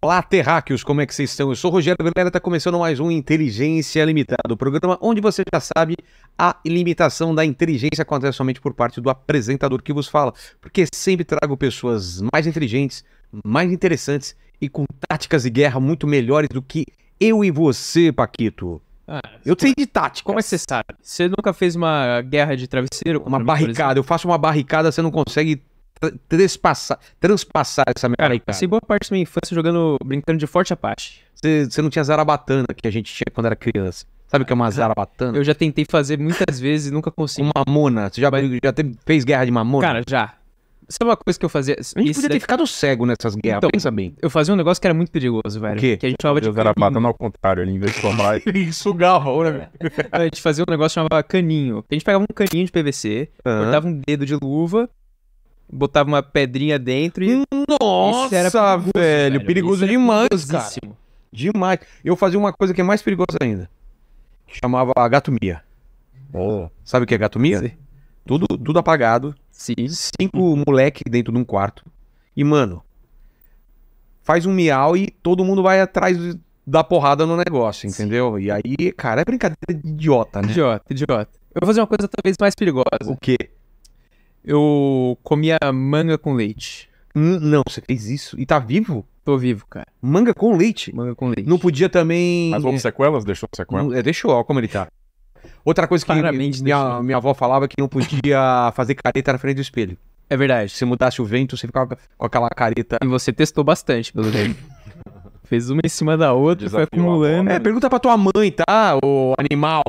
Olá, terráqueos, como é que vocês estão? Eu sou o Rogério Galera, está começando mais um Inteligência Limitada, o programa onde você já sabe a limitação da inteligência acontece somente por parte do apresentador que vos fala, porque sempre trago pessoas mais inteligentes, mais interessantes e com táticas de guerra muito melhores do que eu e você, Paquito. Ah, eu sei de tática. Como é que você sabe? Você nunca fez uma guerra de travesseiro? Uma barricada. eu faço uma barricada, você não consegue transpassar, essa memória. Cara, passei boa parte da minha infância jogando, brincando de Forte Apache. Você não tinha Zarabatana, que a gente tinha quando era criança. Sabe o que é uma zarabatana? Eu já tentei fazer muitas vezes e nunca consegui. Uma mamona. Você já, Mas... já fez guerra de mamona? Cara, já. Sabe uma coisa que eu fazia? A gente podia ter ficado cego nessas guerras, então, pensa bem. Eu fazia um negócio que era muito perigoso, velho. O quê? Que a gente chamava de. Zarabatana ao contrário, ali em vez de tomar. ele sugava, né? A gente fazia um negócio que chamava caninho. A gente pegava um caninho de PVC, cortava um dedo de luva botava uma pedrinha dentro e. Nossa, era perigoso, velho, velho. Perigoso demais, cara. Demais. Eu fazia uma coisa que é mais perigosa ainda. Chamava chamava gatomia. Oh. Sabe o que é gatomia? Sim. Tudo, tudo apagado. Sim. Cinco moleque dentro de um quarto. E, mano, faz um miau e todo mundo vai atrás da porrada no negócio, entendeu? Sim. E aí, cara, é brincadeira de idiota, né? Idiota, idiota. Eu vou fazer uma coisa talvez mais perigosa. O quê? eu comia manga com leite. não, você fez isso e tá vivo? Tô vivo, cara. Manga com leite? Manga com leite. Não podia também. Mas houve sequelas? Deixou sequelas? É, deixou, ó, como ele tá. Outra coisa que Claramente minha, minha avó falava que não podia fazer careta na frente do espelho. É verdade. Se mudasse o vento, você ficava com aquela careta. E você testou bastante, pelo jeito. Fez uma em cima da outra, Desafio foi acumulando. É, pergunta pra tua mãe, tá, ô animal?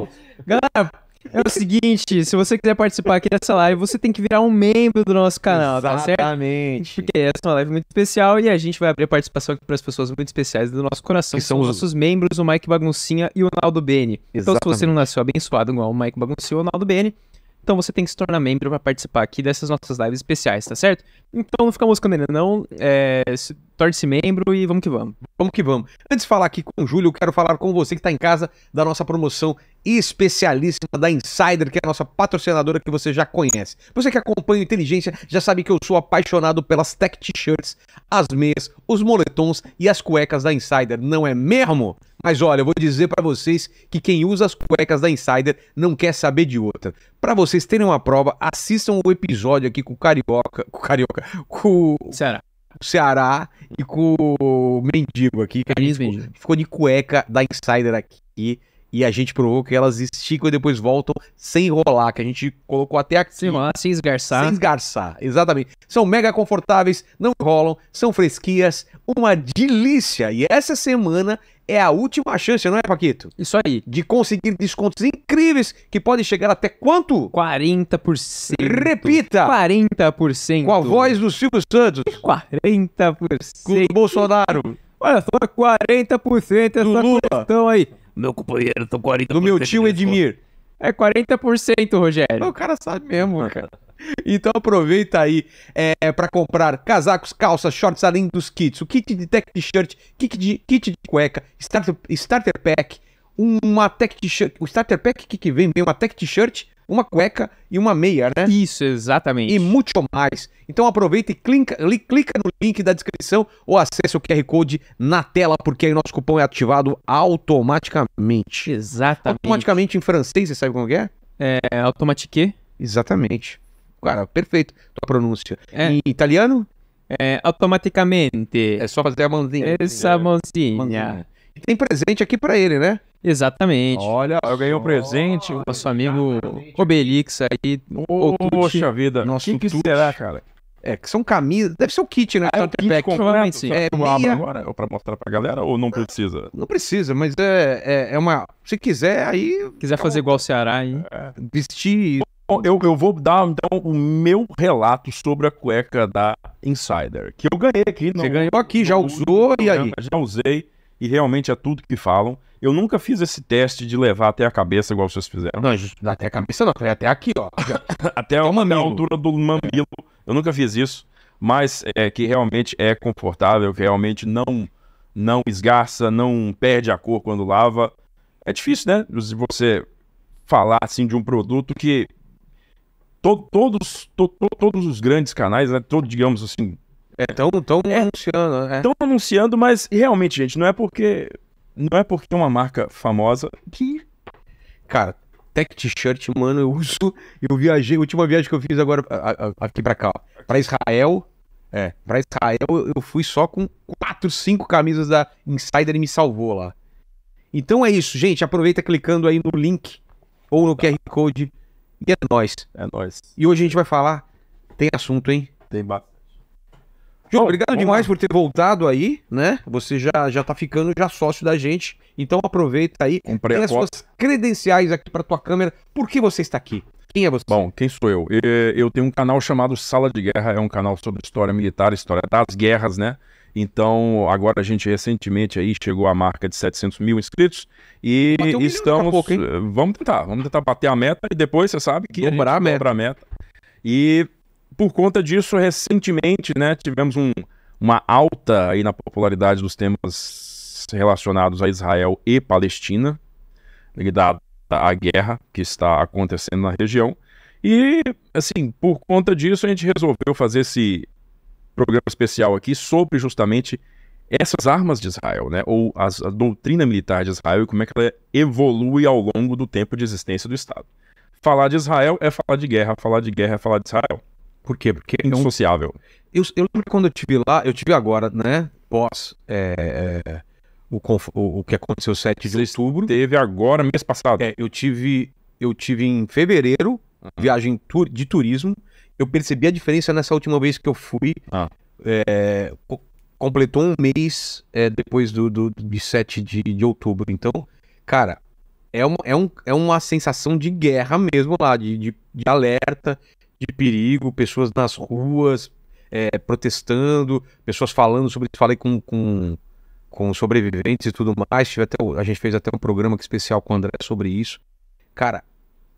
Galera, é o seguinte, se você quiser participar aqui dessa live, você tem que virar um membro do nosso canal, Exatamente. tá certo? Exatamente. Porque essa é uma live muito especial e a gente vai abrir a participação aqui para as pessoas muito especiais do nosso coração, que, que são os nossos membros, o Mike Baguncinha e o Naldo Bene. Então, se você não nasceu abençoado igual o Mike Baguncinha ou o Naldo Bene, então você tem que se tornar membro para participar aqui dessas nossas lives especiais, tá certo? Então não fica moscando ainda, não. É, se torne-se membro e vamos que vamos. Vamos que vamos. Antes de falar aqui com o Júlio, eu quero falar com você que está em casa da nossa promoção especialíssima da Insider, que é a nossa patrocinadora que você já conhece. Você que acompanha inteligência já sabe que eu sou apaixonado pelas tech t-shirts, as meias, os moletons e as cuecas da Insider, não é mesmo? Mas olha, eu vou dizer para vocês que quem usa as cuecas da Insider não quer saber de outra. Para vocês terem uma prova, assistam o episódio aqui com o Carioca, com o Carioca, com o. Será? o Ceará e com o Mendigo aqui, que ficou, ficou de cueca da Insider aqui. E a gente provou que elas esticam e depois voltam sem enrolar, que a gente colocou até aqui. Sim, mano, sem esgarçar. Sem esgarçar, exatamente. São mega confortáveis, não enrolam, são fresquias, uma delícia. E essa semana é a última chance, não é, Paquito? Isso aí. De conseguir descontos incríveis que podem chegar até quanto? 40%. Repita! 40%. Com a voz do Silvio Santos. 40%. Com o Bolsonaro. Olha só, 40% essa do Lula. questão aí. Meu companheiro, tô 40%. Do meu tio Edmir. É 40%, Rogério. O cara sabe mesmo, cara. Então aproveita aí é, é para comprar casacos, calças, shorts, além dos kits. O kit de tech t-shirt, kit de, kit de cueca, starter, starter pack, uma tech t-shirt. O starter pack que, que vem Vem uma tech t-shirt, uma cueca e uma meia, né? Isso, exatamente. E muito mais. Então aproveita e clica, clica no link da descrição ou acessa o QR Code na tela, porque aí nosso cupom é ativado automaticamente. Exatamente. Automaticamente em francês, você sabe como é? É, é automatique. Exatamente cara, perfeito tua pronúncia. É. Em italiano? É, automaticamente. É só fazer a mãozinha. Essa mãozinha. mãozinha. Tem presente aqui para ele, né? Exatamente. Olha, eu ganhei um presente. Olha, nosso amigo Obelix aí. poxa vida. Nossa, que, que será, cara? É, que são camisas. Deve ser o um kit, né? Ah, é o kit pack, completo, sim. É, tá meia... abro agora é pra mostrar pra galera ou não precisa? Não precisa, mas é, é, é uma. Se quiser, aí. Quiser tá fazer igual o Ceará, hein? É. Vestir eu, eu vou dar então o meu relato sobre a cueca da Insider, que eu ganhei aqui. Você ganhou aqui, já usou e aí? Já usei e realmente é tudo que falam. Eu nunca fiz esse teste de levar até a cabeça igual vocês fizeram. Não, até a cabeça não, até aqui, ó. até a, até a altura do mamilo. Eu nunca fiz isso, mas é que realmente é confortável, que realmente não não esgarça, não perde a cor quando lava. É difícil, né? de você falar assim de um produto que to, todos, to, to, todos os grandes canais, né? Todo, digamos assim. Estão é, tão, é, anunciando, né? Estão anunciando, mas realmente, gente, não é porque. Não é porque uma marca famosa que. Cara, tech t-shirt, mano, eu uso. Eu viajei, a última viagem que eu fiz agora a, a, aqui pra cá, ó, pra Israel. É, pra Israel eu fui só com quatro, cinco camisas da Insider e me salvou lá. Então é isso, gente. Aproveita clicando aí no link ou no QR Code e é nóis. É nóis. E hoje a gente vai falar. Tem assunto, hein? Tem bastante. João, obrigado demais por ter voltado aí, né? Você já já tá ficando já sócio da gente. Então aproveita aí, Comprei as suas credenciais aqui para tua câmera. Por que você está aqui? Quem é você? Bom, quem sou eu? Eu tenho um canal chamado Sala de Guerra, é um canal sobre história militar, história das guerras, né? Então, agora a gente recentemente aí chegou à marca de 700 mil inscritos e um estamos. Pouco, eh, vamos tentar, vamos tentar bater a meta e depois você sabe que dobrar a, a, meta. a meta. E por conta disso, recentemente, né, tivemos um, uma alta aí na popularidade dos temas relacionados a Israel e Palestina, ligada à guerra que está acontecendo na região. E, assim, por conta disso, a gente resolveu fazer esse programa especial aqui sobre justamente essas armas de Israel, né? Ou as, a doutrina militar de Israel e como é que ela evolui ao longo do tempo de existência do Estado. Falar de Israel é falar de guerra, falar de guerra é falar de Israel. Por quê? Porque é insociável. Eu, eu lembro quando eu tive lá, eu tive agora, né? Pós é, é, o, o, o, que aconteceu 7 de Você outubro. Teve agora, mês passado. É, eu tive, eu tive em fevereiro viagem tur de turismo. Eu percebi a diferença nessa última vez que eu fui. Ah. É, completou um mês é, depois do, do, de 7 de, de outubro. Então, cara, é uma, é, um, é uma sensação de guerra mesmo lá, de, de, de alerta, de perigo, pessoas nas ruas é, protestando, pessoas falando sobre. Falei com, com, com sobreviventes e tudo mais. Tive até, a gente fez até um programa especial com o André sobre isso. Cara,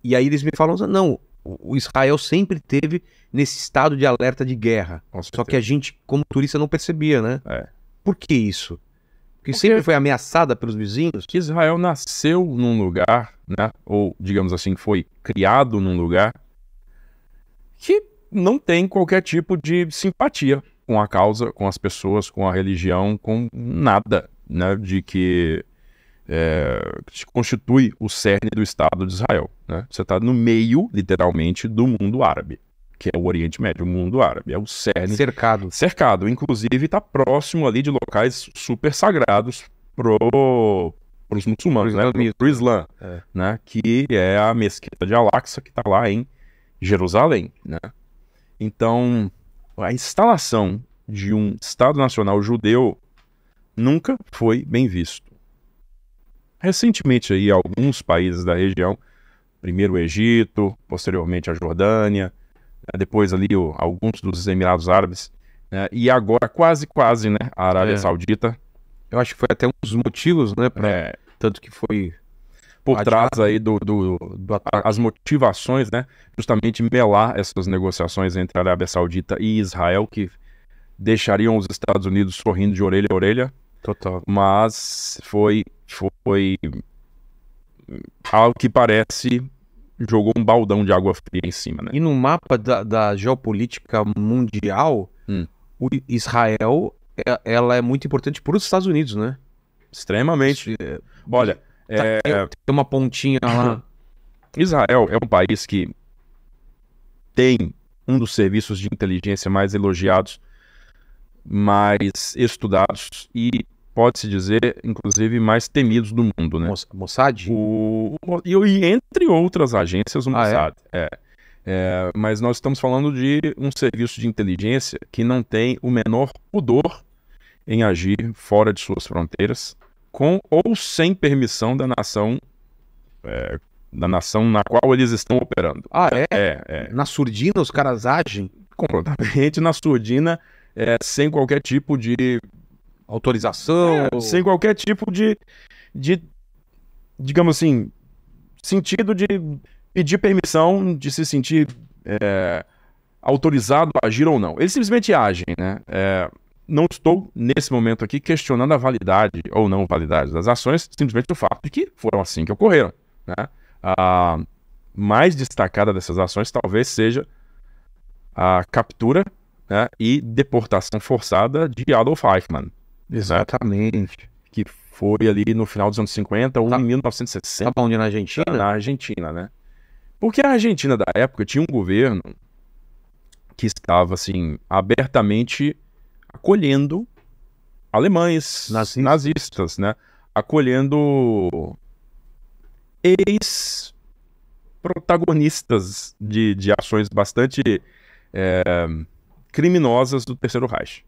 e aí eles me falam: não, o Israel sempre teve nesse estado de alerta de guerra. Só que a gente, como turista, não percebia, né? É. Por que isso? Porque, Porque sempre foi ameaçada pelos vizinhos. Que Israel nasceu num lugar, né? Ou, digamos assim, foi criado num lugar que não tem qualquer tipo de simpatia com a causa, com as pessoas, com a religião, com nada, né? De que é, que constitui o cerne do Estado de Israel. Né? Você está no meio, literalmente, do mundo árabe, que é o Oriente Médio, o mundo árabe. É o cerne. Cercado. Cercado. Inclusive, está próximo ali de locais super sagrados para os muçulmanos, né? para o Islã, é. né? que é a mesquita de Al-Aqsa, que está lá em Jerusalém. Né? Então, a instalação de um Estado Nacional judeu nunca foi bem visto Recentemente, aí, alguns países da região, primeiro o Egito, posteriormente a Jordânia, né, depois ali o, alguns dos Emirados Árabes, né, e agora quase, quase, né, a Arábia é. Saudita. Eu acho que foi até um dos motivos, né, pra... É, tanto que foi por trás aí do, do, do, as motivações, né, justamente melar essas negociações entre a Arábia Saudita e Israel, que deixariam os Estados Unidos sorrindo de orelha a orelha, Total. Mas foi, foi ao que parece jogou um baldão de água fria em cima, né? E no mapa da, da geopolítica mundial, hum. o Israel é, ela é muito importante para os Estados Unidos, né? Extremamente. Eh, Olha, tá, é... tem uma pontinha lá. Israel é um país que tem um dos serviços de inteligência mais elogiados, mais estudados e pode-se dizer, inclusive, mais temidos do mundo, né? Mossad? O, e, entre outras agências, o Mossad. Ah, é? É. é? mas nós estamos falando de um serviço de inteligência que não tem o menor pudor em agir fora de suas fronteiras, com ou sem permissão da nação é, da nação na qual eles estão operando. Ah, é? é, é. Na surdina os caras agem? Completamente na surdina, é, sem qualquer tipo de autorização. É, sem qualquer tipo de, de, digamos assim, sentido de pedir permissão, de se sentir é, autorizado a agir ou não. Eles simplesmente agem, né? É, não estou, nesse momento aqui, questionando a validade ou não validade das ações, simplesmente o fato de que foram assim que ocorreram. Né? A mais destacada dessas ações talvez seja a captura né, e deportação forçada de Adolf Eichmann, Exatamente. Que foi ali no final dos anos 50 ou tá. em 1960. Tá onde? Na Argentina? Na Argentina, né? Porque a Argentina da época tinha um governo que estava, assim, abertamente acolhendo alemães nazistas, nazistas né? Acolhendo ex-protagonistas de, de ações bastante é, criminosas do Terceiro Reich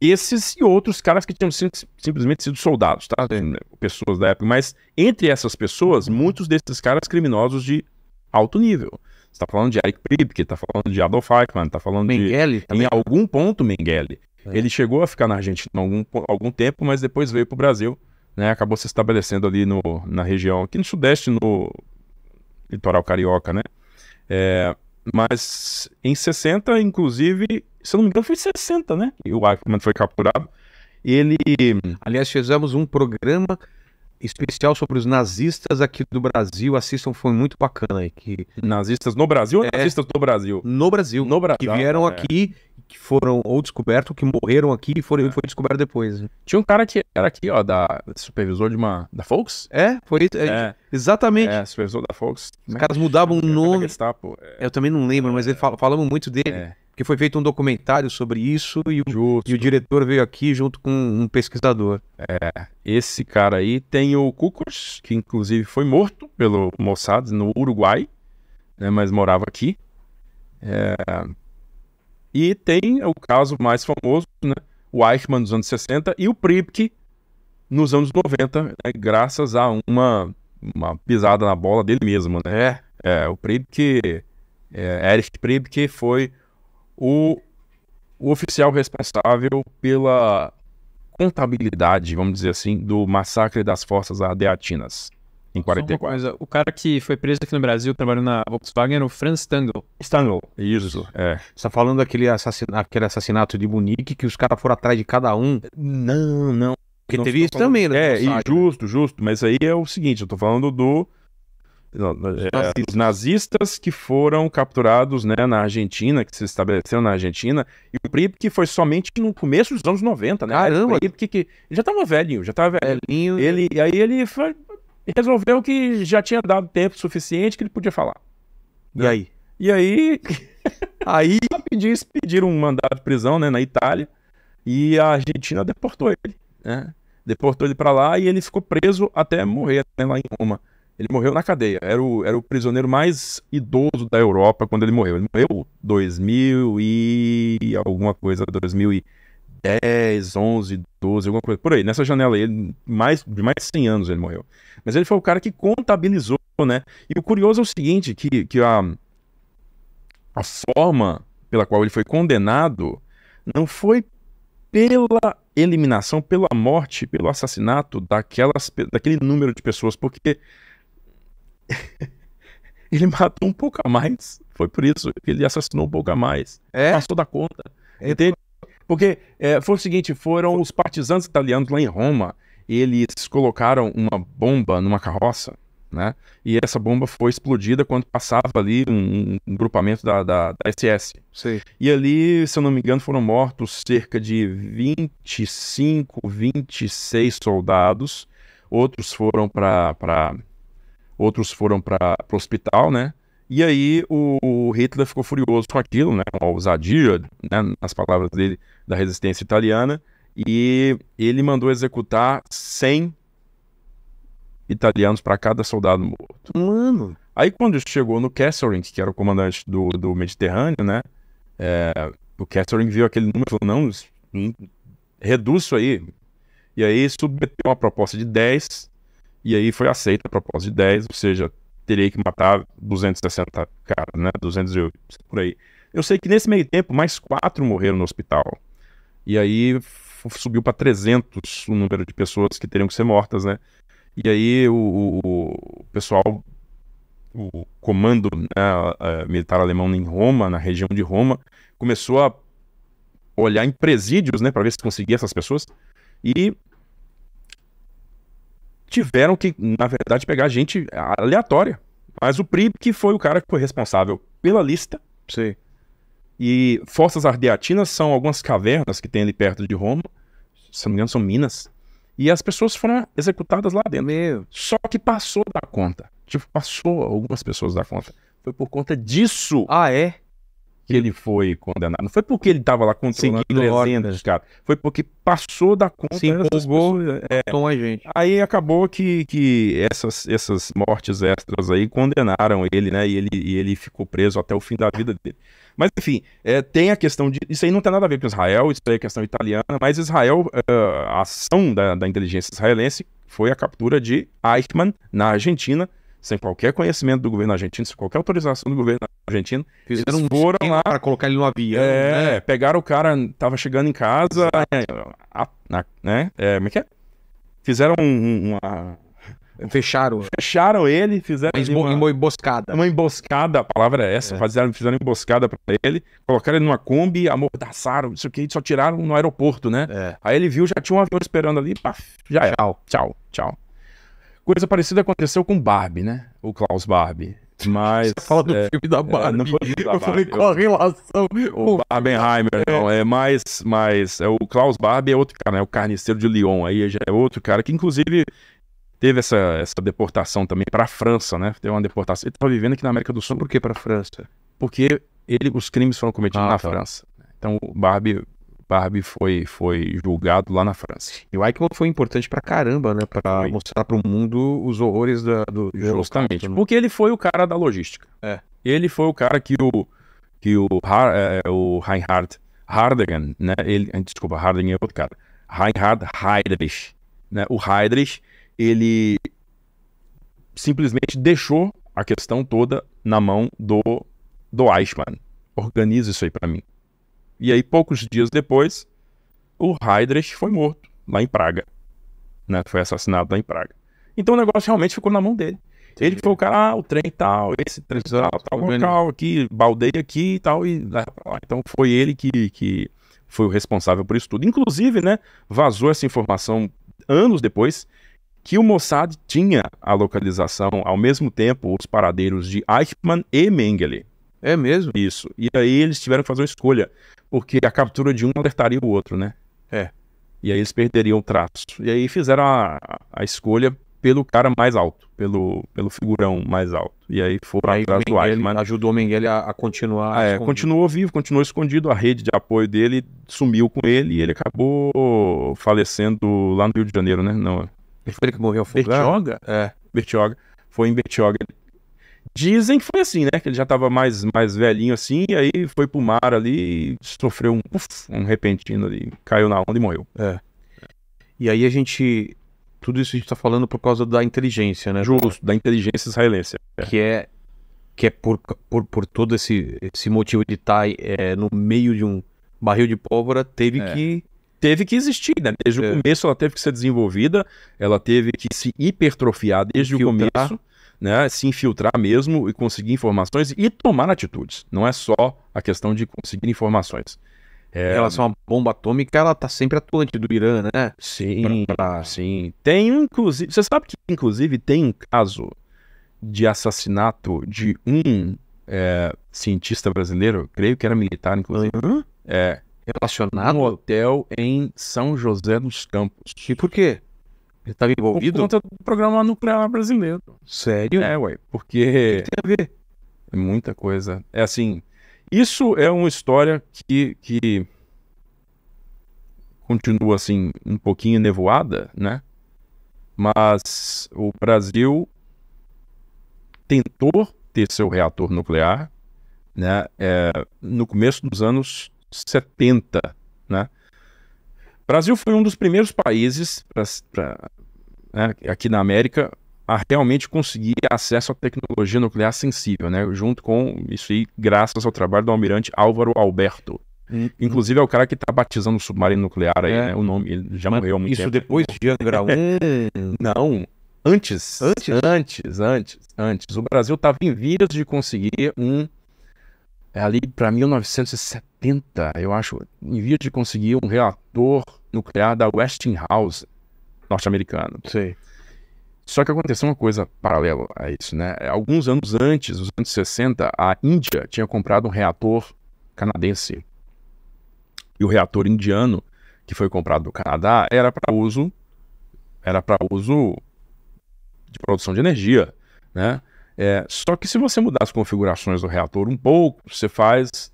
esses e outros caras que tinham sim, simplesmente sido soldados, tá? Né, pessoas da época. Mas entre essas pessoas, muitos desses caras criminosos de alto nível. Você está falando de Eric Pripke, está falando de Adolf Eichmann, Está falando Mengele, de... Também. Em algum ponto, Mengele. É. Ele chegou a ficar na Argentina algum, algum tempo, mas depois veio para o Brasil, né? Acabou se estabelecendo ali no, na região, aqui no Sudeste, no litoral carioca, né? É, mas em 60, inclusive, se eu não me engano, foi 60, né? E o Ackman foi capturado. Ele. Aliás, fizemos um programa especial sobre os nazistas aqui do Brasil. Assistam, foi muito bacana aí. Que... Nazistas no Brasil ou é. nazistas do Brasil? No Brasil. No Brasil. Que vieram ah, é. aqui, que foram ou descobertos, que morreram aqui e foram, é. foi descoberto depois. Né? Tinha um cara que era aqui, ó, da supervisor de uma. Da Fox? É, foi é, é, Exatamente. É, supervisor da Fox. Os caras mudavam é o nome. Gestapo, tá, Eu também não lembro, mas ele falamos muito dele. É. Porque foi feito um documentário sobre isso e o, e o diretor veio aqui junto com um pesquisador. É, esse cara aí tem o Kukurs, que inclusive foi morto pelo Mossad no Uruguai, né, mas morava aqui. É, e tem o caso mais famoso, né, o Eichmann dos anos 60 e o Pripke nos anos 90, né, graças a uma, uma pisada na bola dele mesmo. Né? É, é o Pripke, é, Erich Pripke foi o, o oficial responsável pela contabilidade, vamos dizer assim, do massacre das forças ardeatinas em 44. Coisa, o cara que foi preso aqui no Brasil, trabalhou na Volkswagen, era o Franz Stangl. Stangl. Isso, é. Você está falando daquele assassinato, aquele assassinato de Munique que os caras foram atrás de cada um? Não, não. Porque não teve isso falando... também, né? É, justo, justo. Mas aí é o seguinte, eu estou falando do não, é, ah. nazistas que foram capturados né, na Argentina, que se estabeleceram na Argentina, e o que foi somente no começo dos anos 90, né? Caramba! que já estava velhinho, já estava velhinho. Ele, e aí ele foi, resolveu que já tinha dado tempo suficiente que ele podia falar. E aí? E aí... aí eles pediram um mandado de prisão né, na Itália, e a Argentina deportou ele, né? Deportou ele para lá e ele ficou preso até morrer né, lá em Roma. Ele morreu na cadeia. Era o, era o prisioneiro mais idoso da Europa quando ele morreu. Ele morreu 2000 e alguma coisa, 2010, 11, 12, alguma coisa por aí. Nessa janela aí, ele, mais, de mais de 100 anos ele morreu. Mas ele foi o cara que contabilizou, né? E o curioso é o seguinte, que, que a, a forma pela qual ele foi condenado não foi pela eliminação, pela morte, pelo assassinato daquelas, daquele número de pessoas, porque ele matou um pouco a mais. Foi por isso que ele assassinou um pouco a mais. É? Passou da conta. Entende? Porque é, foi o seguinte: foram os partisanos italianos lá em Roma. Eles colocaram uma bomba numa carroça, né? E essa bomba foi explodida quando passava ali um, um grupamento da, da, da SS. Sim. E ali, se eu não me engano, foram mortos cerca de 25, 26 soldados. Outros foram para outros foram para o hospital, né? E aí o, o, Hitler ficou furioso com aquilo, né? A ousadia, né? As palavras dele da resistência italiana. E ele mandou executar 100 italianos para cada soldado morto. Mano! Aí quando chegou no Kesselring, que era o comandante do, do Mediterrâneo, né? É, o Kesselring viu aquele número e falou, não, hum, reduz isso aí. E aí submeteu uma proposta de 10 e aí foi aceita a proposta de 10, ou seja, teria que matar 260 caras, né? 208, por aí. Eu sei que nesse meio tempo, mais quatro morreram no hospital. E aí subiu para 300 o número de pessoas que teriam que ser mortas, né? E aí o, o, o pessoal, o comando né, militar alemão em Roma, na região de Roma, começou a olhar em presídios, né, para ver se conseguia essas pessoas. E tiveram que, na verdade, pegar gente aleatória. Mas o PRIB, que foi o cara que foi responsável pela lista. Sim. E Forças Ardeatinas são algumas cavernas que tem ali perto de Roma. Se não me engano, são minas. E as pessoas foram executadas lá dentro. Meu. Só que passou da conta. Tipo, passou algumas pessoas da conta. Foi por conta disso. Ah, é? que ele foi condenado. Não foi porque ele estava lá controlando legendas, cara. Foi porque passou da conta. Se empolgou, é, a gente. Aí acabou que, que essas, essas mortes extras aí condenaram ele, né? E ele, e ele ficou preso até o fim da vida dele. Mas, enfim, é, tem a questão de. Isso aí não tem nada a ver com Israel, isso aí é questão italiana, mas Israel, é, a ação da, da inteligência israelense foi a captura de Eichmann na Argentina sem qualquer conhecimento do governo argentino, sem qualquer autorização do governo argentino. Fizeram eles foram um lá para colocar ele no avião. É, né? pegaram o cara, tava chegando em casa, é, a, né? É, como é que é? Fizeram um, uma Fecharam. Fecharam ele, fizeram. Uma, uma, emboscada. Uma emboscada, a palavra é essa. É. Fizeram, fizeram emboscada para ele, colocaram ele numa Kombi, amordaçaram, isso aqui, só tiraram no aeroporto, né? É. Aí ele viu, já tinha um avião esperando ali, pá, já era. Tchau, tchau, tchau. Coisa parecida aconteceu com Barbie, né? O Klaus Barbie. Mas. Você fala do é, filme da é, Barbie. É, não foi da Barbie. Eu falei, qual a relação? O, o Barbenheimer, é. não. É mais. mais é, o Klaus Barbie é outro cara, né? O Carniceiro de Lyon. Aí já é outro cara que, inclusive, teve essa, essa deportação também para a França, né? Teve uma deportação. Ele estava vivendo aqui na América do Sul. Por que para a França? Porque ele, os crimes foram cometidos ah, na tá. França. Então o Barbie Barbie foi, foi julgado lá na França. E o Eichmann foi importante pra caramba, né? Pra foi. mostrar pro mundo os horrores da, do Justamente. Né? Porque ele foi o cara da logística. É. Ele foi o cara que o, que o, é, é, o Reinhard Hardegan, né? Ele, eh, desculpa, Hardegan é outro cara. Reinhard Heydrich. Né? O Heydrich, ele simplesmente deixou a questão toda na mão do, do Eichmann. Organiza isso aí para mim. E aí, poucos dias depois, o Heidrich foi morto lá em Praga. Né? Foi assassinado lá em Praga. Então o negócio realmente ficou na mão dele. Ele foi o cara, ah, o trem tal, esse trem tal, tal local aqui, baldeia aqui e tal. E, então foi ele que, que foi o responsável por isso tudo. Inclusive, né, vazou essa informação anos depois que o Mossad tinha a localização, ao mesmo tempo, os paradeiros de Eichmann e Mengele. É mesmo? Isso. E aí eles tiveram que fazer uma escolha porque a captura de um alertaria o outro, né? É. E aí eles perderiam o traço. E aí fizeram a, a escolha pelo cara mais alto, pelo, pelo figurão mais alto. E aí foram aí atrás do Eichmann. Mas... Ajudou o Mengele a, a continuar. Ah, é, continuou vivo, continuou escondido. A rede de apoio dele sumiu com ele e ele acabou falecendo lá no Rio de Janeiro, né? Não. Ele foi ele que morreu afogado? Bertioga? É. Bertioga. Foi em Bertioga Dizem que foi assim, né? Que ele já tava mais, mais velhinho assim, e aí foi pro mar ali, sofreu um, uf, um repentino ali, caiu na onda e morreu. É. E aí a gente. Tudo isso a gente tá falando por causa da inteligência, né? Justo, da inteligência israelense. É. Que é. Que é por, por, por todo esse, esse motivo de estar tá, é, no meio de um barril de pólvora, teve é. que teve que existir, né? Desde é. o começo ela teve que ser desenvolvida, ela teve que se hipertrofiar desde Filtrar. o começo né, se infiltrar mesmo e conseguir informações e tomar atitudes. Não é só a questão de conseguir informações. É... Em relação à bomba atômica, ela tá sempre atuante do Irã, né? Sim, pra, pra... sim. Tem, inclusive. Você sabe que, inclusive, tem um caso de assassinato de um é, cientista brasileiro, creio que era militar, inclusive. Uhum. É. Relacionado? No hotel em São José dos Campos. E por quê? Ele estava envolvido? Por conta do programa nuclear brasileiro. Sério? É, ué. Porque. O que tem a ver? É muita coisa. É assim. Isso é uma história que, que continua assim um pouquinho nevoada, né? Mas o Brasil tentou ter seu reator nuclear, né? É, no começo dos anos 70, né? O Brasil foi um dos primeiros países, para né, aqui na América a realmente conseguir acesso à tecnologia nuclear sensível, né? Junto com isso aí, graças ao trabalho do almirante Álvaro Alberto. Hum, hum. Inclusive é o cara que está batizando o submarino nuclear aí, é. né? O nome, ele já Mas morreu há muito isso tempo. Isso depois de Angra 1? Não, antes. Antes? Antes, antes, antes. O Brasil estava em vias de conseguir um... É ali para 1970, eu acho, em vias de conseguir um reator nuclear da Westinghouse norte-americano. Sei. Só que aconteceu uma coisa paralela a isso, né? Alguns anos antes, nos anos 60, a Índia tinha comprado um reator canadense. E o reator indiano, que foi comprado do Canadá, era para uso era para uso de produção de energia, né? É, só que se você mudar as configurações do reator um pouco, você faz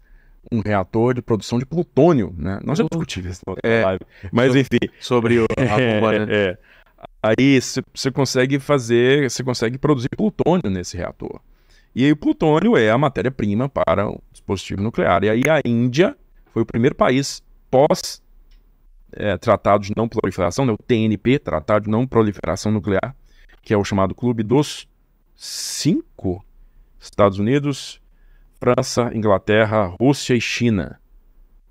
um reator de produção de plutônio, né? Nós já discutimos isso. É, mas enfim. Sobre o, é, a bomba, né? É. Aí você consegue fazer, você consegue produzir plutônio nesse reator. E aí o plutônio é a matéria-prima para o dispositivo nuclear. E aí a Índia foi o primeiro país pós é, Tratado de Não Proliferação, né, o TNP, Tratado de Não Proliferação Nuclear, que é o chamado Clube dos Cinco Estados Unidos, França, Inglaterra, Rússia e China.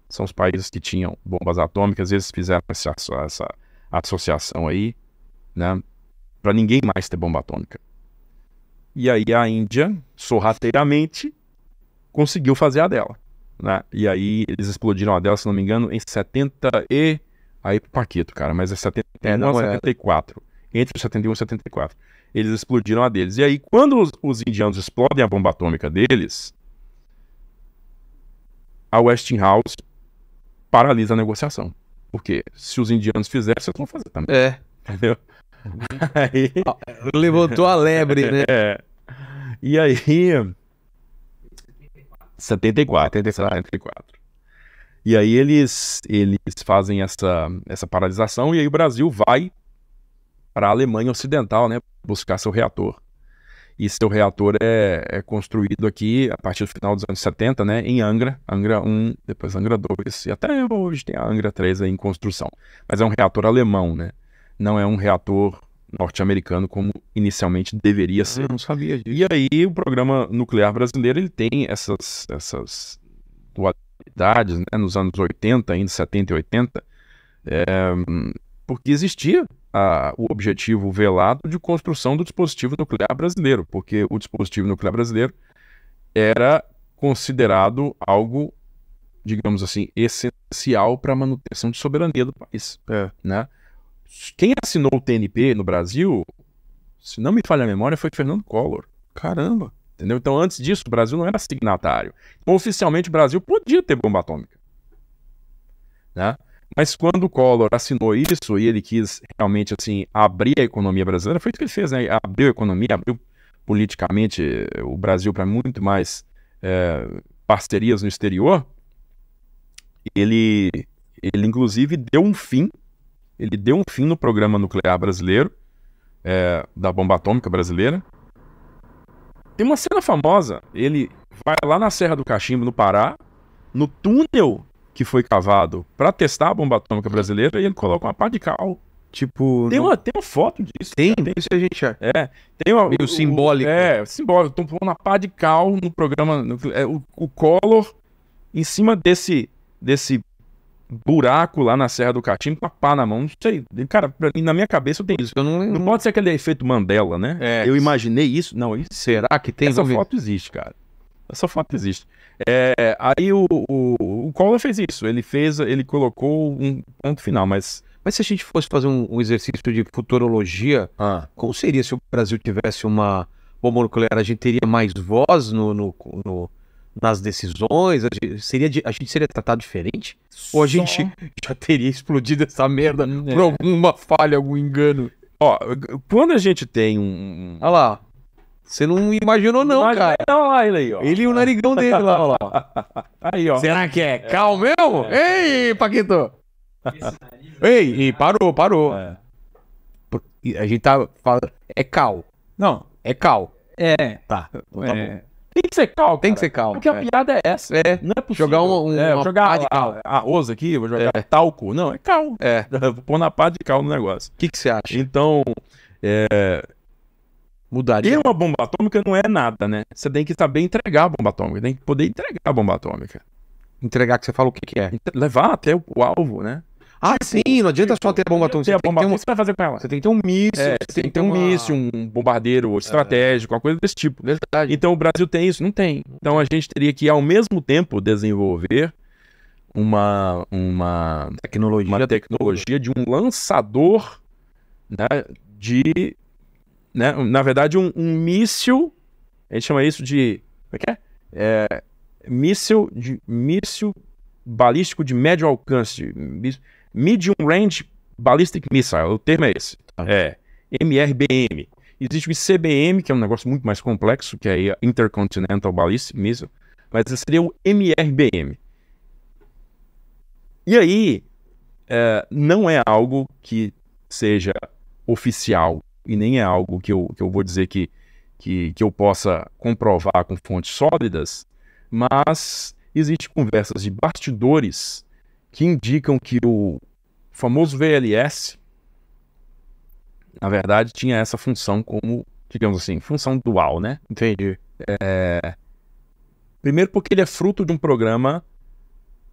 São os países que tinham bombas atômicas, eles fizeram essa, essa associação aí, né? Para ninguém mais ter bomba atômica. E aí a Índia, sorrateiramente, conseguiu fazer a dela. Né? E aí eles explodiram a dela, se não me engano, em 70 e. Aí pro Paquito, cara, mas é 71 é, não, 74. É. Entre 71 e 74. Eles explodiram a deles. E aí, quando os, os indianos explodem a bomba atômica deles, a Westinghouse paralisa a negociação. Porque se os indianos fizerem, vocês vão fazer também. É. Entendeu? Uhum. Aí... Levantou a lebre, né? É. E aí. 74, 74. 74. E aí eles, eles fazem essa, essa paralisação e aí o Brasil vai para a Alemanha Ocidental, né? Buscar seu reator e seu reator é, é, construído aqui a partir do final dos anos 70, né, em Angra, Angra 1, depois Angra 2, e até hoje tem a Angra 3 em construção. Mas é um reator alemão, né? Não é um reator norte-americano como inicialmente deveria ser. Eu não sabia disso. E aí o programa nuclear brasileiro, ele tem essas, essas dualidades, né, nos anos 80, ainda 70 e 80, é, eh, porque existia a, o objetivo velado de construção do dispositivo nuclear brasileiro, porque o dispositivo nuclear brasileiro era considerado algo, digamos assim, essencial para a manutenção de soberania do país. É. Né? Quem assinou o TNP no Brasil, se não me falha a memória, foi Fernando Collor. Caramba! Entendeu? Então, antes disso, o Brasil não era signatário. Então, oficialmente, o Brasil podia ter bomba atômica. Né? Mas quando o Collor assinou isso e ele quis realmente assim abrir a economia brasileira, foi o que ele fez, né? Abriu a economia, abriu politicamente o Brasil para muito mais é, parcerias no exterior. Ele, ele inclusive deu um fim, ele deu um fim no programa nuclear brasileiro é, da bomba atômica brasileira. Tem uma cena famosa, ele vai lá na Serra do Cachimbo no Pará, no túnel que foi cavado para testar a bomba atômica brasileira e ele coloca uma pá de cal. Tipo. Tem, no... uma, tem uma foto disso. Tem, cara. tem isso a gente. É. é. Tem uma, Meio o, simbólico. É, simbólico. Estão pondo uma pá de cal no programa. No, é, o, o Collor em cima desse, desse buraco lá na Serra do Catinho com a pá na mão. Não sei. Cara, pra, na minha cabeça eu tenho isso. Eu não, não, não pode ser aquele efeito Mandela, né? É, eu imaginei isso. Não, isso... será que tem? Essa foto existe, cara. Essa é foto existe. É, aí o, o, o Collor fez isso. Ele fez, ele colocou um ponto final, mas. Mas se a gente fosse fazer um, um exercício de futurologia, ah. como seria se o Brasil tivesse uma bomba nuclear? A gente teria mais voz no, no, no nas decisões? A gente, seria, a gente seria tratado diferente? Só... Ou a gente já teria explodido essa merda é. por alguma falha, algum engano? Ó, quando a gente tem um. Olha lá. Você não imaginou, não, cara. Não, lá ele aí, ó. Ele e o narigão dele lá, ó. Lá. Aí, ó. Será que é, é. cal mesmo? É. é. Ei, Paquito! Ei, e é parou, parou. É. A gente tá falando. É cal. Não. É cal. É. Tá. Então tá é. Tem que ser cal. Cara. Tem que ser cal. Porque a é. piada é essa. É. Não é possível. Jogar um, um, é, uma jogar pá de cal. aqui, vou jogar talco. Não, é cal. É. Vou pôr na pá de cal no negócio. O que você acha? Então, é, Mudaria. E uma bomba atômica não é nada, né? Você tem que saber entregar a bomba atômica, tem que poder entregar a bomba atômica. Entregar que você fala o que, que é? Levar até o, o alvo, né? Ah, sim, não adianta só ter a bomba atômica. Você, tem Que ter um... você vai fazer com ela? Você tem que ter um míssil, é, você tem que ter uma... um míssil, um bombardeiro é. estratégico, é. uma coisa desse tipo. Verdade. Então o Brasil tem isso? Não tem. Então a gente teria que, ao mesmo tempo, desenvolver uma, uma tecnologia, uma tecnologia de um lançador né, de né? Na verdade, um, um míssil, a gente chama isso de. Como é que é? é míssil, de, míssil balístico de médio alcance. De, medium Range Ballistic Missile, o termo é esse. Tá? É. MRBM. É, Existe o ICBM, que é um negócio muito mais complexo, que é Intercontinental Ballistic Missile, mas seria o MRBM. E aí, é, não é algo que seja oficial, e nem é algo que eu, que eu vou dizer que, que, que eu possa comprovar com fontes sólidas, mas existem conversas de bastidores que indicam que o famoso VLS, na verdade, tinha essa função como, digamos assim, função dual, né? Entendi. É... Primeiro porque ele é fruto de um programa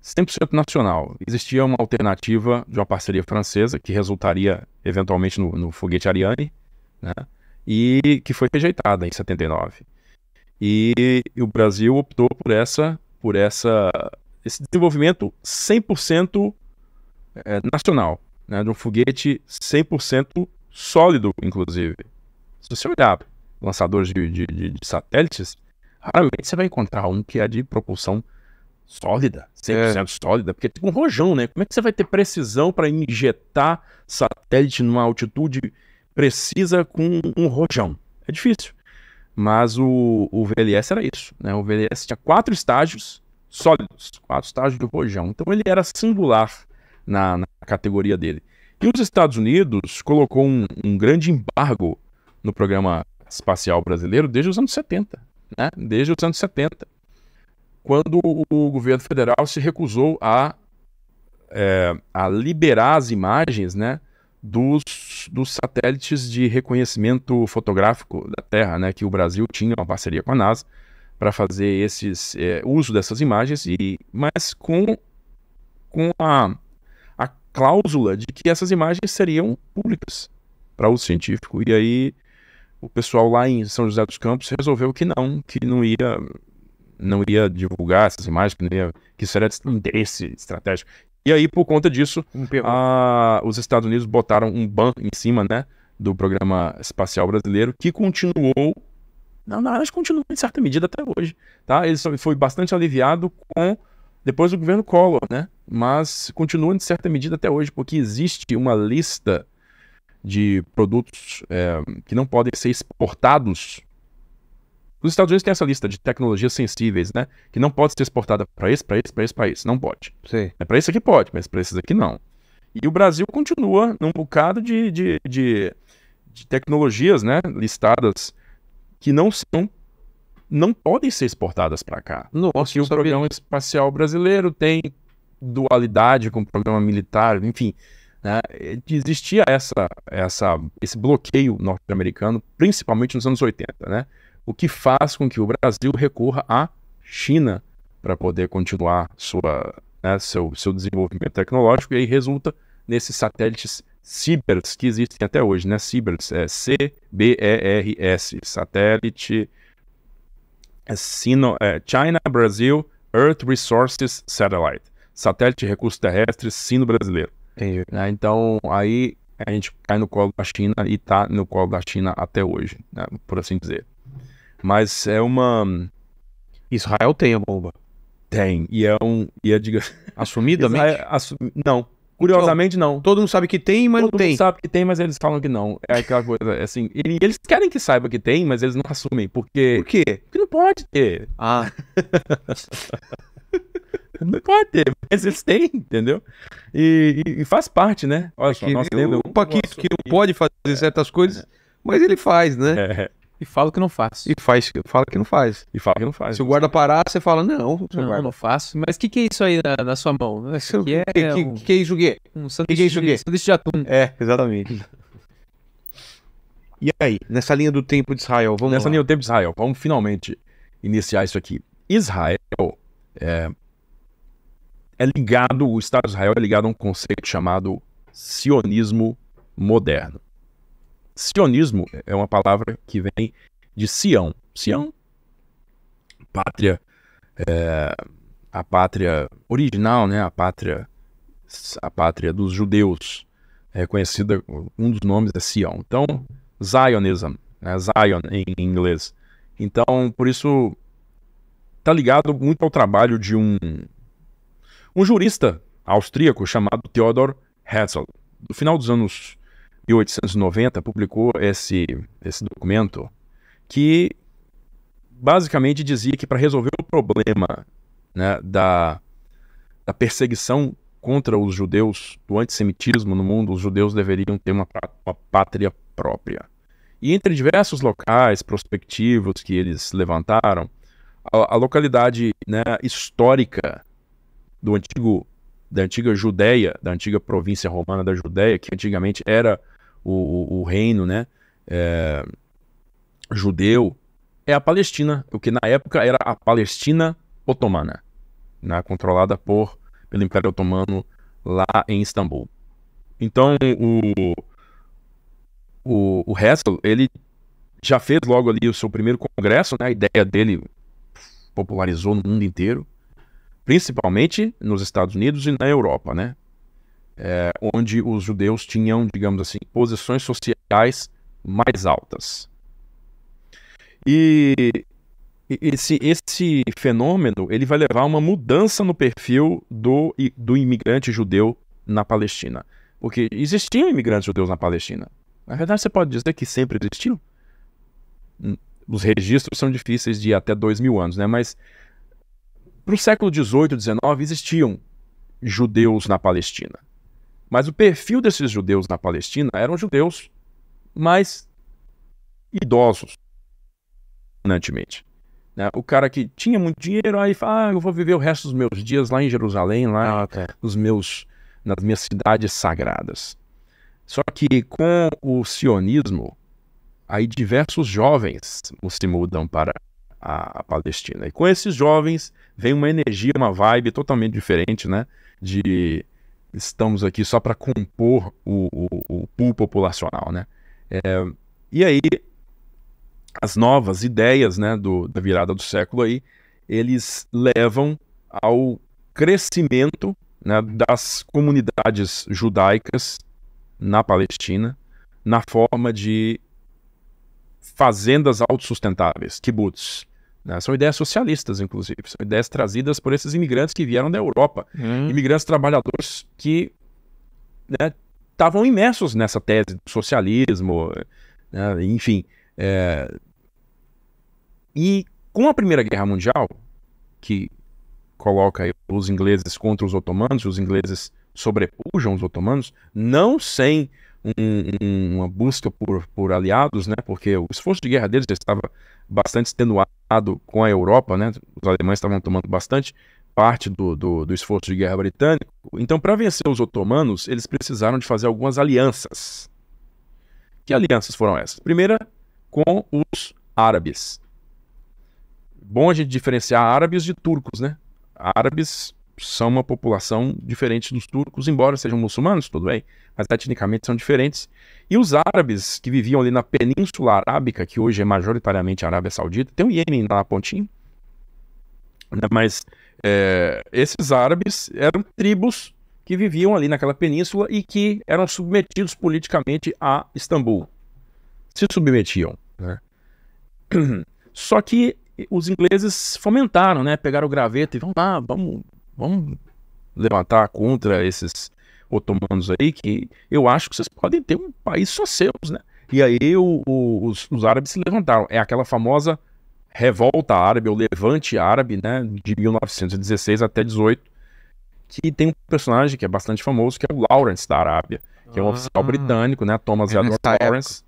100% nacional. Existia uma alternativa de uma parceria francesa que resultaria eventualmente no, no foguete Ariane, né? E que foi rejeitada em 79. E, e o Brasil optou por essa, por essa, esse desenvolvimento 100% é, eh, nacional, né? De um foguete 100% sólido, inclusive. Se você olhar lançadores de, de, de satélites, raramente você vai encontrar um que é de propulsão sólida, 100% é. sólida, porque é tipo um rojão, né? Como é que você vai ter precisão para injetar satélite numa altitude precisa com um rojão. É difícil. Mas o, o VLS era isso, né? O VLS tinha quatro estágios sólidos, quatro estágios de rojão. Então ele era singular na, na categoria dele. E os Estados Unidos colocou um, um, grande embargo no programa espacial brasileiro desde os anos 70, né? Desde os anos 70, quando o, o governo federal se recusou a, é, a liberar as imagens, né? dos, dos satélites de reconhecimento fotográfico da Terra, né, que o Brasil tinha uma parceria com a NASA para fazer esses é, uso dessas imagens, e, mas com, com a, a cláusula de que essas imagens seriam públicas para uso científico. E aí o pessoal lá em São José dos Campos resolveu que não, que não ia não iria divulgar essas imagens, que, ia, que isso era de interesse estratégico. E aí, por conta disso, a, os Estados Unidos botaram um ban em cima, né? Do programa espacial brasileiro, que continuou. Na verdade, continua em certa medida até hoje. Tá? Ele foi bastante aliviado com depois do governo Collor, né? Mas continua em certa medida até hoje, porque existe uma lista de produtos é, que não podem ser exportados os Estados Unidos têm essa lista de tecnologias sensíveis, né? Que não pode ser exportada para esse, para esse, para esse país. Não pode. Sim. É para esse aqui pode, mas para esses aqui não. E o Brasil continua num bocado de, de, de, de tecnologias, né? Listadas que não são não podem ser exportadas para cá. Nossa, e o sabia. programa espacial brasileiro tem dualidade com o programa militar, enfim, né? existia essa, essa, esse bloqueio norte-americano, principalmente nos anos 80, né? o que faz com que o Brasil recorra à China para poder continuar sua, né, seu, seu desenvolvimento tecnológico, e aí resulta nesses satélites Cibers que existem até hoje, né? Cibers é C-B-E-R-S, satélite é Sino, é, China Brasil Earth Resources Satellite, satélite de recursos terrestres sino-brasileiro. Né? Então, aí a gente cai no colo da China e está no colo da China até hoje, né? por assim dizer. Mas é uma. Israel tem a bomba. Tem. E é um. E é, diga... Assumidamente? Israel, Não. Curiosamente, não. Todo mundo sabe que tem, mas Todo não tem. Todo mundo sabe que tem, mas eles falam que não. É aquela coisa, é assim. Eles querem que saiba que tem, mas eles não assumem. Porque... Por quê? Porque não pode ter. Ah. não pode ter, mas eles têm, entendeu? E, e, e faz parte, né? Olha é só, que, nós temos. O Paquito que não pode fazer certas coisas, é. mas ele faz, né? É. E fala que não faz E faz, fala que não faz. E fala que não faz. Se o guarda parar, você fala, não, não, guarda. não faço. Mas o que, que é isso aí na, na sua mão? Isso aqui é que, um, que, que é isso que? Um sanduíche, que que é sanduíche de atum. É, exatamente. e aí, nessa linha do tempo de Israel, vamos Nessa lá. linha do tempo de Israel, vamos finalmente iniciar isso aqui. Israel é, é ligado, o Estado de Israel é ligado a um conceito chamado sionismo moderno sionismo é uma palavra que vem de Sião. Sião, pátria, é, a pátria original, né? A pátria, a pátria dos judeus, é conhecida, um dos nomes é Sião. Então, Zionism, né? Zion em inglês. Então, por isso, está ligado muito ao trabalho de um, um jurista austríaco chamado Theodor Herzl, no final dos anos 1890, publicou esse, esse documento que basicamente dizia que para resolver o problema né, da, da perseguição contra os judeus, do antissemitismo no mundo, os judeus deveriam ter uma, uma pátria própria. E entre diversos locais prospectivos que eles levantaram, a, a localidade né, histórica do antigo da antiga Judéia, da antiga província romana da Judéia, que antigamente era o, o, reino né, é, judeu, é a Palestina, o que na época era a Palestina Otomana, né, controlada por, pelo Império Otomano lá em Istambul. Então, o, o, o Hessel, ele já fez logo ali o seu primeiro congresso, né, a ideia dele popularizou no mundo inteiro, principalmente nos Estados Unidos e na Europa, né? é, onde os judeus tinham, digamos assim, posições sociais mais altas. E esse, esse fenômeno ele vai levar a uma mudança no perfil do, do imigrante judeu na Palestina. Porque existiam imigrantes judeus na Palestina. Na verdade, você pode dizer que sempre existiu. Hum, os registros são difíceis de até dois mil anos, né? Mas para o século XVIII, XIX, existiam judeus na Palestina. Mas o perfil desses judeus na Palestina eram judeus mais idosos, dominantemente. Né? O cara que tinha muito dinheiro, aí fala, ah, eu vou viver o resto dos meus dias lá em Jerusalém, lá ah, nos meus, nas minhas cidades sagradas. Só que com o sionismo, aí diversos jovens se mudam para a Palestina. E com esses jovens vem uma energia, uma vibe totalmente diferente, né? De estamos aqui só para compor o, o, o, pool populacional, né? É, e aí, as novas ideias né, do, da virada do século aí, eles levam ao crescimento né, das comunidades judaicas na Palestina na forma de fazendas autossustentáveis, kibbutz. Né? São ideias socialistas, inclusive. São ideias trazidas por esses imigrantes que vieram da Europa. Hum. Imigrantes trabalhadores que estavam né, imersos nessa tese do socialismo, né, enfim. É... E com a Primeira Guerra Mundial, que coloca os ingleses contra os otomanos, os ingleses sobrepujam os otomanos, não sem um, um, uma busca por, por aliados, né? Porque o esforço de guerra deles já estava bastante extenuado com a Europa, né? Os alemães estavam tomando bastante parte do, do, do esforço de guerra britânico. Então, para vencer os otomanos, eles precisaram de fazer algumas alianças. Que alianças foram essas? Primeira, com os árabes. Bom a gente diferenciar árabes de turcos, né? Árabes são uma população diferente dos turcos, embora sejam muçulmanos, tudo bem, mas etnicamente são diferentes. E os árabes que viviam ali na Península Arábica, que hoje é majoritariamente Arábia Saudita, tem o Iêmen lá na pontinha, né, mas é, esses árabes eram tribos que viviam ali naquela península e que eram submetidos politicamente a Istambul. Se submetiam. Né? Só que os ingleses fomentaram, né? Pegaram o graveto e vão lá, vamos Vamos levantar contra esses otomanos aí, que eu acho que vocês podem ter um país só seus, né? E aí o, o, os, os, árabes se levantaram. É aquela famosa revolta árabe, ou levante árabe, né? De 1916 até 18, que tem um personagem que é bastante famoso, que é o Lawrence da Arábia, que é um ah. oficial britânico, né? Thomas é Edward Lawrence.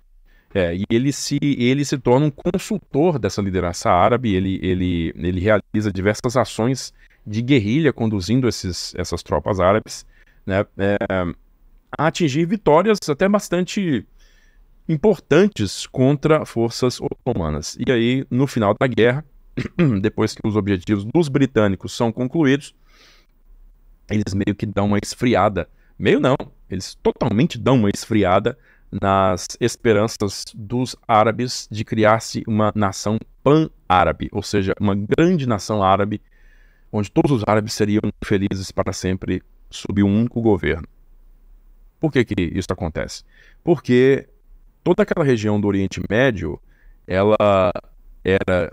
É, e ele se, ele se torna um consultor dessa liderança árabe, ele, ele, ele realiza diversas ações de guerrilha conduzindo esses, essas tropas árabes né, é, a atingir vitórias até bastante importantes contra forças otomanas. E aí, no final da guerra, depois que os objetivos dos britânicos são concluídos, eles meio que dão uma esfriada. Meio não, eles totalmente dão uma esfriada nas esperanças dos árabes de criar-se uma nação pan-árabe, ou seja, uma grande nação árabe onde todos os árabes seriam felizes para sempre sob um único governo. Por que, que isso acontece? Porque toda aquela região do Oriente Médio ela era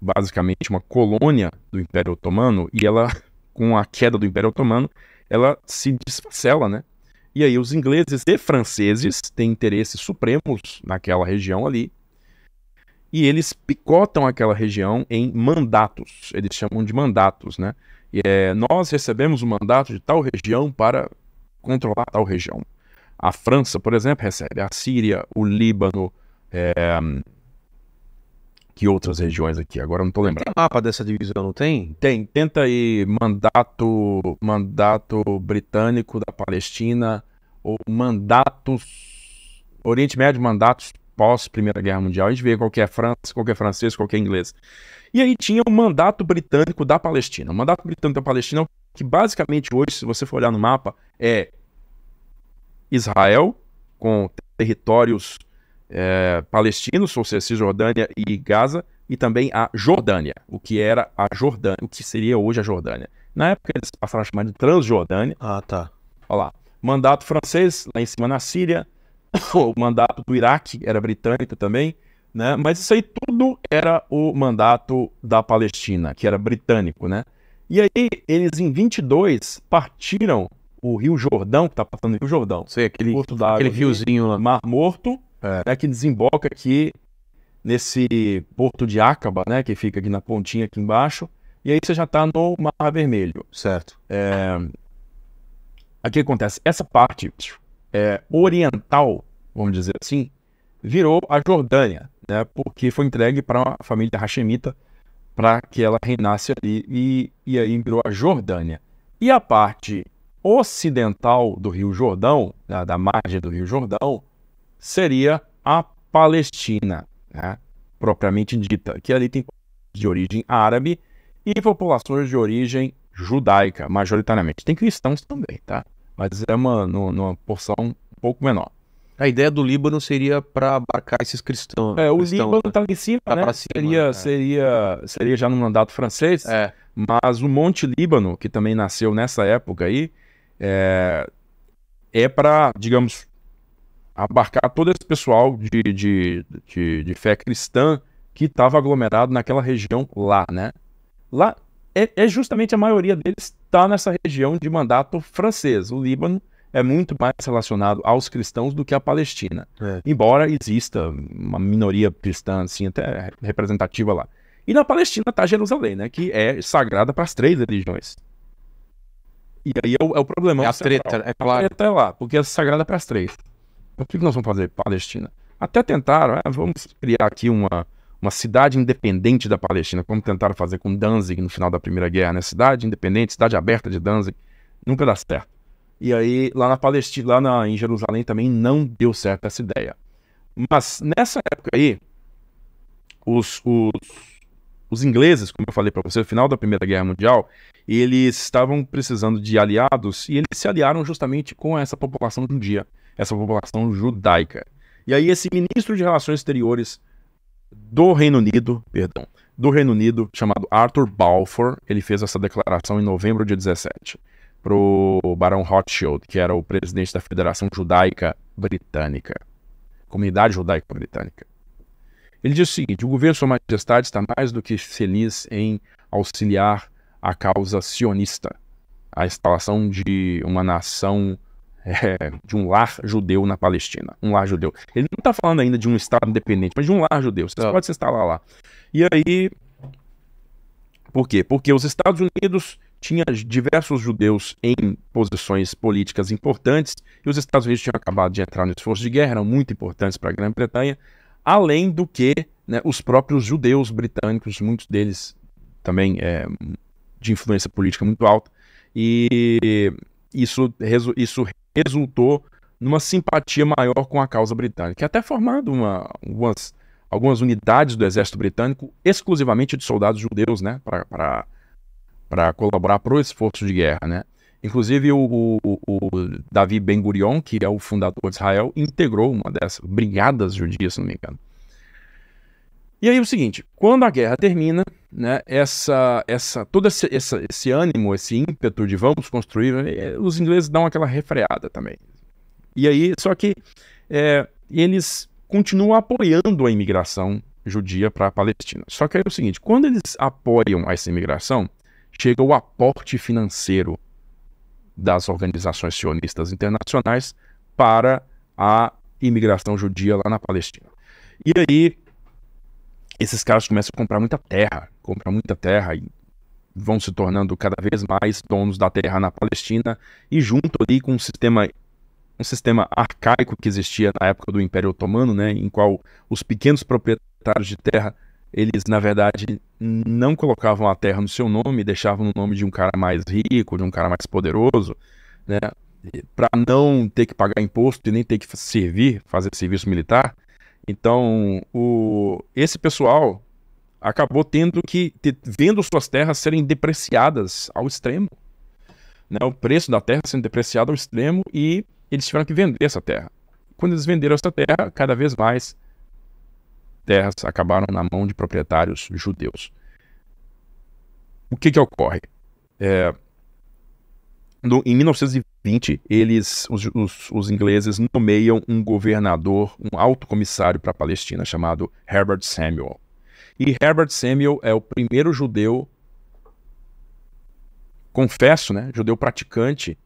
basicamente uma colônia do Império Otomano e ela, com a queda do Império Otomano, ela se desfacela, né? E aí os ingleses e franceses têm interesses supremos naquela região ali e eles picotam aquela região em mandatos. Eles chamam de mandatos, né? E é, nós recebemos o um mandato de tal região para controlar tal região. A França, por exemplo, recebe a Síria, o Líbano, é, que outras regiões aqui? Agora não estou lembrando. Tem mapa dessa divisão, não tem? Tem. Tenta aí mandato, mandato britânico da Palestina ou mandatos Oriente Médio, mandatos pós-Primeira Guerra Mundial. A gente vê qualquer França, qualquer francês, qualquer inglês. E aí tinha o mandato britânico da Palestina. O mandato britânico da Palestina, que basicamente hoje, se você for olhar no mapa, é Israel, com territórios é, palestinos, ou seja, Cisjordânia e Gaza, e também a Jordânia, o que era a Jordânia, o que seria hoje a Jordânia. Na época eles passaram a chamar de Transjordânia. Ah, tá. Olha lá. Mandato francês, lá em cima na Síria, o mandato do Iraque era britânico também, né? Mas isso aí tudo era o mandato da Palestina, que era britânico, né? E aí eles em 22 partiram o Rio Jordão, que tá passando o Rio Jordão, sei aquele porto da aquele riozinho lá, Mar Morto, é. Né, que desemboca aqui nesse porto de Acaba, né, que fica aqui na pontinha aqui embaixo, e aí você já está no Mar Vermelho, certo? É... Aqui acontece essa parte é, oriental, vamos dizer assim, virou a Jordânia, né, porque foi entregue para uma família hashemita para que ela reinasse ali e, e aí virou a Jordânia. E a parte ocidental do Rio Jordão, da, né, da margem do Rio Jordão, seria a Palestina, né, propriamente dita, que ali tem de origem árabe e populações de origem judaica, majoritariamente. Tem cristãos também, tá? mas é uma, numa porção um pouco menor. A ideia do Líbano seria para abarcar esses cristãos. É, o Líbano está né? em cima, tá né? Cima, seria, é. seria, seria já no mandato francês. É. Mas o Monte Líbano, que também nasceu nessa época aí, é, é para, digamos, abarcar todo esse pessoal de, de, de, de fé cristã que estava aglomerado naquela região lá, né? Lá é, é justamente a maioria deles está nessa região de mandato francês. O Líbano é muito mais relacionado aos cristãos do que a Palestina, é. embora exista uma minoria cristã, assim, até representativa lá. E na Palestina está Jerusalém, né, que é sagrada para as três religiões. E aí é o, é o problema. É a treta, é claro. A treta é lá, porque é sagrada para as três. Então, o que nós vamos fazer, Palestina? Até tentaram, ah, vamos criar aqui uma, uma cidade independente da Palestina, como tentaram fazer com Danzig no final da Primeira Guerra, né? Cidade independente, cidade aberta de Danzig, nunca dá certo. E aí, lá na Palestina, lá na, em Jerusalém também não deu certo essa ideia. Mas nessa época aí, os, os, os ingleses, como eu falei para você, no final da Primeira Guerra Mundial, eles estavam precisando de aliados e eles se aliaram justamente com essa população judia, essa população judaica. E aí, esse ministro de Relações Exteriores do Reino Unido, perdão, do Reino Unido, chamado Arthur Balfour, ele fez essa declaração em novembro de 17 para o Barão Rothschild, que era o presidente da Federação Judaica Britânica, Comunidade Judaica Britânica. Ele disse o seguinte: o governo de Sua Majestade está mais do que feliz em auxiliar a causa sionista, a instalação de uma nação é, de um lar judeu na Palestina. Um lar judeu. Ele não está falando ainda de um Estado independente, mas de um lar judeu. Você tá. pode se instalar lá. E aí. Por quê? Porque os Estados Unidos tinha diversos judeus em posições políticas importantes e os Estados Unidos tinham acabado de entrar no esforço de guerra, eram muito importantes para a Grã-Bretanha, além do que né, os próprios judeus britânicos, muitos deles também é, de influência política muito alta, e isso, isso resultou numa simpatia maior com a causa britânica, até formando uma, umas, algumas unidades do exército britânico exclusivamente de soldados judeus, né, para colaborar para o esforço de guerra, né. Inclusive o, o, o Davi Ben Gurion, que é o fundador de Israel, integrou uma dessas brigadas judias, se não me engano. E aí é o seguinte, quando a guerra termina, né, essa, essa, todo esse, essa, esse ânimo, esse ímpeto de vamos construir, eh, os ingleses dão aquela refreada também. E aí, só que é, eles continuam apoiando a imigração judia para a Palestina. Só que é o seguinte, quando eles apoiam essa imigração, chega o aporte financeiro das organizações sionistas internacionais para a imigração judia lá na Palestina. E aí esses caras começam a comprar muita terra, comprar muita terra e vão se tornando cada vez mais donos da terra na Palestina e junto ali com um sistema um sistema arcaico que existia na época do Império Otomano, né, em qual os pequenos proprietários de terra eles na verdade não colocavam a terra no seu nome, deixavam no nome de um cara mais rico, de um cara mais poderoso, né, para não ter que pagar imposto e nem ter que servir, fazer serviço militar. Então, o, esse pessoal acabou tendo que, vendo suas terras serem depreciadas ao extremo. Né? O preço da terra sendo depreciado ao extremo e eles tiveram que vender essa terra. Quando eles venderam essa terra, cada vez mais terras acabaram na mão de proprietários judeus. O que que ocorre? É, no, em 1920, eles, os, os, os, ingleses nomeiam um governador, um alto comissário para a Palestina, chamado Herbert Samuel. E Herbert Samuel é o primeiro judeu, confesso, né, judeu praticante,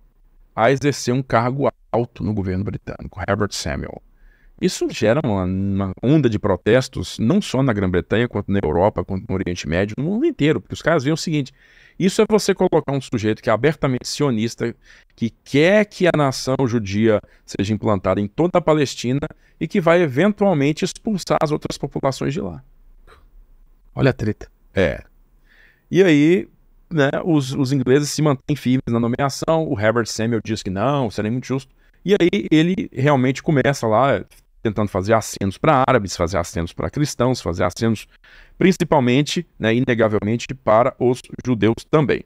a exercer um cargo alto no governo britânico, Herbert Samuel. Isso gera uma, uma onda de protestos, não só na Grã-Bretanha, quanto na Europa, quanto no Oriente Médio, no mundo inteiro, porque os caras veem o seguinte: isso é você colocar um sujeito que é abertamente sionista, que quer que a nação judia seja implantada em toda a Palestina e que vai eventualmente expulsar as outras populações de lá. Olha a treta. É. E aí, né, os, os ingleses se mantêm firmes na nomeação, o Herbert Samuel diz que não, seria é muito justo. E aí ele realmente começa lá, tentando fazer acenos para árabes, fazer acenos para cristãos, fazer acenos principalmente, né, inegavelmente, para os judeus também.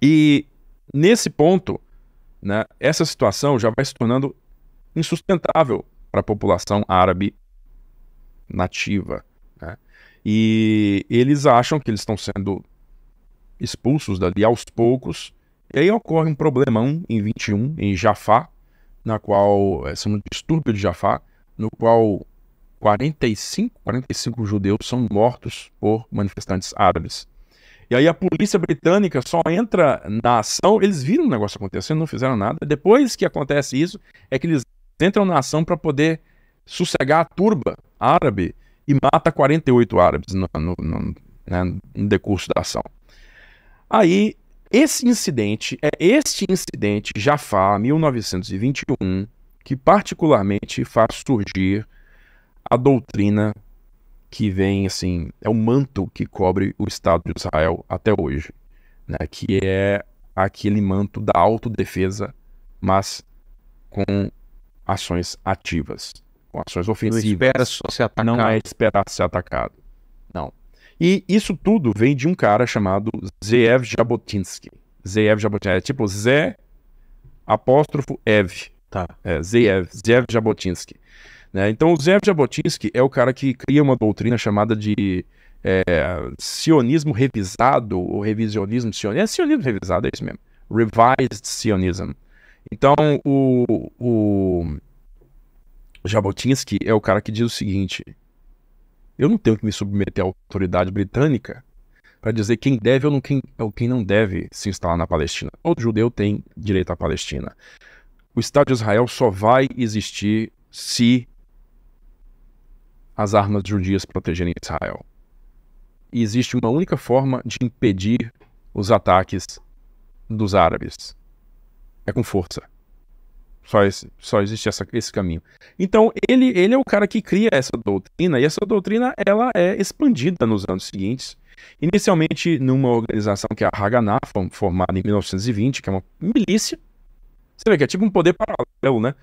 E nesse ponto, né, essa situação já vai se tornando insustentável para a população árabe nativa. Né? E eles acham que eles estão sendo expulsos dali aos poucos. E aí ocorre um problemão em 21, em Jafar, na qual é um distúrbio de Jafar, no qual 45, 45 judeus são mortos por manifestantes árabes. E aí a polícia britânica só entra na ação, eles viram o negócio acontecendo, não fizeram nada. Depois que acontece isso, é que eles entram na ação para poder sossegar a turba árabe e mata 48 árabes no, no, no, né, no decurso da ação. Aí esse incidente, é este incidente Jafá 1921 que particularmente faz surgir a doutrina que vem assim, é o manto que cobre o Estado de Israel até hoje, né? que é aquele manto da autodefesa, mas com ações ativas, com ações ofensivas. Não espera se atacar. Não é esperar ser atacado. E isso tudo vem de um cara chamado Zeev Jabotinsky. Zeev Jabotinsky, é tipo Zé apóstrofo Ev. Tá. É, Zeev, Jabotinsky. Né? Então, o Zeev Jabotinsky é o cara que cria uma doutrina chamada de é, sionismo revisado, ou revisionismo sionista. É sionismo revisado, é isso mesmo. Revised Sionism. Então, o, o Jabotinsky é o cara que diz o seguinte: eu não tenho que me submeter à autoridade britânica para dizer quem deve ou, não, quem, ou quem não deve se instalar na Palestina. Todo judeu tem direito à Palestina. O Estado de Israel só vai existir se as armas judias protegerem Israel. E existe uma única forma de impedir os ataques dos árabes: é com força. Só, esse, só existe essa, esse caminho. Então, ele, ele é o cara que cria essa doutrina, e essa doutrina ela é expandida nos anos seguintes. Inicialmente numa organização que é a Haganah, formada em 1920, que é uma milícia. Você vê que é tipo um poder paralelo, né?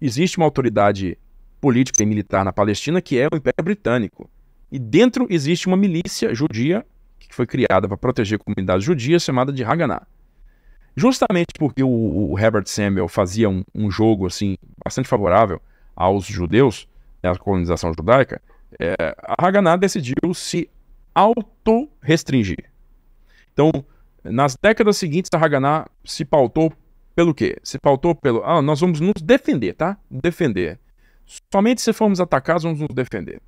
Existe uma autoridade política e militar na Palestina que é o Império Britânico. E dentro existe uma milícia judia que foi criada para proteger a comunidade judia chamada de Haganah. Justamente porque o, o Herbert Samuel fazia um, um, jogo assim bastante favorável aos judeus, né, à colonização judaica, é, a Haganah decidiu se auto-restringir. Então, nas décadas seguintes, a Haganah se pautou pelo quê? Se pautou pelo. Ah, nós vamos nos defender, tá? Defender. Somente se formos atacados, vamos nos defender.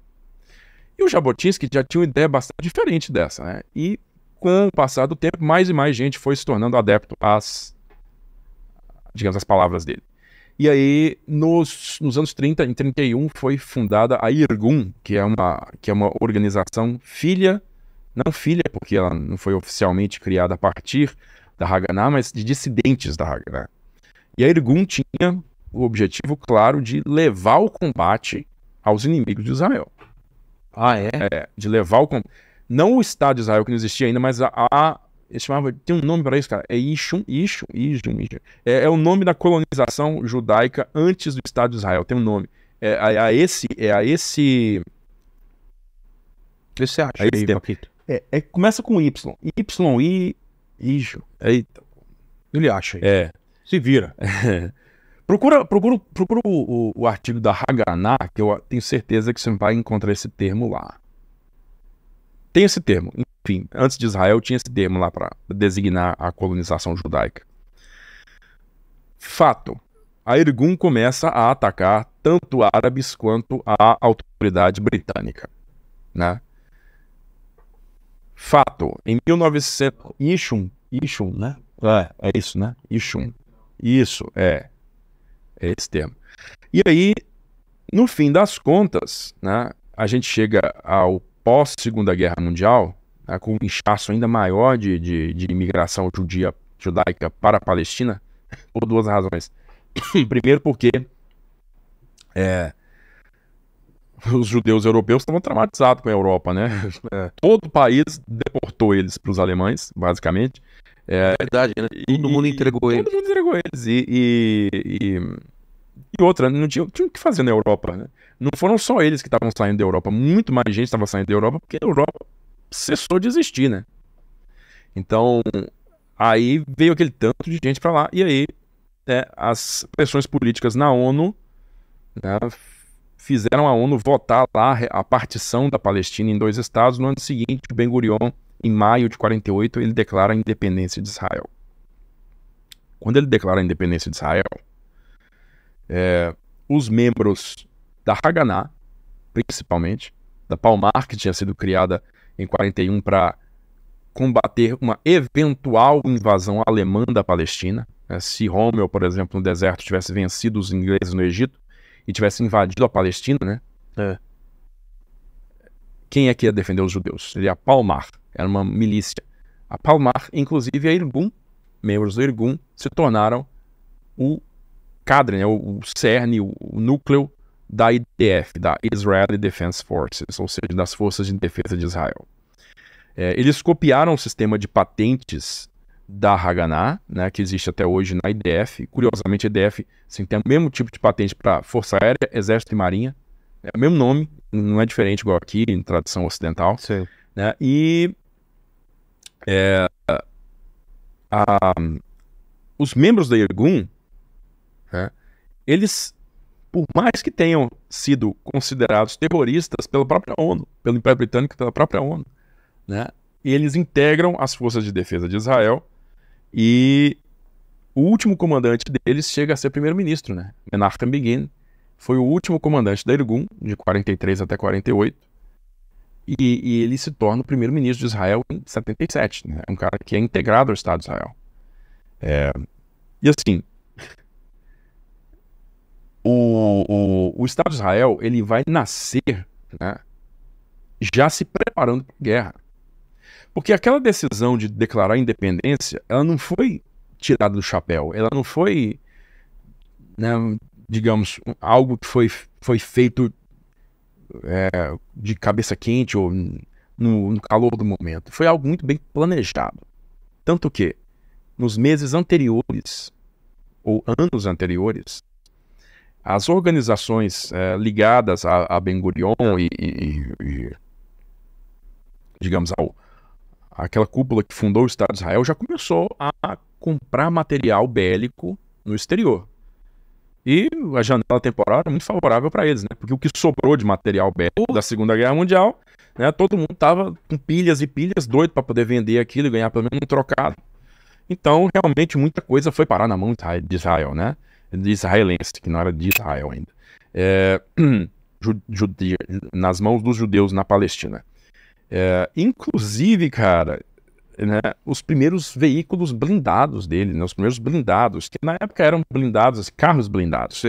E o Jabotinsky já tinha uma ideia bastante diferente dessa, né? E com o passar do tempo, mais e mais gente foi se tornando adepto às, digamos, as palavras dele. E aí, nos, nos anos 30, em 31, foi fundada a Irgun que é uma, que é uma organização filha, não filha, porque ela não foi oficialmente criada a partir da Haganah, mas de dissidentes da Haganah. E a Irgun tinha o objetivo claro de levar o combate aos inimigos de Israel. Ah, é? é de levar o combate não o Estado de Israel, que não existia ainda, mas a. a chamava, tem um nome para isso, cara. É Ishum, Ishum, Ishum, Ishum. É, é, o nome da colonização judaica antes do Estado de Israel. Tem um nome. É a, é a esse. É a esse. O que você acha? É esse aí, é, é, começa com Y. Y, I. Ishum. Eita. Ele acha. É. Se vira. procura procura, procura o, o, o, artigo da Haganah, que eu tenho certeza que você vai encontrar esse termo lá. Tem esse termo. Enfim, antes de Israel tinha esse termo lá para designar a colonização judaica. Fato. A Irgun começa a atacar tanto árabes quanto a autoridade britânica, né? Fato. Em 1900, Ishum, Ishum, né? É, é isso, né? Ishum. Isso, é. É esse termo. E aí, no fim das contas, né, a gente chega ao pós-Segunda Guerra Mundial, né, com um inchaço ainda maior de, de, de imigração judia, judaica para a Palestina, por duas razões. Primeiro, porque é, os judeus europeus estavam traumatizados com a Europa, né? É, todo o país deportou eles para os alemães, basicamente. É, é verdade, né? Todo e, mundo entregou e, eles. Todo mundo entregou eles. E, e, e outra, não tinha, tinha o que fazer na Europa, né? Não foram só eles que estavam saindo da Europa, muito mais gente estava saindo da Europa, porque a Europa cessou de existir, né? Então, aí veio aquele tanto de gente para lá, e aí né, as pressões políticas na ONU né, fizeram a ONU votar lá a partição da Palestina em dois estados. No ano seguinte, Ben Gurion, em maio de 48, ele declara a independência de Israel. Quando ele declara a independência de Israel, é, os membros da Haganá, principalmente, da Palmar, que tinha sido criada em 41 para combater uma eventual invasão alemã da Palestina. Né? Se Rommel, por exemplo, no deserto, tivesse vencido os ingleses no Egito e tivesse invadido a Palestina, né? É. Quem é que ia defender os judeus? Seria a Palmar, era uma milícia. A Palmar, inclusive a Irgun, membros do Irgun, se tornaram o cadre, né, o, o cerne, o, o núcleo da IDF, da Israeli Defense Forces, ou seja, das Forças de Defesa de Israel. É, eles copiaram o sistema de patentes da Haganah, né, que existe até hoje na IDF. Curiosamente, a IDF assim, tem o mesmo tipo de patente para Força Aérea, Exército e Marinha. É o mesmo nome, não é diferente igual aqui em tradição ocidental. Sim. Né? E é, a, os membros da Irgun né? Eles, por mais que tenham sido considerados terroristas pela própria ONU, pelo Império Britânico e pela própria ONU, né? eles integram as forças de defesa de Israel e o último comandante deles chega a ser primeiro-ministro, né? Menachem Begin foi o último comandante da Irgun, de 43 até 48, e, e ele se torna o primeiro-ministro de Israel em 77, né? É um cara que é integrado ao Estado de Israel. É... E assim, o, o, o Estado de Israel ele vai nascer né, já se preparando para a guerra. Porque aquela decisão de declarar independência, ela não foi tirada do chapéu, ela não foi, né, digamos, algo que foi, foi feito é, de cabeça quente ou no, no calor do momento. Foi algo muito bem planejado. Tanto que, nos meses anteriores, ou anos anteriores, as organizações é, ligadas a, a Ben Gurion e, e, e digamos, ao, aquela cúpula que fundou o Estado de Israel já começou a comprar material bélico no exterior. E a janela temporal era muito favorável para eles, né? Porque o que sobrou de material bélico da Segunda Guerra Mundial, né? Todo mundo tava com pilhas e pilhas, doido para poder vender aquilo e ganhar pelo menos um trocado. Então, realmente, muita coisa foi parar na mão de Israel, né? israelense, que não era de Israel ainda, é, judia, nas mãos dos judeus na Palestina. É, inclusive, cara, né, os primeiros veículos blindados dele, né, os primeiros blindados, que na época eram blindados, assim, carros blindados.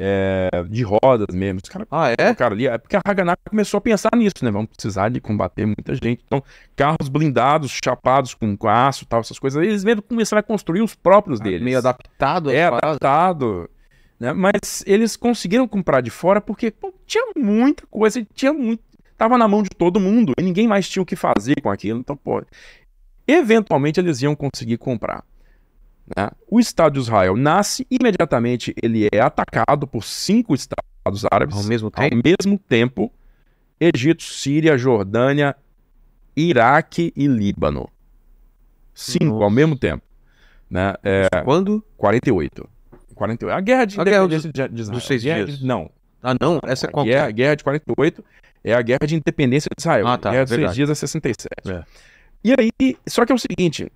É, de rodas mesmo. cara, ah, é? Cara, ali, é porque a Haganah começou a pensar nisso, né? Vamos precisar de combater muita gente. Então, carros blindados, chapados com, com aço tal, essas coisas. Eles mesmo começaram a construir os próprios ah, deles. meio adaptado. É, quase. adaptado. Né? Mas eles conseguiram comprar de fora porque pô, tinha muita coisa, tinha muito tava na mão de todo mundo e ninguém mais tinha o que fazer com aquilo. Então, pô, eventualmente eles iam conseguir comprar. Né? O Estado de Israel nasce, imediatamente ele é atacado por cinco estados árabes ao mesmo tempo: ao mesmo tempo Egito, Síria, Jordânia, Iraque e Líbano. Cinco Nossa. ao mesmo tempo. Né? É, Quando? 48. 48. A guerra de a guerra dos, de, Israel dos seis guerra dias. não. Ah, não? Essa é qual? A guerra, guerra de 48 é a guerra de independência de Israel. Ah, tá. A guerra dos seis dias é 67. É. E aí, só que é o seguinte,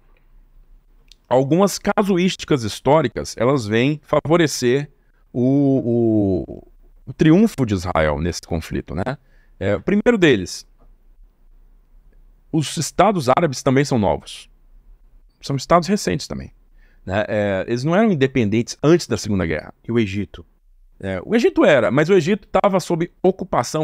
algumas casuísticas históricas, elas vêm favorecer o, o, o triunfo de Israel nesse conflito, né? É, o primeiro deles, os estados árabes também são novos. São estados recentes também. Né? É, eles não eram independentes antes da Segunda Guerra. E o Egito? É, o Egito era, mas o Egito estava sob ocupação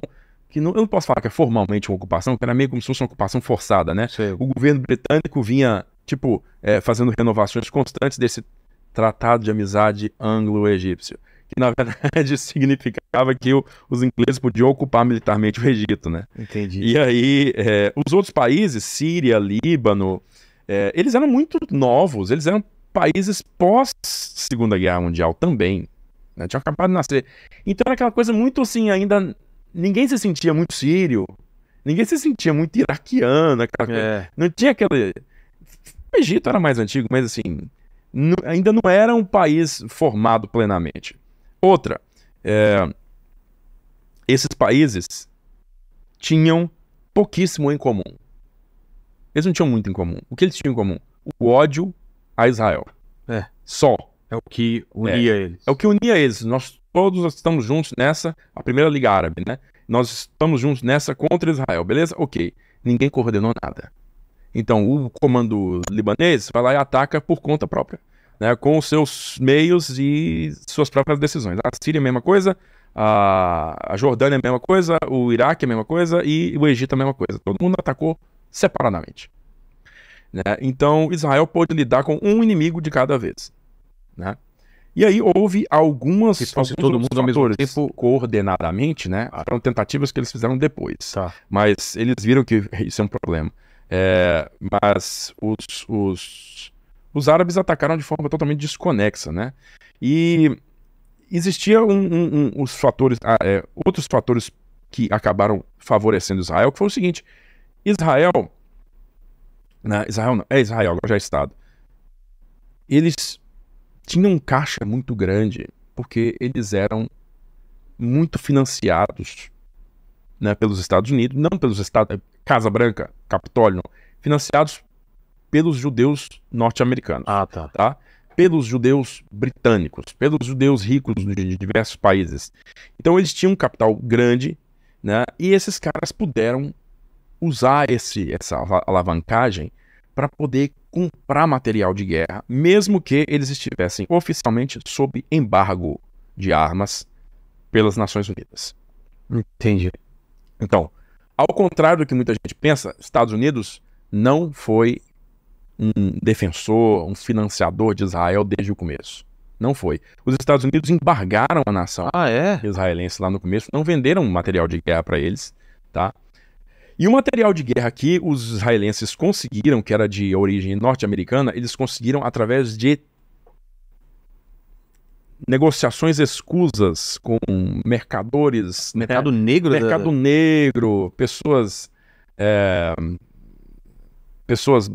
que não, eu não posso falar que é formalmente uma ocupação, que era meio como se fosse uma ocupação forçada, né? Sim. O governo britânico vinha, tipo, é, fazendo renovações constantes desse tratado de amizade anglo-egípcio, que na verdade significava que o, os ingleses podiam ocupar militarmente o Egito, né? Entendi. E aí, é, os outros países, Síria, Líbano, é, eles eram muito novos, eles eram países pós-Segunda Guerra Mundial também, né? Tinham acabado de nascer. Então era aquela coisa muito assim, ainda ninguém se sentia muito sírio, ninguém se sentia muito iraquiano, é. Não tinha aquele. O Egito era mais antigo, mas assim, ainda não era um país formado plenamente. Outra, é, esses países tinham pouquíssimo em comum. Eles não tinham muito em comum. O que eles tinham em comum? O ódio a Israel. É. Só. É o que unia é. eles. É o que unia eles. Nós todos estamos juntos nessa, a primeira Liga Árabe, né? Nós estamos juntos nessa contra Israel, beleza? Ok. Ninguém coordenou nada. Então, o comando libanês vai lá e ataca por conta própria, né? Com os seus meios e suas próprias decisões. A Síria é a mesma coisa, a Jordânia é a mesma coisa, o Iraque é a mesma coisa e o Egito é a mesma coisa. Todo mundo atacou separadamente. Né? Então, Israel pôde lidar com um inimigo de cada vez. Né? E aí houve algumas. Que todo mundo ao mesmo tempo coordenadamente, né? Foram tentativas que eles fizeram depois. Tá. Mas eles viram que isso é um problema. É, mas os, os, os árabes atacaram de forma totalmente desconexa, né? E existia um, um, um os fatores, ah, é, outros fatores que acabaram favorecendo Israel, que foi o seguinte: Israel, né, Israel não, é Israel, agora já é Estado. Eles tinham um caixa muito grande, porque eles eram muito financiados né, pelos Estados Unidos, não pelos Estados, Casa Branca, Capitólio, financiados pelos judeus norte-americanos. Ah, tá. tá. Pelos judeus britânicos, pelos judeus ricos de diversos países. Então eles tinham um capital grande, né? E esses caras puderam usar esse, essa alavancagem para poder comprar material de guerra, mesmo que eles estivessem oficialmente sob embargo de armas pelas Nações Unidas. Entendi. Então, ao contrário do que muita gente pensa, Estados Unidos não foi um defensor, um financiador de Israel desde o começo. Não foi. Os Estados Unidos embargaram a nação ah, é? israelense lá no começo, não venderam material de guerra para eles, tá? E o material de guerra que os israelenses conseguiram, que era de origem norte-americana, eles conseguiram através de negociações escusas com mercadores. Né? Mercado né? negro. Mercado da... negro, pessoas. É, pessoas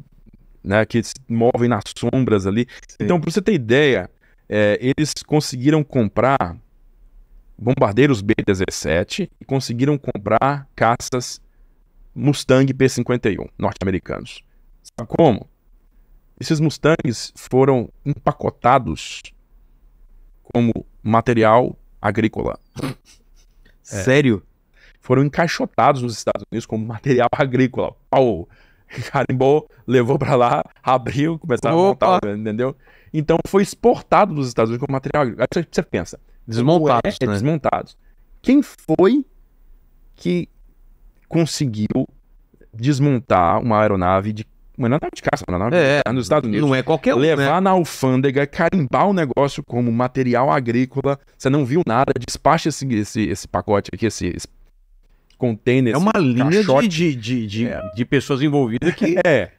né, que se movem nas sombras ali. Sim. Então, para você ter ideia, é, eles conseguiram comprar bombardeiros B-17 e conseguiram comprar caças Mustang P-51 norte-americanos. Sabe como? Esses Mustangs foram empacotados como material agrícola. É. Sério? Foram encaixotados nos Estados Unidos como material agrícola. Pau! Carimbou, levou para lá, abriu, começaram Opa. a montar, entendeu? Então foi exportado dos Estados Unidos como material agrícola. Aí você pensa. É desmontados. É, né? Desmontados. Quem foi que conseguiu desmontar uma aeronave de uma aeronave de caça, uma aeronave é, nos Estados Unidos. Não é qualquer um, né? Levar né? na alfândega, carimbar o negócio como material agrícola. Você não viu nada, despacha esse, esse, esse pacote aqui, esse, esse container. É uma linha de, de, de, é. de, pessoas envolvidas que. É.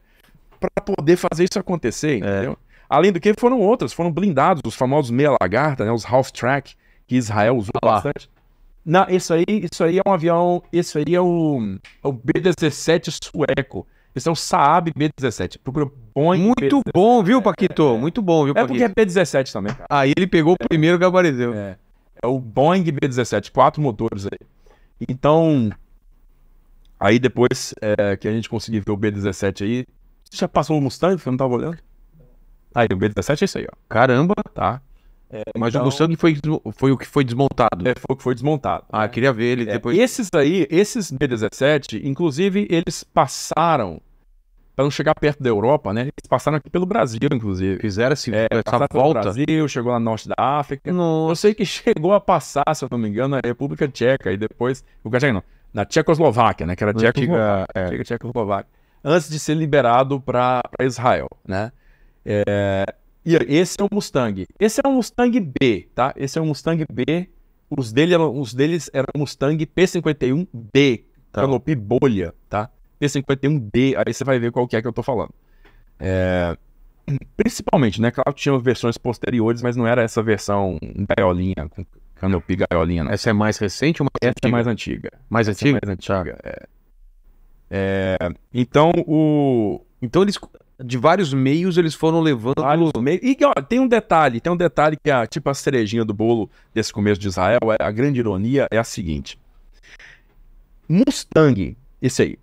Para poder fazer isso acontecer, é. entendeu? É. Além do que, foram outras, foram blindados, os famosos meia lagarta, né, os half track, que Israel usou ah, bastante. Não, isso aí, isso aí é um avião. Isso aí é o, é o B-17 sueco. Esse é o Saab B-17. Boeing Muito b bom, viu, Paquito? É, é. Muito bom, viu, é Paquito? É porque é B-17 também, cara. Aí ele pegou o primeiro gabariteu. É. É o Boeing B-17, quatro motores aí. Então, aí depois é, que a gente conseguir ver o B-17 aí... Você já passou o Mustang, você eu não tava olhando? Aí, o B-17 é isso aí, ó. Caramba! Tá. É, Mas então... o Gustavo foi, foi o que foi desmontado. É, foi o que foi desmontado. Ah, né? queria ver ele é, depois. Esses aí, esses B-17, inclusive, eles passaram para não chegar perto da Europa, né? Eles passaram aqui pelo Brasil, inclusive. Fizeram assim, é, essa volta. Pelo Brasil, chegou lá no norte da África. Eu sei que chegou a passar, se eu não me engano, na República Tcheca e depois. O não. Na Tchecoslováquia, né? Que era Tchecoslováquia. É. Tcheca, é. Tchecoslováquia. Antes de ser liberado para Israel, né? É, e esse é o Mustang. Esse é um Mustang B, tá? Esse é um Mustang B. Os, dele eram, os deles eram Mustang P51B, tá. canopi bolha, tá? P51B, aí você vai ver qual que é que eu tô falando. É... Principalmente, né? Claro que tinha versões posteriores, mas não era essa versão gaiolinha, com canopi gaiolinha. Não. Essa é mais recente ou mais essa é antiga? é mais antiga. Mais essa é antiga? É mais antiga, tá. é. é... Então, o... Então eles de vários meios eles foram levando. Vários meios. E ó, tem um detalhe, tem um detalhe que é tipo a cerejinha do bolo desse começo de Israel. É, a grande ironia é a seguinte: Mustang, esse aí.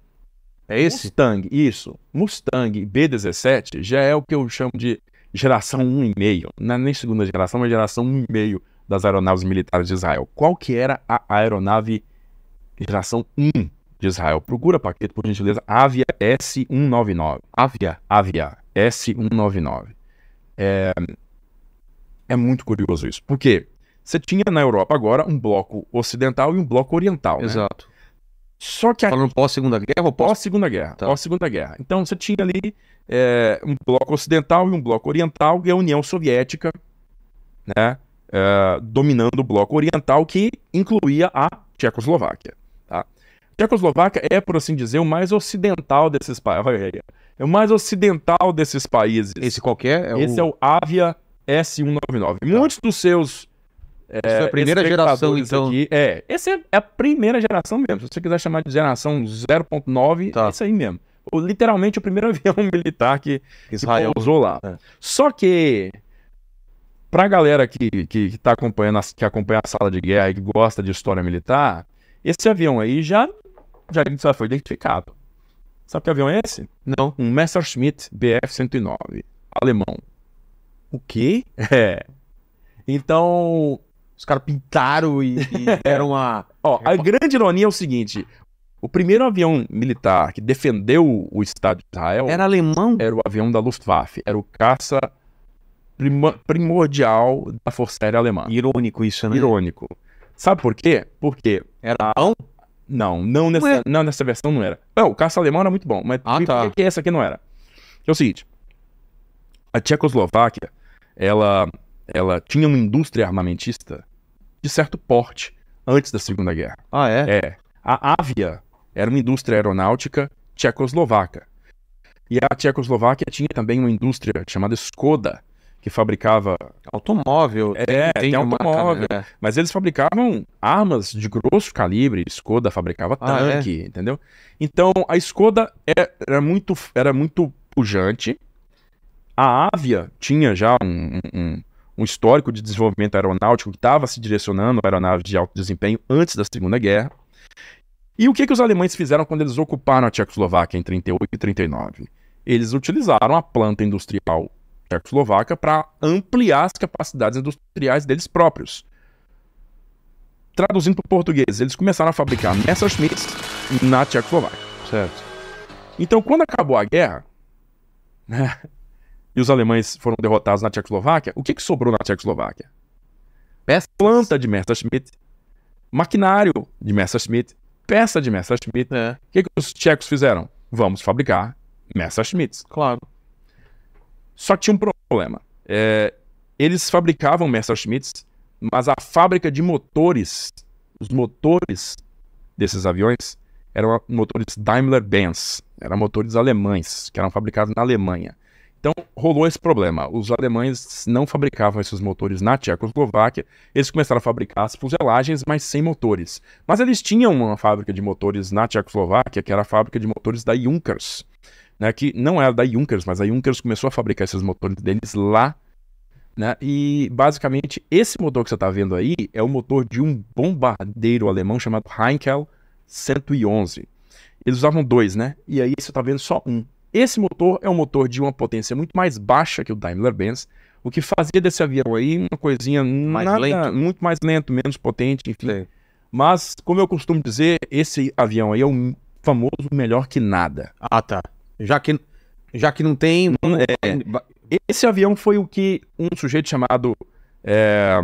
É esse? Mustang, isso. Mustang B17 já é o que eu chamo de geração 1,5. Não é nem segunda geração, mas geração 1,5 das aeronaves militares de Israel. Qual que era a aeronave geração 1? de Israel. Procura, Paquete, por gentileza, Avia S199. Avia, Avia S199. É, é muito curioso isso. porque Você tinha na Europa agora um bloco ocidental e um bloco oriental. Né? Exato. Né? Só que. Falando pós-segunda guerra ou pós. Pós-segunda guerra. Tá. Pós-segunda guerra. Então você tinha ali é, um bloco ocidental e um bloco oriental, e a União Soviética, né? É, dominando o bloco oriental, que incluía a Tchecoslováquia. Tchecoslováquia é, por assim dizer, o mais ocidental desses países. É o mais ocidental desses países. Esse qualquer é o... Esse é o Avia S199. Tá. Muitos dos seus. É, Isso é a eh, primeira geração, então. Aqui, é, esse é a primeira geração mesmo. Se você quiser chamar de geração 0.9, tá. é isso aí mesmo. O, literalmente o primeiro avião militar que, Israel. usou lá. É. Só que pra galera que, que, que tá acompanhando, a, que acompanha a sala de guerra e que gosta de história militar, esse avião aí já já só foi identificado. Sabe que avião é esse? Não, um Messerschmitt BF-109, alemão. O quê? É. Então, os caras pintaram e, e é. deram uma... Ó, a grande ironia é o seguinte, o primeiro avião militar que defendeu o Estado de Israel... Era alemão? Era o avião da Luftwaffe, era o caça primordial da Força Aérea Alemã. Irônico isso, né? Irônico. Sabe por quê? Porque era alemão? Não, não nessa, não nessa versão não era. Não, o caça alemão era muito bom, mas ah, por tá. que essa aqui não era? É o seguinte, a Tchecoslováquia, ela, ela tinha uma indústria armamentista de certo porte antes da Segunda Guerra. Ah, é? É. A Avia era uma indústria aeronáutica tchecoslovaca. E a Tchecoslováquia tinha também uma indústria chamada Skoda, que fabricava automóvel, é, tem, tem automóvel, marca, né? mas eles fabricavam armas de grosso calibre, Skoda fabricava ah, é? tanque, é? entendeu? Então a Skoda é, era muito era muito pujante. A Avia tinha já um, um, um histórico de desenvolvimento aeronáutico que estava se direcionando a aeronaves de alto desempenho antes da Segunda Guerra. E o que, que os alemães fizeram quando eles ocuparam a Tchecoslováquia em 38 e 39? Eles utilizaram a planta industrial Tchecoslováquia para ampliar as capacidades industriais deles próprios. Traduzindo para o português, eles começaram a fabricar Messerschmitts na Tchecoslováquia. Certo. Então, quando acabou a guerra, né, e os alemães foram derrotados na Tchecoslováquia, o que, que sobrou na Tchecoslováquia? Peça planta de Messerschmitt, maquinário de Messerschmitt, peça de Messerschmitt. É. O que, que os tchecos fizeram? Vamos fabricar Messerschmitts. Claro. Só que tinha um problema. É, eles fabricavam Messerschmitts, mas a fábrica de motores, os motores desses aviões, eram motores Daimler-Benz, eram motores alemães, que eram fabricados na Alemanha. Então rolou esse problema. Os alemães não fabricavam esses motores na Tchecoslováquia, eles começaram a fabricar as fuselagens, mas sem motores. Mas eles tinham uma fábrica de motores na Tchecoslováquia, que era a fábrica de motores da Junkers, né, que não era da Junkers, mas a Junkers começou a fabricar esses motores deles lá. Né, e basicamente esse motor que você está vendo aí é o motor de um bombardeiro alemão chamado Heinkel 111. Eles usavam dois, né? E aí você está vendo só um. Esse motor é um motor de uma potência muito mais baixa que o Daimler-Benz, o que fazia desse avião aí uma coisinha mais nada, lento. muito mais lento, menos potente, enfim. É. Mas, como eu costumo dizer, esse avião aí é o famoso melhor que nada. Ah, tá já que, já que não tem. É, esse avião foi o que um sujeito chamado. É,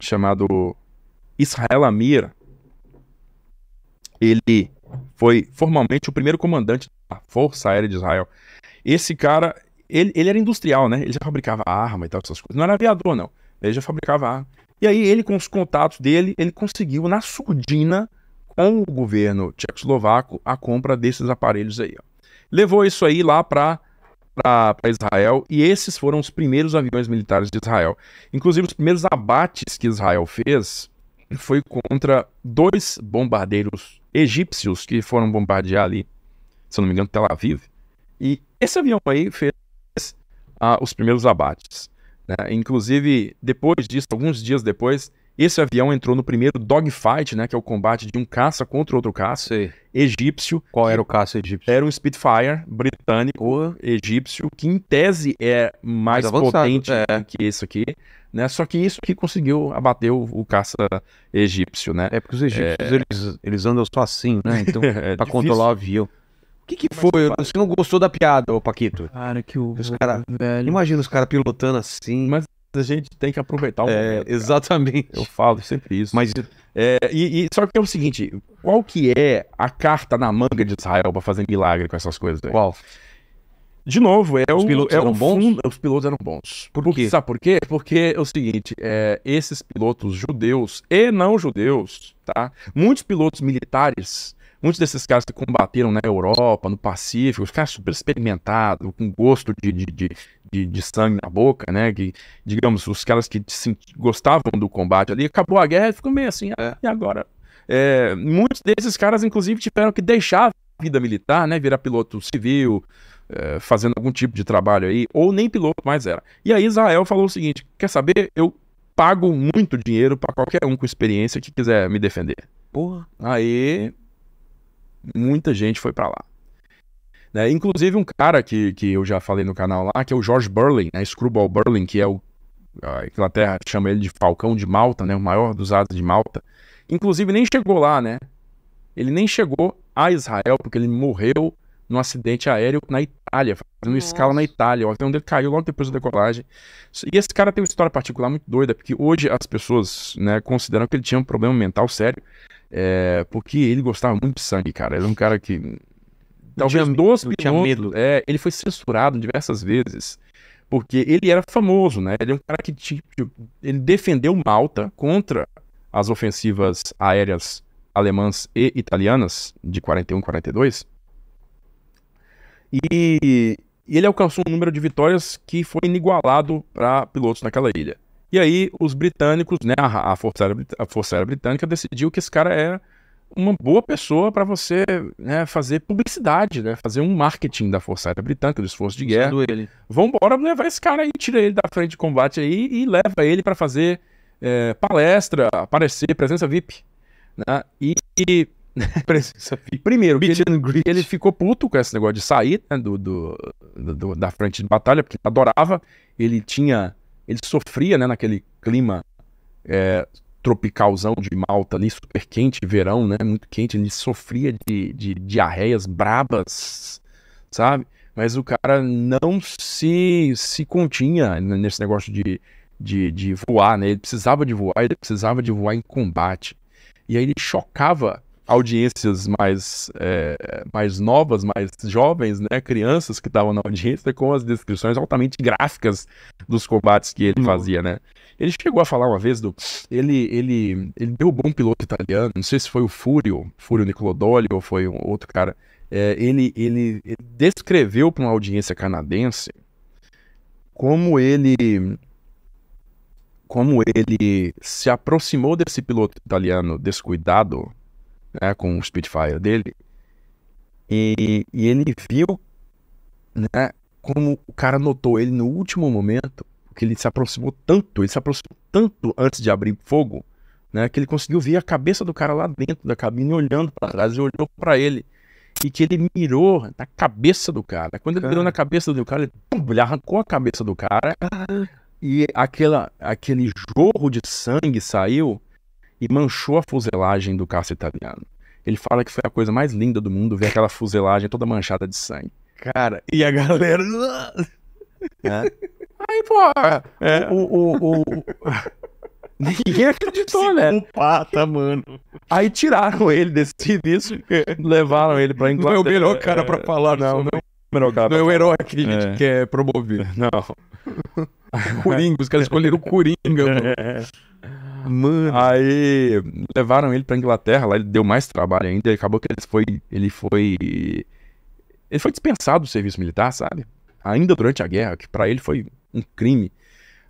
chamado Israel Amir. Ele foi formalmente o primeiro comandante da Força Aérea de Israel. Esse cara, ele, ele era industrial, né? Ele já fabricava arma e tal, essas coisas. Não era aviador, não. Ele já fabricava arma. E aí, ele, com os contatos dele, ele conseguiu, na surdina, com o governo tchecoslovaco, a compra desses aparelhos aí. Ó levou isso aí lá para para Israel e esses foram os primeiros aviões militares de Israel. Inclusive, os primeiros abates que Israel fez foi contra dois bombardeiros egípcios que foram bombardear ali, se não me engano, Tel Aviv. E esse avião aí fez ah, os primeiros abates. Né? Inclusive, depois disso, alguns dias depois, esse avião entrou no primeiro dogfight, né, que é o combate de um caça contra outro caça egípcio. Qual era o caça egípcio? Era um Spitfire britânico, egípcio, que em tese é mais, mais potente é. que esse aqui. Né? Só que isso que conseguiu abater o, o, caça egípcio, né? É porque os egípcios, é... eles, eles andam só assim, né? Então, é, pra difícil. controlar o avião. O que que foi? Você não gostou da piada, ô Paquito? Cara, que o... Os cara... Velho. Imagina os caras pilotando assim. Mas a gente tem que aproveitar o é, momento. Cara. Exatamente. Eu falo sempre isso. Mas é, e, e, só que é o seguinte, qual que é a carta na manga de Israel para fazer milagre com essas coisas? Aí? Qual? De novo, é os pilotos o, é eram bons. Fundo, os pilotos eram bons. Por, quê? Sabe por quê? Porque é o seguinte, é, esses pilotos judeus e não judeus, tá? Muitos pilotos militares Muitos desses caras que combateram na Europa, no Pacífico, os caras super experimentados, com gosto de, de, de, de, sangue na boca, né? Que, digamos, os caras que gostavam do combate ali, acabou a guerra e ficou meio assim, ah, e agora? É, muitos desses caras, inclusive, tiveram que deixar a vida militar, né? Virar piloto civil, é, fazendo algum tipo de trabalho aí, ou nem piloto mais era. E aí Israel falou o seguinte: quer saber? Eu pago muito dinheiro para qualquer um com experiência que quiser me defender. Porra. Aí Muita gente foi para lá. Né? Inclusive um cara que, que eu já falei no canal lá, que é o George Burling, né? Screwball Burling, que é o a Inglaterra chama ele de Falcão de Malta, né? O maior dos asas de Malta. Inclusive nem chegou lá, né? Ele nem chegou a Israel porque ele morreu num acidente aéreo na Itália, fazendo Nossa. escala na Itália. O avião então, dele caiu logo depois da decolagem. E esse cara tem uma história particular muito doida, porque hoje as pessoas né, consideram que ele tinha um problema mental sério, é, porque ele gostava muito de sangue, cara. Ele é um cara que. Talvez tinha, dos tinha medo. É, ele foi censurado diversas vezes. Porque ele era famoso, né? Ele é um cara que tipo, ele defendeu Malta contra as ofensivas aéreas alemãs e italianas de 41 42. E, e ele alcançou um número de vitórias que foi inigualado para pilotos naquela ilha. E aí os britânicos, né, a, a, Força, Aérea, a Força Aérea Britânica decidiu que esse cara era é uma boa pessoa para você né, fazer publicidade, né, fazer um marketing da Força Aérea Britânica, do esforço de guerra. Ele. Vambora levar esse cara aí, tira ele da frente de combate aí e leva ele para fazer é, palestra, aparecer, presença VIP. Né? E, e presença VIP. primeiro, que ele, ele, ficou puto com esse negócio de sair né, do, do, do, da frente de batalha, porque adorava, ele tinha ele sofria né, naquele clima é, tropicalzão de Malta ali, super quente, verão, né? Muito quente. Ele sofria de, de diarreias brabas, sabe? Mas o cara não se, se continha nesse negócio de, de, de voar, né? Ele precisava de voar, ele precisava de voar em combate. E aí ele chocava audiências mais, é, mais novas, mais jovens, né, crianças que estavam na audiência, com as descrições altamente gráficas dos combates que ele uhum. fazia, né? Ele chegou a falar uma vez do. Ele, ele, ele derrubou um piloto italiano, não sei se foi o Fúrio, Fúrio Nicolodoli ou foi um outro cara. É, ele, ele, ele descreveu para uma audiência canadense como ele como ele se aproximou desse piloto italiano descuidado né, com o Spitfire dele, e, e ele viu né, como o cara notou ele no último momento, porque ele se aproximou tanto, ele se aproximou tanto antes de abrir fogo, né, que ele conseguiu ver a cabeça do cara lá dentro da cabine olhando para trás e olhou para ele. E que ele mirou na cabeça do cara. Quando ele mirou na cabeça do cara, ele, pum, ele arrancou a cabeça do cara. E aquela, aquele jorro de sangue saiu e manchou a fuselagem do caça italiano. Ele fala que foi a coisa mais linda do mundo ver aquela fuselagem toda manchada de sangue. Cara, e a galera. É. Aí, pô, é. o, o, o, o... Ninguém acreditou, né? Pata, mano. Aí tiraram ele desse serviço, é. levaram ele pra Inglaterra. Não é o melhor cara pra é, falar, não. Não é o melhor cara. Não é o herói que é. quer promover. Não. Coringa, os caras escolheram o Coringa. É. Mano. Aí levaram ele pra Inglaterra, lá ele deu mais trabalho ainda, e acabou que ele foi. Ele foi. Ele foi dispensado do serviço militar, sabe? Ainda durante a guerra, que para ele foi um crime.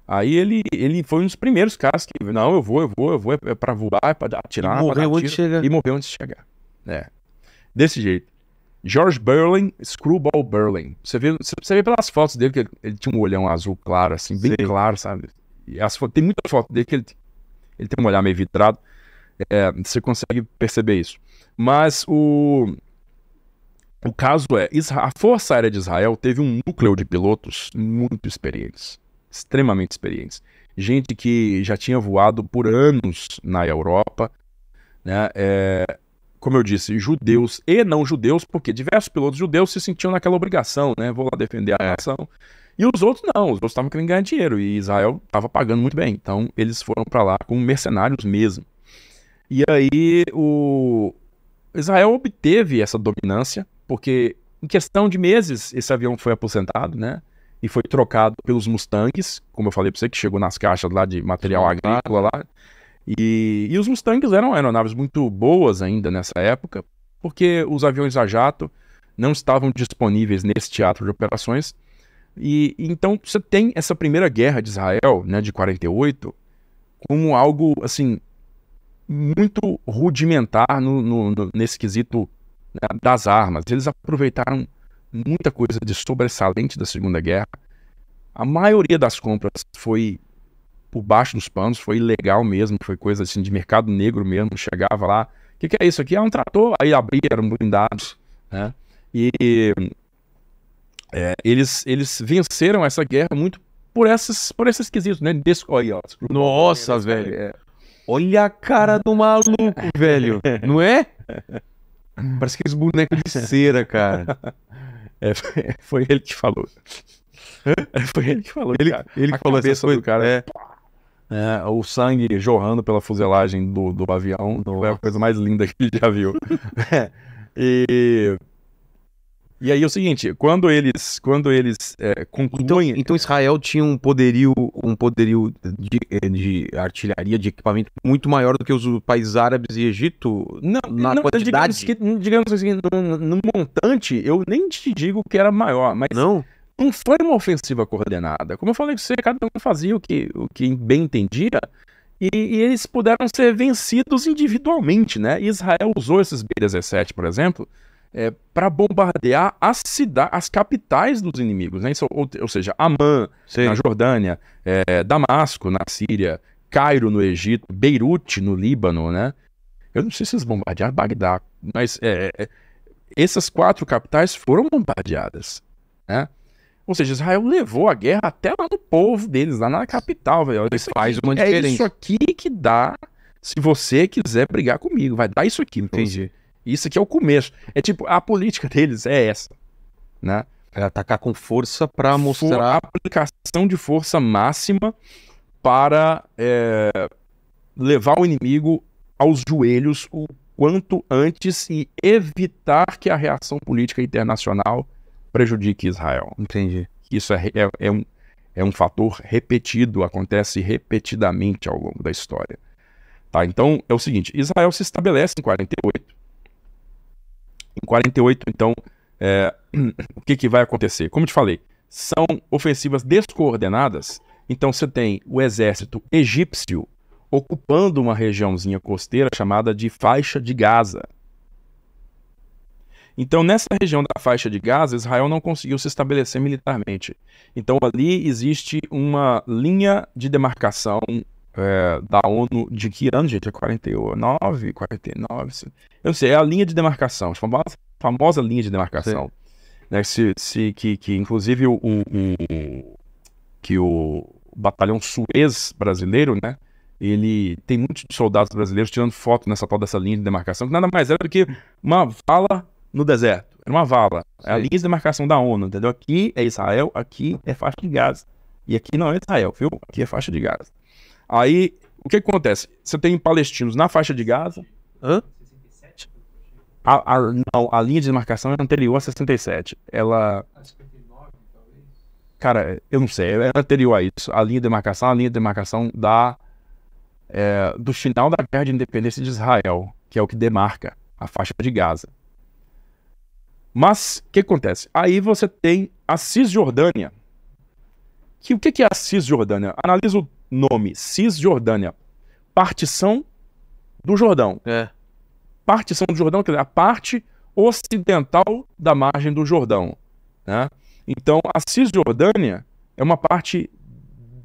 Aí ele, ele foi um dos primeiros caras que, não, eu vou, eu vou, eu vou, é, é pra voar, é pra atirar, e morreu antes de chegar. E morreu antes de chegar. É. Desse jeito. George Berlin, Screwball Berlin. Você vê, você vê pelas fotos dele que ele, ele tinha um olhão azul claro, assim, bem Sim. claro, sabe? E as, tem muita foto dele que ele ele tem um olhar meio vidrado. É, você consegue perceber isso. Mas o, o caso é: a Força Aérea de Israel teve um núcleo de pilotos muito experientes, extremamente experientes. Gente que já tinha voado por anos na Europa, né? É, como eu disse, judeus e não judeus, porque diversos pilotos judeus se sentiam naquela obrigação, né? Vou lá defender a nação. É. E os outros não, os outros estavam querendo ganhar dinheiro e Israel estava pagando muito bem. Então eles foram para lá como mercenários mesmo. E aí o Israel obteve essa dominância, porque em questão de meses esse avião foi aposentado, né? E foi trocado pelos Mustangs, como eu falei para você, que chegou nas caixas lá de material agrícola lá. E, e os Mustangs eram aeronaves muito boas ainda nessa época, porque os aviões a jato não estavam disponíveis nesse teatro de operações e então você tem essa primeira guerra de Israel, né, de 48, como algo assim muito rudimentar no, no, no nesse quesito né, das armas. Eles aproveitaram muita coisa de sobressalente da Segunda Guerra. A maioria das compras foi por baixo dos panos, foi ilegal mesmo, foi coisa assim de mercado negro mesmo. Chegava lá, o que, que, é isso aqui? É um trator. Aí abriram eram blindados, né? E é, eles, eles venceram essa guerra muito por, essas, por esses quesitos, né? Desco... Aí, ó, Nossa, velho. É. Olha a cara do maluco, velho. Não é? Parece que aqueles bonecos de cera, cara. É, foi ele que falou. É, foi ele que falou. Ele, cara. ele que falou essa coisa, cara. É, é, o sangue jorrando pela fuselagem do, do avião. Nossa. Foi a coisa mais linda que ele já viu. É, e. E aí é o seguinte, quando eles, quando eles é, então, concluem... Então, então, Israel tinha um poderio, um poderio de, de, artilharia, de equipamento muito maior do que os países árabes e Egito não, na não, quantidade? Digamos, digamos assim, no, no, montante, eu nem te digo que era maior, mas... Não? Não foi uma ofensiva coordenada. Como eu falei que você, cada um fazia o que, o que bem entendia, e, e, eles puderam ser vencidos individualmente, né? Israel usou esses B-17, por exemplo, é, para bombardear as cidades, as capitais dos inimigos, né? Isso, ou, ou, seja, Amã Sim. na Jordânia, é, Damasco na Síria, Cairo no Egito, Beirute no Líbano, né? Eu não sei se eles bombardearam Bagdá, mas é, é essas quatro capitais foram bombardeadas, né? Ou seja, Israel levou a guerra até lá no povo deles, lá na capital, velho. Isso faz uma diferença. É isso aqui que dá se você quiser brigar comigo, vai dar isso aqui. Entendi. Você. Isso aqui é o começo. É tipo, a política deles é essa, né? É atacar com força para mostrar... For aplicação de força máxima para é, levar o inimigo aos joelhos o quanto antes e evitar que a reação política internacional prejudique Israel. Entendi. Isso é, é, é um, é um fator repetido, acontece repetidamente ao longo da história. Tá, então é o seguinte: Israel se estabelece em 48 em 48, então, é, o que, que vai acontecer? Como te falei, são ofensivas descoordenadas, então você tem o exército egípcio ocupando uma regiãozinha costeira chamada de Faixa de Gaza. Então, nessa região da faixa de Gaza, Israel não conseguiu se estabelecer militarmente. Então, ali existe uma linha de demarcação, é, da ONU de que ano, gente? É 49, 49. Eu sei, é a linha de demarcação, a famosa, famosa linha de demarcação. Né, se, se, que, que, inclusive, o, o, o, que o batalhão Suez brasileiro, né? Ele tem muitos soldados brasileiros tirando foto nessa tal dessa linha de demarcação, que nada mais era é do que uma vala no deserto. Era é uma vala. Sim. É a linha de demarcação da ONU, entendeu? Aqui é Israel, aqui é faixa de Gaza. E aqui não é Israel, viu? Aqui é faixa de Gaza. Aí, o que, acontece? Você tem palestinos na faixa de Gaza. Hã? A, a, não, a linha de demarcação é anterior a 67. Ela. Cara, eu não sei, é anterior a isso. A linha de demarcação, a linha de demarcação da, é, do final da guerra de independência de Israel, que é o que demarca a faixa de Gaza. Mas, o que acontece? Aí você tem a Cisjordânia. Que, o que, que é a Cisjordânia? Analisa o Nome: Cisjordânia. Partição do Jordão. É. Partição do Jordão, quer dizer, a parte ocidental da margem do Jordão. Né? Então, a Cisjordânia é uma parte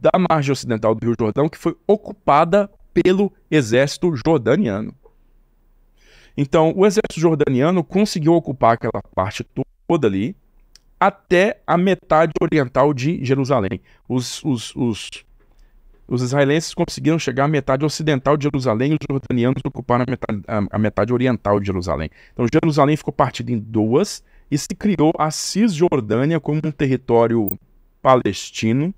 da margem ocidental do Rio Jordão que foi ocupada pelo exército jordaniano. Então, o exército jordaniano conseguiu ocupar aquela parte toda ali até a metade oriental de Jerusalém. Os, os, os os israelenses conseguiram chegar à metade ocidental de Jerusalém e os jordanianos ocuparam a metade, a, a metade oriental de Jerusalém. Então, Jerusalém ficou partida em duas e se criou a Cisjordânia como um território palestino,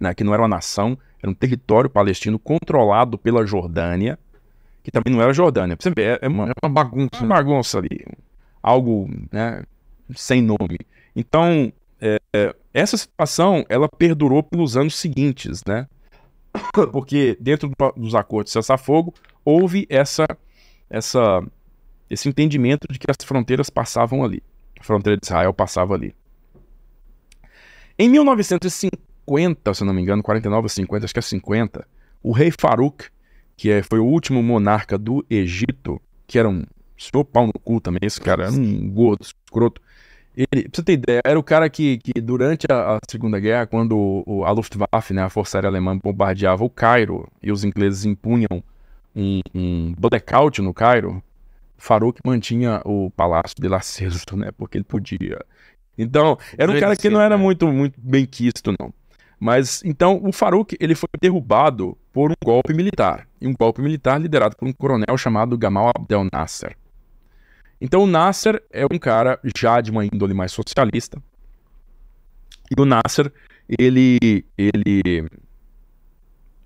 né, que não era uma nação, era um território palestino controlado pela Jordânia, que também não era Jordânia. Pra você é, é uma, é uma bagunça. Uma bagunça ali. Algo né, sem nome. Então, é, é, essa situação ela perdurou pelos anos seguintes, né? Porque dentro do, dos acordos de cessar-fogo houve essa, essa, esse entendimento de que as fronteiras passavam ali. A fronteira de Israel passava ali. Em 1950, se não me engano, 49 ou 50, acho que é 50, o rei Farouk, que é, foi o último monarca do Egito, que era um senhor pau no cu também, esse cara, era um gordo, escroto, ele, pra você ter ideia, era o cara que, que durante a, a Segunda Guerra, quando o, a Luftwaffe, né, a Força Aérea Alemã, bombardeava o Cairo e os ingleses impunham um, um blackout no Cairo, Farouk mantinha o palácio de Lacesto, né, porque ele podia. Então, era um cara que não era né? muito, muito bem quisto, não. Mas, então, o Farouk, ele foi derrubado por um golpe militar, e um golpe militar liderado por um coronel chamado Gamal Abdel Nasser. Então o Nasser é um cara já de uma índole mais socialista. E o Nasser, ele, ele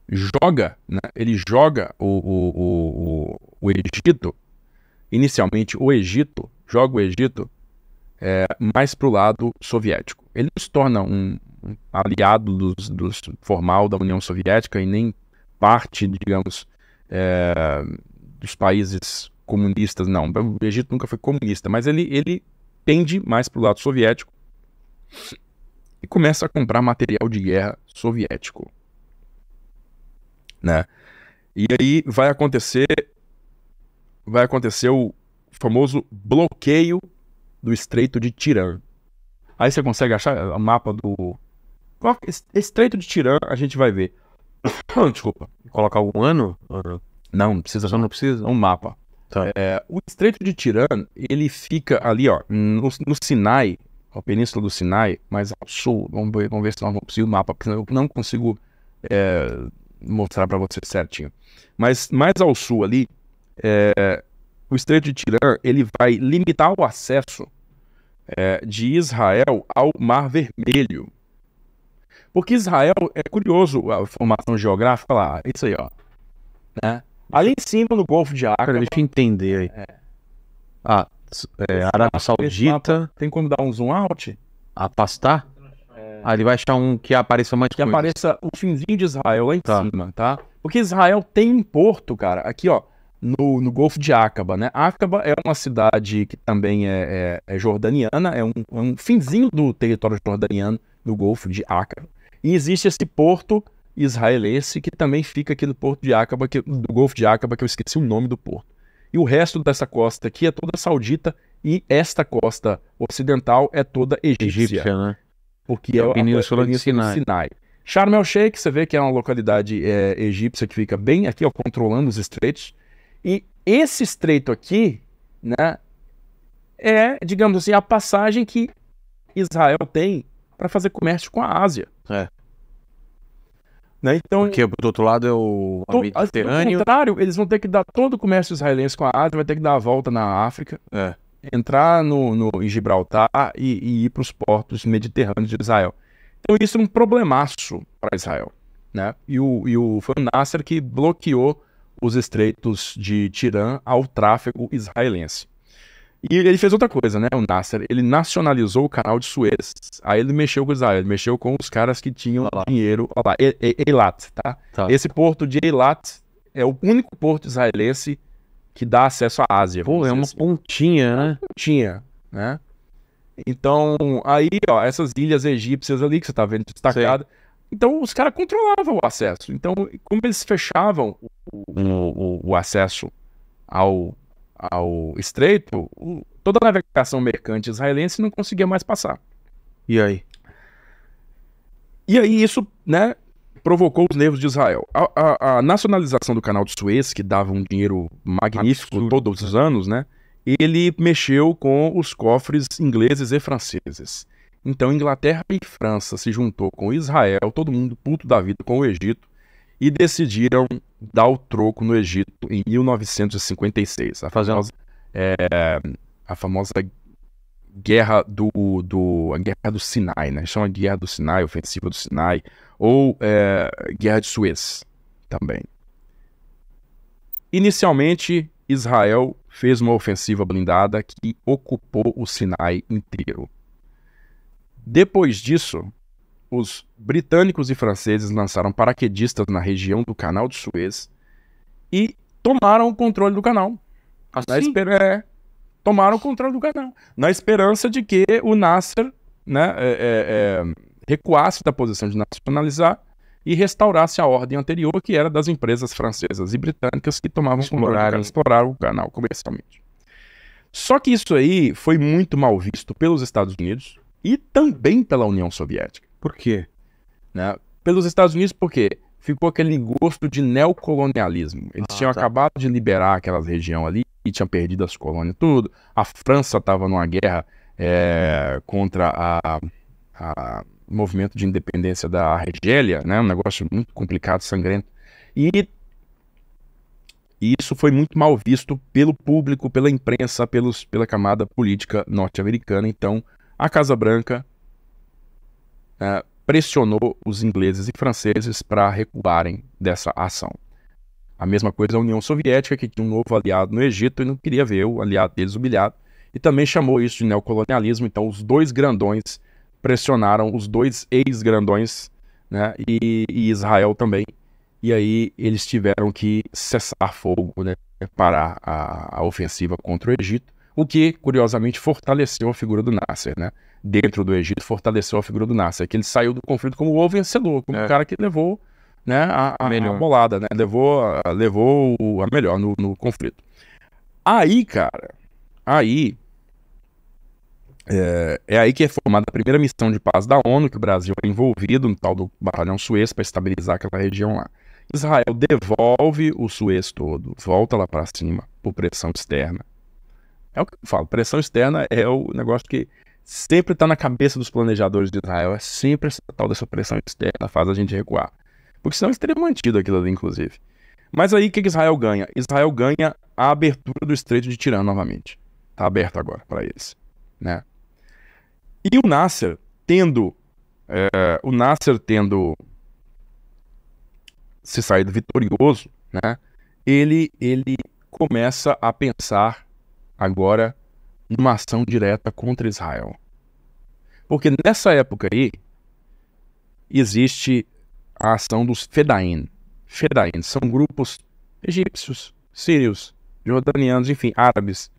joga, né? ele joga o, o, o, o Egito, inicialmente o Egito, joga o Egito é, mais para o lado soviético. Ele não se torna um, um aliado dos, dos, formal da União Soviética e nem parte, digamos, é, dos países comunistas, não. O Egito nunca foi comunista, mas ele, ele tende mais para o lado soviético e começa a comprar material de guerra soviético. Né? E aí vai acontecer vai acontecer o famoso bloqueio do Estreito de Tirã. Aí você consegue achar o mapa do Estreito de Tirã, a gente vai ver. Desculpa. Colocar um ano? Uhum. Não, não precisa, só não precisa. Um mapa. Tá. É, o Estreito de Tirana, ele fica ali, ó, no, no Sinai, a Península do Sinai, mais ao sul. Vamos ver, vamos ver se nós vamos conseguir o mapa, porque eu não consigo é, mostrar para você certinho. Mas mais ao sul ali, é, o Estreito de Tirã ele vai limitar o acesso é, de Israel ao Mar Vermelho. Porque Israel é curioso a formação geográfica lá, é isso aí, ó. Né? Ali em cima, no Golfo de Acre. Deixa eu entender aí. É. Ah, é, Arábia Saudita. Tem como dar um zoom out? Apastar? É... Ah, ele vai achar um que apareça mais Que apareça o finzinho de Israel lá em tá. cima, tá? Porque Israel tem um porto, cara, aqui, ó, no, no Golfo de Acaba, né? Acaba é uma cidade que também é, é, é jordaniana, é um, é um finzinho do território jordaniano, do Golfo de Acaba. E existe esse porto israelense que também fica aqui no porto de Aqaba, que, do Golfo de Aqaba, que eu esqueci o nome do porto. E o resto dessa costa aqui é toda saudita e esta costa ocidental é toda egípcia. egípcia né? Porque é, é a península, de Sinai. Sinai. Sharm el Sheikh, você vê que é uma localidade é, egípcia que fica bem aqui, ó, controlando os estreitos. E esse estreito aqui, né, é, digamos assim, a passagem que Israel tem para fazer comércio com a Ásia. É. Né? Então, Porque do outro lado é o to, assim, Mediterrâneo. Ao contrário, eles vão ter que dar todo o comércio israelense com a Ásia, vai ter que dar a volta na África, é. entrar no, no, em Gibraltar e, e ir para os portos mediterrâneos de Israel. Então isso é um problemaço para Israel. Né? E, o, e o, foi o Nasser que bloqueou os estreitos de Tirã ao tráfego israelense. E ele fez outra coisa, né? O Nasser. Ele nacionalizou o canal de Suez. Aí ele mexeu com Israel, ele mexeu com os caras que tinham dinheiro. Olha lá, Eilat, tá? tá? Esse porto de Eilat é o único porto israelense que dá acesso à Ásia. Pô, é uma assim. pontinha, né? Pontinha, né? Então, aí, ó, essas ilhas egípcias ali que você tá vendo destacada. Então, os caras controlavam o acesso. Então, como eles fechavam o, o, o acesso ao ao estreito, toda a navegação mercante israelense não conseguia mais passar. E aí? E aí isso, né, provocou os nervos de Israel. A, a, a nacionalização do canal de Suez, que dava um dinheiro magnífico Absurdo. todos os anos, né, ele mexeu com os cofres ingleses e franceses. Então Inglaterra e França se juntou com Israel, todo mundo puto da vida com o Egito, e decidiram dar o troco no Egito em 1956. A famosa, é, a famosa guerra do, do a guerra do Sinai, né? Chama de guerra do Sinai, ofensiva do Sinai, ou é, guerra de Suez também. Inicialmente, Israel fez uma ofensiva blindada que ocupou o Sinai inteiro. Depois disso, os britânicos e franceses lançaram paraquedistas na região do Canal de Suez e tomaram o controle do canal. Assim? Na ah, esper... É, tomaram o controle do canal. Na esperança de que o Nasser né, é, é, é, recuasse da posição de nacionalizar e restaurasse a ordem anterior, que era das empresas francesas e britânicas que tomavam exploraram. explorar o canal comercialmente. Só que isso aí foi muito mal visto pelos Estados Unidos e também pela União Soviética. Por quê? Né? Pelos Estados Unidos, por quê? Ficou aquele gosto de neocolonialismo. Eles ah, tinham tá. acabado de liberar aquela região ali e tinham perdido as colônias, tudo. A França estava numa guerra é, contra a, a movimento de independência da Argélia, né? Um negócio muito complicado, sangrento. E, e isso foi muito mal visto pelo público, pela imprensa, pelos, pela camada política norte-americana. Então, a Casa Branca né, pressionou os ingleses e franceses para recuarem dessa ação. A mesma coisa a União Soviética, que tinha um novo aliado no Egito e não queria ver o aliado deles humilhado, e também chamou isso de neocolonialismo. Então, os dois grandões pressionaram os dois ex-grandões né, e, e, Israel também. E aí eles tiveram que cessar fogo, né, parar a, a ofensiva contra o Egito, o que, curiosamente, fortaleceu a figura do Nasser. Né? dentro do Egito fortaleceu a figura do Nasser, que ele saiu do conflito como o vencedor, como é. o cara que levou né, a, a, melhor. a bolada, né? levou, a, levou a melhor no, no conflito. Aí, cara, aí é, é, aí que é formada a primeira missão de paz da ONU, que o Brasil é envolvido no tal do Batalhão Suez para estabilizar aquela região lá. Israel devolve o Suez todo, volta lá para cima por pressão externa. É o que eu falo, pressão externa é o negócio que sempre está na cabeça dos planejadores de Israel. É sempre essa tal dessa pressão externa faz a gente recuar. Porque senão é eles teriam mantido aquilo ali, inclusive. Mas aí o que, que Israel ganha? Israel ganha a abertura do Estreito de Tirã novamente. Está aberto agora para eles. Né? E o Nasser tendo. É, o Nasser tendo se saído vitorioso, né? Ele, ele começa a pensar agora numa ação direta contra Israel. Porque nessa época aí, existe a ação dos Fedain. Fedain são grupos egípcios, sírios, jordanianos, enfim, árabes,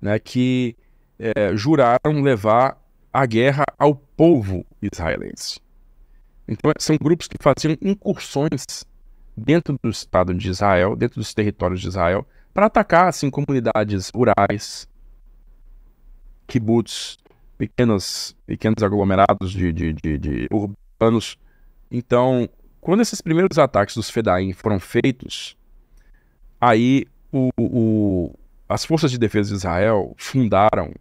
né, que é, juraram levar a guerra ao povo israelense. Então, são grupos que faziam incursões dentro do Estado de Israel, dentro dos territórios de Israel, para atacar assim comunidades rurais, kibbutz, pequenas, pequenos aglomerados de, de, de, de urbanos. Então, quando esses primeiros ataques dos Fedain foram feitos, aí o, o, as forças de defesa de Israel fundaram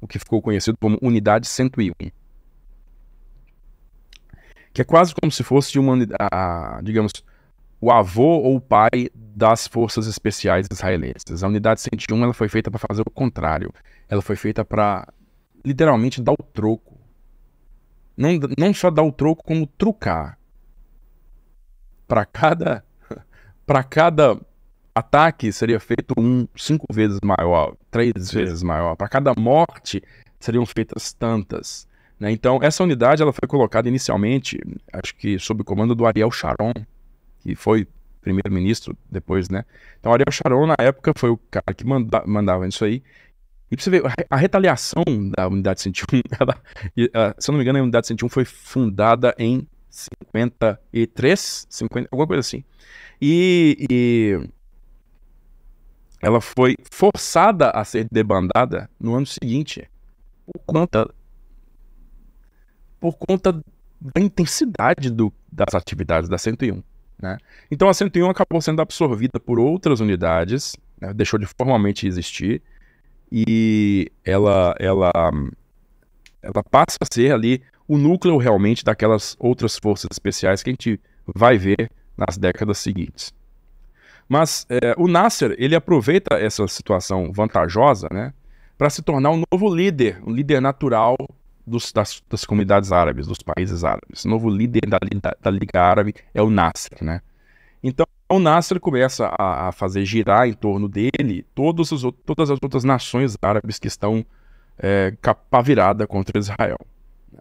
o que ficou conhecido como Unidade 101, que é quase como se fosse uma, unidade, digamos, o avô ou o pai das forças especiais israelenses. A unidade 101 ela foi feita para fazer o contrário. Ela foi feita para literalmente dar o troco. Não, não só dar o troco, como trucar. Para cada para cada ataque seria feito um cinco vezes maior, três vezes maior. Para cada morte seriam feitas tantas. Né? Então essa unidade ela foi colocada inicialmente, acho que sob o comando do Ariel Sharon, que foi primeiro-ministro depois, né? Então, Ariel Sharon, na época, foi o cara que manda, mandava isso aí. E pra você ver, a retaliação da Unidade 101, ela, ela, ah, se eu não me engano, a Unidade 101 foi fundada em 53, 50, alguma coisa assim. E, e ela foi forçada a ser debandada no ano seguinte por conta por conta da intensidade do, das atividades da 101. Né? Então a 101 acabou sendo absorvida por outras unidades, né? deixou de formalmente existir, e ela, ela, ela passa a ser ali o núcleo realmente daquelas outras forças especiais que a gente vai ver nas décadas seguintes. Mas é, o Nasser ele aproveita essa situação vantajosa né, para se tornar um novo líder, um líder natural dos, das, das, comunidades árabes, dos países árabes. O novo líder da, da, da Liga Árabe é o Nasser, né? Então, o Nasser começa a, a fazer girar em torno dele todos os, todas as outras nações árabes que estão é, capavirada contra Israel.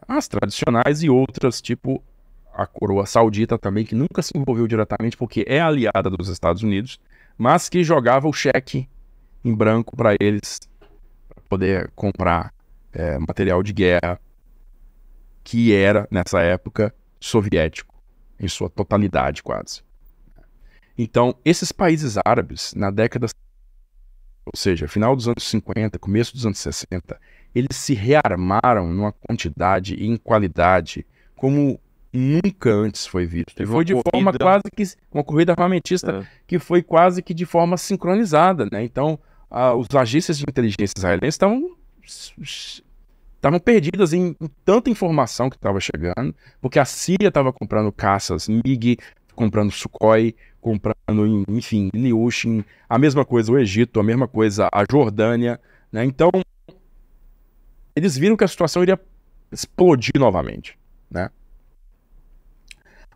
As tradicionais e outras, tipo a coroa saudita também, que nunca se envolveu diretamente porque é aliada dos Estados Unidos, mas que jogava o cheque em branco para eles poder comprar é, material de guerra que era, nessa época, soviético, em sua totalidade quase. Então, esses países árabes, na década, ou seja, final dos anos 50, começo dos anos 60, eles se rearmaram numa quantidade e em qualidade como nunca antes foi visto. E foi de corrida... forma quase que uma corrida armamentista é. que foi quase que de forma sincronizada, né? Então, a, os agentes de inteligência israelenses estavam estavam perdidas em tanta informação que estava chegando, porque a Síria estava comprando caças MiG, comprando Sukhoi, comprando, enfim, Liushin, a mesma coisa o Egito, a mesma coisa a Jordânia, né? Então, eles viram que a situação iria explodir novamente, né?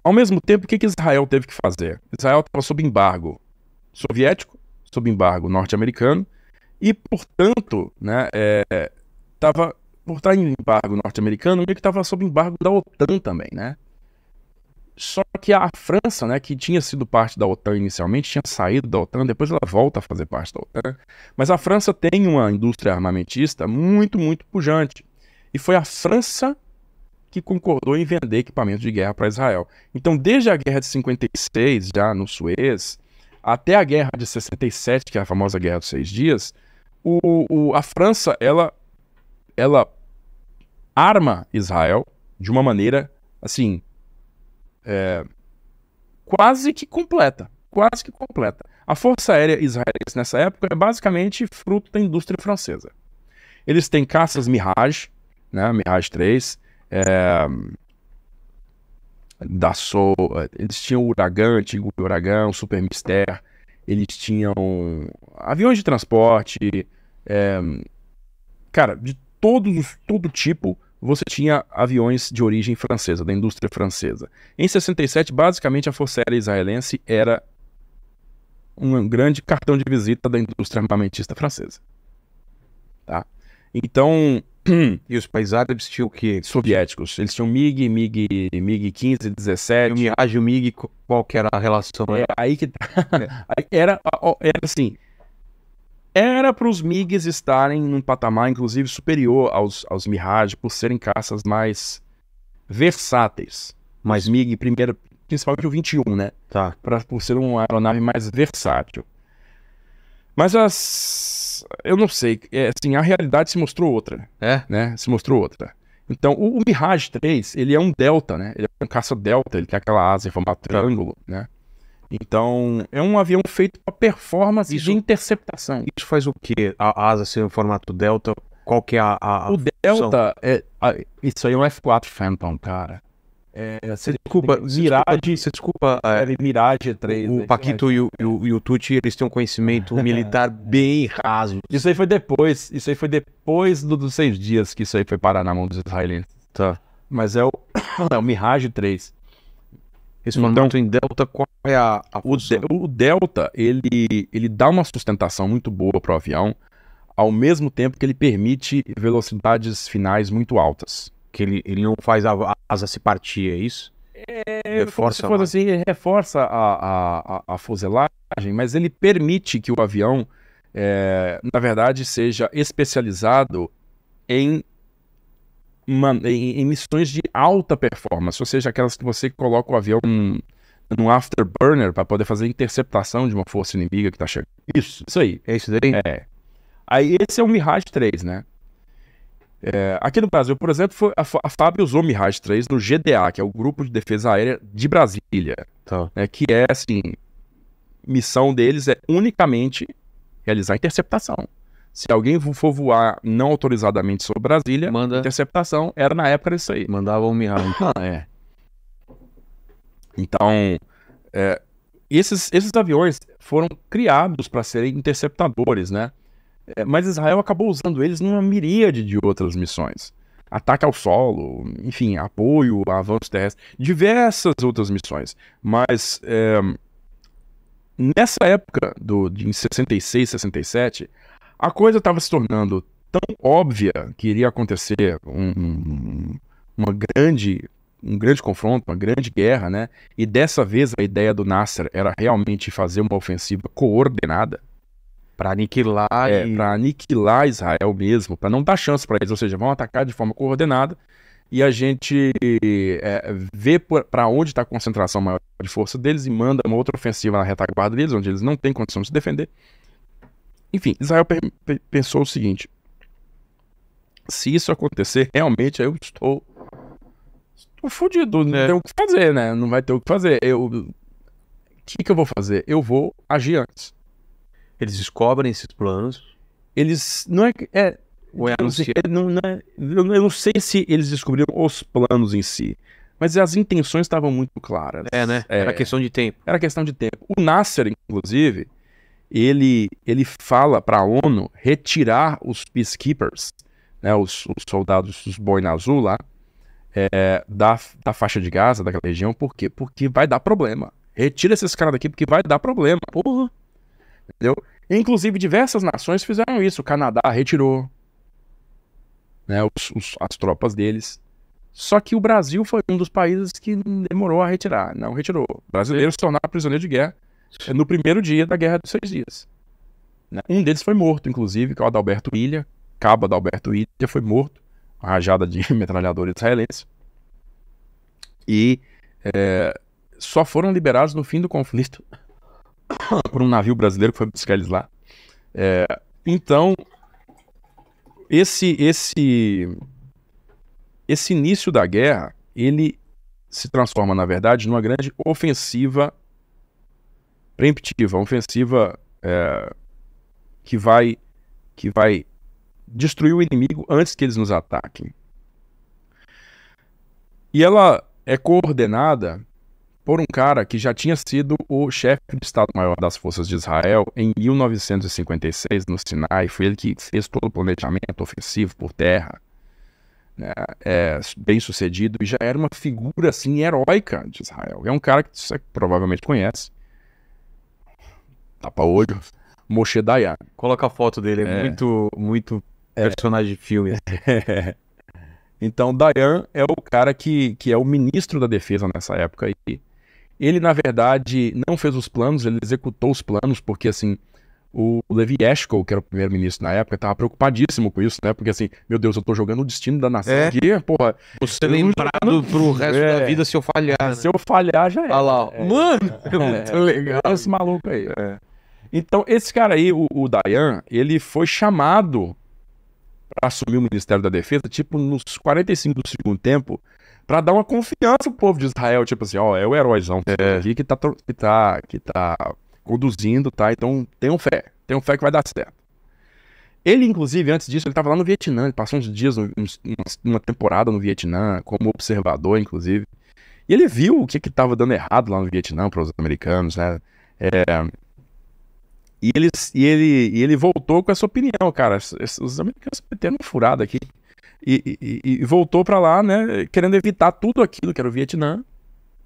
Ao mesmo tempo, o que, que Israel teve que fazer? Israel estava sob embargo soviético, sob embargo norte-americano, e, portanto, né, estava eh, por estar em embargo norte-americano, meio que estava sob embargo da OTAN também, né? Só que a França, né, que tinha sido parte da OTAN inicialmente, tinha saído da OTAN, depois ela volta a fazer parte da OTAN. Mas a França tem uma indústria armamentista muito, muito pujante. E foi a França que concordou em vender equipamento de guerra para Israel. Então, desde a guerra de 56, já no Suez, até a guerra de 67, que é a famosa Guerra dos Seis Dias, o, o, a França ela ela arma Israel de uma maneira assim é, quase que completa, quase que completa. A força aérea israelense nessa época é basicamente fruto da indústria francesa. Eles têm caças Mirage, né, Mirage 3, é, Sol eles tinham o Huracan, antigo Huracan, o Super Mister, eles tinham aviões de transporte, é, cara, de todos, todo tipo, você tinha aviões de origem francesa, da indústria francesa. Em 67, basicamente, a Força Aérea Israelense era um grande cartão de visita da indústria armamentista francesa. Tá? Então. E os países árabes tinham o quê? Soviéticos. Eles tinham MiG, MiG, MiG 15, 17. O Mirage, MiG, qual que era a relação? É, aí que. Tá. É. era, era assim era para os MiGs estarem num patamar, inclusive, superior aos, aos Mirage, por serem caças mais versáteis. Mas MiG, primeiro, principalmente o 21, né? Tá. Pra, por ser uma aeronave mais versátil. Mas as. Eu não sei. É, assim, a realidade se mostrou outra. É? Né? Se mostrou outra. Então, o, o Mirage 3, ele é um delta, né? Ele é um caça delta, ele tem aquela asa em formato triângulo, né? Então, é um avião feito para performance isso, de interceptação. Isso faz o quê? A, asa ser no formato delta? Qual que é a, a O delta, é, a, isso aí é um F4 Phantom, cara. É, você desculpa, Mirage, você desculpa, é, Mirage 3. O Paquito é. e o, e o, e o Tucci, eles têm um conhecimento militar bem raso. Isso aí foi depois, isso aí foi depois do, dos seis dias que isso aí foi parar na mão dos israelenses. Tá. Mas é o, é o Mirage 3. Esse então, em delta, qual é a, a o, de, o delta, ele, ele dá uma sustentação muito boa para o avião, ao mesmo tempo que ele permite velocidades finais muito altas. Que ele, ele não faz a, asa se partir, é isso? É, reforça se assim, reforça a, a, a, fuselagem, mas ele permite que o avião, é, na verdade, seja especializado em em, em, missões de alta performance, ou seja, aquelas que você coloca o avião num, num afterburner para poder fazer interceptação de uma força inimiga que tá chegando. Isso. Isso aí. É isso daí? É. Aí esse é o Mirage 3, né? É, aqui no Brasil, por exemplo, foi, a, a FAB usou Mirage 3 no GDA, que é o Grupo de Defesa Aérea de Brasília. Tá. É, que é, assim, missão deles é unicamente realizar interceptação. Se alguém for voar não autorizadamente sobre Brasília, Manda... interceptação era na época isso aí. Mandava um miragem. Ah, é. Então, é, esses, esses aviões foram criados para serem interceptadores, né? É, mas Israel acabou usando eles numa miríade de outras missões. Ataque ao solo, enfim, apoio avanços terrestres, diversas outras missões. Mas é, nessa época do, de 66, 67, a coisa estava se tornando tão óbvia que iria acontecer um, um, uma grande, um grande confronto, uma grande guerra, né? E dessa vez a ideia do Nasser era realmente fazer uma ofensiva coordenada para aniquilar, é, para aniquilar Israel mesmo, para não dar chance para eles, ou seja, vão atacar de forma coordenada e a gente é, vê para onde está a concentração maior de força deles e manda uma outra ofensiva na retaguarda deles, onde eles não têm condição de se defender enfim, Israel pe pe pensou o seguinte: se isso acontecer, realmente eu estou. Estou fodido, né? Não é. tem o que fazer, né? Não vai ter o que fazer. Eu. O que, que eu vou fazer? Eu vou agir antes. Eles descobrem esses planos. Eles. Não é. é ou é assim, Não, não é, eu não sei se eles descobriram os planos em si. Mas as intenções estavam muito claras. É, né? É, era questão de tempo. Era questão de tempo. O Nasser, inclusive, ele, ele fala para a ONU retirar os peacekeepers, né, os, os soldados dos boina azul lá, é, da, da faixa de Gaza, daquela região, por quê? Porque vai dar problema. Retira esses caras daqui porque vai dar problema. Porra! Entendeu? Inclusive, diversas nações fizeram isso. O Canadá retirou né, os, os, as tropas deles. Só que o Brasil foi um dos países que demorou a retirar. Não retirou. Brasileiros se tornaram prisioneiro de guerra é no primeiro dia da Guerra dos Seis Dias. Né? Um deles foi morto, inclusive, que é o Adalberto Ilha, cabo Adalberto Ilha, foi morto, uma rajada de metralhadora israelense. E é, só foram liberados no fim do conflito por um navio brasileiro que foi buscar eles lá. É, então, esse, esse, esse início da guerra, ele se transforma, na verdade, numa grande ofensiva preemptiva, uma ofensiva é, que vai que vai destruir o inimigo antes que eles nos ataquem. E ela é coordenada por um cara que já tinha sido o chefe de Estado-Maior das Forças de Israel em 1956, no Sinai. Foi ele que fez todo o planejamento ofensivo por terra, né? é, bem sucedido, e já era uma figura assim heróica de Israel. É um cara que você provavelmente conhece, tapa-olho, Moshe Dayan. Coloca a foto dele, é, é. muito, muito é. personagem de filme. Então, Dayan é o cara que, que é o ministro da defesa nessa época. E ele, na verdade, não fez os planos, ele executou os planos, porque, assim, o Levi Eshkol, que era o primeiro-ministro na época, estava preocupadíssimo com isso, né? Porque, assim, meu Deus, eu tô jogando o destino da nação é. aqui, porra. Você lembrado pro resto é. da vida se eu falhar. Né? Se eu falhar, já é. Olha lá, é. mano, é. muito legal. Esse maluco aí. É. Então, esse cara aí, o, o Dayan, ele foi chamado para assumir o Ministério da Defesa, tipo, nos 45 do segundo tempo, para dar uma confiança o povo de Israel, tipo assim, ó, é o heróizão é. aqui que tá, que, tá, que tá conduzindo, tá? Então, tenham fé, tenham fé que vai dar certo. Ele, inclusive, antes disso, ele estava lá no Vietnã, ele passou uns dias, uma temporada no Vietnã, como observador, inclusive. E ele viu o que estava dando errado lá no Vietnã para os americanos, né? É, e ele, e, ele, e ele voltou com essa opinião, cara. Os americanos meteram uma furada aqui. E, e, e voltou para lá, né? Querendo evitar tudo aquilo que era o Vietnã.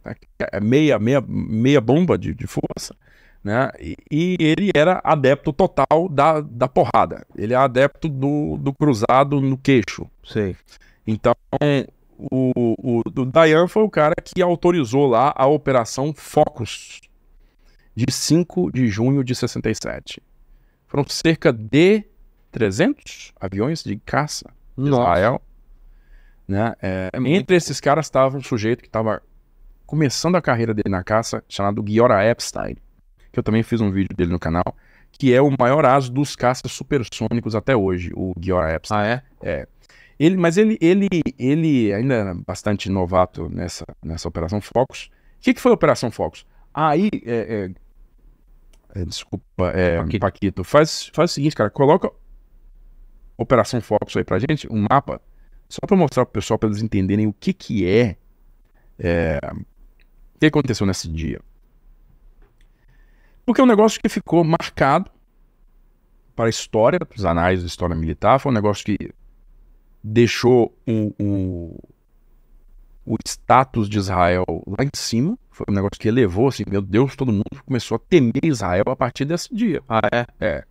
Né, é meia, meia, meia bomba de, de força. Né? E, e, ele era adepto total da, da porrada. Ele é adepto do, do cruzado no queixo. sim. Então, o, o, o Dayan foi o cara que autorizou lá a Operação Focus de 5 de junho de 67. Foram cerca de 300 aviões de caça de Nossa. Israel. Né? É, é entre esses caras estava um sujeito que estava começando a carreira dele na caça, chamado Giora Epstein, que eu também fiz um vídeo dele no canal, que é o maior aso dos caças supersônicos até hoje, o Giora Epstein. Ah, é? É. Ele, mas ele, ele, ele ainda era bastante novato nessa, nessa Operação Focus. O que, que foi a Operação Focus? Aí, é, é, é, desculpa, é, é, Paquito. Paquito, faz, faz o seguinte, cara, coloca Operação Fox aí pra gente, um mapa, só pra mostrar pro pessoal, pra eles entenderem o que que é, é o que aconteceu nesse dia. Porque é um negócio que ficou marcado para a história, para os anais da história militar, foi um negócio que deixou o, o, o status de Israel lá em cima, foi um negócio que elevou, assim, meu Deus, todo mundo começou a temer Israel a partir desse dia. Ah, é? É.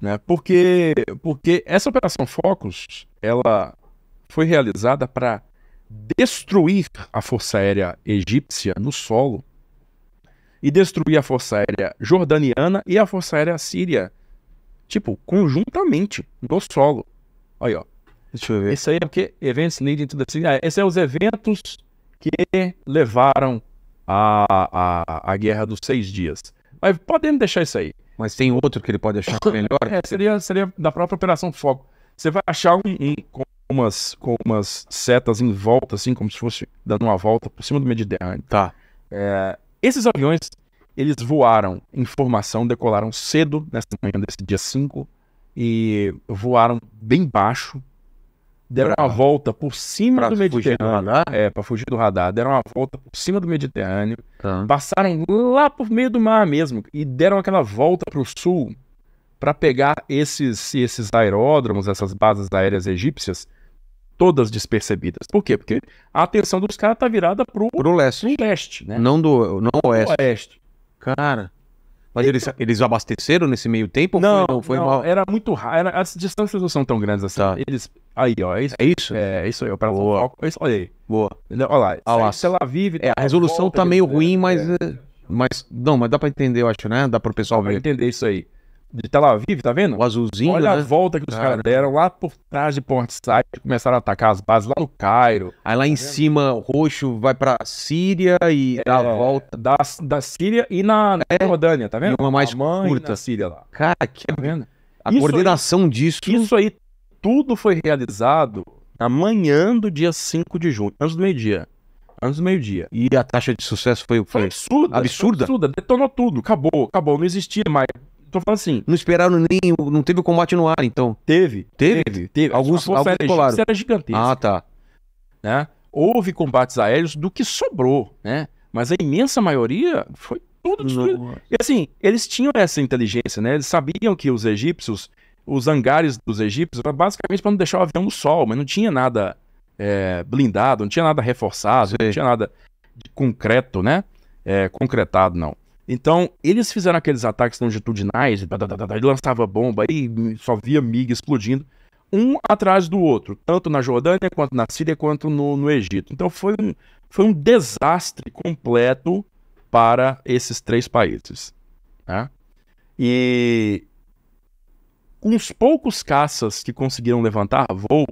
Né? Porque, porque essa operação Focus, ela foi realizada para destruir a Força Aérea Egípcia no solo e destruir a Força Aérea Jordaniana e a Força Aérea Síria, tipo, conjuntamente, no solo. Aí, ó. Deixa eu ver. Esse aí é o que? Events leading to the ah, esses são é os eventos que levaram a, a, a Guerra dos Seis Dias. Mas podemos deixar isso aí. Mas tem outro que ele pode achar melhor? É, seria, seria da própria Operação Foco. Você vai achar um, um com, umas, com umas setas em volta, assim, como se fosse dando uma volta por cima do Mediterrâneo. Tá. É, esses aviões, eles voaram em formação, decolaram cedo nessa manhã desse dia 5 e voaram bem baixo, deram pra, uma volta por cima do Mediterrâneo. Fugir do é, para fugir do radar. Deram uma volta por cima do Mediterrâneo. Tá. Passaram lá por meio do mar mesmo e deram aquela volta para o sul para pegar esses, esses aeródromos, essas bases aéreas egípcias, todas despercebidas. Por quê? Porque a atenção dos caras tá virada pro, pro leste. leste né? Não do não oeste. oeste. Cara. Mas eles, então- eles abasteceram nesse meio tempo? Não, foi, não, foi não mal... era muito raro. As distâncias não são tão grandes assim. Tá. Eles. Aí, ó. É isso, é isso? É, é isso aí, operação Boa. Foco. É isso, olha aí. Boa. Olha lá. Olha lá. Se ela vive. É, a tá, resolução volta, tá meio né? ruim, mas. É. Mas. Não, mas dá pra entender, eu acho, né? Dá pro pessoal dá ver. entender isso aí de Tel Aviv, tá vendo? O azulzinho. Olha né? a volta que os caras deram lá por trás de Port Said, começaram a atacar as bases lá no Cairo. Aí lá tá em vendo? cima, roxo vai pra Síria e é, dá a é, volta. Da, da Síria e na, é. Jordânia, tá vendo? E uma mais curta. Síria lá. Cara, que tá vendo? A isso coordenação aí, disso. Isso aí, tudo foi realizado amanhã do dia 5 de junho, antes do meio-dia antes do meio-dia. E a taxa de sucesso foi, foi, foi absurda, absurda. Absurda, detonou tudo, acabou, acabou, não existia mais Tô então falando assim, não esperaram nem. Não teve combate no ar, então. Teve. Teve? Teve. teve. Alguns, a alguns era, era gigantesca. Ah, tá. Né? Houve combates aéreos do que sobrou, né? Mas a imensa maioria foi tudo destruído. Nossa. E assim, eles tinham essa inteligência, né? Eles sabiam que os egípcios, os hangares dos egípcios, era basicamente para não deixar o avião no sol, mas não tinha nada é, blindado, não tinha nada reforçado, Sim. não tinha nada de concreto, né? É, concretado, não. Então, eles fizeram aqueles ataques longitudinais, e lançava bomba e só via MIG explodindo, um atrás do outro, tanto na Jordânia, quanto na Síria, quanto no, no Egito. Então, foi um, foi um desastre completo para esses três países. Né? E os poucos caças que conseguiram levantar voo,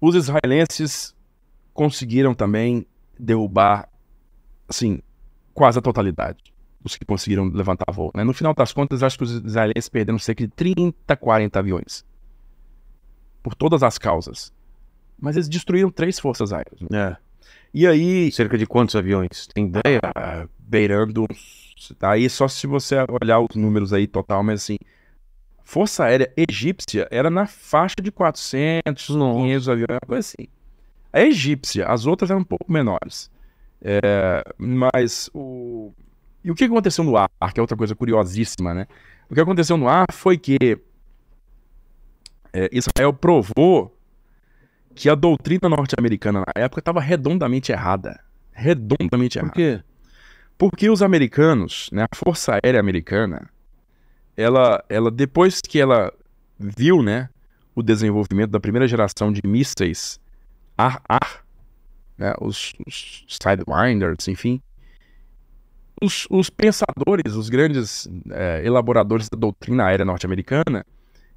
os israelenses conseguiram também derrubar assim, quase a totalidade dos que conseguiram levantar voo. Né? No final das contas, acho que os israelenses perderam cerca de 30, 40 aviões. Por todas as causas. Mas eles destruíram três forças aéreas. Né? É. E aí. Cerca de quantos aviões? Tem ideia? Ah, beirando. Aí só se você olhar os números aí total, mas assim. Força Aérea Egípcia era na faixa de 400, 500 aviões, coisa assim. A egípcia, as outras eram um pouco menores. É, mas o. E o que aconteceu no ar, que é outra coisa curiosíssima, né? O que aconteceu no ar foi que é, Israel provou que a doutrina norte-americana na época estava redondamente errada. Redondamente errada. Por quê? Porque os americanos, né, a Força Aérea Americana, ela, ela depois que ela viu, né, o desenvolvimento da primeira geração de mísseis ar-ar, né, os, os sidewinders, enfim, os, os, pensadores, os grandes é, elaboradores da doutrina aérea norte-americana,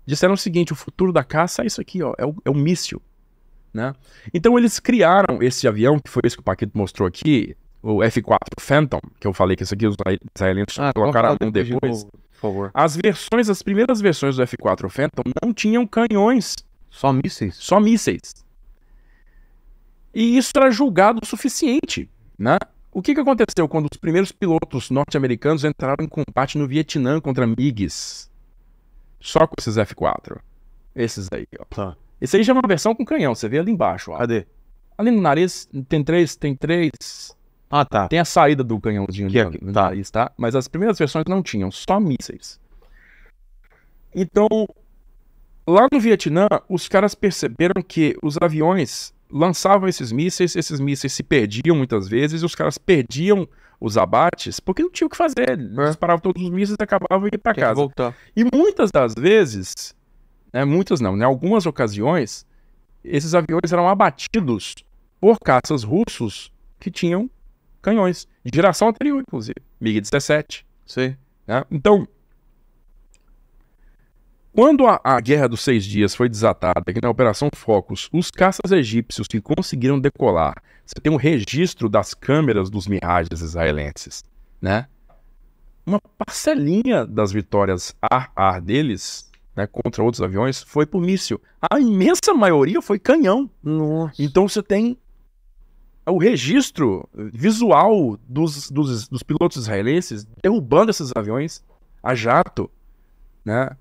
disseram o seguinte: o futuro da caça é isso aqui, ó, é o, é o míssil. Né? Então eles criaram esse avião, que foi esse que o Paquito mostrou aqui, o F-4 Phantom, que eu falei que esse aqui os israelenses ah, colocaram um depois. por favor. As versões, as primeiras versões do F-4 Phantom não tinham canhões. Só mísseis? Só mísseis. E isso era julgado o suficiente, né? O que, que aconteceu quando os primeiros pilotos norte-americanos entraram em combate no Vietnã contra MiGs? Só com esses F4. Esses aí, ó. Tá. Esse aí já é uma versão com canhão, você vê ali embaixo, ó. Cadê? Ali no nariz tem três, tem três. Ah, tá. Tem a saída do canhãozinho que ali, é, no tá. nariz, tá? Mas as primeiras versões não tinham, só mísseis. Então, lá no Vietnã, os caras perceberam que os aviões lançavam esses mísseis, esses mísseis se perdiam muitas vezes, os caras perdiam os abates porque não tinham o que fazer. É. paravam todos os mísseis e acabavam indo para casa. Voltar. E muitas das vezes, né, muitas não, em né, algumas ocasiões, esses aviões eram abatidos por caças russos que tinham canhões, de geração anterior, inclusive, MiG-17. Sim. Né? Então, quando a, a, Guerra dos Seis Dias foi desatada, que na Operação Focus, os caças egípcios que conseguiram decolar, você tem um registro das câmeras dos mirages israelenses, né? Uma parcelinha das vitórias ar-ar deles, né, contra outros aviões, foi por míssil. A imensa maioria foi canhão. Nossa. Então você tem o registro visual dos, dos, dos pilotos israelenses derrubando esses aviões a jato, né?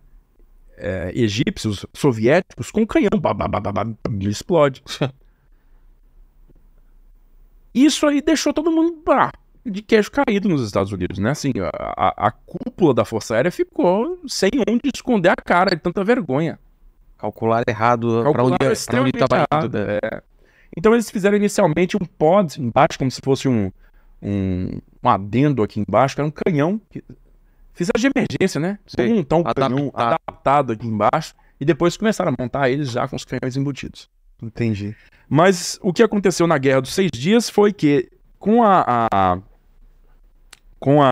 é, egípcios, soviéticos, com canhão. Babababá, explode. Isso aí deixou todo mundo de queijo caído nos Estados Unidos, né? Assim, a, a cúpula da Força Aérea ficou sem onde esconder a cara de tanta vergonha. Calcular errado para onde estava indo. É. Então eles fizeram inicialmente um pod embaixo, como se fosse um, um, um adendo aqui embaixo, que era um canhão que fizeram de emergência, né? Sim. Um tom tá. adaptado. adaptado aqui embaixo. E depois começaram a montar eles já com os canhões embutidos. Entendi. Mas o que aconteceu na Guerra dos Seis Dias foi que, com a, a com a,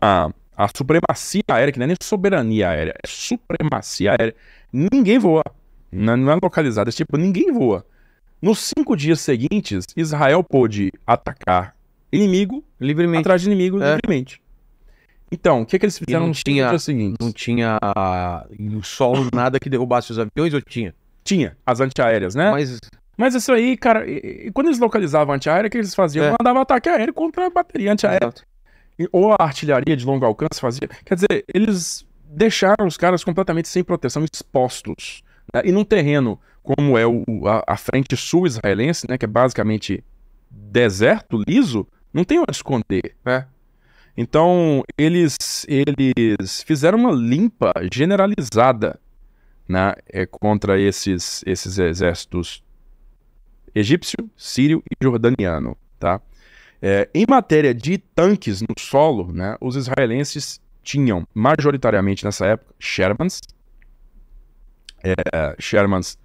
a supremacia aérea, que não é nem soberania aérea, é supremacia aérea, ninguém voa. Não é localizado esse tipo, ninguém voa. Nos cinco dias seguintes, Israel pôde atacar inimigo livremente. atrás de inimigo é. livremente. Então, o que, é que eles fizeram não tinha, no seguinte? Não tinha no ah, solo nada que derrubasse os aviões ou tinha? Tinha, as antiaéreas, né? Mas mas isso aí, cara, e, e quando eles localizavam antiaérea, o que eles faziam? É. Mandavam ataque aéreo contra a bateria antiaérea. E, ou a artilharia de longo alcance fazia. Quer dizer, eles deixaram os caras completamente sem proteção, expostos. Né? E num terreno como é o, a, a, frente sul israelense, né, que é basicamente deserto, liso, não tem onde esconder. É. Então, eles, eles fizeram uma limpa generalizada né, é, contra esses, esses exércitos egípcio, sírio e jordaniano. Tá? É, em matéria de tanques no solo, né, os israelenses tinham majoritariamente nessa época Shermans, é, Shermans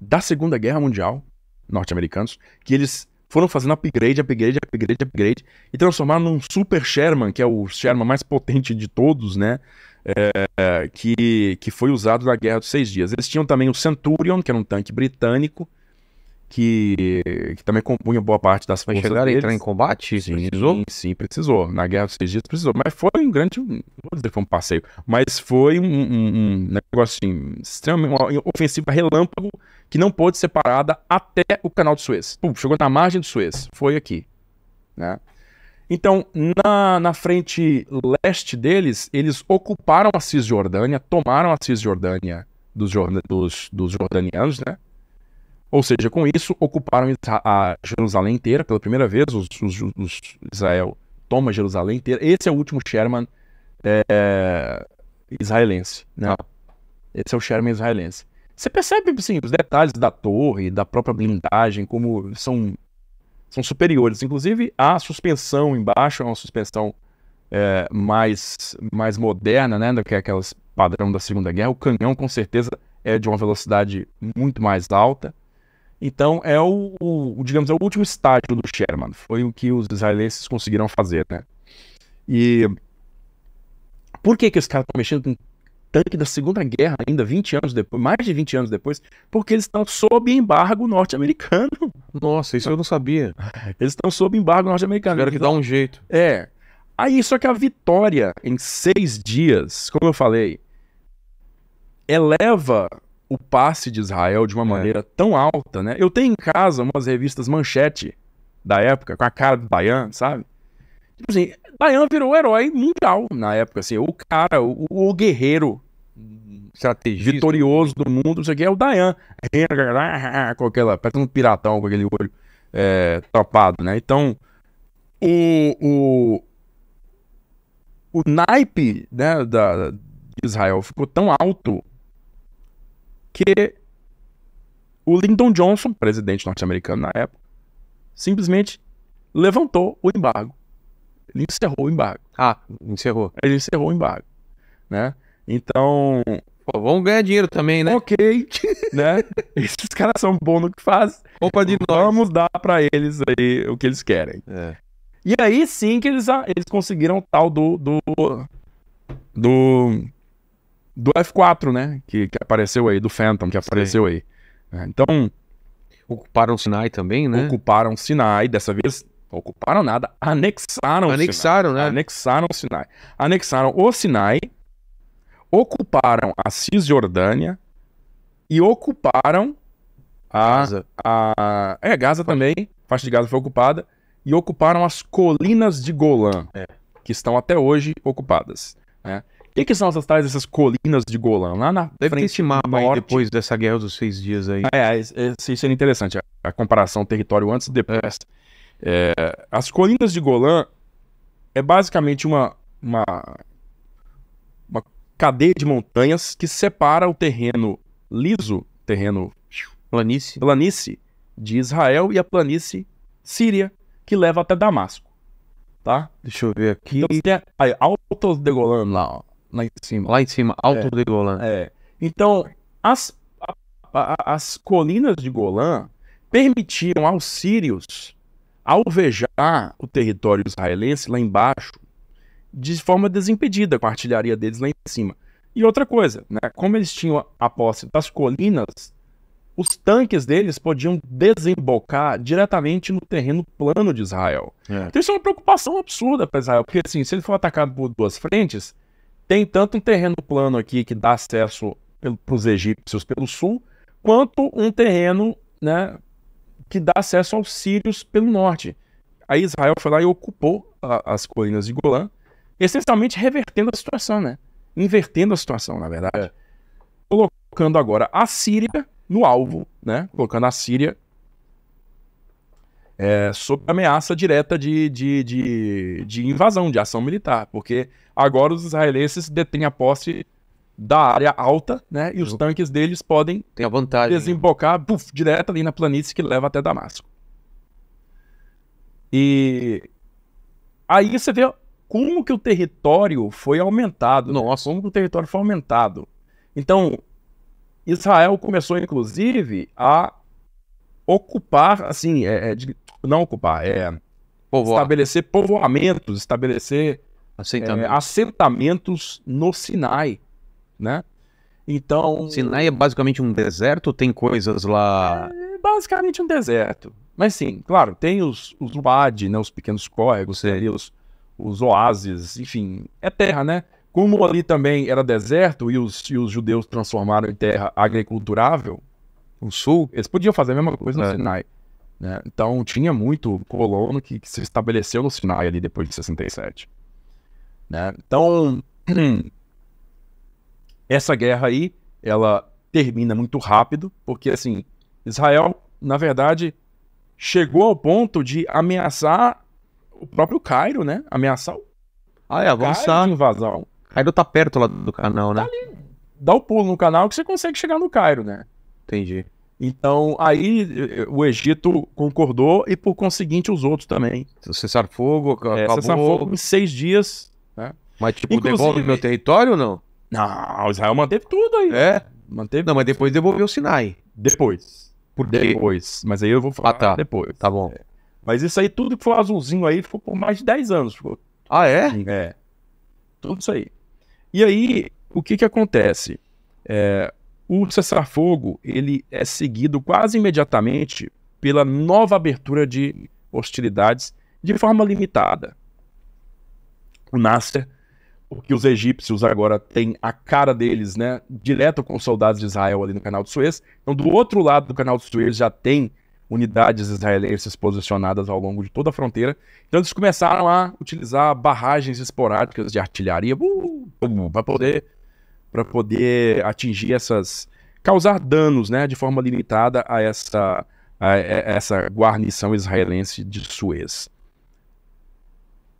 da Segunda Guerra Mundial norte-americanos, que eles foram fazendo upgrade, upgrade, upgrade, upgrade, e transformaram num Super Sherman, que é o Sherman mais potente de todos, né? É, que, que foi usado na Guerra dos Seis Dias. Eles tinham também o Centurion, que era um tanque britânico, que, que também compunha boa parte das faixas Chegaram a entrar em combate? Sim, precisou? Sim, sim, precisou. Na Guerra dos Seis Dias precisou. Mas foi um grande... Vou dizer foi um passeio. Mas foi um, um, um negócio assim, extremamente... Uma ofensiva relâmpago que não pôde ser parada até o canal de Suez. Pum, chegou na margem do Suez. Foi aqui. Né? Então, na, na frente leste deles, eles ocuparam a Cisjordânia, tomaram a Cisjordânia dos, dos, dos jordanianos, né? Ou seja, com isso, ocuparam a Jerusalém inteira pela primeira vez. Os, os, os Israel toma Jerusalém inteira. Esse é o último Sherman é, israelense. Né? Esse é o Sherman israelense. Você percebe assim, os detalhes da torre, da própria blindagem, como são, são superiores. Inclusive, a suspensão embaixo é uma suspensão é, mais, mais moderna né, do que aquelas padrão da Segunda Guerra. O canhão, com certeza, é de uma velocidade muito mais alta. Então é o, o, digamos, é o último estágio do Sherman. Foi o que os israelenses conseguiram fazer, né? E por que que os caras estão mexendo com tanque da Segunda Guerra ainda 20 anos depois, mais de 20 anos depois, porque eles estão sob embargo norte-americano. Nossa, isso eu não sabia. Eles estão sob embargo norte-americano. Tiveram que dar um jeito. É. Aí, só que a vitória em seis dias, como eu falei, eleva o passe de Israel de uma é. maneira é. tão alta, né? Eu tenho em casa umas revistas manchete da época, com a cara do Dayan, sabe? Tipo assim, Dayan virou herói mundial na época, assim, o cara, o, o guerreiro vitorioso do mundo, isso aqui é o Dayan, com aquela, parece um piratão com aquele olho é, né? Então, o, o, o naipe né, da, de Israel ficou tão alto que o Lyndon Johnson, presidente norte-americano na época, simplesmente levantou o embargo. Ele encerrou o embargo. Ah, encerrou. Ele encerrou o embargo, né? Então... Pô, vamos ganhar dinheiro também, né? Ok, né? Esses caras são bons no que fazem. Opa, de Vamos dar para eles aí o que eles querem. É. E aí sim que eles, eles conseguiram o tal do, do... do do F4, né? Que, que apareceu aí, do Phantom, que apareceu Sim. aí. É, então. Ocuparam Sinai também, né? Ocuparam Sinai, dessa vez. Ocuparam nada, anexaram Anexaram, Sinai, né? Anexaram o Sinai. Anexaram o Sinai, ocuparam a Cisjordânia e ocuparam a. Gaza. A, é, Gaza também. A faixa de Gaza foi ocupada. E ocuparam as colinas de Golã, é. que estão até hoje ocupadas. Né? O que, que, são essas tais, colinas de Golã? Lá na Deve frente ter esse mapa norte. aí depois dessa guerra dos seis dias aí. É, é, é isso seria interessante, a, a, comparação território antes e depois. É. É, as colinas de Golã é basicamente uma, uma, uma cadeia de montanhas que separa o terreno liso, terreno planície, planície de Israel e a planície síria, que leva até Damasco tá? Deixa eu ver aqui. Então, tem a, a Altos de Golan lá, ó. Lá em cima. Lá em cima, alto é, de Golã. É. Então, as, a, a, as colinas de Golã permitiram aos sírios alvejar o território israelense lá embaixo de forma desimpedida com a artilharia deles lá em cima. E outra coisa, né, como eles tinham a posse das colinas, os tanques deles podiam desembocar diretamente no terreno plano de Israel. É. Então isso é uma preocupação absurda para Israel, porque assim, se ele for atacado por duas frentes, tem tanto um terreno plano aqui que dá acesso para os egípcios pelo sul, quanto um terreno né, que dá acesso aos sírios pelo norte. Aí Israel foi lá e ocupou a, as colinas de Golã, essencialmente revertendo a situação, né? Invertendo a situação, na verdade. É. Colocando agora a Síria no alvo, né? Colocando a Síria é, sob ameaça direta de, de, de, de invasão, de ação militar, porque agora os israelenses detêm a posse da área alta, né? E os tanques deles podem Tem a vantagem, desembocar né? direto ali na planície que leva até Damasco. E aí você vê como que o território foi aumentado. Né? Nossa, como que o território foi aumentado. Então, Israel começou, inclusive, a ocupar, assim, é, é de não ocupar, é Povoar. estabelecer povoamentos, estabelecer é, assentamentos no Sinai, né? Então, Sinai é basicamente um deserto, tem coisas lá. É basicamente um deserto. Mas sim, claro, tem os, os Luad, né, os pequenos córregos, os, os oásis, enfim, é terra, né? Como ali também era deserto e os, e os judeus transformaram em terra agriculturável, o sul, eles podiam fazer a mesma coisa no é. Sinai. Né? Então, tinha muito colono que, que, se estabeleceu no Sinai ali depois de 67. Né? Então, essa guerra aí, ela termina muito rápido, porque assim, Israel, na verdade, chegou ao ponto de ameaçar o próprio Cairo, né? Ameaçar o ah, é, avançar. Cairo invasão. Cairo tá perto lá do canal, né? Tá ali, dá o pulo no canal que você consegue chegar no Cairo, né? Entendi. Então, aí eh, eh, o Egito concordou e, por conseguinte, os outros também. Então, cessar fogo, é, acabou... Cessar fogo em seis dias. Né? Mas, tipo, Inclusive... devolve meu território ou não? Não, Israel manteve tudo aí. É? Manteve. Não, mas depois devolveu o Sinai. Depois. Por quê? Depois. Mas aí eu vou falar ah, tá. depois. Tá bom. É. Mas isso aí, tudo que foi azulzinho aí, ficou por mais de 10 anos. Ficou... Ah, é? É. Tudo isso aí. E aí, o que que acontece? É, o cessar-fogo ele é seguido quase imediatamente pela nova abertura de hostilidades de forma limitada. O Nasser, porque os egípcios agora têm a cara deles, né, direto com os soldados de Israel ali no Canal de Suez. Então, do outro lado do Canal de Suez já tem unidades israelenses posicionadas ao longo de toda a fronteira. Então, eles começaram a utilizar barragens esporádicas de artilharia uh, para poder para poder atingir essas. causar danos né, de forma limitada a essa, a é, essa guarnição israelense de Suez. O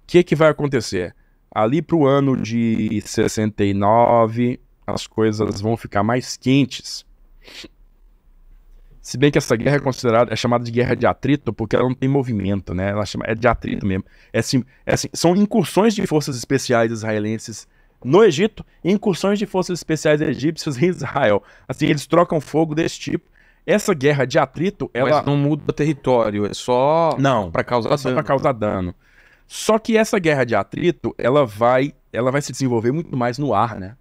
que, que vai acontecer? Ali para o ano de 69, as coisas vão ficar mais quentes. Se bem que essa guerra é considerada, é chamada de guerra de atrito, porque ela não tem movimento, né? Ela chama, é de atrito mesmo. É, assim, é assim, são incursões de forças especiais israelenses no Egito e incursões de forças especiais egípcias em Israel. Assim, eles trocam fogo desse tipo. Essa guerra de atrito, ela Mas não muda território, é só não para causar é só causar dano. Só que essa guerra de atrito, ela vai, ela vai se desenvolver muito mais no ar, né?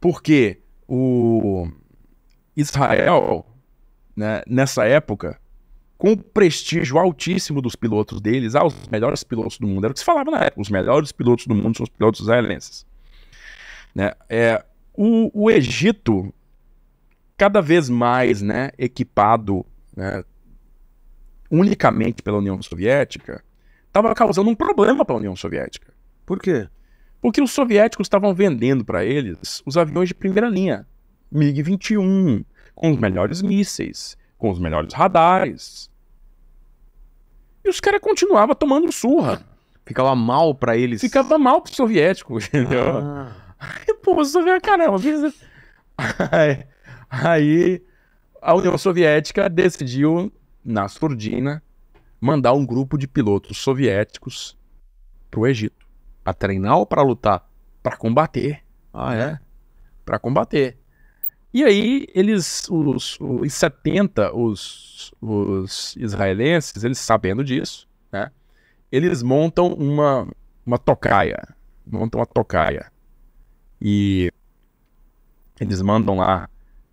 Porque o Israel, né, nessa época, com o prestígio altíssimo dos pilotos deles, aos melhores pilotos do mundo. Era o que se falava na época, os melhores pilotos do mundo são os pilotos israelenses. Né? É, o, o Egito, cada vez mais né, equipado né, unicamente pela União Soviética, estava causando um problema para a União Soviética. Por quê? Porque os soviéticos estavam vendendo para eles os aviões de primeira linha, MiG-21, com os melhores mísseis, com os melhores radares. E os caras continuavam tomando surra. Ficava mal para eles. Ficava mal para os soviéticos, entendeu? Ah. Aí, caramba. Aí, aí a União Soviética decidiu, na surdina, mandar um grupo de pilotos soviéticos para o Egito. Para treinar ou para lutar? Para combater. Ah, é? Né? Para combater. E aí, eles, os, os, em 70, os, os israelenses, eles sabendo disso, né? Eles montam uma, uma tocaia. Montam uma tocaia. E eles mandam lá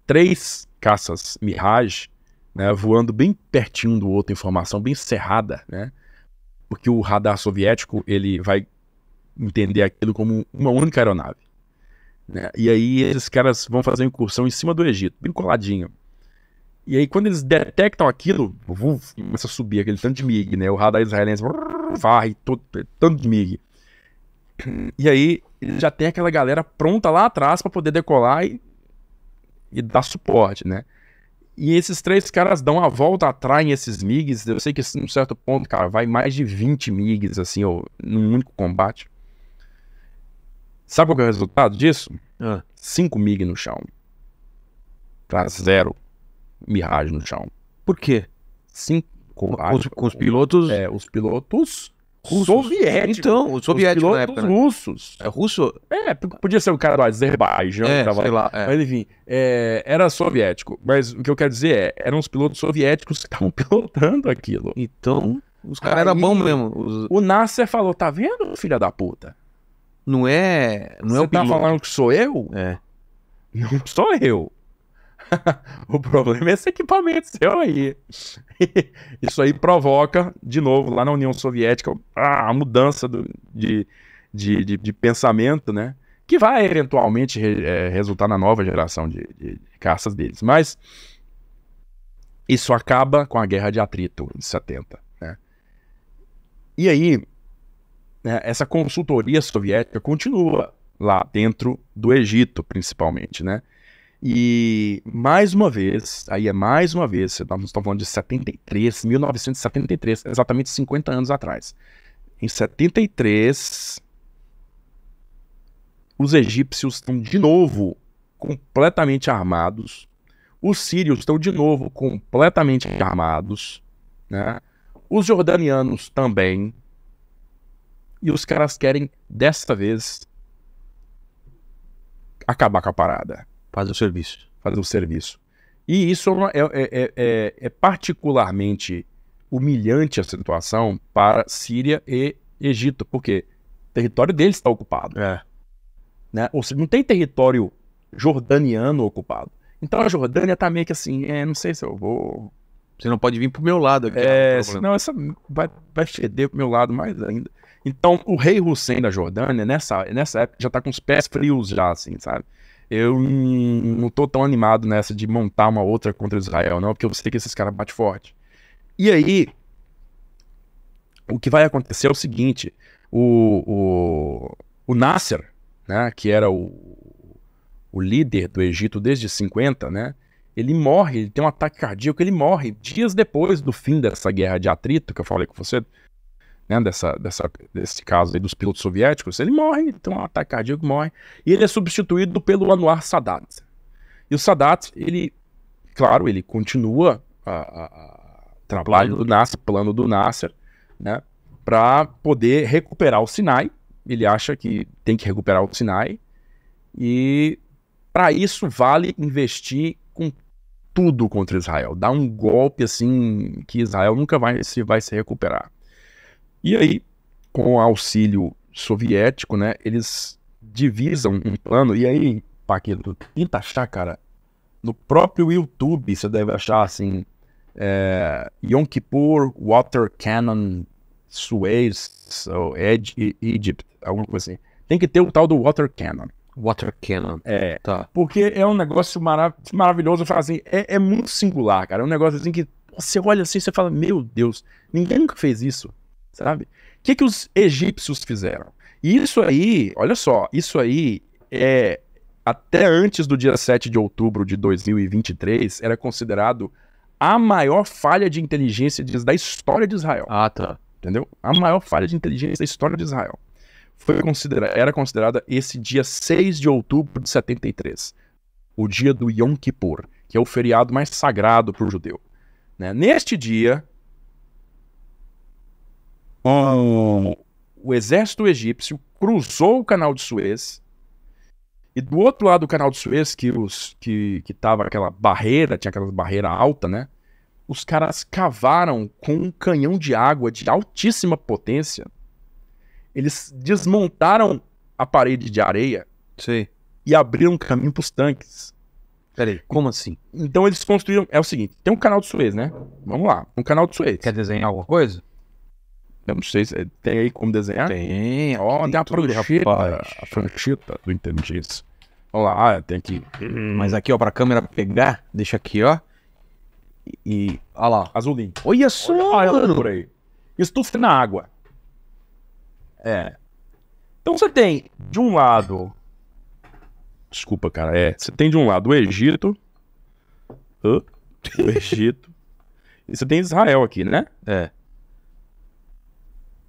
três caças Mirage, né, voando bem pertinho do outro, informação bem cerrada, né? Porque o radar soviético, ele vai entender aquilo como uma única aeronave. Né? E aí esses caras vão fazer uma incursão em cima do Egito, bem coladinho. E aí, quando eles detectam aquilo, começa a subir aquele tanto de MIG, né? O radar israelense varre tanto de MIG. E aí já tem aquela galera pronta lá atrás para poder decolar e, e dar suporte, né? E esses três caras dão a volta, atraem esses MIGs. Eu sei que assim, um certo ponto, cara, vai mais de 20 MIGs, assim, ou, num único combate. Sabe qual é o resultado disso? 5 ah. MIG no chão. Pra zero miragem no chão. Por quê? Cinco. Com, com, com os pilotos? É, os pilotos russos. Soviético. Então, o soviético na época. Né? russos. É russo? É, podia ser o cara do Azerbaijão. É, tava... sei lá. É. Mas enfim, é, era soviético. Mas o que eu quero dizer é, eram os pilotos soviéticos que estavam pilotando aquilo. Então, os caras eram bons mesmo. Os... O Nasser falou, tá vendo, filha da puta? Não é... Não é Você é o tá piloto. tá falando que sou eu? É. Não sou eu. o problema é esse equipamento seu aí. Isso aí provoca, de novo, lá na União Soviética, a mudança do, de, de, de, de, pensamento, né? Que vai eventualmente é, resultar na nova geração de, de caças deles. Mas isso acaba com a guerra de atrito de 70. Né? E aí, né, essa consultoria soviética continua lá dentro do Egito, principalmente, né? E mais uma vez, aí é mais uma vez, nós estamos falando de 73, 1973, exatamente 50 anos atrás. Em 73, os egípcios estão de novo completamente armados, os sírios estão de novo completamente armados, né? os jordanianos também, e os caras querem, desta vez, acabar com a parada. Faz o serviço. Faz o serviço. E isso é é, é, é, é, é particularmente humilhante a situação para Síria e Egito, porque o território deles está ocupado. É. Né? Ou seja, não tem território jordaniano ocupado. Então a Jordânia está meio que assim, é, não sei se eu vou. Você não pode vir pro meu lado aqui. É, senão essa vai, vai feder pro meu lado mais ainda. Então, o rei Hussein da Jordânia, nessa, nessa época, já está com os pés frios já, assim, sabe? eu não tô tão animado nessa de montar uma outra contra Israel, não, porque eu sei que esses caras batem forte. E aí, o que vai acontecer é o seguinte: o, o, o Nasser, né, que era o, o líder do Egito desde 50, né? Ele morre, ele tem um ataque cardíaco, ele morre dias depois do fim dessa guerra de atrito que eu falei com você, né, dessa, dessa, desse caso aí dos pilotos soviéticos, ele morre, tem um ataque cardíaco, morre, e ele é substituído pelo Anwar Sadat. E o Sadat, ele, claro, ele continua a, a, a trabalho do Nasser, plano do Nasser, né, para poder recuperar o Sinai, ele acha que tem que recuperar o Sinai, e para isso vale investir com tudo contra Israel, dar um golpe assim que Israel nunca vai se, vai se recuperar. E aí, com o auxílio soviético, né, eles divisam um plano. E aí, Paquito, tenta achar, cara, no próprio YouTube você deve achar assim: é, Yom Kippur Water Cannon Suez ou Egypt, alguma coisa assim. Tem que ter o tal do Water Cannon. Water Cannon. É, tá. porque é um negócio marav maravilhoso. Assim, é, é muito singular, cara. É um negócio assim que você olha assim e fala: Meu Deus, ninguém nunca fez isso sabe? O que, que os egípcios fizeram? Isso aí, olha só, isso aí é até antes do dia 7 de outubro de 2023 era considerado a maior falha de inteligência da história de Israel. Ah, tá. Entendeu? A maior falha de inteligência da história de Israel. Foi considera era considerada esse dia 6 de outubro de 73, o dia do Yom Kippur, que é o feriado mais sagrado para o judeu. Né? Neste dia, então, o exército egípcio cruzou o canal de Suez e do outro lado do canal de Suez, que os que, que tava aquela barreira, tinha aquela barreira alta, né? Os caras cavaram com um canhão de água de altíssima potência. Eles desmontaram a parede de areia Sim. e abriram caminho para os tanques. Peraí, como assim? Então eles construíram. É o seguinte: tem um canal de Suez, né? Vamos lá, um canal de Suez. Quer desenhar alguma coisa? Eu não sei se é, tem aí como desenhar. Tem. Ó, tem, tem a prancheta. A prancheta do Inteligência. Olha lá, ah, tem aqui. Hum. Mas aqui, ó, pra câmera pegar, deixa aqui, ó. E, olha lá. Azulinho. Olha só, Olha, mano. por aí. Estufa na água. É. Então você tem, de um lado... Desculpa, cara. É, você tem de um lado o Egito... o Egito... e você tem Israel aqui, né? É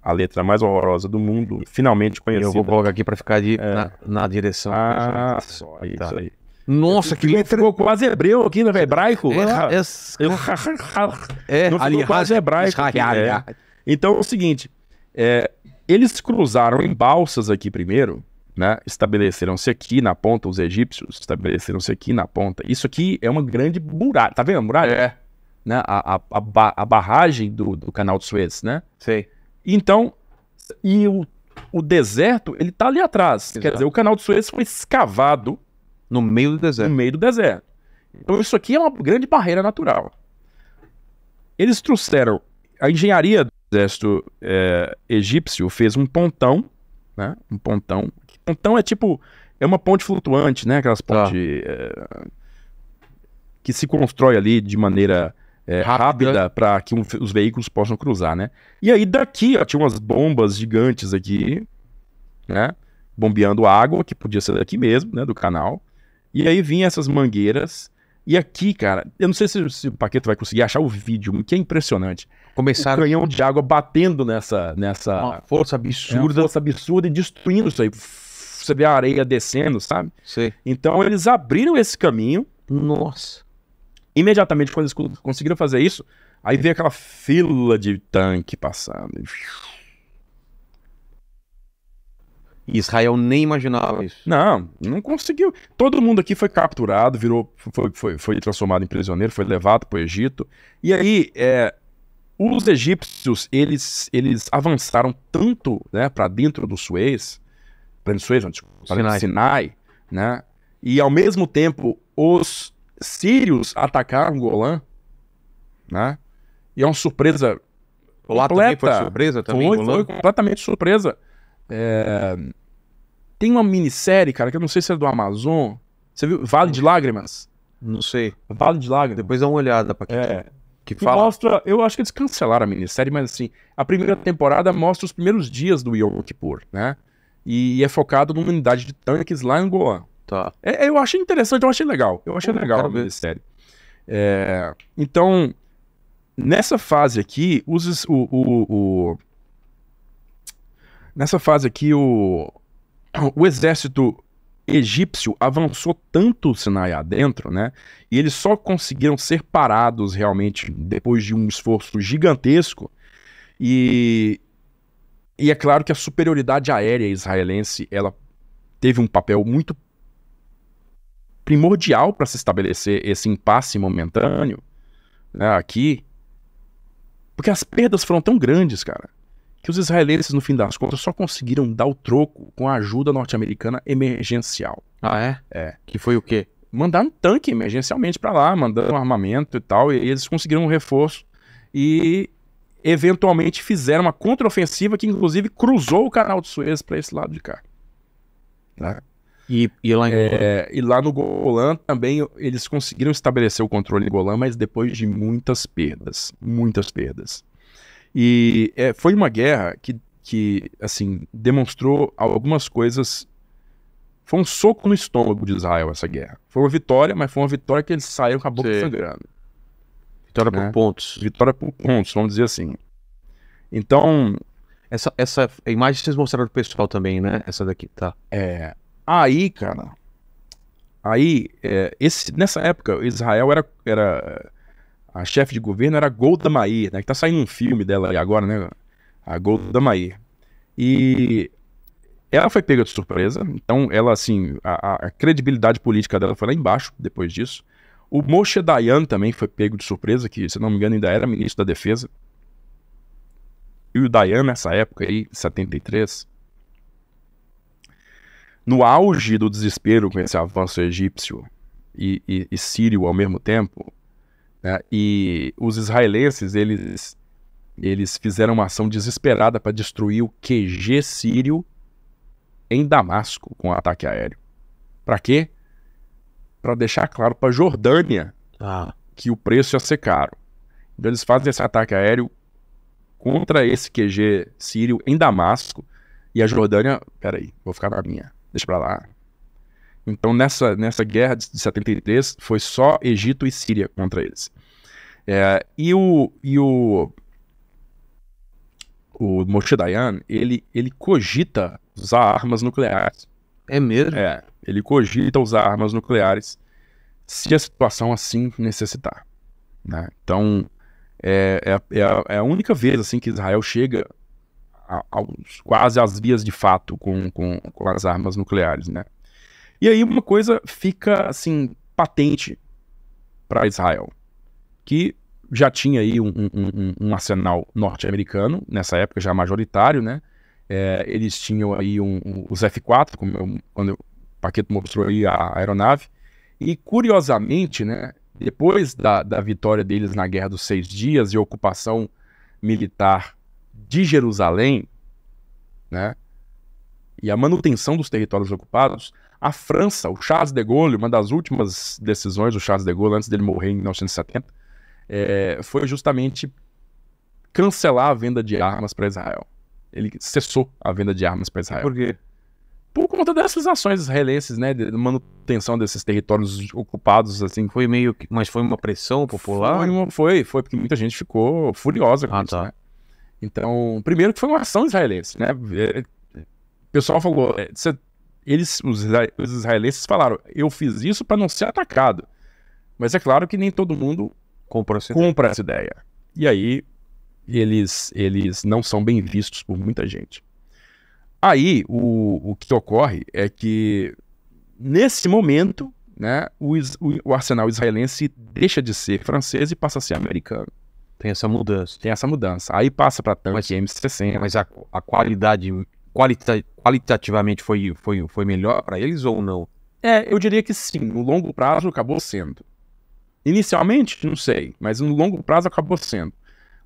a letra mais horrorosa do mundo, finalmente conhecida. Eu vou colocar aqui para ficar de, é. na, na, direção. Ah, só tá. isso aí. Nossa, que letra. Ficou quase hebreu aqui não hebraico. Tá- ah. É, é, eu, é, não ficou quase hebraico. Aqui, é. Então é o seguinte: é, eles cruzaram em balsas aqui primeiro, né? Estabeleceram-se aqui na ponta, os egípcios estabeleceram-se aqui na ponta. Isso aqui é uma grande muralha. Tá vendo a muralha? É. Né? A, a, a, barragem do, do canal de Suez, né? Sei. Então, e o, o deserto, ele tá ali atrás. Exato. Quer dizer, o canal de Suez foi escavado no meio do deserto. No meio do deserto. Então, isso aqui é uma grande barreira natural. Eles trouxeram a engenharia do exército é, egípcio fez um pontão, né? Um pontão. Pontão é tipo é uma ponte flutuante, né? Aquelas tá. pontes ah. é, que se constrói ali de maneira é, rápida, para que um, os veículos possam cruzar, né? E aí daqui ó, tinha umas bombas gigantes aqui, né? Bombeando água, que podia ser daqui mesmo, né? Do canal. E aí vinham essas mangueiras. E aqui, cara, eu não sei se, se o Paqueto vai conseguir achar o vídeo, que é impressionante. Começaram... O canhão de água batendo nessa... nessa uma força absurda. É uma força absurda e destruindo isso aí. Você vê a areia descendo, sabe? Sim. Então eles abriram esse caminho. Nossa Imediatamente, quando eles conseguiram fazer isso, aí veio aquela fila de tanque passando. Israel nem imaginava isso. Não, não conseguiu. Todo mundo aqui foi capturado, virou, foi, foi, foi transformado em prisioneiro, foi levado para o Egito. E aí, é, os egípcios, eles, eles avançaram tanto né, para dentro do Suez, para o Suez, não, Sinai. Sinai, né? E ao mesmo tempo, os sírios atacar Golã, né? E é uma surpresa o lá completa. também foi surpresa também? Foi, foi completamente surpresa. É... Tem uma minissérie, cara, que eu não sei se é do Amazon. Você viu? Vale de Lágrimas? Não sei. Vale de Lágrimas. Depois dá uma olhada pra quem é. que, fala. mostra, eu acho que eles cancelaram a minissérie, mas assim, a primeira temporada mostra os primeiros dias do Yom Kippur, né? E é focado numa unidade de tanques lá em Goa. Tá. É, é eu achei interessante, eu achei legal. Eu achei Pô, legal ver série. É, então, nessa fase aqui, o, o, o, Nessa fase aqui, o, o exército egípcio avançou tanto o Sinai adentro, né? E eles só conseguiram ser parados realmente depois de um esforço gigantesco. E, e é claro que a superioridade aérea israelense ela teve um papel muito primordial para se estabelecer esse impasse momentâneo né, aqui, porque as perdas foram tão grandes, cara, que os israelenses, no fim das contas, só conseguiram dar o troco com a ajuda norte-americana emergencial. Ah, é? É. Que foi o quê? mandar um tanque emergencialmente para lá, mandar um armamento e tal, e eles conseguiram um reforço e eventualmente fizeram uma contraofensiva que, inclusive, cruzou o canal de Suez para esse lado de cá. Né? E, e, lá, é, e lá no Golan também eles conseguiram estabelecer o controle em Golan, mas depois de muitas perdas, muitas perdas. E é, foi uma guerra que, que, assim, demonstrou algumas coisas. Foi um soco no estômago de Israel essa guerra. Foi uma vitória, mas foi uma vitória que eles saíram com a boca Sim. sangrando. Vitória por né? pontos. Vitória por pontos, vamos dizer assim. Então. Essa, essa imagem vocês mostraram pro pessoal também, né? Essa daqui, tá? É. Aí, cara, aí, é, esse, nessa época, Israel era, era a chefe de governo era Golda Meir, né? Que tá saindo um filme dela aí agora, né? A Golda Meir. E ela foi pega de surpresa, então ela, assim, a, a, credibilidade política dela foi lá embaixo depois disso. O Moshe Dayan também foi pego de surpresa, que, se não me engano, ainda era ministro da Defesa. E o Dayan, nessa época aí, 73, no auge do desespero com esse avanço egípcio e, e, e sírio ao mesmo tempo, né, e os israelenses eles, eles fizeram uma ação desesperada para destruir o QG sírio em Damasco com um ataque aéreo. Para quê? Para deixar claro para Jordânia ah. que o preço ia ser caro. Então eles fazem esse ataque aéreo contra esse QG sírio em Damasco e a Jordânia, peraí, vou ficar na minha deixa para lá. Então, nessa, nessa guerra de 73, foi só Egito e Síria contra eles. É, e o, e o, o Moshe Dayan, ele, ele cogita usar armas nucleares. É mesmo? É, ele cogita usar armas nucleares se a situação assim necessitar. Né? Então, é, é, é, a, é a única vez assim que Israel chega aos, quase às vias de fato com, com, com as armas nucleares, né? E aí uma coisa fica assim patente para Israel, que já tinha aí um, um, um, arsenal norte-americano nessa época já majoritário, né? É, eles tinham aí os F4, como eu, quando eu, o Paquete mostrou aí a, a aeronave, e curiosamente, né? Depois da, da vitória deles na Guerra dos Seis Dias e ocupação militar de Jerusalém, né, e a manutenção dos territórios ocupados, a França, o Charles de Gaulle, uma das últimas decisões do Charles de Gaulle antes dele morrer em 1970, é, eh, foi justamente cancelar a venda de armas para Israel. Ele cessou a venda de armas para Israel. Por quê? Por conta dessas ações israelenses, né, de manutenção desses territórios ocupados, assim, foi meio que... Mas foi uma pressão popular? Foi, uma, foi, foi porque muita gente ficou furiosa com ah, isso, tá. né? Então, primeiro que foi uma ação israelense, né? É, o pessoal falou, é, eles, os israelenses falaram, eu fiz isso para não ser atacado. Mas é claro que nem todo mundo compra essa, compra essa ideia. E aí, eles, eles não são bem vistos por muita gente. Aí, o, o que ocorre é que, nesse momento, né, o, o arsenal israelense deixa de ser francês e passa a ser americano. Tem essa mudança. Tem essa mudança. Aí passa para de M60, mas a, a qualidade qualita, qualitativamente foi, foi, foi melhor para eles ou não? É, eu diria que sim. No longo prazo acabou sendo. Inicialmente, não sei, mas no longo prazo acabou sendo.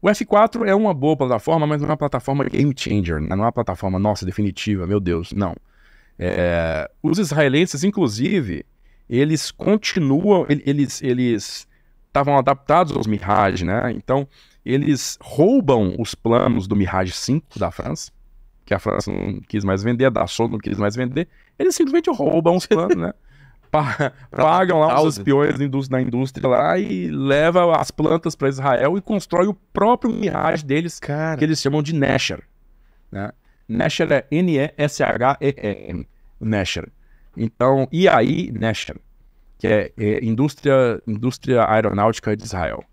O F4 é uma boa plataforma, mas não é uma plataforma game changer, né? não é uma plataforma, nossa, definitiva, meu Deus, não. É, os israelenses, inclusive, eles continuam, eles, eles estavam adaptados aos Mirage, né? Então, eles roubam os planos do Mirage 5 da França, que a França não quis mais vender, a Dassault não quis mais vender. Eles simplesmente roubam os planos, né? pagam lá os espiões né? da indústria, lá e leva as plantas para Israel e constrói o próprio Mirage deles, Cara. que eles chamam de Nesher. Né? Nesher é N-E-S-H-E-R. Nesher. Então, e aí, Nesher que é, é indústria, indústria aeronáutica de Israel.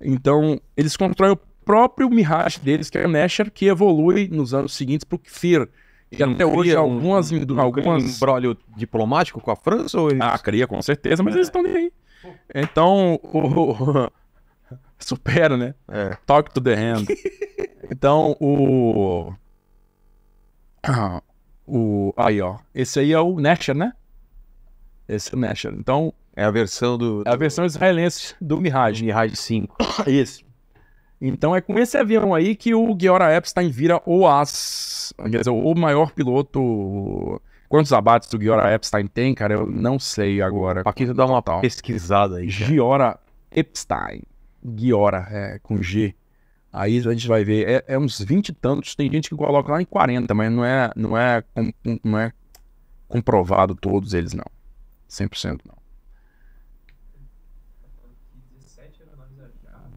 Então, eles constroem o próprio Mirage deles, que é o Nesher, que evolui nos anos seguintes para o Kfir. E até hoje, algumas. Um, algumas... embrólio diplomático com a França? Ou eles... Ah, cria, com certeza, mas é. eles estão nem aí. Então, o... supera, né? É. Talk to the hand. então, o. Ah, o. Aí, ó. Esse aí é o Nesher, né? Esse mexe. Então. É a versão do. É a versão israelense do Mirage. Mirage 5. Isso. Então é com esse avião aí que o Guiora Epstein vira o as, quer dizer, o maior piloto. Quantos abates o Guiora Epstein tem, cara? Eu não sei agora. Aqui tu dá uma tal. pesquisada aí. Guiora Giora Epstein. Guiora, é, com G. Aí a gente vai ver, é, é uns 20 e tantos, tem gente que coloca lá em 40, mas não é, não é, não é comprovado todos eles, não. 100% não.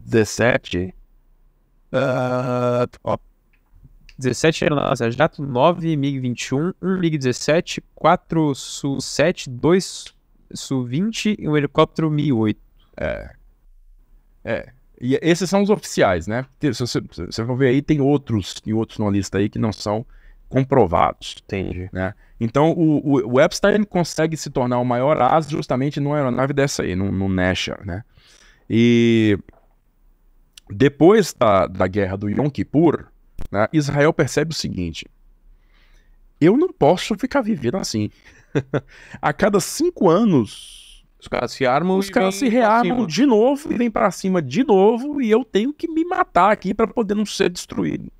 17? Uh, 17 aeronaves a jato, 9 MiG-21, 1 MiG-17, 4 Su-7, 2 Su-20 e um helicóptero Mi-8. É. É. E esses são os oficiais, né? Vocês vão ver aí, tem outros, tem outros na lista aí que não são comprovados. Entendi. Né? Então, o, o, o, Epstein consegue se tornar o maior asa justamente numa aeronave dessa aí, no, no Nasher, né? E depois da, da guerra do Yom Kippur, né, Israel percebe o seguinte, eu não posso ficar vivendo assim. A cada cinco anos, os caras se armam, os caras se rearmam de novo e vêm para cima de novo e eu tenho que me matar aqui para poder não ser destruído.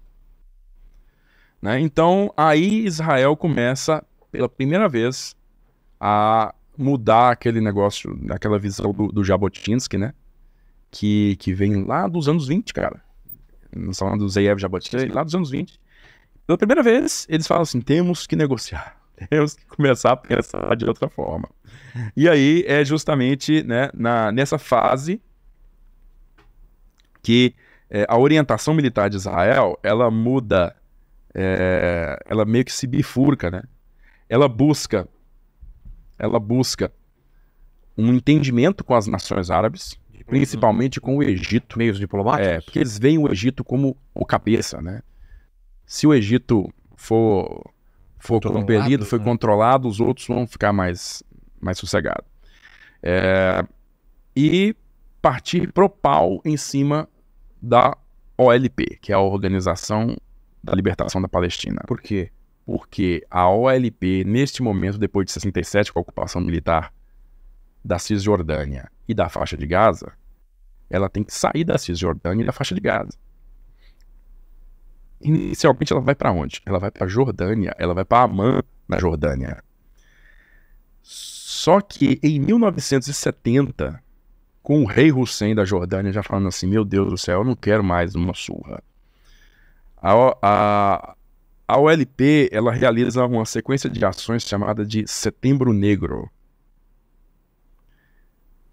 Né? Então, aí Israel começa, pela primeira vez, a mudar aquele negócio, aquela visão do, do Jabotinsky, né? Que, que vem lá dos anos 20, cara. Nós lá do Zeyev Jabotinsky, lá dos anos 20. Pela primeira vez, eles falam assim: temos que negociar, temos que começar a pensar de outra forma. E aí é justamente né, na, nessa fase que é, a orientação militar de Israel ela muda é, é, ela meio que se bifurca, né? Ela busca, ela busca um entendimento com as nações árabes, uhum. principalmente com o Egito. Meios diplomáticos? É, porque eles veem o Egito como o cabeça, né? Se o Egito for, for compelido, foi né? controlado, os outros vão ficar mais, mais sossegados. É, e partir pro pau em cima da OLP, que é a Organização da libertação da Palestina. Por quê? Porque a OLP, neste momento, depois de 67, com a ocupação militar da Cisjordânia e da faixa de Gaza, ela tem que sair da Cisjordânia e da faixa de Gaza. Inicialmente ela vai para onde? Ela vai para Jordânia, ela vai para Amã, na Jordânia. Só que em 1970, com o rei Hussein da Jordânia já falando assim: meu Deus do céu, eu não quero mais uma surra. A, a, a OLP ela realiza uma sequência de ações chamada de Setembro Negro.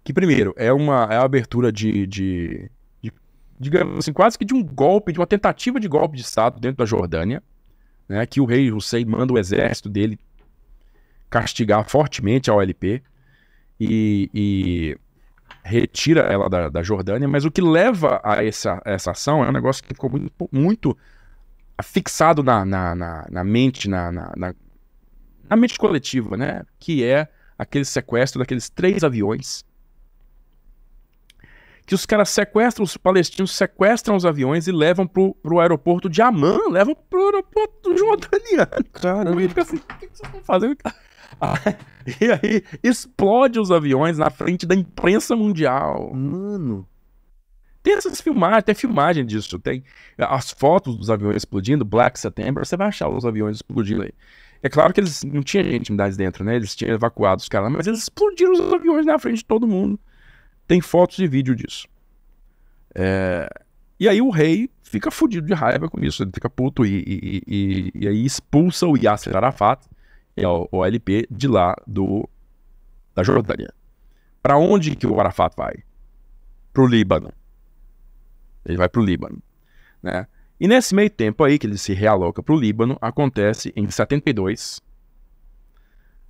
Que, primeiro, é uma é a abertura de, de, de, digamos assim, quase que de um golpe, de uma tentativa de golpe de Estado dentro da Jordânia, né, que o rei Hussein manda o exército dele castigar fortemente a OLP e, e retira ela da, da Jordânia, mas o que leva a essa, essa ação é um negócio que ficou muito, muito fixado na, na, na, na mente, na, na, na mente coletiva, né? Que é aquele sequestro daqueles três aviões que os caras sequestram, os palestinos sequestram os aviões e levam pro, pro aeroporto de Amã, levam pro aeroporto jordaniano. Caramba. Assim, o que, que vocês estão fazendo? Ah, e aí explode os aviões na frente da imprensa mundial. Mano. Tem essas filmagens, tem filmagem disso, tem as fotos dos aviões explodindo, Black September, você vai achar os aviões explodindo aí. É claro que eles não tinham intimidades dentro, né? Eles tinham evacuado os caras, mas eles explodiram os aviões na frente de todo mundo. Tem fotos e vídeo disso. É... E aí o rei fica fudido de raiva com isso, ele fica puto e, e, e, e aí expulsa o Yasser Arafat, é o OLP, de lá do da Jordânia. Para onde que o Arafat vai? Pro Líbano. Ele vai para o Líbano. Né? E nesse meio tempo aí que ele se realoca para o Líbano, acontece em 72,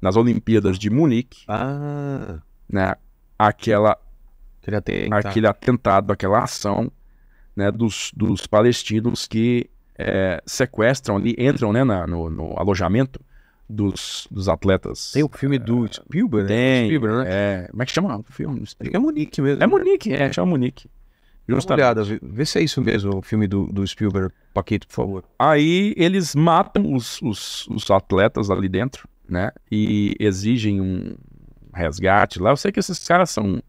nas Olimpíadas de Munique, ah. né, aquela, aquele atentado. aquela ação né, dos, dos palestinos que é, sequestram ali, entram né, na, no, no, alojamento dos, dos atletas. Tem o filme do é, Spielberg, né? Tem, Spielberg, né? É, como é que chama o filme? é Munique mesmo. É Munique, é, chama Munique. Justa uma olhada, vê se é isso mesmo, o filme do, do Spielberg, Paquito, por favor. Aí eles matam os, os, os, atletas ali dentro, né? E exigem um resgate lá. Eu sei que esses caras são,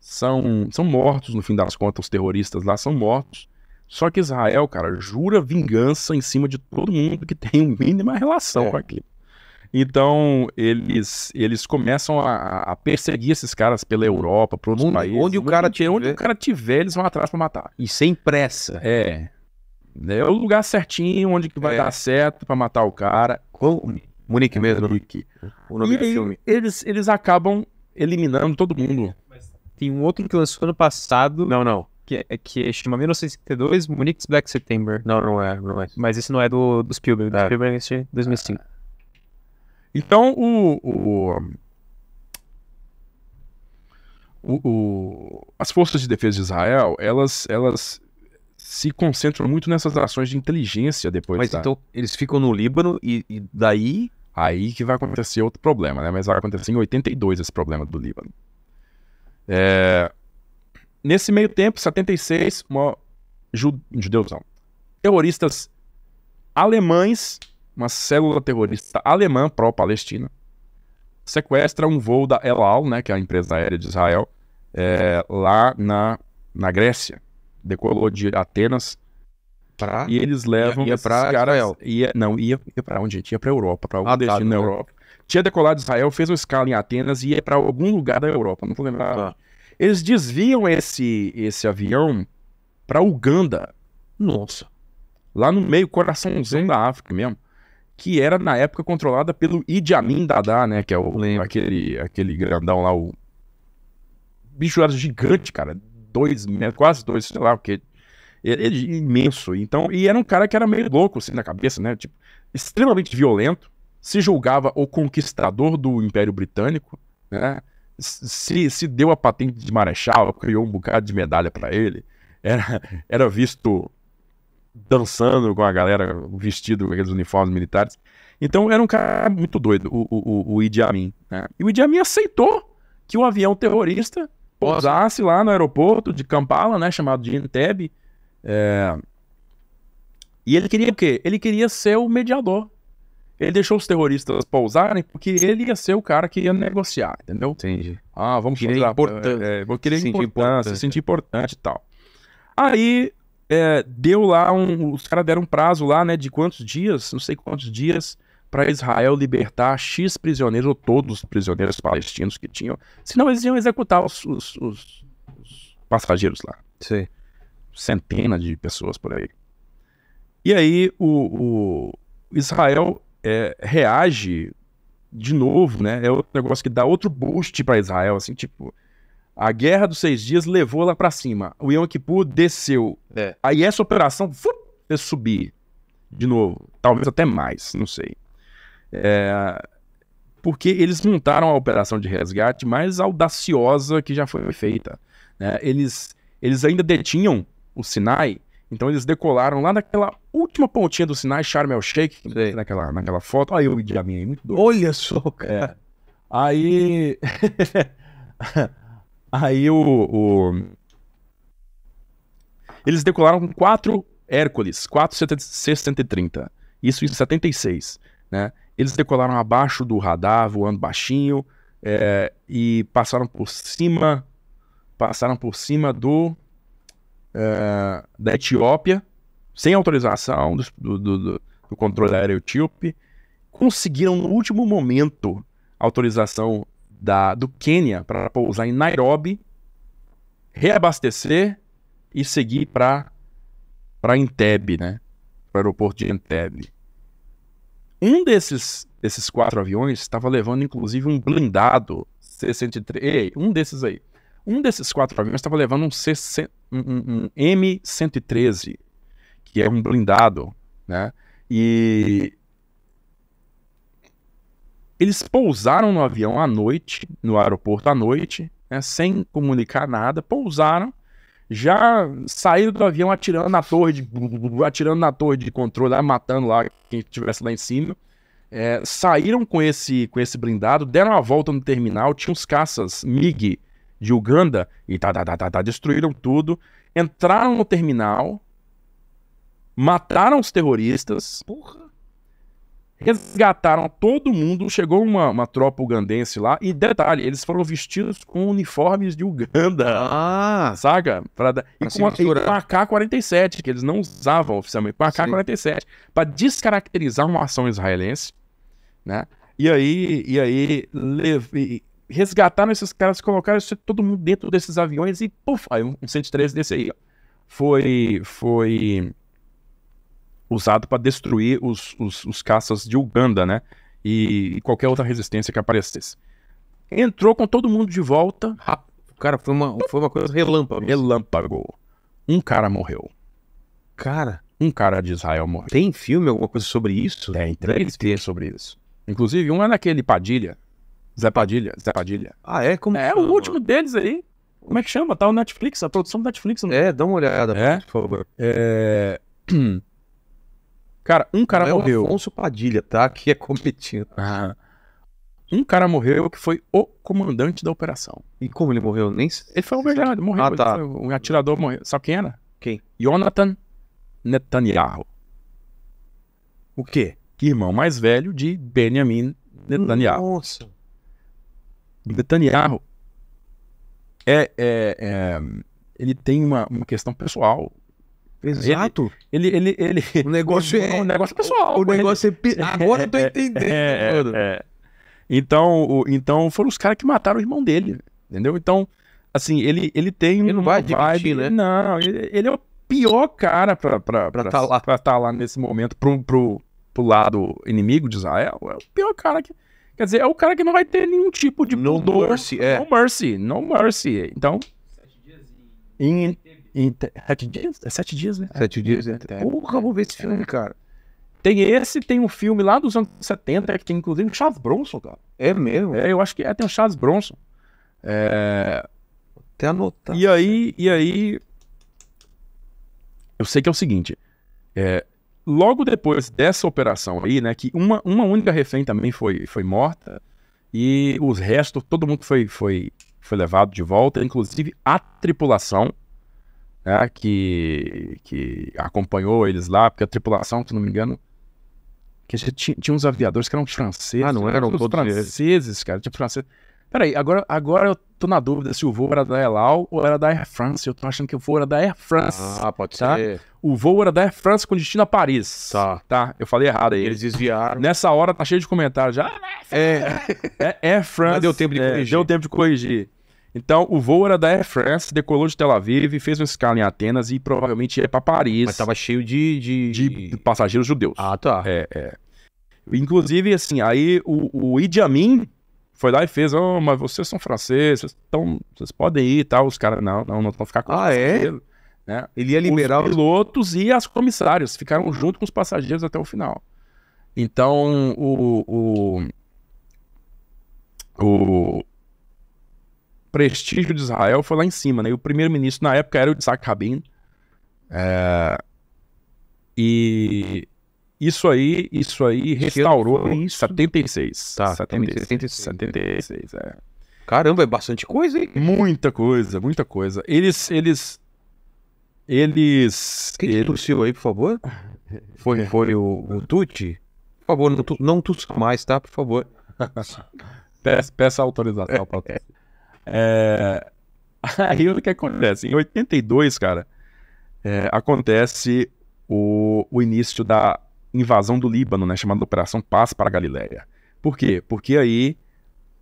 são, são mortos, no fim das contas, os terroristas lá são mortos. Só que Israel, cara, jura vingança em cima de todo mundo que tem mínima relação é. com aquilo. Então, eles, eles começam a, a perseguir esses caras pela Europa, para outros onde, países. Onde o, cara tiver. onde o cara tiver, eles vão atrás para matar. E sem pressa. É. É o lugar certinho, onde que vai é. dar certo para matar o cara. Com, Munique mesmo. Munique. O nome e do filme. Eles, eles acabam eliminando todo mundo. Tem um outro que lançou ano passado. Não, não. Que, é, que é, chama 1952 Munich's Black September. Não, não é, não é. Mas esse não é do, do Spielberg. Do é. Spielberg é de 2005. Então, o, o, o, o, as forças de defesa de Israel, elas, elas se concentram muito nessas ações de inteligência depois. Mas da... então eles ficam no Líbano e, e, daí. Aí que vai acontecer outro problema, né? Mas vai acontecer em 82 esse problema do Líbano. É... Nesse meio tempo, 76, uma judeusão. Terroristas alemães uma célula terrorista alemã pró-Palestina, sequestra um voo da El Al, né, que é a empresa aérea de Israel, é, lá na, na Grécia. Decolou de Atenas. Pra? E eles levam. Ia, ia pra Israel. Ia, não, ia, ia pra onde? Ia pra Europa, pra algum ah, tá, destino na Europa. É. Europa. Tinha decolado de Israel, fez uma escala em Atenas e ia pra algum lugar da Europa, não tô lembrado. Tá. Eles desviam esse, esse avião pra Uganda. Nossa. Lá no meio, coraçãozinho da África mesmo que era na época controlada pelo Idi Amin Dada, né? Que é o, aquele, aquele grandão lá, o bicho era gigante, cara. Dois metros, quase dois, sei lá o que. Ele, é imenso. Então, e era um cara que era meio louco, assim, na cabeça, né? Tipo, extremamente violento. Se julgava o conquistador do Império Britânico, né? Se, se deu a patente de marechal, criou um bocado de medalha para ele. Era, era visto dançando com a galera vestido com aqueles uniformes militares. Então era um cara muito doido, o, o, o Idi Amin. Né? E o Idi Amin aceitou que o um avião terrorista pousasse lá no aeroporto de Kampala, né, chamado de Entebbe. É... E ele queria o quê? Ele queria ser o mediador. Ele deixou os terroristas pousarem porque ele ia ser o cara que ia negociar, entendeu? Entendi. Ah, vamos querer fazer... Importante. É, vou é, querer sentir importância, importante. sentir importante e tal. Aí é, deu lá um. Os caras deram um prazo lá, né? De quantos dias? Não sei quantos dias para Israel libertar X prisioneiros, ou todos os prisioneiros palestinos que tinham, senão eles iam executar os, os, os, os passageiros lá. Sim. Centenas de pessoas por aí. E aí o, o Israel é, reage de novo, né? É outro negócio que dá outro boost para Israel, assim, tipo, a guerra dos seis dias levou lá para cima. O Yom Kippur desceu. É. Aí essa operação fez subir de novo. Talvez até mais, não sei. É, porque eles montaram a operação de resgate mais audaciosa que já foi feita. Né? Eles, eles ainda detinham o Sinai, então eles decolaram lá naquela última pontinha do Sinai, Sharm el Sheikh, naquela, naquela foto. Olha o e Jamin aí, muito doido. Olha só, cara. É. Aí. Aí o, o... Eles decolaram com quatro Hércules, 4 630, isso em 76, né? Eles decolaram abaixo do radar, voando baixinho, é, e passaram por cima, passaram por cima do é, da Etiópia, sem autorização do, do, do, do controle aéreo etíope, conseguiram no último momento autorização da, do Quênia para pousar em Nairobi, reabastecer e seguir para para Entebbe, né? Para o aeroporto de Entebbe. Um desses, desses quatro aviões estava levando, inclusive, um blindado C-103. Ei, um desses aí. Um desses quatro aviões estava levando um, C um, um, um M-113, que é um blindado, né? E eles pousaram no avião à noite, no aeroporto à noite, né, sem comunicar nada, pousaram, já saíram do avião atirando na torre de, atirando na torre de controle, matando lá quem estivesse lá em cima. É, saíram com esse, com esse blindado, deram a volta no terminal, tinha uns caças MiG de Uganda e tá, tá, tá, tá, tá destruíram tudo. Entraram no terminal, mataram os terroristas, Porra resgataram todo mundo. Chegou uma, uma tropa ugandense lá. E detalhe, eles foram vestidos com uniformes de Uganda. Ah! Saca? Pra, pra e, com uma e, com AK-47, que eles não usavam oficialmente. Com AK-47. para descaracterizar uma ação israelense. Né? E aí, e aí leve, resgataram esses caras, colocaram todo mundo dentro desses aviões e, puf, aí um 113 desse aí, ó. Foi, foi usado para destruir os, os, os, caças de Uganda, né? E, e, qualquer outra resistência que aparecesse. Entrou com todo mundo de volta. Rápido. Cara, foi uma, foi uma coisa relâmpago. Relâmpago. Um cara morreu. Cara? Um cara de Israel morreu. Tem filme alguma coisa sobre isso? Tem, três tem sobre isso. Inclusive, um é naquele Padilha. Zé Padilha, Zé Padilha. Ah, é? Como é, chama? o último deles aí. Como é que chama? Tá o Netflix, a produção do Netflix. Não... É, dá uma olhada, é? por favor. É... Cara, um cara não morreu. É o Afonso Padilha, tá? Que é competindo. Ah. Um cara morreu que foi o comandante da operação. E como ele morreu? Nem Ele foi alvejado, morreu. Ah, tá. Um atirador morreu. Sabe quem era? Quem? Jonathan Netanyahu. O quê? Irmão mais velho de Benjamin Netanyahu. Nossa. Netanyahu é, é, é ele tem uma, uma questão pessoal Exato. Ele, ele, ele, ele... O negócio é. O é negócio pessoal. O né? negócio ele... É, é. Agora eu tô é, entendendo. É, é, é. Então, o... então foram os caras que mataram o irmão dele. Entendeu? Então, assim, ele, ele tem. Ele não vai dividir, vibe... né? Não, ele, ele, é o pior cara pra estar pra, pra, pra, tá lá. tá lá nesse momento pro, pro, pro lado inimigo de Israel. É o pior cara que. Quer dizer, é o cara que não vai ter nenhum tipo de. No pudor. mercy, é. No mercy, no mercy. Então. Em em sete dias? É sete dias, né? Sete dias, é. é porra, vou ver esse é. filme, cara. Tem esse, tem um filme lá dos anos 70, que tem inclusive o Charles Bronson, cara. É mesmo? É, eu acho que é, tem o Charles Bronson. É... Vou até anotar. E aí, e aí... Eu sei que é o seguinte, é, logo depois dessa operação aí, né, que uma, uma única refém também foi, foi morta, e os restos, todo mundo foi, foi, foi levado de volta, inclusive a tripulação, né, que, que acompanhou eles lá, porque a tripulação, se não me engano, que tinha, tinha uns aviadores que eram franceses. Ah, não eram todos franceses, cara, tinha franceses. Peraí, agora, agora eu tô na dúvida se o voo era da Elal ou era da Air France. Eu tô achando que o voo era da Air France. Ah, pode tá? ser. O voo era da Air France com destino a Paris. Tá. Tá, eu falei errado aí. Eles desviaram. Nessa hora tá cheio de comentário já. É. é, é Air France. Mas é, deu tempo de corrigir. É, deu tempo de corrigir. Então, o voo era da Air France, decolou de Tel Aviv, fez uma escala em Atenas e provavelmente ia para Paris. Mas estava cheio de, de... de passageiros judeus. Ah, tá. É, é. Inclusive, assim, aí o, o Idi Amin foi lá e fez, oh, mas vocês são franceses, então vocês podem ir e tal. Os caras, não, não, não vão ficar com Ah, é? Dele, né? Ele ia liberar os pilotos e as comissárias ficaram junto com os passageiros até o final. Então, o, o, o prestígio de Israel foi lá em cima, né? E o primeiro-ministro na época era o Isaac Rabin. É... E isso aí, isso aí restaurou em 76. Tá, 76. 76, 76 é. Caramba, é bastante coisa, hein? Muita coisa, muita coisa. Eles, eles, eles... Quem eles... tossiu aí, por favor? Foi, é. foi o, o Tuti? Por favor, não, tu, não mais, tá? Por favor. Peça, peça autorização pra É... Aí o que acontece? Em 82, cara, é, acontece o, o início da invasão do Líbano, né, chamada Operação Paz para a Galileia. Por quê? Porque aí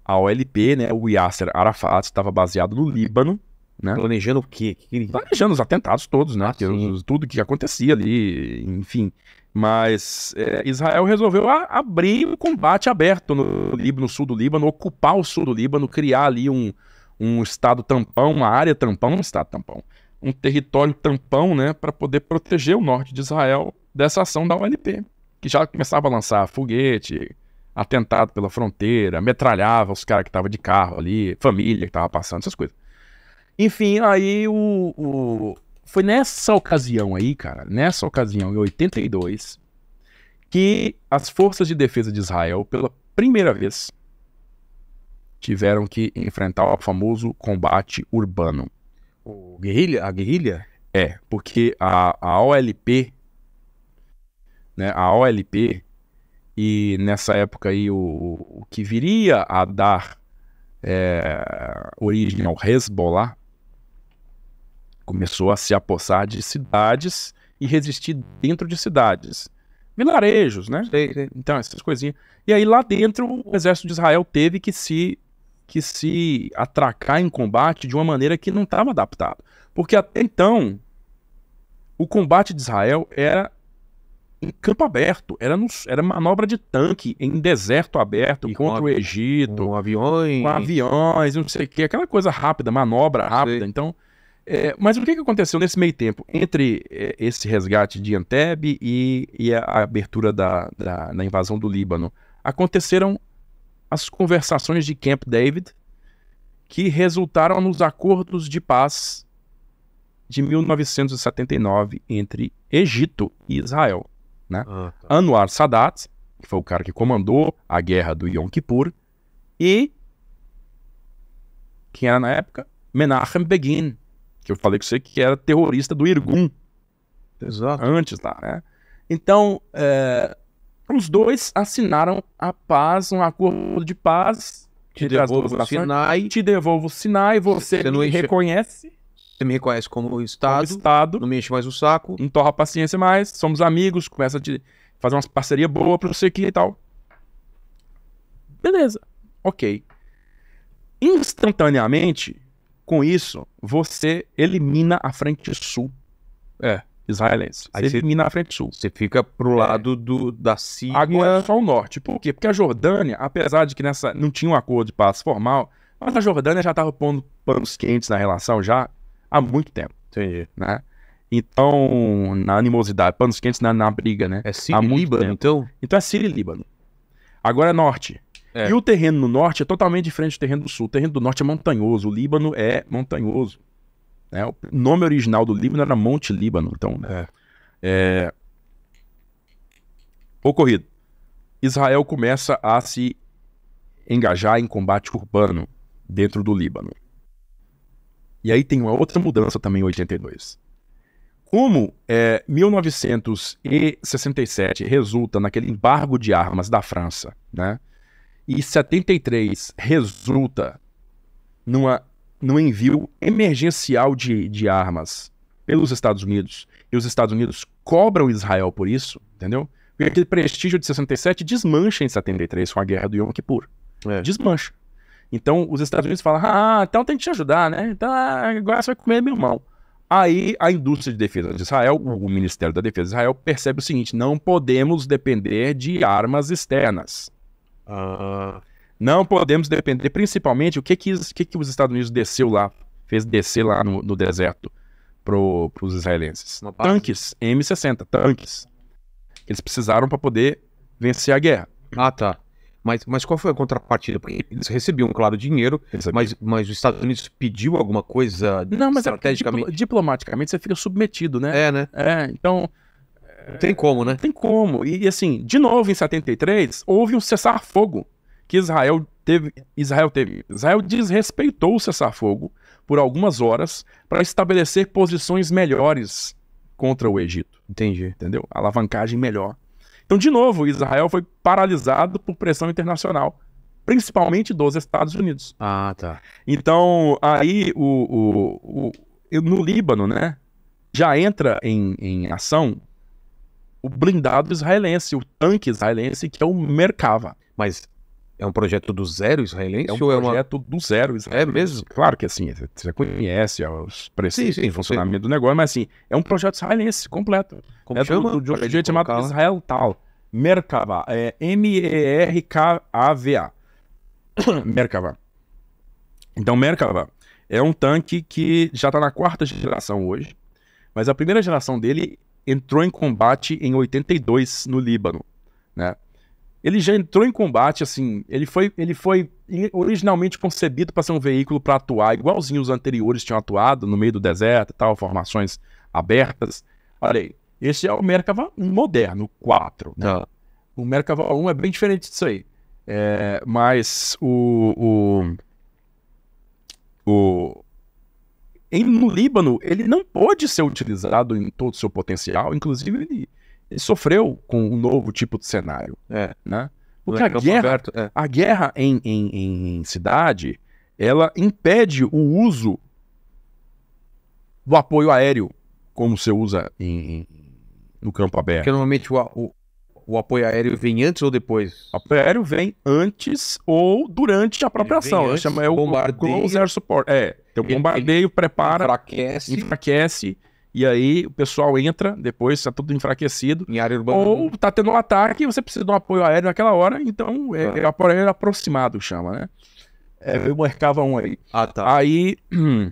a OLP, né, o Yasser Arafat, estava baseado no Líbano, né? Planejando o quê? Planejando os atentados todos, né? Ah, os, tudo que acontecia ali, enfim. Mas é, Israel resolveu a, abrir um combate aberto no Líbano, no sul do Líbano, ocupar o sul do Líbano, criar ali um, um estado tampão, uma área tampão, um estado tampão, um território tampão, né, para poder proteger o norte de Israel dessa ação da OLP, que já começava a lançar foguete, atentado pela fronteira, metralhava os caras que estavam de carro ali, família que estava passando, essas coisas. Enfim, aí o, o, Foi nessa ocasião aí, cara, nessa ocasião, em 82, que as forças de defesa de Israel, pela primeira vez, tiveram que enfrentar o famoso combate urbano. O guerrilha, a guerrilha? É, porque a, a OLP, né, a OLP, e nessa época aí o, o que viria a dar é, origem ao Hezbollah, começou a se apossar de cidades e resistir dentro de cidades. Vilarejos, né? Então, essas coisinhas. E aí lá dentro o exército de Israel teve que se que se atracar em combate de uma maneira que não estava adaptada. Porque até então, o combate de Israel era em campo aberto, era, no, era manobra de tanque em deserto aberto e contra o Egito, com aviões, com aviões, não sei o que, aquela coisa rápida, manobra rápida. Então, é, mas o que, que aconteceu nesse meio tempo entre é, esse resgate de Anteb e, e a abertura da, da, da invasão do Líbano? Aconteceram as conversações de Camp David, que resultaram nos acordos de paz de 1979 entre Egito e Israel. Né? Ah, tá. Anwar Sadat, que foi o cara que comandou a guerra do Yom Kippur, e quem era na época? Menachem Begin, que eu falei com você que era terrorista do Irgun. Exato. Antes lá, né? Então, é, os dois assinaram a paz, um acordo de paz. Te devolvo o Sinai. Te devolvo o Sinai, você, você não reconhece. Você me reconhece como Estado. Como estado. Não me enche mais o saco. Não torra a paciência mais. Somos amigos, começa a te fazer umas parceria boa pra você aqui e tal. Beleza. Ok. Instantaneamente, com isso, você elimina a frente sul. É israelense. Aí você termina na frente sul. Você fica pro é. lado é. do, da Síria. Agora é só o norte. Por quê? Porque a Jordânia, apesar de que nessa não tinha um acordo de paz formal, mas a Jordânia já estava pondo panos quentes na relação já há muito tempo. Entendi. Né? Então, na animosidade, panos quentes na, na briga, né? É Síria e Líbano, tempo. então? Então é Síria e Líbano. Agora é norte. É. E o terreno no norte é totalmente diferente do terreno do sul. O terreno do norte é montanhoso. O Líbano é montanhoso. Né? O nome original do Líbano era Monte Líbano. Então, né? é. é. ocorrido. Israel começa a se engajar em combate urbano dentro do Líbano. E aí tem uma outra mudança também em 82. Como é, 1967 resulta naquele embargo de armas da França, né? E 73 resulta numa no envio emergencial de, de armas pelos Estados Unidos, e os Estados Unidos cobram Israel por isso, entendeu? Porque aquele prestígio de 67 desmancha em 73 com a guerra do Yom Kippur. É. Desmancha. Então os Estados Unidos falam: ah, então tem que te ajudar, né? Então ah, agora você vai comer meu irmão. Aí a indústria de defesa de Israel, o Ministério da Defesa de Israel, percebe o seguinte: não podemos depender de armas externas. Uh... Não podemos depender, principalmente, o que que, que, que os Estados Unidos desceu lá, fez descer lá no, no deserto para os israelenses? Tanques, M60, tanques. Eles precisaram para poder vencer a guerra. Ah, tá. Mas, mas qual foi a contrapartida? Porque eles recebiam, claro, dinheiro, mas, mas os Estados Unidos pediu alguma coisa Não, mas é estrategicamente? É, diplomaticamente você fica submetido, né? É, né? É, então... Não tem como, né? Tem como. E, assim, de novo, em 73, houve um cessar-fogo que Israel teve, Israel teve. Israel desrespeitou o cessar-fogo por algumas horas para estabelecer posições melhores contra o Egito. Entendi. Entendeu? Alavancagem melhor. Então, de novo, Israel foi paralisado por pressão internacional, principalmente dos Estados Unidos. Ah, tá. Então, aí o, o, o no Líbano, né? Já entra em, em ação o blindado israelense, o tanque israelense, que é o Merkava. Mas é um projeto do zero israelense? É um ou projeto é uma... do zero é israelense. É mesmo? Claro que assim, você conhece é os preços e funcionamento sim. do negócio, mas assim, é um projeto israelense completo. Como é chama? Do, do, do, chamado Israel Tal. Merkava. É M-E-R-K-A-V-A. Merkava. Então, Merkava é um tanque que já está na quarta geração hoje, mas a primeira geração dele entrou em combate em 82 no Líbano, né? Ele já entrou em combate, assim, ele foi, ele foi originalmente concebido para ser um veículo para atuar, igualzinho os anteriores tinham atuado, no meio do deserto e tal, formações abertas. Olha aí, esse é o Merkava moderno, 4. Né? Ah. O Merkava 1 é bem diferente disso aí. É, mas o, o, o em, no Líbano, ele não pode ser utilizado em todo o seu potencial, inclusive ele sofreu com um novo tipo de cenário. É. Né? Porque é a guerra, aberto, é. a guerra em, em, em cidade, ela impede o uso do apoio aéreo, como você usa em, em no campo aberto. Porque normalmente o, o, o, apoio aéreo vem antes ou depois? O apoio aéreo vem antes ou durante a própria ação. Antes, é o bombardeio. Close air support. É, o bombardeio ele, prepara, enfraquece, enfraquece e aí o pessoal entra, depois está tudo enfraquecido. Em área urbana. Ou está né? tendo um ataque e você precisa de um apoio aéreo naquela hora, então é, é apoio aéreo aproximado, chama, né? É, eu marcava um aí. Ah, tá. Aí.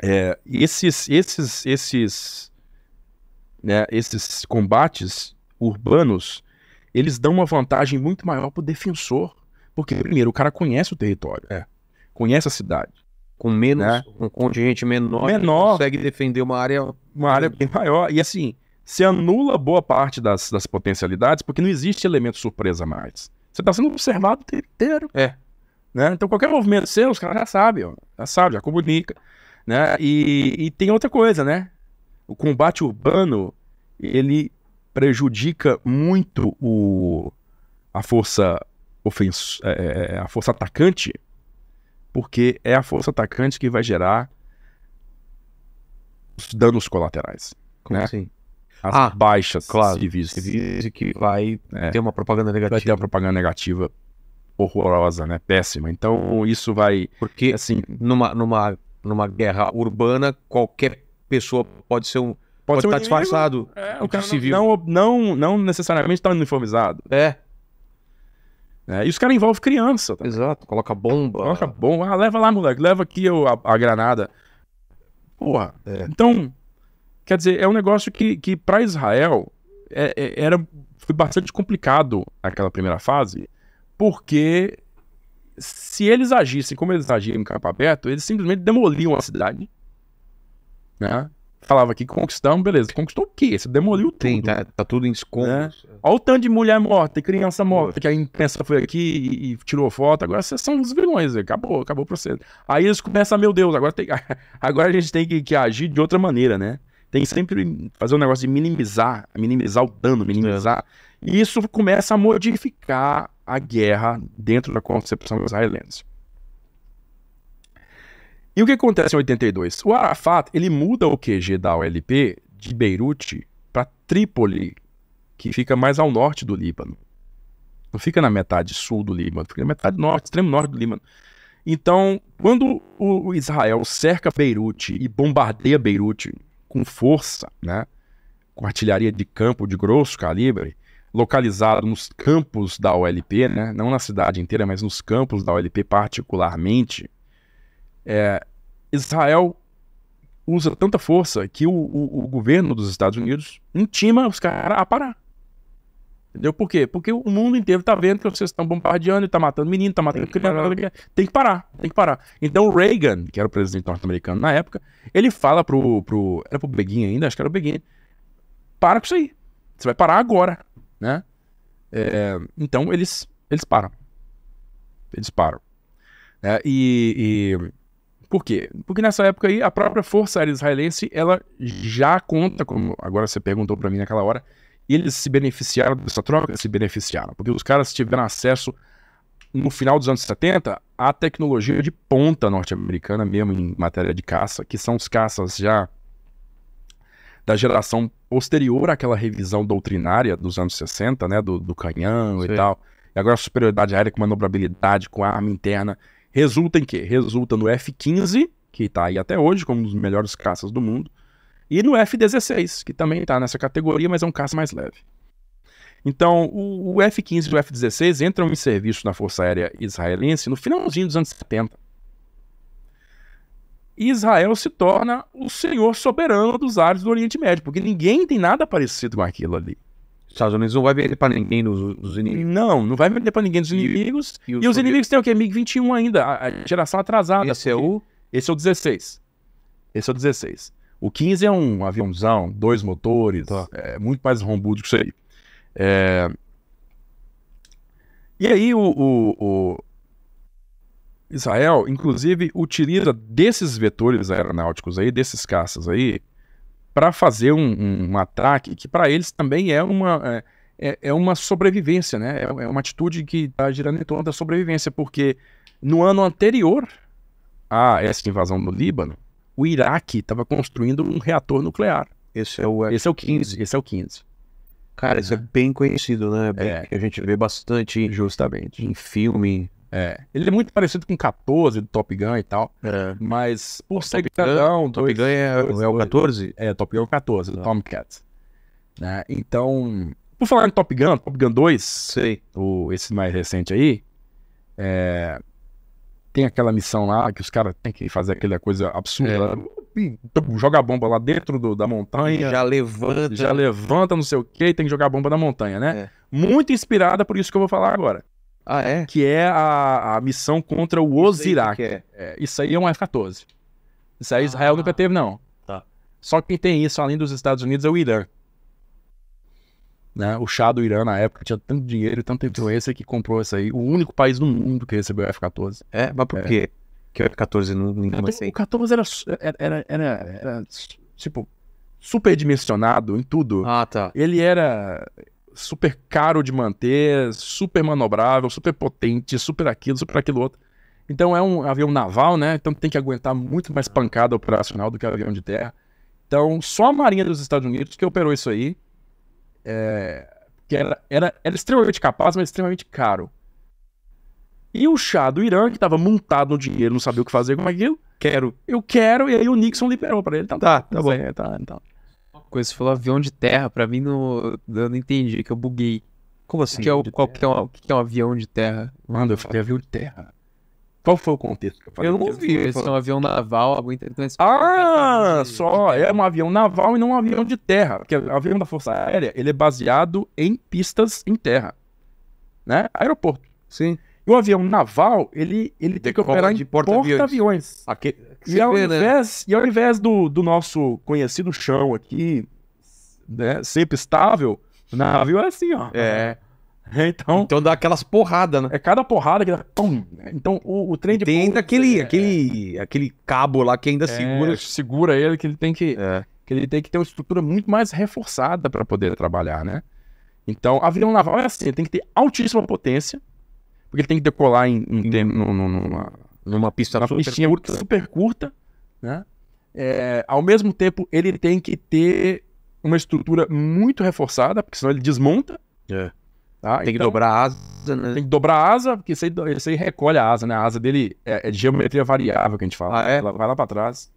É, esses, esses, esses, né, esses combates urbanos, eles dão uma vantagem muito maior para o defensor. Porque, primeiro, o cara conhece o território, é, conhece a cidade com menos, né? um contingente menor, menor consegue defender uma área uma área bem maior. E assim, se anula boa parte das, das potencialidades, porque não existe elemento surpresa mais. Você está sendo observado o tempo inteiro. É. Né? Então qualquer movimento seu, os caras já sabem, ó, já sabem, já comunica. Né? E, e tem outra coisa, né? O combate urbano, ele prejudica muito o, a força ofens, é, é, é a força atacante, porque é a força atacante que vai gerar os danos colaterais. Como né? assim? As ah, baixas claro, civis. civis que vai é, ter uma propaganda negativa. Vai ter uma propaganda negativa horrorosa, né? Péssima. Então isso vai... Porque, assim, numa, numa, numa guerra urbana, qualquer pessoa pode ser um... Pode, pode ser estar um tá disfarçado. É, o cara civil. Não, não, não necessariamente estar tá uniformizado. É. É, e os caras envolvem criança. Também. Exato, coloca bomba. Coloca bomba. Ah, leva lá, moleque, leva aqui a, a, granada. Porra. É. Então, quer dizer, é um negócio que, que para Israel é, é, era, foi bastante complicado aquela primeira fase, porque se eles agissem como eles agiam em campo aberto, eles simplesmente demoliam a cidade. Né? falava aqui que conquistamos, beleza. Conquistou o quê? Você demoliu tudo. Tem, tá, tá tudo em escombros. Né? Olha o tanto de mulher morta e criança morta, que a imprensa foi aqui e, e tirou foto. Agora vocês são os vilões, acabou, acabou o processo. Aí eles começam, ah, meu Deus, agora, tem, agora a gente tem que, que, agir de outra maneira, né? Tem sempre fazer um negócio de minimizar, minimizar o dano, minimizar. É. E isso começa a modificar a guerra dentro da concepção israelense. E o que acontece em 82? O Arafat ele muda o QG da OLP de Beirute para Trípoli, que fica mais ao norte do Líbano. Não fica na metade sul do Líbano, fica na metade norte, extremo norte do Líbano. Então, quando o Israel cerca Beirute e bombardeia Beirute com força, né, com artilharia de campo de grosso calibre, localizado nos campos da OLP, né, não na cidade inteira, mas nos campos da OLP particularmente, é, Israel usa tanta força que o, o, o governo dos Estados Unidos intima os caras a parar. Entendeu? Por quê? Porque o mundo inteiro tá vendo que vocês estão bombardeando, tá matando menino, tá matando criança. Tá tem que parar, tem que parar. Então o Reagan, que era o presidente norte-americano na época, ele fala pro, pro. Era pro Beguin ainda, acho que era o Beguin. Para com isso aí. Você vai parar agora, né? É, então eles, eles param. Eles param. É, e, e por quê? Porque nessa época aí, a própria força aérea israelense, ela já conta, como agora você perguntou para mim naquela hora, eles se beneficiaram dessa troca? Se beneficiaram, porque os caras tiveram acesso, no final dos anos 70, à tecnologia de ponta norte-americana mesmo em matéria de caça, que são os caças já da geração posterior àquela revisão doutrinária dos anos 60, né, do, do canhão Sim. e tal. E agora a superioridade aérea com manobrabilidade, com arma interna. Resulta em quê? Resulta no F-15, que está aí até hoje como um dos melhores caças do mundo, e no F-16, que também está nessa categoria, mas é um caça mais leve. Então, o, F-15 e o F-16 entram em serviço na Força Aérea Israelense no finalzinho dos anos 70. E Israel se torna o senhor soberano dos ares do Oriente Médio, porque ninguém tem nada parecido com aquilo ali. Estados Unidos não vai vender para ninguém dos, dos, inimigos. Não, não vai vender para ninguém dos inimigos. E, e os, e os inimigos têm o quê? MiG-21 ainda, a, a, geração atrasada. Esse é o... Esse é o 16. Esse é o 16. O 15 é um aviãozão, dois motores, tá. é muito mais rombudo que isso aí. É... E aí o, o, o, Israel, inclusive, utiliza desses vetores aeronáuticos aí, desses caças aí, para fazer um, um, um, ataque, que para eles também é uma, é, é, é uma sobrevivência, né? É, é uma atitude que está girando em torno da sobrevivência, porque no ano anterior a essa invasão do Líbano, o Iraque estava construindo um reator nuclear. Esse é o, esse é o 15. Esse é o 15. Cara, isso é bem conhecido, né? Bem, é. A gente vê bastante. Justamente. Em filme, é. Ele é muito parecido com 14 do Top Gun e tal. É. Mas por ser Top Gun, dois, Top Gun é, dois, é o 14? É, Top Gun é o 14, ah. Tá. Tomcat. Né? Então, por falar em Top Gun, Top Gun 2, Sei. O, esse mais recente aí, é, tem aquela missão lá que os caras têm que fazer aquela coisa absurda. É. Tipo, joga a bomba lá dentro do, da montanha. Já levanta. Já levanta, não sei o que, tem que jogar a bomba na montanha, né? É. Muito inspirada por isso que eu vou falar agora. Ah, é? Que é a, a missão contra o Osirak. É. É, isso aí é um F-14. Isso aí ah, Israel nunca teve, não. Tá. Só que quem tem isso, além dos Estados Unidos, é o Irã. Né? O chá do Irã, na época, tinha tanto dinheiro, tanta influência que comprou isso aí. O único país do mundo que recebeu o F-14. É, mas por é. quê? Que o F-14 não, não então, comecei. O 14 era, era, era, era, tipo, superdimensionado em tudo. Ah, tá. Ele era super caro de manter, super manobrável, super potente, super aquilo, super aquilo outro. Então é um avião naval, né? Então tem que aguentar muito mais pancada operacional do que avião de terra. Então só a Marinha dos Estados Unidos que operou isso aí, é, que era, era, era extremamente capaz, mas extremamente caro. E o chá do Irã, que estava montado no dinheiro, não sabia o que fazer com aquilo, quero, eu quero, e aí o Nixon liberou para ele. Então, tá, tá, tá bom. Tá, então coisa, você falou avião de terra, pra mim não, eu não entendi, que eu buguei. Como assim? O que é, o, qual que é, um, que é um avião de terra? Mano, eu falei avião de terra. Qual foi o contexto que eu falei? Eu não ouvi. Esse é um avião naval, alguém tentando Ah, tá só. É um avião naval e não um avião de terra. Porque o avião da Força Aérea, ele é baseado em pistas em terra. Né? Aeroporto. Sim. E o avião naval, ele, ele tem que operar em porta-aviões. porta aviões e, ao vê, né? invés, né? e ao invés do, do nosso conhecido chão aqui, né, sempre estável, o navio é assim, ó. É. é então, então dá aquelas porradas, né? É cada porrada que dá. Pum. Né? Então o, o trem de. Tem ainda aquele, é, aquele, aquele cabo lá que ainda é, segura. Segura ele, que ele tem que. É. Que ele tem que ter uma estrutura muito mais reforçada para poder trabalhar, né? Então, avião naval é assim, ele tem que ter altíssima potência, porque ele tem que decolar em, em, em no, no, no, numa pista, uma super, curta. super curta, né? É, ao mesmo tempo, ele tem que ter uma estrutura muito reforçada, porque senão ele desmonta. É. Tá? Tem então, que dobrar a asa, né? Tem que dobrar a asa, porque isso aí, isso aí recolhe a asa, né? A asa dele é, é de geometria variável, que a gente fala. Ah, é? Ela vai lá pra trás.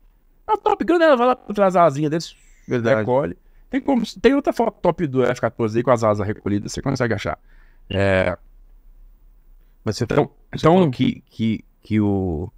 A é Top Gun, ela vai lá pra trás, a asinha dele Verdade. recolhe. Tem, como, tem outra foto top do F-14 aí com as asas recolhidas, você consegue achar. É... Mas você, então, você então... que, que que o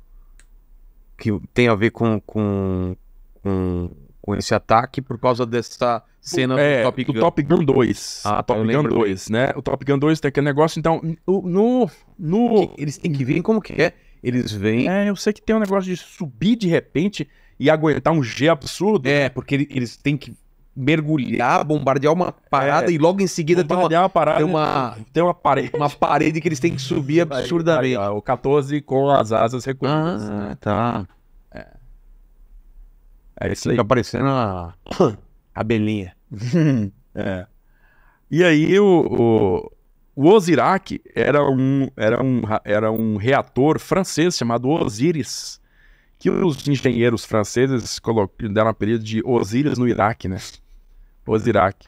que tem a ver com, com, com, com esse ataque por causa dessa cena é, do Top Gun. Do ah, Top Gun 2. Ah, Top Gun 2, né? O Top Gun 2 tem aquele negócio, então, no... no... Eles têm que ver como que é. Eles vêm... É, eu sei que tem um negócio de subir de repente e aguentar um G absurdo. É, porque eles têm que mergulhar, bombardear uma parada é, e logo em seguida tem uma, uma parada, tem uma, tem uma parede. Uma parede que eles têm que subir absurdamente. o 14 com as asas recuadas. Ah, tá. É. É isso aí. Fica parecendo a abelhinha. é. E aí o, o, o Osirak era um, era, um, era um reator francês chamado Osiris, que os engenheiros franceses deram o apelido de Osiris no Iraque, né? pós Iraque.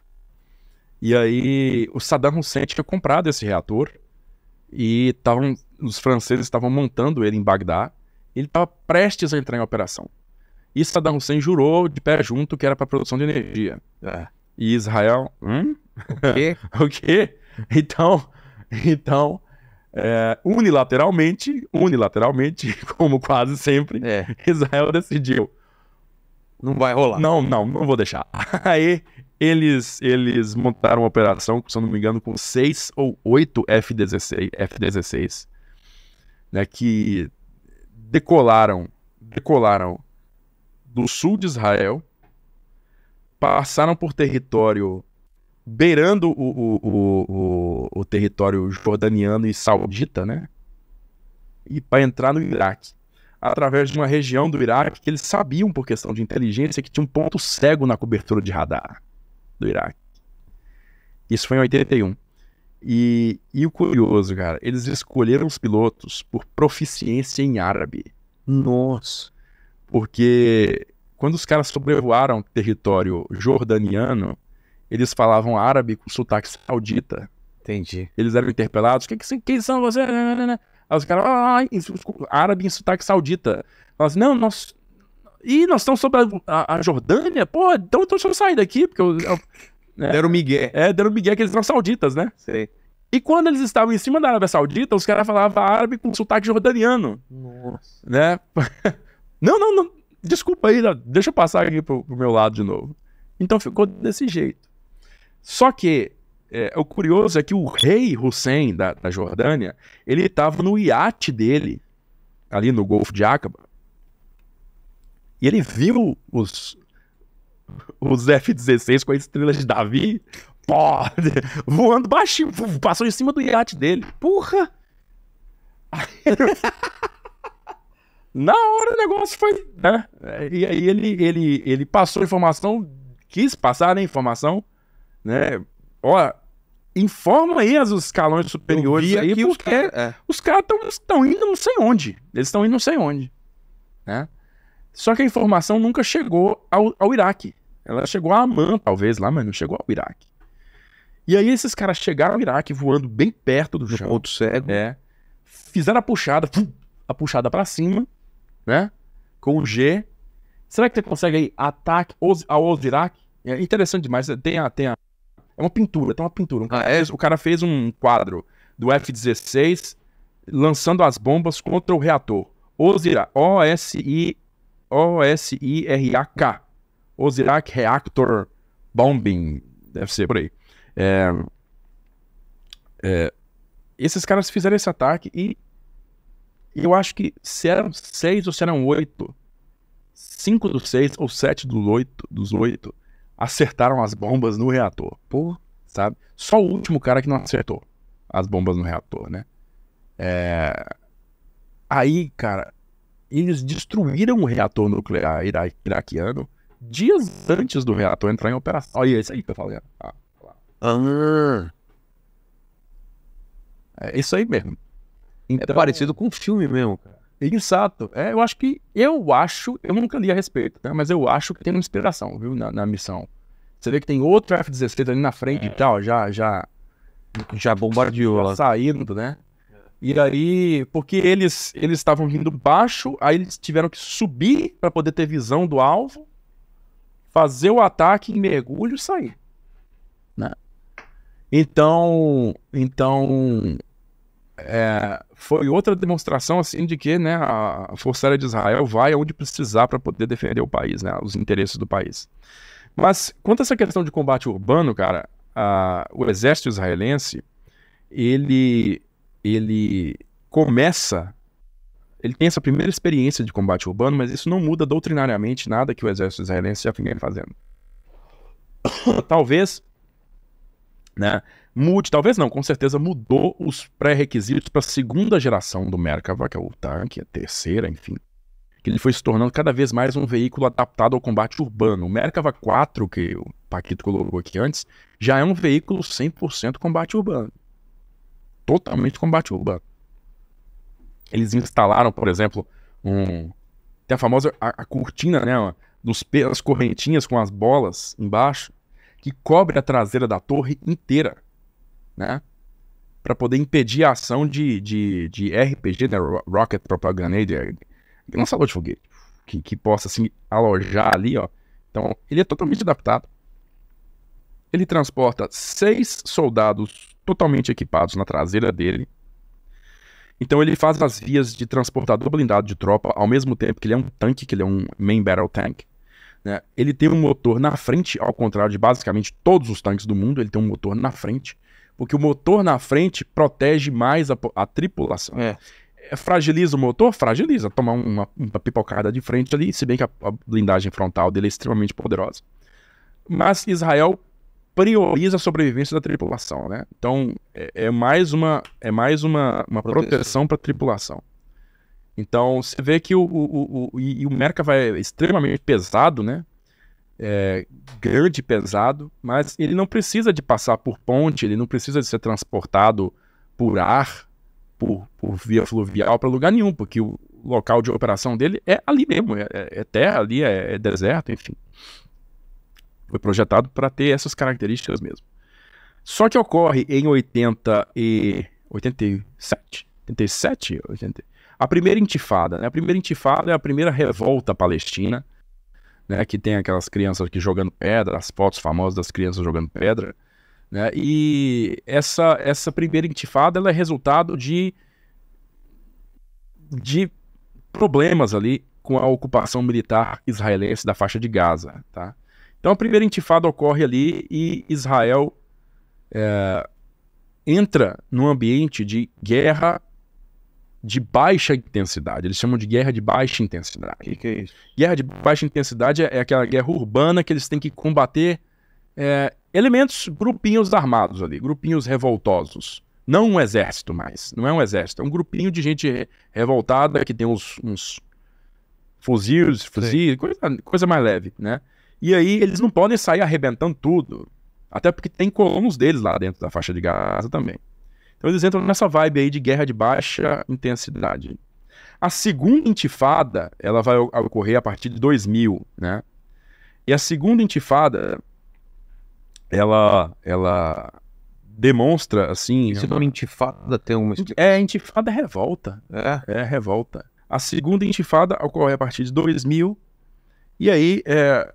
E aí o Saddam Hussein tinha comprado esse reator e tavam, os franceses estavam montando ele em Bagdá. Ele estava prestes a entrar em operação. E Saddam Hussein jurou de pé junto que era para produção de energia. É. E Israel, hum? O quê? o quê? Então, então é, unilateralmente, unilateralmente, como quase sempre, é. Israel decidiu. Não vai rolar. Não, não, não vou deixar. Aí eles, eles montaram uma operação, se eu não me engano, com seis ou oito F-16, F-16 né, que decolaram, decolaram do sul de Israel, passaram por território beirando o, o, o, o, território jordaniano e saudita, né? E para entrar no Iraque. Através de uma região do Iraque que eles sabiam, por questão de inteligência, que tinha um ponto cego na cobertura de radar do Iraque. Isso foi em 81. E, e o curioso, cara, eles escolheram os pilotos por proficiência em árabe. Nossa! Porque quando os caras sobrevoaram território jordaniano, eles falavam árabe com sotaque saudita. Entendi. Eles eram interpelados. Quem, que, que são vocês? Aí os caras, ah, árabe em sotaque saudita. Falavam assim, não, nós, Ih, nós estamos sobre a, a, a, Jordânia? Pô, então, então deixa eu sair daqui, porque eu. eu né? Deram migué. É, deram migué, que eles eram sauditas, né? Sei. E quando eles estavam em cima da Arábia Saudita, os caras falavam árabe com sotaque jordaniano. Nossa. Né? não, não, não. Desculpa aí, deixa eu passar aqui pro, pro meu lado de novo. Então ficou desse jeito. Só que é, o curioso é que o rei Hussein da, da Jordânia, ele estava no iate dele, ali no Golfo de Aqaba, e ele viu os, os F-16 com a estrela de Davi pô, voando baixinho, passou em cima do iate dele. Porra! Na hora o negócio foi. Né? E aí ele, ele, ele passou informação, quis passar né, a informação, né? Ó, informa aí as, os escalões superiores aí, porque é. os caras é. estão cara indo não sei onde. Eles estão indo não sei onde. Né? Só que a informação nunca chegou ao, ao Iraque. Ela chegou a Amman, talvez, lá, mas não chegou ao Iraque. E aí esses caras chegaram ao Iraque voando bem perto do, chão. ponto cego. É. Fizeram a puxada, a puxada para cima, né? Com o G. Será que você consegue aí ataque ao Iraque? É interessante demais. Tem a, tem a, é uma pintura, tem uma pintura. Um ah, cara, ah, é? O cara fez um quadro do F-16 lançando as bombas contra o reator. Osira, O-S-I-R-A. O-S-I-R-A-K. Osirak Reactor Bombing. Deve ser por aí. É, é, esses caras fizeram esse ataque e eu acho que se eram seis ou se eram oito, cinco dos seis ou sete dos oito, dos oito acertaram as bombas no reator. Pô, sabe? Só o último cara que não acertou as bombas no reator, né? É... Aí, cara, eles destruíram o reator nuclear ira iraquiano dias antes do reator entrar em operação. Olha, é isso aí que eu falei. Ah, ah. É isso aí mesmo. É então, é parecido com um filme mesmo, cara. Exato. É, eu acho que. Eu acho. Eu nunca li a respeito, né? mas eu acho que tem uma inspiração, viu, na, na missão. Você vê que tem outro F-16 ali na frente é. e tal, já. Já, já bombardeou. lá. saindo, né? E aí, porque eles eles estavam vindo baixo, aí eles tiveram que subir para poder ter visão do alvo, fazer o ataque em mergulho e sair. Né? Então, então é, foi outra demonstração assim de que né, a Força Aérea de Israel vai aonde precisar para poder defender o país, né, os interesses do país. Mas quanto a essa questão de combate urbano, cara, a, o exército israelense ele ele começa. Ele tem essa primeira experiência de combate urbano, mas isso não muda doutrinariamente nada que o exército israelense já vinha fazendo. Talvez, né? Mude, talvez não, com certeza mudou os pré-requisitos para a segunda geração do Merkava, que é o tanque, a terceira, enfim que ele foi se tornando cada vez mais um veículo adaptado ao combate urbano. O Merkava 4, que o Paquito colocou aqui antes, já é um veículo 100% combate urbano totalmente combate urbano. Eles instalaram, por exemplo, um, tem a famosa a, a cortina, né, dos as correntinhas com as bolas embaixo, que cobre a traseira da torre inteira, né? Para poder impedir a ação de, de, de RPG, né, Rocket Propaganda, lançador de foguete, que, que possa assim alojar ali, ó. Então, ele é totalmente adaptado. Ele transporta seis soldados totalmente equipados na traseira dele. Então ele faz as vias de transportador blindado de tropa ao mesmo tempo que ele é um tanque, que ele é um main battle tank. Né? Ele tem um motor na frente, ao contrário de basicamente todos os tanques do mundo, ele tem um motor na frente, porque o motor na frente protege mais a, a tripulação. É. é. Fragiliza o motor? Fragiliza. Tomar uma, uma pipocada de frente ali, se bem que a, a blindagem frontal dele é extremamente poderosa. Mas Israel prioriza a sobrevivência da tripulação, né? Então é, é mais uma é mais uma, uma proteção para a tripulação. Então você vê que o, o, o, e, o Merca vai extremamente pesado, né? É, grande pesado, mas ele não precisa de passar por ponte, ele não precisa de ser transportado por ar, por, por via fluvial para lugar nenhum, porque o local de operação dele é ali mesmo, é, é, é terra ali, é, é deserto, enfim. Foi projetado para ter essas características mesmo. Só que ocorre em 80 e 87, 87, 80, a primeira intifada, né? A primeira intifada é a primeira revolta palestina, né? Que tem aquelas crianças aqui jogando pedra, as fotos famosas das crianças jogando pedra, né? E essa essa primeira intifada ela é resultado de de problemas ali com a ocupação militar israelense da faixa de Gaza, tá? Então a primeira intifada ocorre ali e Israel é, entra num ambiente de guerra de baixa intensidade. Eles chamam de guerra de baixa intensidade. O que, que, é isso? Guerra de baixa intensidade é, é, aquela guerra urbana que eles têm que combater é, elementos, grupinhos armados ali, grupinhos revoltosos. Não um exército mais, não é um exército, é um grupinho de gente revoltada que tem uns, uns fuzis, fuzis coisa, coisa mais leve, né? E aí eles não podem sair arrebentando tudo. Até porque tem colonos deles lá dentro da faixa de Gaza também. Então eles entram nessa vibe aí de guerra de baixa intensidade. A segunda intifada, ela vai ocorrer a partir de 2000, né? E a segunda intifada, ela, ela demonstra, assim... Se não é uma... intifada, tem uma É, intifada é revolta. É? É, revolta. A segunda intifada ocorre a partir de 2000, e aí é,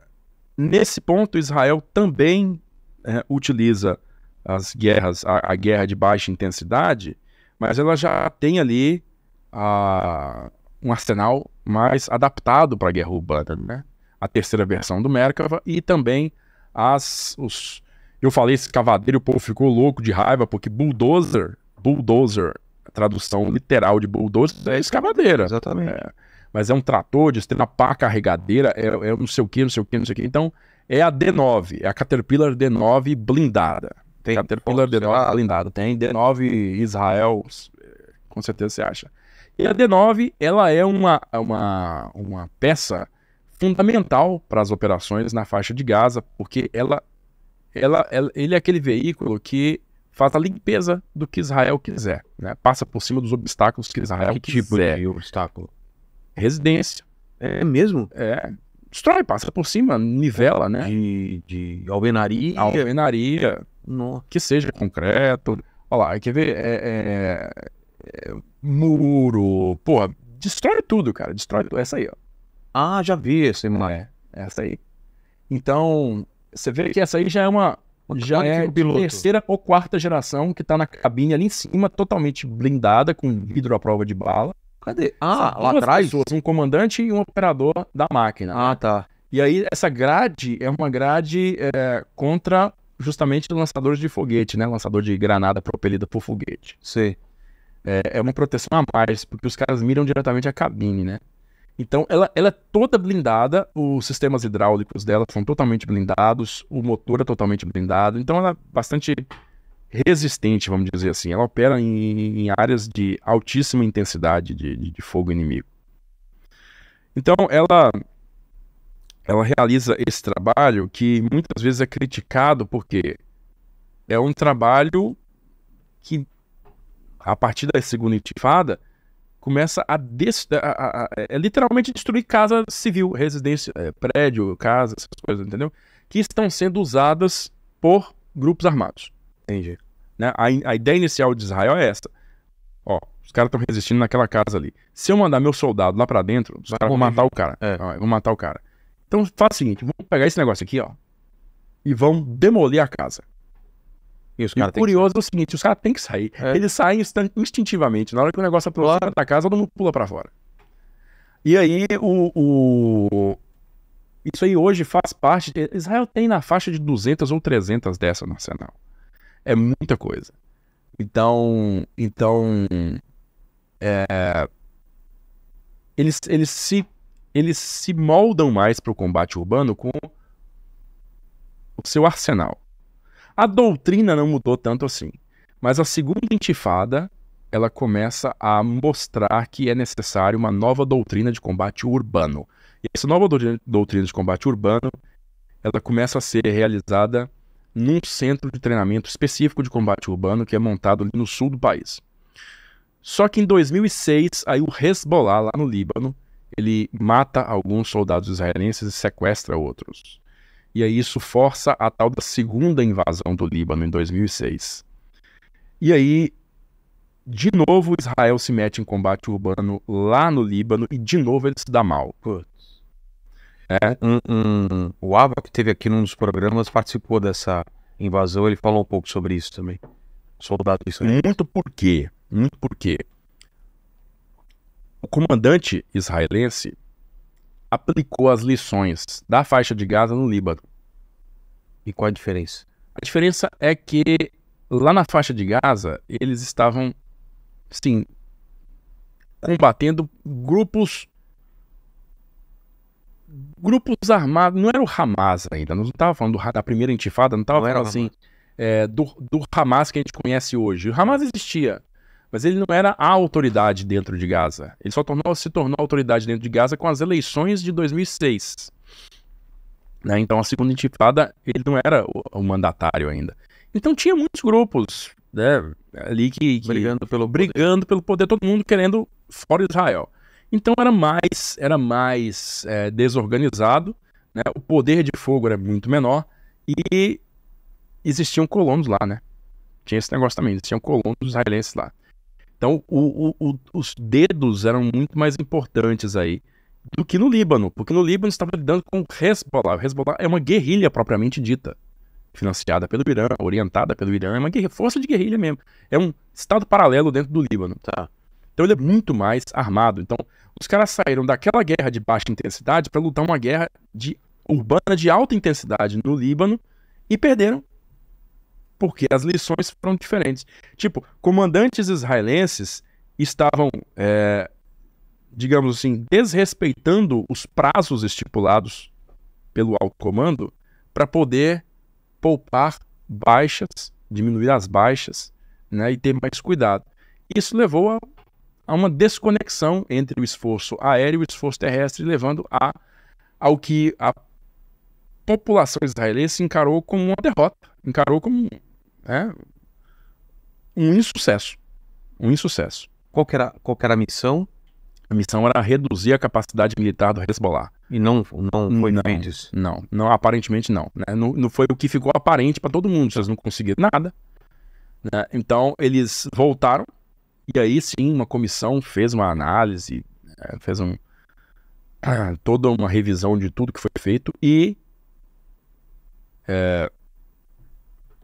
Nesse ponto, Israel também é, utiliza as guerras, a, a, guerra de baixa intensidade, mas ela já tem ali a, um arsenal mais adaptado para a guerra urbana, né? A terceira versão do Merkava e também as, os, eu falei escavadeiro, o povo ficou louco de raiva, porque bulldozer, bulldozer, tradução literal de bulldozer é escavadeira. Exatamente. É, mas é um trator de estrela pá carregadeira, é, é não sei o que, não sei o que, não sei o que. Então, é a D9, é a Caterpillar D9 blindada. Tem Caterpillar D9 blindada, tem D9 Israel, com certeza você acha. E a D9, ela é uma, uma, uma peça fundamental para as operações na faixa de Gaza, porque ela, ela, ela, ele é aquele veículo que faz a limpeza do que Israel quiser, né? Passa por cima dos obstáculos que Israel que tipo de obstáculo? residência. É mesmo? É. Destrói, passa por cima, nivela, né? De, de alvenaria. Alvenaria. É. No, que seja concreto. Olha lá, quer ver? É, é, é, muro. Porra, destrói tudo, cara. Destrói tudo. Essa aí, ó. Ah, já vi essa imagem. É, essa aí. Então, você vê que essa aí já é uma. Já é terceira ou quarta geração que tá na cabine ali em cima, totalmente blindada, com vidro à prova de bala. Cadê? Ah, lá atrás. Pessoas, um comandante e um operador da máquina. Ah, né? tá. E aí, essa grade é uma grade é, contra justamente lançadores de foguete, né? Lançador de granada propelida por foguete. Sim. É, é, uma proteção a mais, porque os caras miram diretamente a cabine, né? Então, ela, ela é toda blindada, os sistemas hidráulicos dela são totalmente blindados, o motor é totalmente blindado, então ela é bastante resistente, vamos dizer assim. Ela opera em, em áreas de altíssima intensidade de, de, de, fogo inimigo. Então, ela, ela realiza esse trabalho que muitas vezes é criticado porque é um trabalho que, a partir da segunda intifada, começa a, a, a, a é literalmente destruir casa civil, residência, é, prédio, casa, essas coisas, entendeu? Que estão sendo usadas por grupos armados. Entende? Né? A, a ideia inicial de Israel é essa. Ó, os caras estão resistindo naquela casa ali. Se eu mandar meu soldado lá para dentro, os caras vão matar o cara. É. vão matar o cara. Então faz o seguinte, vamos pegar esse negócio aqui, ó, e vão demolir a casa. E, os cara e curioso é o seguinte, os caras têm que sair. É. Eles saem instintivamente. Na hora que o negócio aproxima claro. da casa, todo mundo pula para fora. E aí, o, o, Isso aí hoje faz parte... Israel tem na faixa de 200 ou 300 dessa no arsenal. É muita coisa. Então, então é, eles, eles, se, eles se moldam mais para o combate urbano com o seu arsenal. A doutrina não mudou tanto assim, mas a segunda intifada ela começa a mostrar que é necessário uma nova doutrina de combate urbano. E essa nova doutrina de combate urbano ela começa a ser realizada num centro de treinamento específico de combate urbano que é montado no sul do país. Só que em 2006, aí o Hezbollah, lá no Líbano, ele mata alguns soldados israelenses e sequestra outros. E aí isso força a tal da segunda invasão do Líbano em 2006. E aí, de novo, Israel se mete em combate urbano lá no Líbano e de novo ele se dá mal. Putz. É, um, um, o Ava, que teve aqui num dos programas, participou dessa invasão, ele falou um pouco sobre isso também. Soldado isso aí. Muito por quê? Muito por quê? O comandante israelense aplicou as lições da faixa de Gaza no Líbano. E qual a diferença? A diferença é que lá na faixa de Gaza, eles estavam, sim, combatendo grupos grupos armados, não era o Hamas ainda, não estava falando do, da primeira intifada, não estava falando assim é, do, do Hamas que a gente conhece hoje. O Hamas existia, mas ele não era a autoridade dentro de Gaza. Ele só tornou, se tornou autoridade dentro de Gaza com as eleições de 2006. Né? Então, a segunda intifada, ele não era o, o mandatário ainda. Então, tinha muitos grupos né, ali que, que, Brigando, pelo, brigando poder. pelo poder, todo mundo querendo fora Israel. Então era mais, era mais é, desorganizado, né? o poder de fogo era muito menor e existiam colonos lá, né? Tinha esse negócio também, existiam colonos israelenses lá. Então o, o, o, os dedos eram muito mais importantes aí do que no Líbano, porque no Líbano estava lidando com Hezbollah. O Hezbollah é uma guerrilha propriamente dita, financiada pelo Irã, orientada pelo Irã, é uma guerrilha, força de guerrilha mesmo. É um estado paralelo dentro do Líbano. Tá. Então ele é muito mais armado. Então os caras saíram daquela guerra de baixa intensidade para lutar uma guerra de, urbana de alta intensidade no Líbano e perderam. Porque as lições foram diferentes. Tipo, comandantes israelenses estavam, é, digamos assim, desrespeitando os prazos estipulados pelo alto comando para poder poupar baixas, diminuir as baixas né, e ter mais cuidado. Isso levou a a uma desconexão entre o esforço aéreo e o esforço terrestre, levando a, ao que a população israelense encarou como uma derrota, encarou como né, um insucesso. Um insucesso. Qual era, qual era a missão? A missão era reduzir a capacidade militar do Hezbollah. E não, não foi não, disso? Não, não, aparentemente não, né? não. Não foi o que ficou aparente para todo mundo, eles não conseguiram nada. Né? Então, eles voltaram e aí sim, uma comissão fez uma análise, né, fez um, ah, toda uma revisão de tudo que foi feito e é,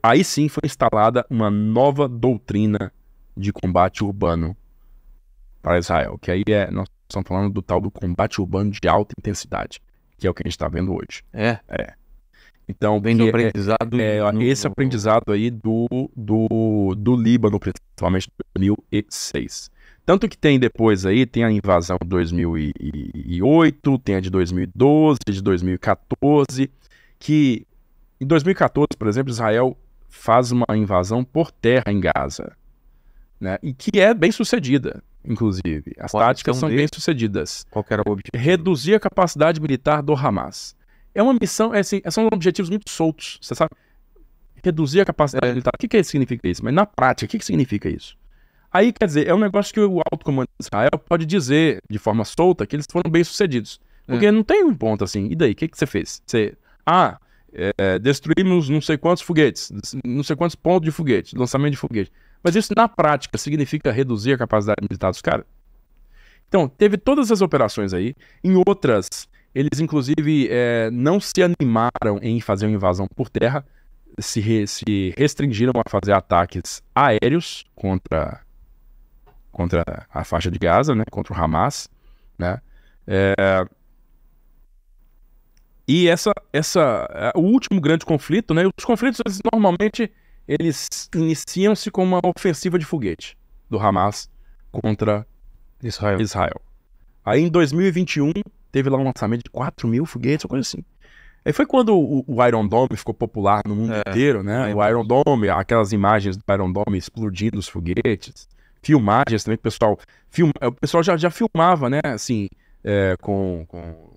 aí sim foi instalada uma nova doutrina de combate urbano para Israel, que aí é, nós estamos falando do tal do combate urbano de alta intensidade, que é o que a gente está vendo hoje. É. É. Então, Vem do é, aprendizado. É, é, no... Esse aprendizado aí do, do, do Líbano, principalmente 2006. Tanto que tem depois aí, tem a invasão de 2008, tem a de 2012, de 2014, que em 2014, por exemplo, Israel faz uma invasão por terra em Gaza, né? E que é bem sucedida, inclusive. As Qual táticas são de... bem sucedidas. Qual era o objetivo? Reduzir a capacidade militar do Hamas. É uma missão, é assim, são objetivos muito soltos, você sabe? Reduzir a capacidade militar. Tá? O que, que significa isso? Mas na prática, o que, que significa isso? Aí, quer dizer, é um negócio que o alto comando de Israel pode dizer de forma solta que eles foram bem-sucedidos. É. Porque é. não tem um ponto assim. E daí, o que, que você fez? Você. Ah, é, é destruímos não sei quantos foguetes, não sei quantos pontos de foguete, lançamento de foguete. Mas isso, na prática, significa reduzir a capacidade militar dos caras? Então, teve todas as operações aí. Em outras, eles, inclusive, é, não se animaram em fazer uma invasão por terra, se, re, se restringiram a fazer ataques aéreos contra, contra a faixa de Gaza, né, contra o Hamas. Né? É, e essa, essa, é, o último grande conflito, né? Os conflitos eles, normalmente eles iniciam-se com uma ofensiva de foguete do Hamas contra Israel. Israel. Aí em 2021 teve lá um lançamento de 4 mil foguetes, uma coisa assim. Aí foi quando o, o Iron Dome ficou popular no mundo é, inteiro, né? É, o Iron Dome, aquelas imagens do Iron Dome explodindo os foguetes, filmagens também que o pessoal. o pessoal já, já filmava, né? Assim, é, com, com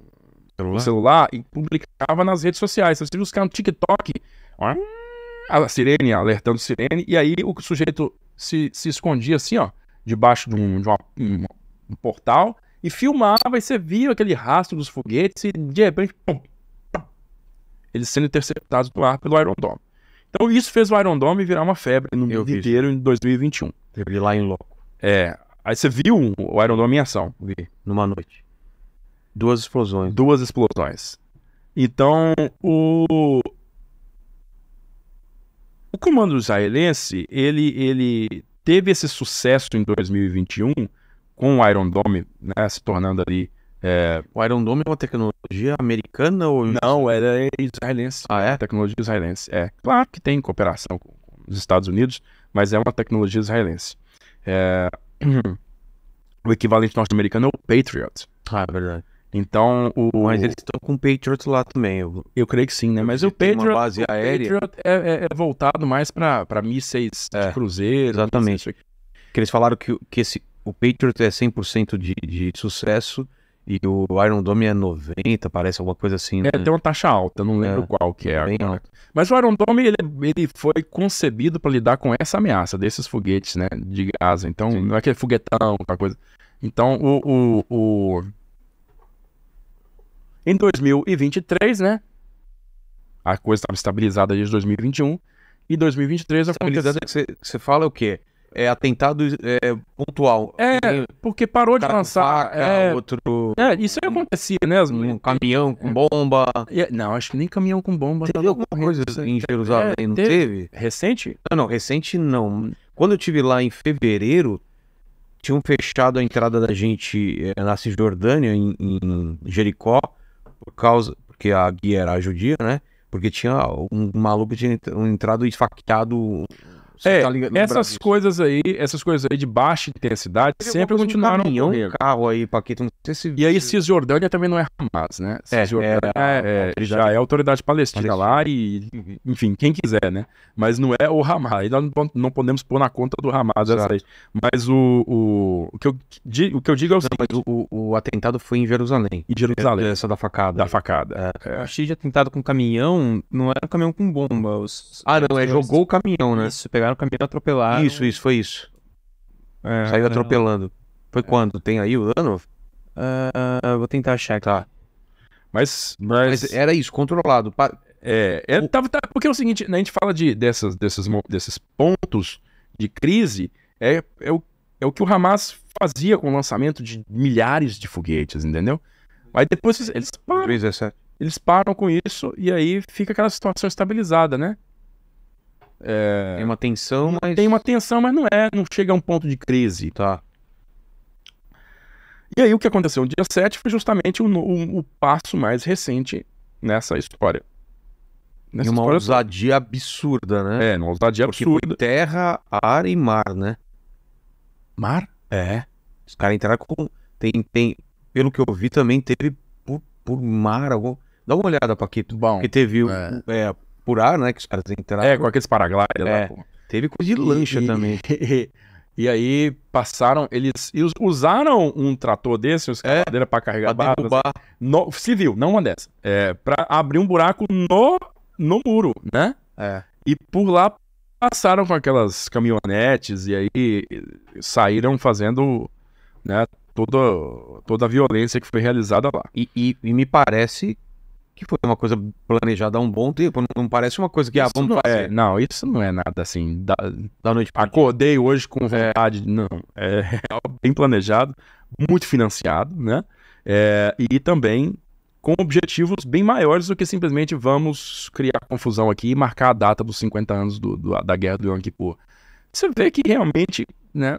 celular? celular e publicava nas redes sociais. Você viu os caras no TikTok, ó, a sirene, alertando sirene, e aí o sujeito se, se escondia assim, ó, debaixo de um, de uma, um, um portal e filmava, e você via aquele rastro dos foguetes e de repente, pum, pum, eles sendo interceptados no ar pelo Iron Dome. Então isso fez o Iron Dome virar uma febre no mundo inteiro em 2021. Eu vi lá em loco. É. Aí você viu o Iron Dome em ação? Vi, numa noite. Duas explosões. Duas explosões. Então, o... O comando israelense, ele, ele teve esse sucesso em 2021 com o Iron Dome, né, se tornando ali. É... O Iron Dome é uma tecnologia americana ou. Não, era é israelense. Ah, é? Tecnologia israelense. É. Claro que tem cooperação com os Estados Unidos, mas é uma tecnologia israelense. É... o equivalente norte-americano é o Patriot. Ah, é verdade. Então, o. Mas eles estão com o Patriot lá também. Eu, eu creio que sim, né? Mas o Patriot, uma base aérea. o Patriot é, é, é voltado mais para mísseis é, de cruzeiro. Exatamente. Que eles falaram que, que esse o Patriot é 100% de, de sucesso e o Iron Dome é 90, parece alguma coisa assim. É, né? É, tem uma taxa alta, não lembro é, qual que é agora. Mas o Iron Dome, ele, ele foi concebido para lidar com essa ameaça desses foguetes, né, de Gaza. Então, Sim. não é aquele é foguetão, aquela coisa. Então, o, o, o... Em 2023, né, a coisa estava estabilizada desde 2021, e 2023 a tá Estabilizada que você fala o quê? é, atentado é, pontual. É, porque parou de lançar. Faca, é, outro... é, isso aí acontecia mesmo. Um caminhão com bomba. É, não, acho que nem caminhão com bomba. Teve alguma coisa né? em Jerusalém, é, não teve? teve? Recente? Não, não, recente não. Quando eu tive lá em fevereiro, tinham fechado a entrada da gente eh, na Cisjordânia, em, em Jericó, por causa. Porque a guia era judia, né? Porque tinha um maluco tinha entrado esfaqueado é, tá essas coisas aí, essas coisas aí de baixa intensidade sempre continuaram. Um caminhão, um carro aí, Paquito, não sei se... E aí Cisjordânia também não é Hamas, né? É, é, Cisjordânia é, é, já é autoridade palestina, palestina lá e, enfim, quem quiser, né? Mas não é o Hamas. Aí nós não podemos pôr na conta do Hamas essa aí. Mas o, o, o, que, eu, o que eu digo é o seguinte... mas o, o, atentado foi em Jerusalém. Em Jerusalém. Essa da facada. Da facada. É. É. Achei de atentado com caminhão, não era um caminhão com bomba. Ah, não, é jogou o caminhão, né? Isso, pegar pegaram o caminhão, atropelado Isso, isso, foi isso. É, Saiu é. atropelando. Foi é. quando? Tem aí o ano? Uh, uh, vou tentar achar Tá. Mas, mas... mas era isso, controlado. É, é, tá, porque é o seguinte, né, a gente fala de, dessas, dessas, desses pontos de crise, é, é, o, é o que o Hamas fazia com o lançamento de milhares de foguetes, entendeu? Aí depois eles param, eles param com isso e aí fica aquela situação estabilizada, né? É... Tem uma tensão, mas. Tem uma tensão, mas não é, não chega a um ponto de crise, tá? E aí o que aconteceu? O dia 7 foi justamente o, o, o passo mais recente nessa história. Nessa e uma história ousadia toda. absurda, né? É, uma ousadia Porque absurda. terra, ar e mar, né? Mar? É. Os caras entraram com. Tem, tem, pelo que eu vi, também teve por, por mar. Algum... Dá uma olhada, Paquito. Bom, porque teve é. É, por ar, né? Que os caras entraram. É, com aqueles paraglider é. lá. Pô. Teve coisa de lancha e, também. E, e aí passaram, eles usaram um trator desse, uns é, cadeira para carregar pra civil, não uma dessa, é, para abrir um buraco no, no muro, né? É. E por lá passaram com aquelas caminhonetes e aí saíram fazendo, né, toda, toda a violência que foi realizada lá. E, e, e me parece que foi uma coisa planejada há um bom tempo. Não, parece uma coisa que, a ah, vamos não é, fazer. É, não, isso não é nada assim, da, da noite para Acordei dia. hoje com é. vontade. Não, é, é bem planejado, muito financiado, né? É, e também com objetivos bem maiores do que simplesmente vamos criar confusão aqui e marcar a data dos 50 anos do, do, da guerra do Yom Kippur. Você vê que realmente, né,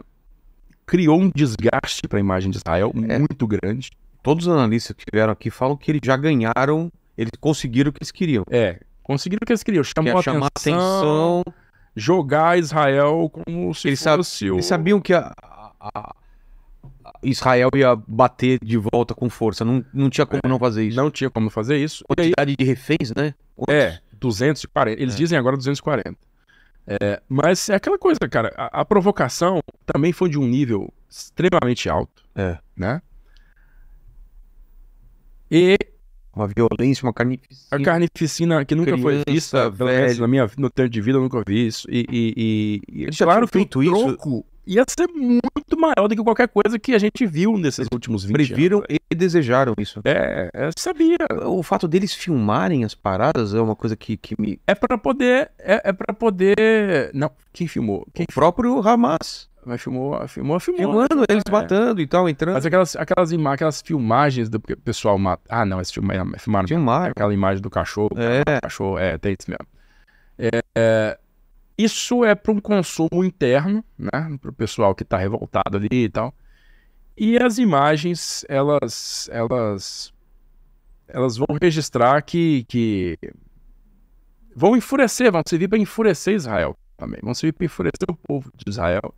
criou um desgaste para a imagem de Israel é. muito grande. Todos os analistas que vieram aqui falam que eles já ganharam eles conseguiram o que eles queriam. É, conseguiram o que eles queriam. Chamou chamar atenção, atenção, jogar Israel como se eles fosse o... Eles sabiam que a, a, a Israel ia bater de volta com força. Não, não tinha como é, não fazer isso. Não tinha como fazer isso. Quantidade aí... de reféns, né? Quantos? É, 240. Eles é. dizem agora 240. É, mas é aquela coisa, cara. A, a, provocação também foi de um nível extremamente alto. É. Né? E uma violência, uma carnificina. A carnificina que nunca Criança, foi vista, velho, na minha, no tempo de vida eu nunca vi isso. E, e, e, e claro que feito o troco ia ser muito maior do que qualquer coisa que a gente viu nesses eles últimos 20 previram anos. e desejaram isso. É, eu é, sabia. O fato deles filmarem as paradas é uma coisa que, que me... É para poder, é, é para poder... Não, quem filmou? Quem... O próprio Hamas. Mas filmou, filmou, filmou. Filmando, eles é. matando e tal, entrando. Mas aquelas, aquelas, ima aquelas filmagens do pessoal mata. Ah, não, esse filme é, é filmaram. Filmaram. Aquela imagem do cachorro. É. cachorro, é, tem isso mesmo. É, é, isso é para um consumo interno, né? Para o pessoal que está revoltado ali e tal. E as imagens, elas, elas, elas vão registrar que, que vão enfurecer, vão servir para enfurecer Israel também, vão servir para enfurecer o povo de Israel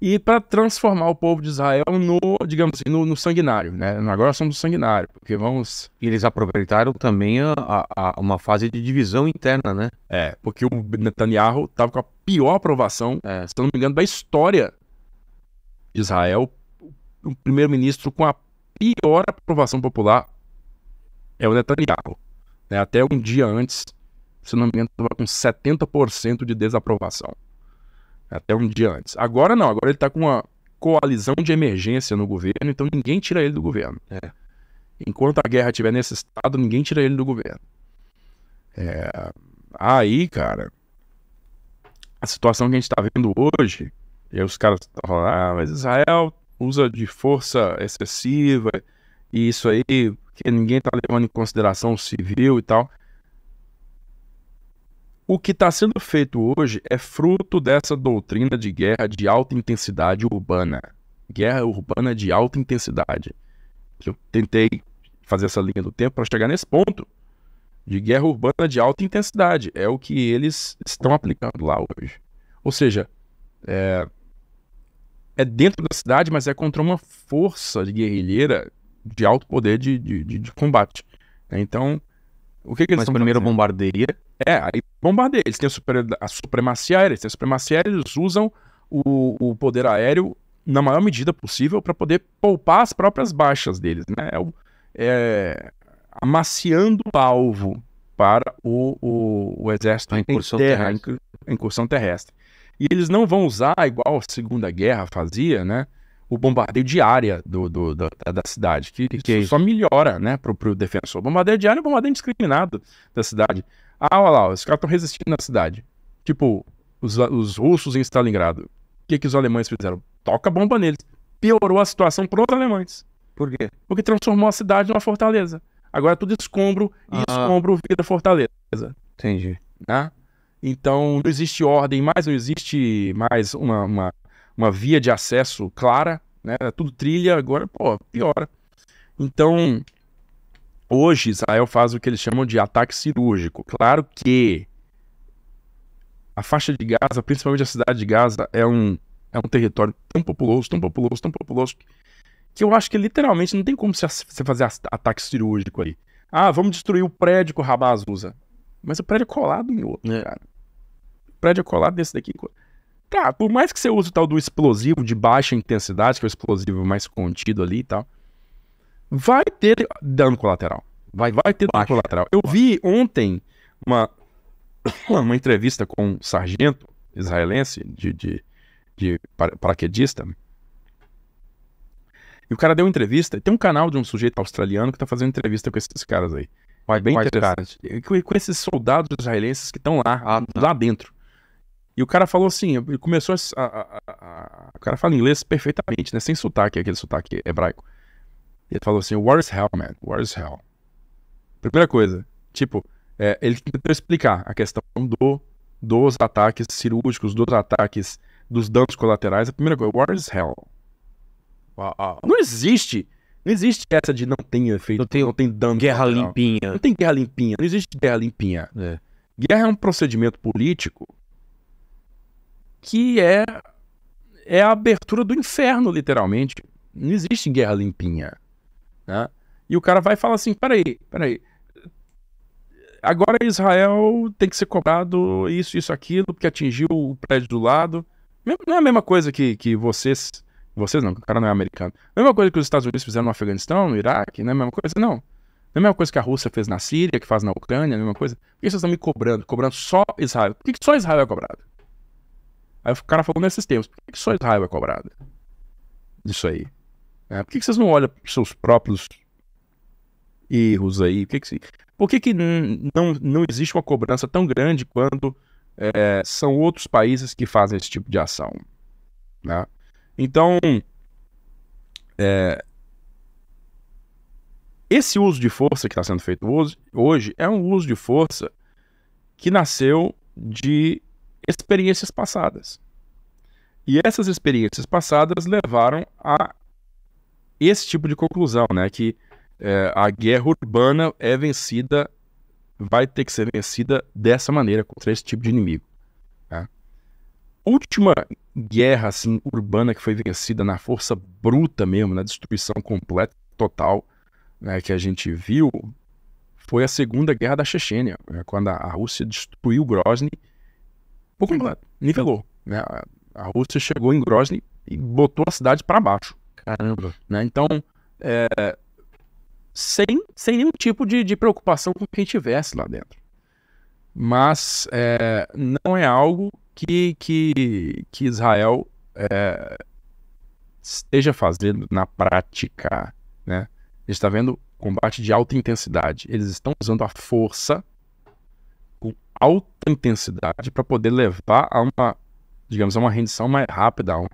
e para transformar o povo de Israel no, digamos assim, no, no sanguinário, né? Agora somos sanguinário, porque vamos... Eles aproveitaram também a, a, a uma fase de divisão interna, né? É, porque o Netanyahu estava com a pior aprovação, é. se não me engano, da história de Israel. O primeiro-ministro com a pior aprovação popular é o Netanyahu. Né? Até um dia antes, se não me engano, estava com 70% de desaprovação. Até um dia antes. Agora não, agora ele tá com uma coalizão de emergência no governo, então ninguém tira ele do governo. É. Enquanto a guerra estiver nesse estado, ninguém tira ele do governo. É... Aí, cara, a situação que a gente tá vendo hoje, e os caras estão falando, ah, mas Israel usa de força excessiva, e isso aí, que ninguém tá levando em consideração o civil e tal. O que está sendo feito hoje é fruto dessa doutrina de guerra de alta intensidade urbana. Guerra urbana de alta intensidade. eu tentei fazer essa linha do tempo para chegar nesse ponto de guerra urbana de alta intensidade. É o que eles estão aplicando lá hoje. Ou seja, é, é dentro da cidade, mas é contra uma força de guerrilheira de alto poder de, de, de, de combate. Então, o que, que eles Mas primeiro fazendo? bombardeia. É, aí bombardeia. Eles têm a, supremacia aérea. Eles têm a supremacia aérea, eles usam o, o poder aéreo na maior medida possível para poder poupar as próprias baixas deles, né? É, é, amaciando o alvo para o, o, o exército a incursão terra, terrestre. incursão terrestre. E eles não vão usar igual a Segunda Guerra fazia, né? o bombardeio de área do, do, do da, cidade, que, que só melhora né, pro, o defensor. bombardeio de área é um bombardeio indiscriminado da cidade. Ah, olha lá, os caras estão resistindo na cidade. Tipo, os, os russos em Stalingrado. O que, que os alemães fizeram? Toca bomba neles. Piorou a situação para os alemães. Por quê? Porque transformou a cidade numa fortaleza. Agora é tudo escombro e ah. escombro vira fortaleza. Entendi. Né? Então não existe ordem mais, não existe mais uma, uma uma via de acesso clara, né? Tá tudo trilha, agora, pô, piora. Então, hoje Israel faz o que eles chamam de ataque cirúrgico. Claro que a faixa de Gaza, principalmente a cidade de Gaza, é um, é um território tão populoso, tão populoso, tão populoso, que eu acho que literalmente não tem como você fazer ataque cirúrgico aí. Ah, vamos destruir o prédio que o Hamas usa. Mas o prédio é colado em outro, é. cara. O prédio é colado desse daqui. Tá, por mais que você use o tal do explosivo de baixa intensidade, que é o explosivo mais contido ali e tal, vai ter dano colateral. Vai, vai ter dano colateral. Eu vi ontem uma, uma entrevista com um sargento israelense de, de, de paraquedista. E o cara deu uma entrevista. Tem um canal de um sujeito australiano que tá fazendo entrevista com esses caras aí. Vai bem interessante. Com, com esses soldados israelenses que estão lá, ah, tá. lá dentro. E o cara falou assim, ele começou a, a, a, O cara fala inglês perfeitamente, né? Sem sotaque, aquele sotaque hebraico. Ele falou assim, what is hell, man? What is hell? Primeira coisa, tipo, é, ele tentou explicar a questão do, dos ataques cirúrgicos, dos ataques, dos danos colaterais. A primeira coisa, what is hell? Não existe... Não existe essa de não tem efeito, não tem, não tem dano. Guerra limpinha. Não tem guerra limpinha, não existe guerra limpinha. É. Guerra é um procedimento político que é, é a abertura do inferno, literalmente. Não existe guerra limpinha. Né? E o cara vai falar assim: peraí, peraí. Agora Israel tem que ser cobrado isso, isso, aquilo, porque atingiu o prédio do lado. Não é a mesma coisa que, que vocês. Vocês não, o cara não é americano. não é A mesma coisa que os Estados Unidos fizeram no Afeganistão, no Iraque, não é a mesma coisa, não. Não é a mesma coisa que a Rússia fez na Síria, que faz na Ucrânia, é a mesma coisa. Por que vocês estão me cobrando? Cobrando só Israel. Por que só Israel é cobrado? Aí o cara falou nesses termos, por que, que só Israel é cobrada? Isso aí. É, por que, que vocês não olham para seus próprios erros aí? Por que, que, por que, que não, não existe uma cobrança tão grande quando é, são outros países que fazem esse tipo de ação? Né? Então, é, esse uso de força que está sendo feito hoje, hoje é um uso de força que nasceu de experiências passadas. E essas experiências passadas levaram a esse tipo de conclusão, né? Que é, a guerra urbana é vencida, vai ter que ser vencida dessa maneira, contra esse tipo de inimigo. Tá? Última guerra assim, urbana que foi vencida na força bruta mesmo, na destruição completa, total, né, que a gente viu, foi a Segunda Guerra da Chechênia, né, quando a Rússia destruiu Grozny por completo. Nivelou. Né? A Rússia chegou em Grozny e botou a cidade para baixo. Caramba. Né? Então, é, sem, sem nenhum tipo de, de preocupação com quem estivesse lá dentro. Mas é, não é algo que, que, que Israel é, esteja fazendo na prática. Né? A gente está vendo combate de alta intensidade. Eles estão usando a força alta intensidade para poder levar a uma, digamos, a uma rendição mais rápida, a um,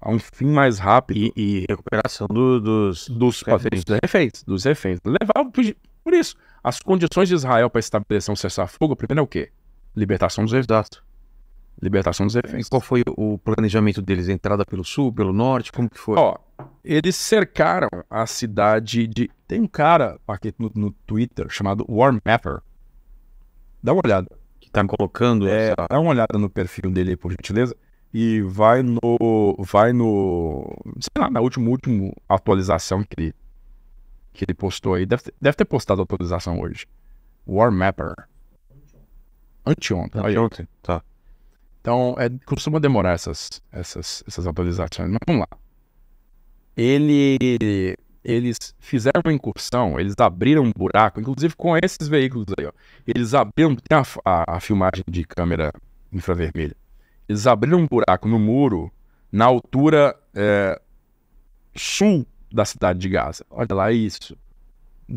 a um fim mais rápido. E, e recuperação do, dos, dos, reféns. dos reféns. Dos reféns. Levar, por isso, as condições de Israel para estabelecer um cessar-fogo, primeiro é o quê? Libertação dos reféns. Libertação dos reféns. Qual foi o planejamento deles? Entrada pelo sul, pelo norte? Como que foi? Ó, eles cercaram a cidade de. Tem um cara aqui no, no Twitter chamado War Mapper dá uma olhada. Que tá colocando é, essa... Dá uma olhada no perfil dele, por gentileza. E vai no. Vai no. Sei lá, na última, última atualização que ele, que ele postou aí. Deve, deve ter postado a atualização hoje. War Mapper. Anteontem. Anteontem, tá. Então, é, costuma demorar essas, essas, essas atualizações. Mas vamos lá. Ele eles fizeram uma incursão, eles abriram um buraco, inclusive com esses veículos aí, ó. Eles abriram, tem a, a, a filmagem de câmera infravermelha. Eles abriram um buraco no muro, na altura é, sul da cidade de Gaza. Olha lá isso.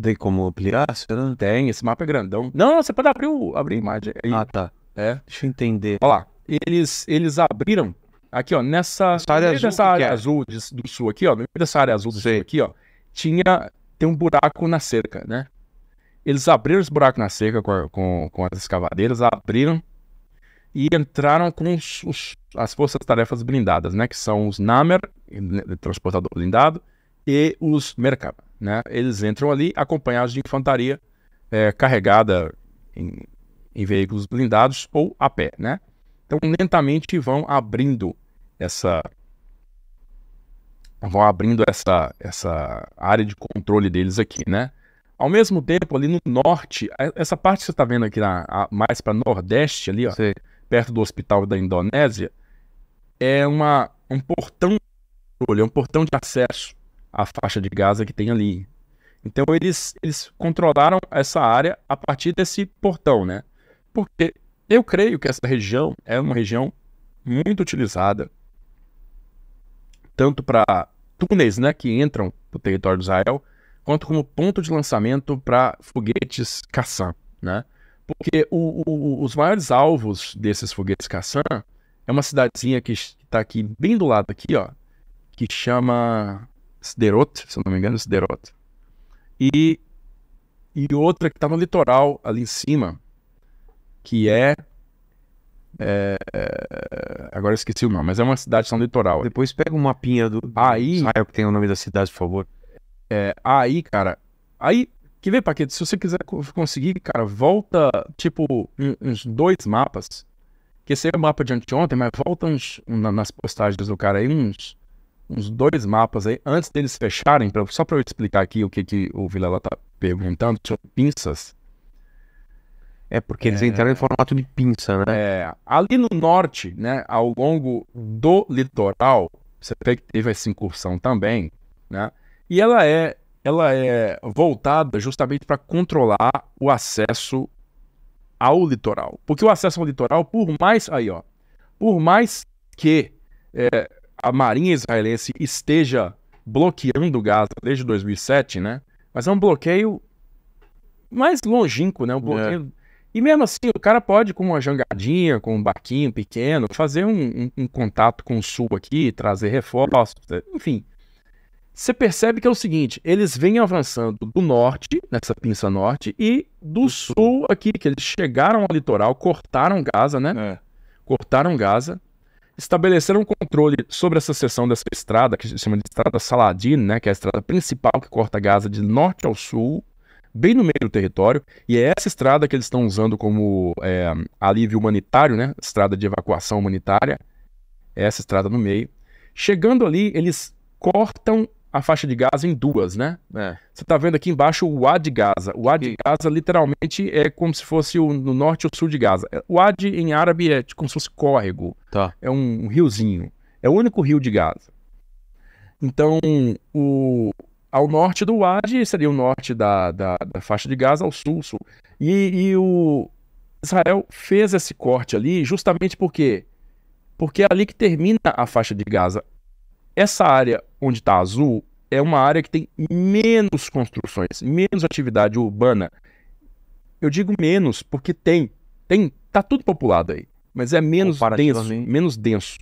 Tem como ampliar? não Tem, esse mapa é grandão. Não, você pode abrir, o, abrir a imagem. Aí. Ah, tá. É. Deixa eu entender. Olha lá, eles, eles abriram aqui, ó, nessa, essa área, azul, área é? azul de, do sul aqui, ó, nessa área azul do Sei. sul aqui, ó, tinha tem um buraco na cerca, né? Eles abriram esse buraco na cerca com, com, com as escavadeiras, abriram e entraram com os, os, as forças-tarefas blindadas, né? Que são os Namer, né, transportador blindado, e os Merkava, né? Eles entram ali acompanhados de infantaria é, carregada em, em, veículos blindados ou a pé, né? Então, lentamente vão abrindo essa, vão abrindo essa, essa área de controle deles aqui, né? Ao mesmo tempo, ali no norte, é, essa parte que você está vendo aqui na, a, mais para nordeste, ali, ó, perto do hospital da Indonésia, é uma, um portão de controle, é um portão de acesso à faixa de Gaza que tem ali. Então, eles, eles controlaram essa área a partir desse portão, né? Porque eu creio que essa região é uma região muito utilizada, tanto para túneis né, que entram no território de Israel, quanto como ponto de lançamento para foguetes caçã. Né? Porque o, o, os maiores alvos desses foguetes caçã é uma cidadezinha que está aqui bem do lado aqui, ó, que chama Sderot, se eu não me engano, Sderot. E, e outra que está no litoral ali em cima, que é é, é, agora eu esqueci o nome, mas é uma cidade são litoral. Depois pega um mapinha do. Aí. Saia que tem o nome da cidade, por favor. É, aí, cara. Aí, que vem, Paquete, se você quiser conseguir, cara, volta, tipo, uns dois mapas. Que esse é o mapa de anteontem, mas volta uns, nas postagens do cara aí, uns, uns dois mapas aí, antes deles fecharem, pra, só pra eu explicar aqui o que, que o Vila tá perguntando sobre pinças. É, porque eles é... entraram em formato de pinça, né? É, ali no norte, né, ao longo do litoral, você teve essa incursão também, né? E ela é, ela é voltada justamente para controlar o acesso ao litoral. Porque o acesso ao litoral, por mais. Aí, ó. Por mais que é, a marinha israelense esteja bloqueando Gaza desde 2007, né? Mas é um bloqueio mais longínquo, né? Um é. bloqueio. É e mesmo assim, o cara pode, com uma jangadinha, com um barquinho pequeno, fazer um, um, um contato com o sul aqui, trazer reforços, é, enfim. Você percebe que é o seguinte: eles vêm avançando do norte, nessa pinça norte, e do sul aqui, que eles chegaram ao litoral, cortaram Gaza, né? É. Cortaram Gaza, estabeleceram um controle sobre essa seção dessa estrada, que se chama de Estrada Saladin, né? Que é a estrada principal que corta Gaza de norte ao sul bem no meio do território, e é essa estrada que eles estão usando como é, alívio humanitário, né? Estrada de evacuação humanitária, é essa estrada no meio. Chegando ali, eles cortam a faixa de Gaza em duas, né? É. Você está vendo aqui embaixo o A de Gaza. O A de Gaza literalmente é como se fosse o no norte ou sul de Gaza. É, o A em árabe é tipo como se fosse córrego. Tá. É um, um riozinho. É o único rio de Gaza. Então, o, ao norte do Wadi seria o norte da, da, da faixa de Gaza, ao sul, sul. E, e, o Israel fez esse corte ali justamente porque porque é ali que termina a faixa de Gaza. Essa área onde está azul é uma área que tem menos construções, menos atividade urbana. Eu digo menos porque tem, tem, tá tudo populado aí, mas é menos denso, menos denso.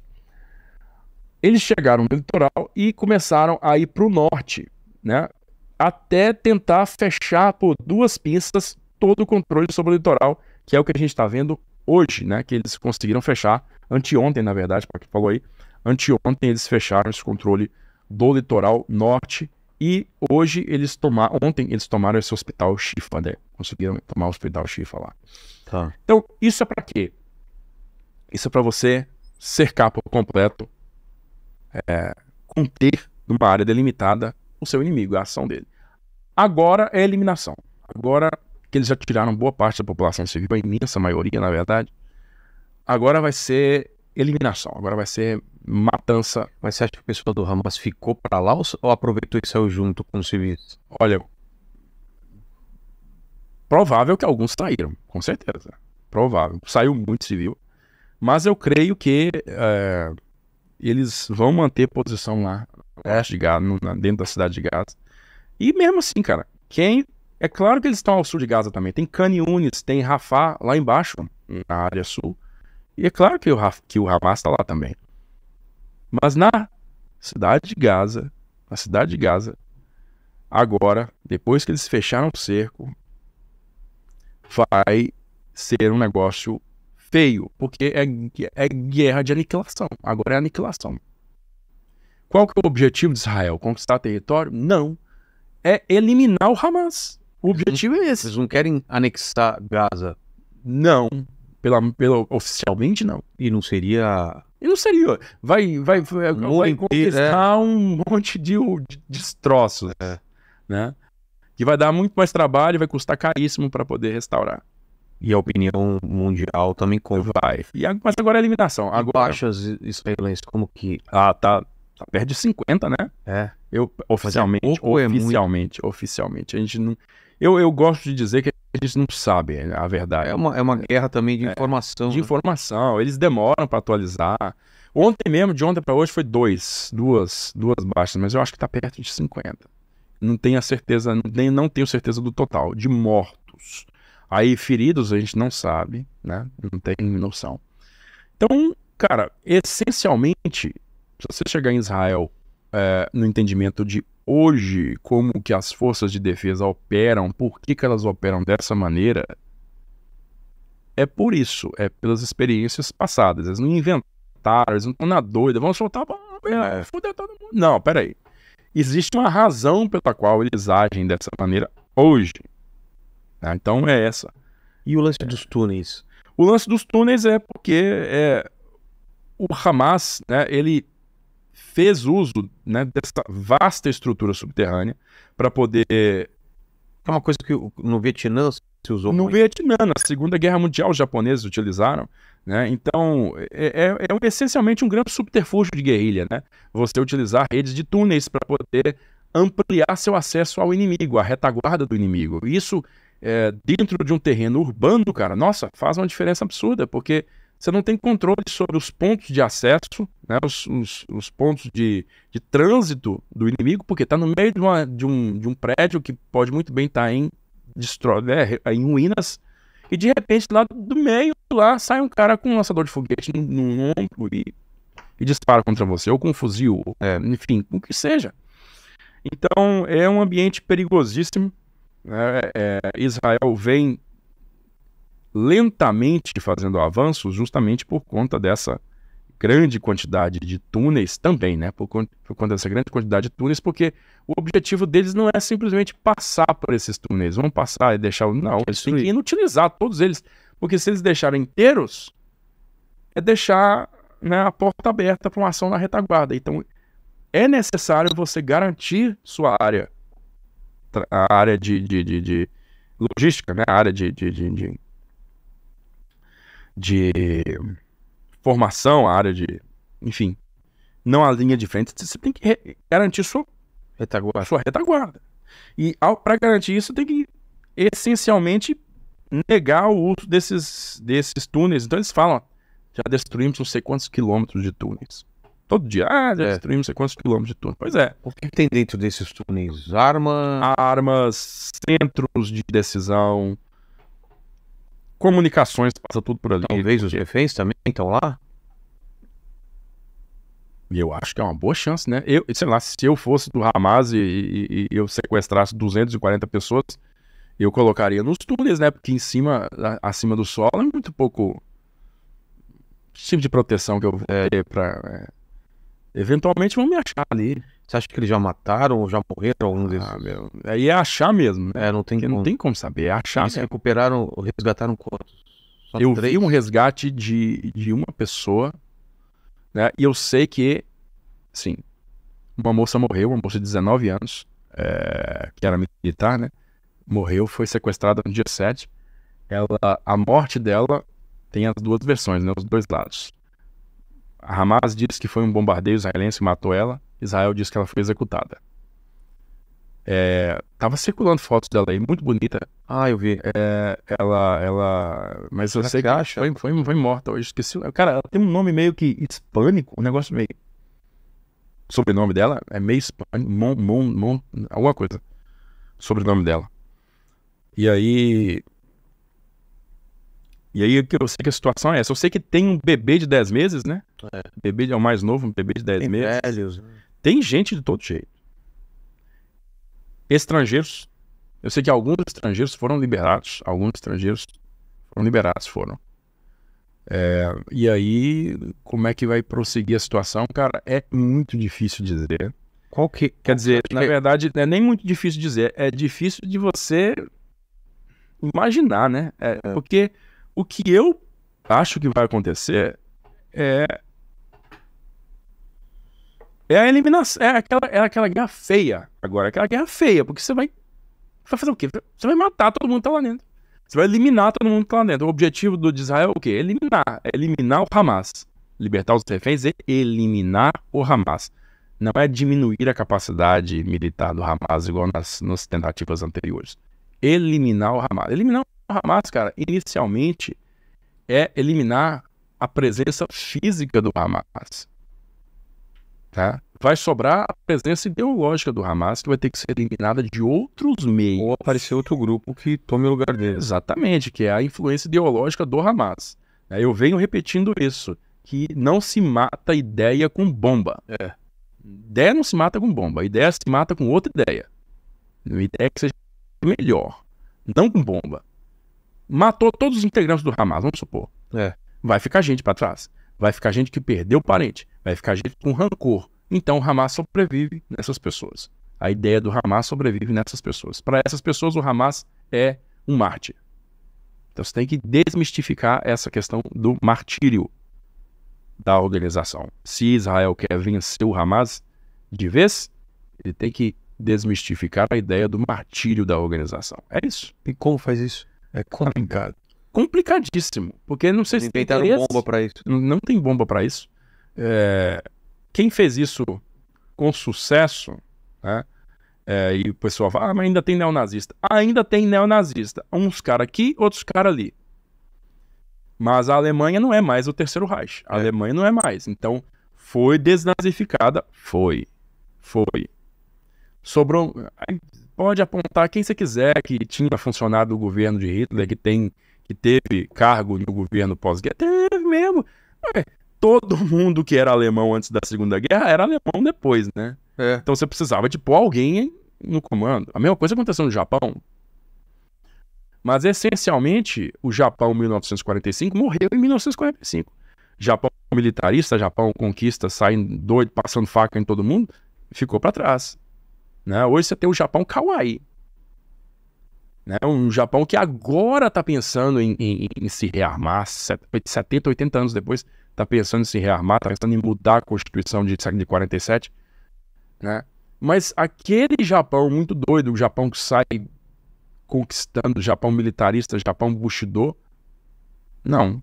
Eles chegaram no litoral e começaram a ir para o norte, né? Até tentar fechar por duas pinças todo o controle sobre o litoral, que é o que a gente está vendo hoje, né? Que eles conseguiram fechar, anteontem, na verdade, para quem falou aí, anteontem eles fecharam esse controle do litoral norte e hoje eles tomaram, ontem eles tomaram esse hospital Chifa, né? Conseguiram tomar o hospital Chifa lá. Tá. Então, isso é para quê? Isso é para você cercar por completo, é, conter numa área delimitada o seu inimigo, é a ação dele. Agora é eliminação. Agora que eles já tiraram boa parte da população civil, a imensa maioria, na verdade, agora vai ser eliminação, agora vai ser matança. Mas você acha que o pessoal do Hamas ficou para lá ou aproveitou e saiu junto com os civis? Olha, provável que alguns saíram, com certeza. Provável. Saiu muito civil. Mas eu creio que é, eles vão manter posição lá, de Gaza, dentro da cidade de Gaza. E mesmo assim, cara, quem. É claro que eles estão ao sul de Gaza também. Tem Caniunes, tem Rafah lá embaixo, na área sul. E é claro que o, que o Hamas está lá também. Mas na cidade de Gaza, na cidade de Gaza, agora, depois que eles fecharam o cerco, vai ser um negócio feio, porque é, é guerra de aniquilação. Agora é aniquilação. Qual que é o objetivo de Israel? Conquistar território? Não. É eliminar o Hamas. O objetivo é esse. Eles não querem anexar Gaza. Não. Pela, pela, oficialmente, não. E não seria. E não seria. Vai, vai, vai, vai é conquistar é. um monte de, de destroços. É. Né? Que vai dar muito mais trabalho, e vai custar caríssimo para poder restaurar e a opinião mundial também vai. E, mas agora é eliminação. Agora... Baixas experiências como que. Ah, tá. Tá perto de 50, né? É. Eu, oficialmente, é, é oficialmente, é oficialmente. A gente não. Eu, eu gosto de dizer que a gente não sabe né, a verdade. É uma, é uma é. guerra também de é, informação. É, de né? informação. Eles demoram para atualizar. Ontem mesmo, de ontem para hoje, foi dois, duas, duas baixas, mas eu acho que tá perto de 50. Não tenho a certeza, nem não tenho certeza do total, de mortos. Aí, feridos, a gente não sabe, né? Não tem noção. Então, cara, essencialmente, se você chegar em Israel é, no entendimento de hoje, como que as forças de defesa operam, por que, que elas operam dessa maneira, é por isso, é pelas experiências passadas. Eles não inventaram, eles não estão na doida, vamos soltar é, todo mundo. Não, peraí. Existe uma razão pela qual eles agem dessa maneira hoje. Né? Então é essa. E o lance é. dos túneis? O lance dos túneis é porque é, o Hamas, né, ele fez uso né, dessa vasta estrutura subterrânea para poder. É, é uma coisa que no Vietnã se usou. No muito. Vietnã, na Segunda Guerra Mundial, os japoneses utilizaram. Né? Então, é, é, é essencialmente um grande subterfúgio de guerrilha. Né? Você utilizar redes de túneis para poder ampliar seu acesso ao inimigo, à retaguarda do inimigo. Isso é, dentro de um terreno urbano, cara, nossa, faz uma diferença absurda, porque você não tem controle sobre os pontos de acesso, né, os, os, os pontos de, de trânsito do inimigo, porque está no meio de, uma, de, um, de um prédio que pode muito bem estar tá em, destro... né, em ruínas, e de repente lá do meio lá sai um cara com um lançador de foguete no ombro e, e, dispara contra você, ou com um fuzil, é, enfim, o que seja. Então é um ambiente perigosíssimo né? É, Israel vem lentamente fazendo avanços justamente por conta dessa grande quantidade de túneis também, né? Por, por, conta dessa grande quantidade de túneis, porque o objetivo deles não é simplesmente passar por esses túneis, vão passar e deixar. Não, eles têm que inutilizar todos eles, porque se eles deixarem inteiros, é deixar né, a porta aberta para uma ação na retaguarda. Então, é necessário você garantir sua área a área de, de, de, de logística, né? A área de, de, de, de, formação, a área de. Enfim, não a linha de frente. Você tem que garantir sua retaguarda. Sua retaguarda. E para garantir isso, tem que essencialmente negar o uso desses, desses túneis. Então eles falam, já destruímos não sei quantos quilômetros de túneis. Todo dia, ah, já é. destruímos sei quantos quilômetros de túnel. Pois é. O que tem dentro desses túneis? Armas? Armas, centros de decisão, comunicações, passa tudo por ali. Talvez porque... os reféns também estão lá? E eu acho que é uma boa chance, né? Eu, sei lá, se eu fosse do Hamas e, e, e eu sequestrasse 240 pessoas, eu colocaria nos túneis, né? Porque em cima, a, acima do solo, é muito pouco tipo de proteção que eu vou ter é. para Eventualmente vão me achar ali. Você acha que eles já mataram ou já morreram algum deles? Ah, meu. Aí é achar mesmo. Né? É, não tem, como... não tem como saber. É achar. Eles recuperaram, resgataram quantos? Só eu três? vi um resgate de, de uma pessoa, né? E eu sei que, sim, uma moça morreu, uma moça de 19 anos, é, que era militar, né? Morreu, foi sequestrada no dia 7. Ela, a morte dela tem as duas versões, né? Os dois lados. A Hamas diz que foi um bombardeio israelense que matou ela. Israel diz que ela foi executada. É, tava circulando fotos dela aí, muito bonita. Ah, eu vi. É, ela, ela. Mas eu sei que acha? Foi, foi, foi morta hoje. Esqueci. Cara, ela tem um nome meio que hispânico, um negócio meio. O sobrenome dela é meio hispânico, mon, mon, mon, alguma coisa. Sobrenome dela. E aí, e aí eu sei que a situação é essa. Eu sei que tem um bebê de 10 meses, né? É. Bebê é o mais novo, um bebê de 10 tem meses. Velhos. Né? Tem gente de todo jeito. Estrangeiros. Eu sei que alguns estrangeiros foram liberados. Alguns estrangeiros foram liberados, foram. É, e aí, como é que vai prosseguir a situação? Cara, é muito difícil dizer. Qual que. Quer dizer, é? na verdade, não é nem muito difícil dizer. É difícil de você imaginar, né? É, porque. O que eu acho que vai acontecer é. É a eliminação. É aquela, é aquela guerra feia agora. Aquela guerra feia, porque você vai. Vai fazer o quê? Você vai matar todo mundo que tá lá dentro. Você vai eliminar todo mundo que tá lá dentro. O objetivo do Israel é o quê? Eliminar. É eliminar o Hamas. Libertar os reféns e eliminar o Hamas. Não é diminuir a capacidade militar do Hamas, igual nas, nas tentativas anteriores. Eliminar o Hamas. Eliminar o Hamas, cara, inicialmente é eliminar a presença física do Hamas. Tá? Vai sobrar a presença ideológica do Hamas, que vai ter que ser eliminada de outros meios. Ou aparecer outro grupo que tome o lugar dele. Exatamente, que é a influência ideológica do Hamas. Né, eu venho repetindo isso, que não se mata ideia com bomba. É. Ideia não se mata com bomba, ideia se mata com outra ideia. Uma ideia que seja melhor, não com bomba matou todos os integrantes do Hamas, vamos supor. É. Vai ficar gente para trás. Vai ficar gente que perdeu parente. Vai ficar gente com rancor. Então o Hamas sobrevive nessas pessoas. A ideia do Hamas sobrevive nessas pessoas. Para essas pessoas, o Hamas é um mártir. Então você tem que desmistificar essa questão do martírio da organização. Se Israel quer vencer o Hamas de vez, ele tem que desmistificar a ideia do martírio da organização. É isso. E como faz isso? É complicado. Complicadíssimo. Porque não sei se tem bomba para isso. Não tem bomba para isso. É... Quem fez isso com sucesso, né? É, e o pessoal fala, ah, mas ainda tem neonazista. Ainda tem neonazista. Uns caras aqui, outros caras ali. Mas a Alemanha não é mais o terceiro Reich. A é. Alemanha não é mais. Então, foi desnazificada? Foi. Foi. Sobrou pode apontar quem você quiser que tinha funcionado o governo de Hitler, que tem que teve cargo no governo pós-guerra, teve mesmo. Ué, todo mundo que era alemão antes da Segunda Guerra era alemão depois, né? É. Então você precisava de pôr alguém no comando. A mesma coisa aconteceu no Japão. Mas essencialmente, o Japão 1945 morreu em 1945. Japão militarista, Japão conquista, saindo doido, passando faca em todo mundo, ficou para trás. Né? Hoje você tem o Japão kawaii. Né? Um Japão que agora está pensando em, em, em, se rearmar, 70, 80 anos depois, está pensando em se rearmar, está pensando em mudar a Constituição de, 1947, 47. Né? Mas aquele Japão muito doido, o Japão que sai conquistando, o Japão militarista, o Japão Bushido, não,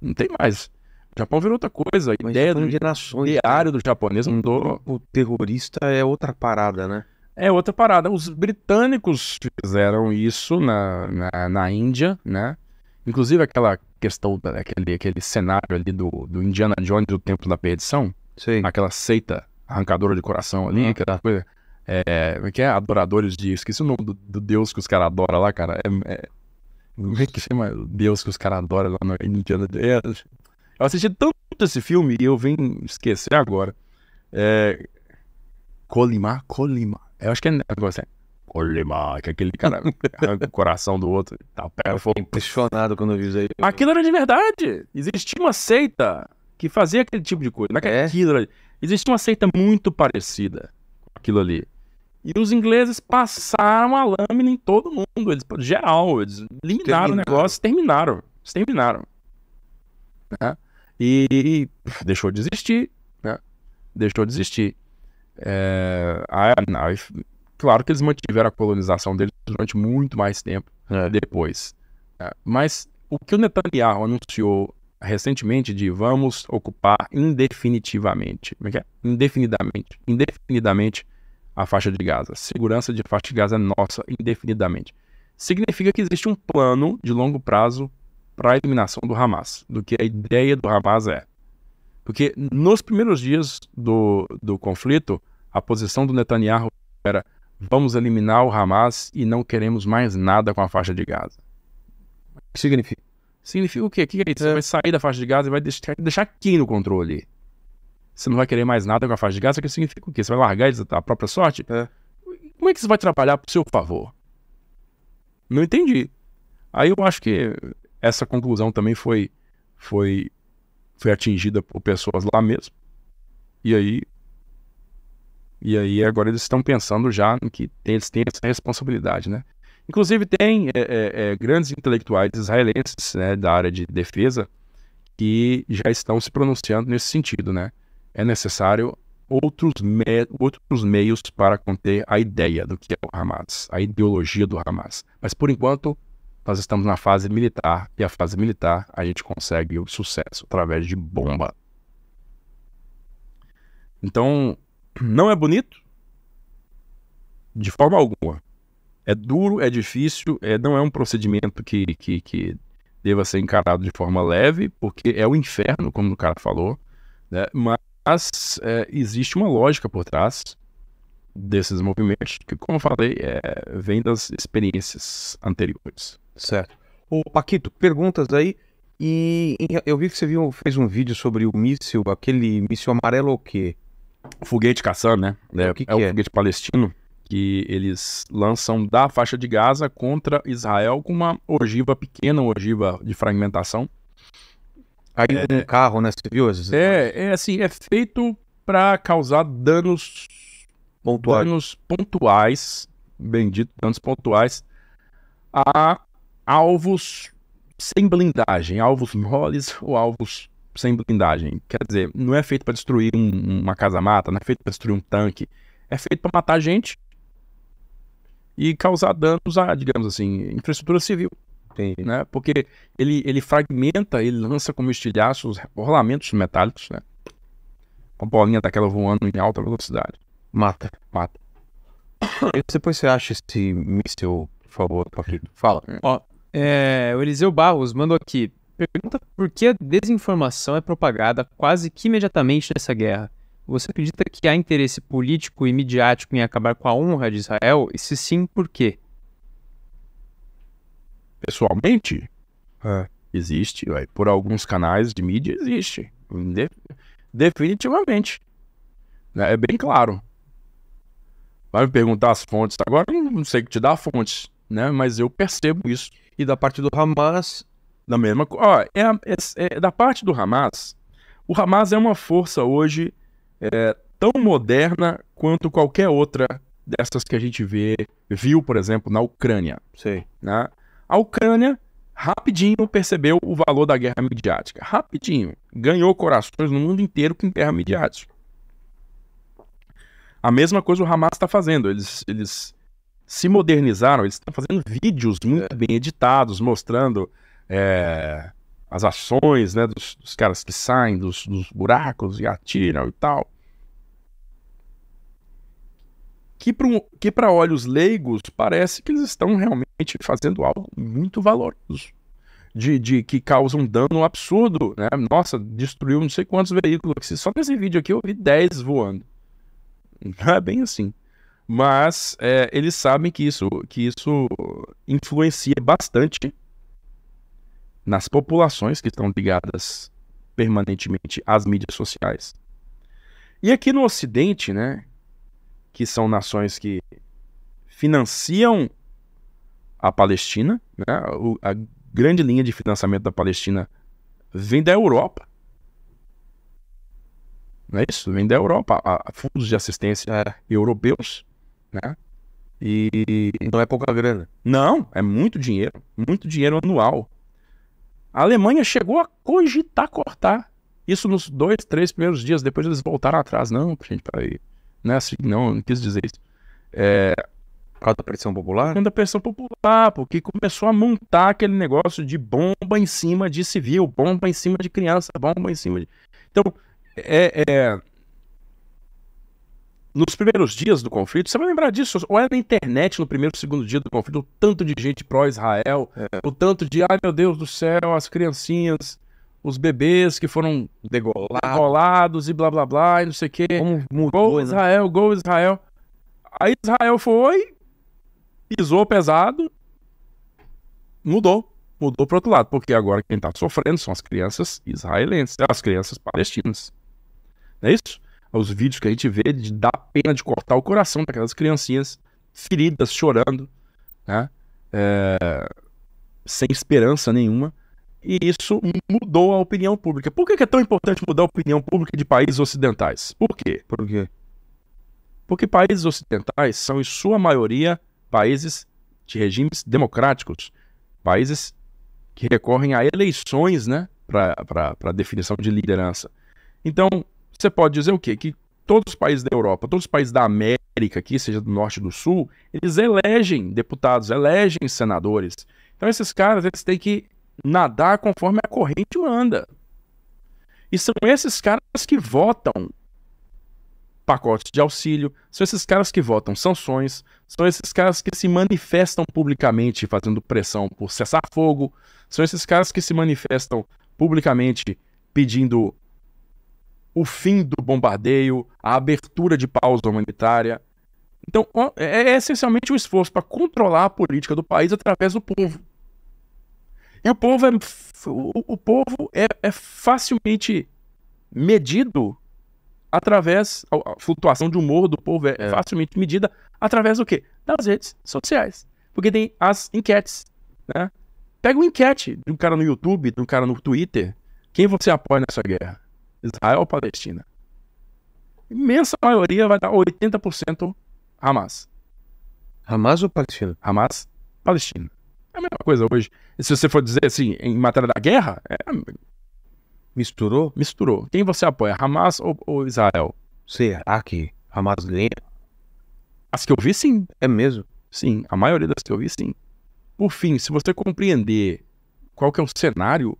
não tem mais. O Japão virou outra coisa. A Mas ideia do de diário né? do japonês mudou. O terrorista é outra parada, né? É outra parada. Os britânicos fizeram isso na, na, na Índia, né? Inclusive aquela questão, aquele, aquele cenário ali do, do Indiana Jones do Templo da Perdição. Sim. Aquela seita arrancadora de coração ali, aquela coisa. É, é, que é adoradores de. Esqueci o nome do, do deus que os caras adoram lá, cara. É, é, como é que chama deus que os caras adoram lá no Indiana Jones? Eu assisti tanto esse filme e eu venho esquecer agora. É... Colimar, Colimar. Eu acho que é negócio assim. Colimar, que é aquele cara o coração do outro. Tá, Impressionado quando eu vi isso aí. Aquilo era de verdade. Existia uma seita que fazia aquele tipo de coisa. Naquela, é, é? Aquilo ali. Existia uma seita muito parecida com aquilo ali. E os ingleses passaram a lâmina em todo mundo. Eles, geral, eles eliminaram terminaram. o negócio, terminaram. terminaram Né? E, deixou de existir, né? Deixou de existir. É, a, a, claro que eles mantiveram a colonização deles durante muito mais tempo é. depois. É, mas o que o Netanyahu anunciou recentemente de vamos ocupar indefinitivamente, é é? indefinidamente, indefinidamente a faixa de Gaza. Segurança de faixa de Gaza é nossa indefinidamente. Significa que existe um plano de longo prazo para a eliminação do Hamas, do que a ideia do Hamas é. Porque nos primeiros dias do, do conflito, a posição do Netanyahu era vamos eliminar o Hamas e não queremos mais nada com a faixa de Gaza. O que significa? Significa o quê? O que é isso? Você é. vai sair da faixa de Gaza e vai deixar, deixar quem no controle? Você não vai querer mais nada com a faixa de Gaza, que significa o quê? Você vai largar eles à própria sorte? É. Como é que isso vai trabalhar para o seu favor? Não entendi. Aí eu acho que essa conclusão também foi, foi, foi atingida por pessoas lá mesmo. E aí, e aí agora eles estão pensando já que eles têm essa responsabilidade, né? Inclusive tem é, é, é, grandes intelectuais israelenses né, da área de defesa que já estão se pronunciando nesse sentido, né? É necessário outros, me outros meios para conter a ideia do que é o Hamas, a ideologia do Hamas. Mas por enquanto nós estamos na fase militar e a fase militar a gente consegue o sucesso através de bomba. Então, não é bonito de forma alguma. É duro, é difícil, é, não é um procedimento que, que, que deva ser encarado de forma leve, porque é o inferno, como o cara falou, né? mas é, existe uma lógica por trás desses movimentos que, como eu falei, é, vem das experiências anteriores. Certo. O Paquito, perguntas aí. E eu vi que você viu, fez um vídeo sobre o míssil, aquele míssil amarelo o quê? Foguete Kassan, né? É, é, o que é, que é o foguete palestino que eles lançam da faixa de Gaza contra Israel com uma ogiva pequena, uma ogiva de fragmentação. Aí é, um carro, né? Você viu? É, é assim, é feito para causar danos pontuais. danos pontuais, bendito, danos pontuais, a alvos sem blindagem, alvos moles ou alvos sem blindagem. Quer dizer, não é feito para destruir um, uma casa-mata, não é feito para destruir um tanque, é feito para matar gente e causar danos a, digamos assim, infraestrutura civil. Né? Porque ele, ele fragmenta, ele lança como estilhaços rolamentos metálicos, né? Uma bolinha daquela voando em alta velocidade. Mata. Mata. E depois você acha esse míssil, por favor, Paquito? Fala. Ó, é, o Eliseu Barros mandou aqui. Pergunta por que a desinformação é propagada quase que imediatamente nessa guerra. Você acredita que há interesse político e midiático em acabar com a honra de Israel? E se sim, por quê? Pessoalmente, é. existe. Ué, por alguns canais de mídia, existe. De definitivamente. É, é bem claro. Vai me perguntar as fontes agora? Não sei que te dá fontes, né? Mas eu percebo isso. E da parte do Hamas, da mesma coisa. É, é, é, da parte do Hamas, o Hamas é uma força hoje é, tão moderna quanto qualquer outra dessas que a gente vê, viu, por exemplo, na Ucrânia. Sei. Né? A Ucrânia rapidinho percebeu o valor da guerra midiática. Rapidinho. Ganhou corações no mundo inteiro com guerra midiática. A mesma coisa o Hamas está fazendo. Eles, eles se modernizaram, eles estão fazendo vídeos muito é. bem editados, mostrando é, as ações né, dos, dos, caras que saem dos, dos buracos e atiram e tal. Que para olhos leigos parece que eles estão realmente fazendo algo muito valoroso. De, de, que causa um dano absurdo, né? Nossa, destruiu não sei quantos veículos. Só nesse vídeo aqui eu vi 10 voando. Não é bem assim. Mas é, eles sabem que isso, que isso influencia bastante nas populações que estão ligadas permanentemente às mídias sociais. E aqui no Ocidente, né, que são nações que financiam a Palestina, né, a grande linha de financiamento da Palestina vem da Europa. Não é isso? Vem da Europa, a fundos de assistência europeus né? E não é pouca grana. Não, é muito dinheiro, muito dinheiro anual. A Alemanha chegou a cogitar cortar. Isso nos dois, três primeiros dias, depois eles voltaram atrás. Não, gente, peraí. Não é assim, não, não quis dizer isso. É, por causa da pressão popular? Por da pressão popular, porque começou a montar aquele negócio de bomba em cima de civil, bomba em cima de criança, bomba em cima de. Então, é, é, nos primeiros dias do conflito, você vai lembrar disso, Ou era é na internet no primeiro segundo dia do conflito, o tanto de gente pró-Israel, é. o tanto de, ai meu Deus do céu, as criancinhas, os bebês que foram degolados e blá blá blá e não sei o quê. Como mudou, gol né? Israel, gol Israel. Aí Israel foi, pisou pesado, mudou. Mudou para outro lado, porque agora quem está sofrendo são as crianças israelenses, as crianças palestinas. Não é isso? aos vídeos que a gente vê de dar pena de cortar o coração para aquelas criancinhas feridas, chorando, né? É, sem esperança nenhuma. E isso mudou a opinião pública. Por que é tão importante mudar a opinião pública de países ocidentais? Por quê? Por quê? Porque países ocidentais são, em sua maioria, países de regimes democráticos, países que recorrem a eleições né, para definição de liderança. Então, você pode dizer o quê? Que todos os países da Europa, todos os países da América, aqui, seja do norte e do sul, eles elegem deputados, elegem senadores. Então esses caras eles têm que nadar conforme a corrente manda. E são esses caras que votam pacotes de auxílio, são esses caras que votam sanções, são esses caras que se manifestam publicamente fazendo pressão por cessar fogo, são esses caras que se manifestam publicamente pedindo o fim do bombardeio, a abertura de pausa humanitária. Então, é, é essencialmente o um esforço para controlar a política do país através do povo. E o povo é, o, povo é, é facilmente medido através. A flutuação de humor do povo é, é facilmente medida através do quê? Das redes sociais. Porque tem as enquetes. Né? Pega uma enquete de um cara no YouTube, de um cara no Twitter. Quem você apoia nessa guerra? Israel ou Palestina. Imensa maioria vai dar 80% Hamas. Hamas ou Palestina? Hamas, Palestina. É a mesma coisa hoje. se você for dizer assim, em matéria da guerra, é... misturou? Misturou. Quem você apoia, Hamas ou, ou Israel? Será que Hamas ganha? As que eu vi, sim. É mesmo? Sim, a maioria das que eu vi, sim. Por fim, se você compreender qual que é o cenário,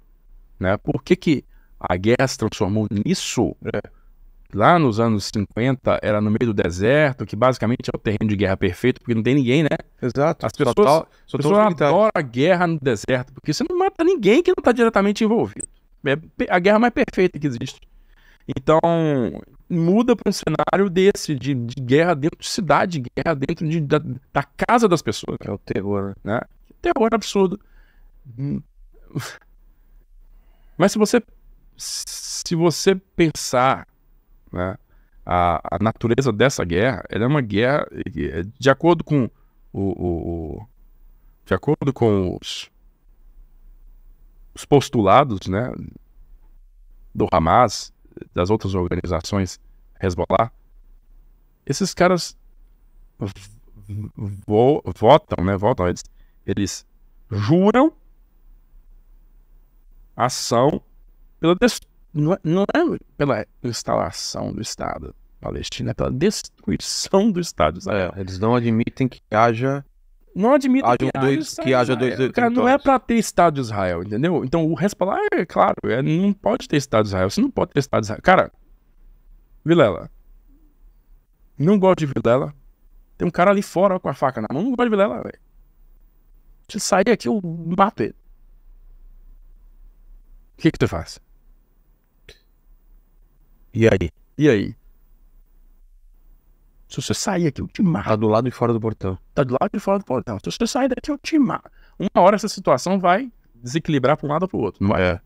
né, por que que a guerra se transformou nisso. É. Lá nos anos 50, era no meio do deserto, que basicamente é o terreno de guerra perfeito, porque não tem ninguém, né? Exato. As pessoas, total, as pessoas adoram a guerra no deserto, porque você não mata ninguém que não está diretamente envolvido. É a guerra mais perfeita que existe. Então, muda para um cenário desse, de, de, guerra dentro de cidade, guerra dentro de, da, da, casa das pessoas. É o terror, né? Terror absurdo. Hum. Mas se você se você pensar né, a, a, natureza dessa guerra, ela é uma guerra é, de acordo com o, o, o de acordo com os, os postulados, né, do Hamas, das outras organizações Hezbollah, esses caras vo votam, né? Votam, eles, eles juram ação pela des... não, é, não é pela instalação do Estado palestino, é pela destruição do Estado Israel. É, eles não admitem que haja não admitem haja que, dois, que haja dois Cara, não é para ter Estado de Israel, entendeu? Então o respaldar é claro, é, não pode ter Estado de Israel. Você não pode ter Estado de Israel. Cara, Vilela, não gosto de Vilela. Tem um cara ali fora ó, com a faca na mão, não gosto de Vilela, velho. Se sair aqui, eu mato ele. O que que tu faz? E aí? E aí? Se você sair aqui, eu te mato. Tá do lado e fora do portão. Tá do lado e fora do portão. Se você sair daqui, eu te mato. Uma hora essa situação vai desequilibrar para um lado ou para o outro, não vai? É.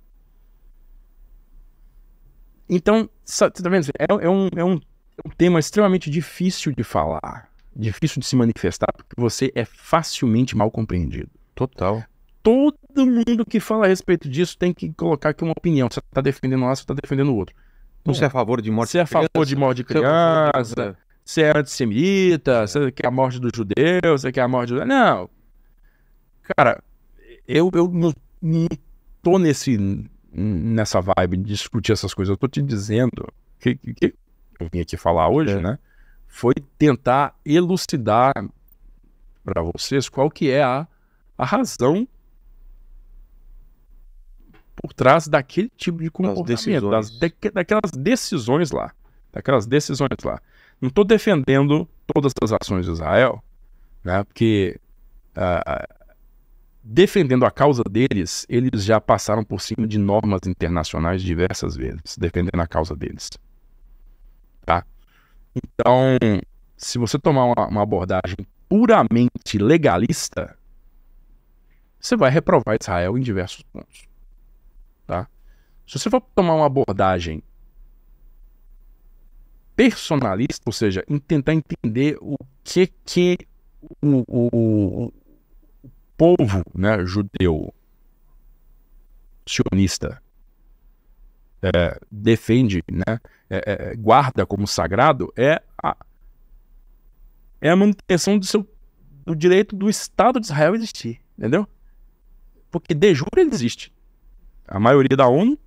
Então, você tá vendo? É, é, um, é, um, é um tema extremamente difícil de falar, difícil de se manifestar, porque você é facilmente mal compreendido. Total. Todo mundo que fala a respeito disso tem que colocar aqui uma opinião. Você está defendendo um lado, você está defendendo o outro. Então, você é a favor de morte é de criança? Você é a favor de morte de criança? Você é antissemita? Você quer a morte do judeu? Você quer a morte do... Não. Cara, eu, eu não, não tô nesse, nessa vibe de discutir essas coisas. Eu tô te dizendo que, que eu vim aqui falar hoje, é. né? Foi tentar elucidar para vocês qual que é a, a razão por trás daquele tipo de comportamento, das, daquelas decisões lá. Daquelas decisões lá. Não estou defendendo todas as ações de Israel, né? porque ah, ah, defendendo a causa deles, eles já passaram por cima de normas internacionais diversas vezes, defendendo a causa deles. Tá? Então, se você tomar uma, uma abordagem puramente legalista, você vai reprovar Israel em diversos pontos. Tá? Se você for tomar uma abordagem personalista, ou seja, tentar entender o que que o, o, o povo né, judeu sionista é, defende, né, é, é, guarda como sagrado, é a, é a manutenção do, seu, do direito do Estado de Israel existir, entendeu? Porque de jure ele existe a maioria da ONU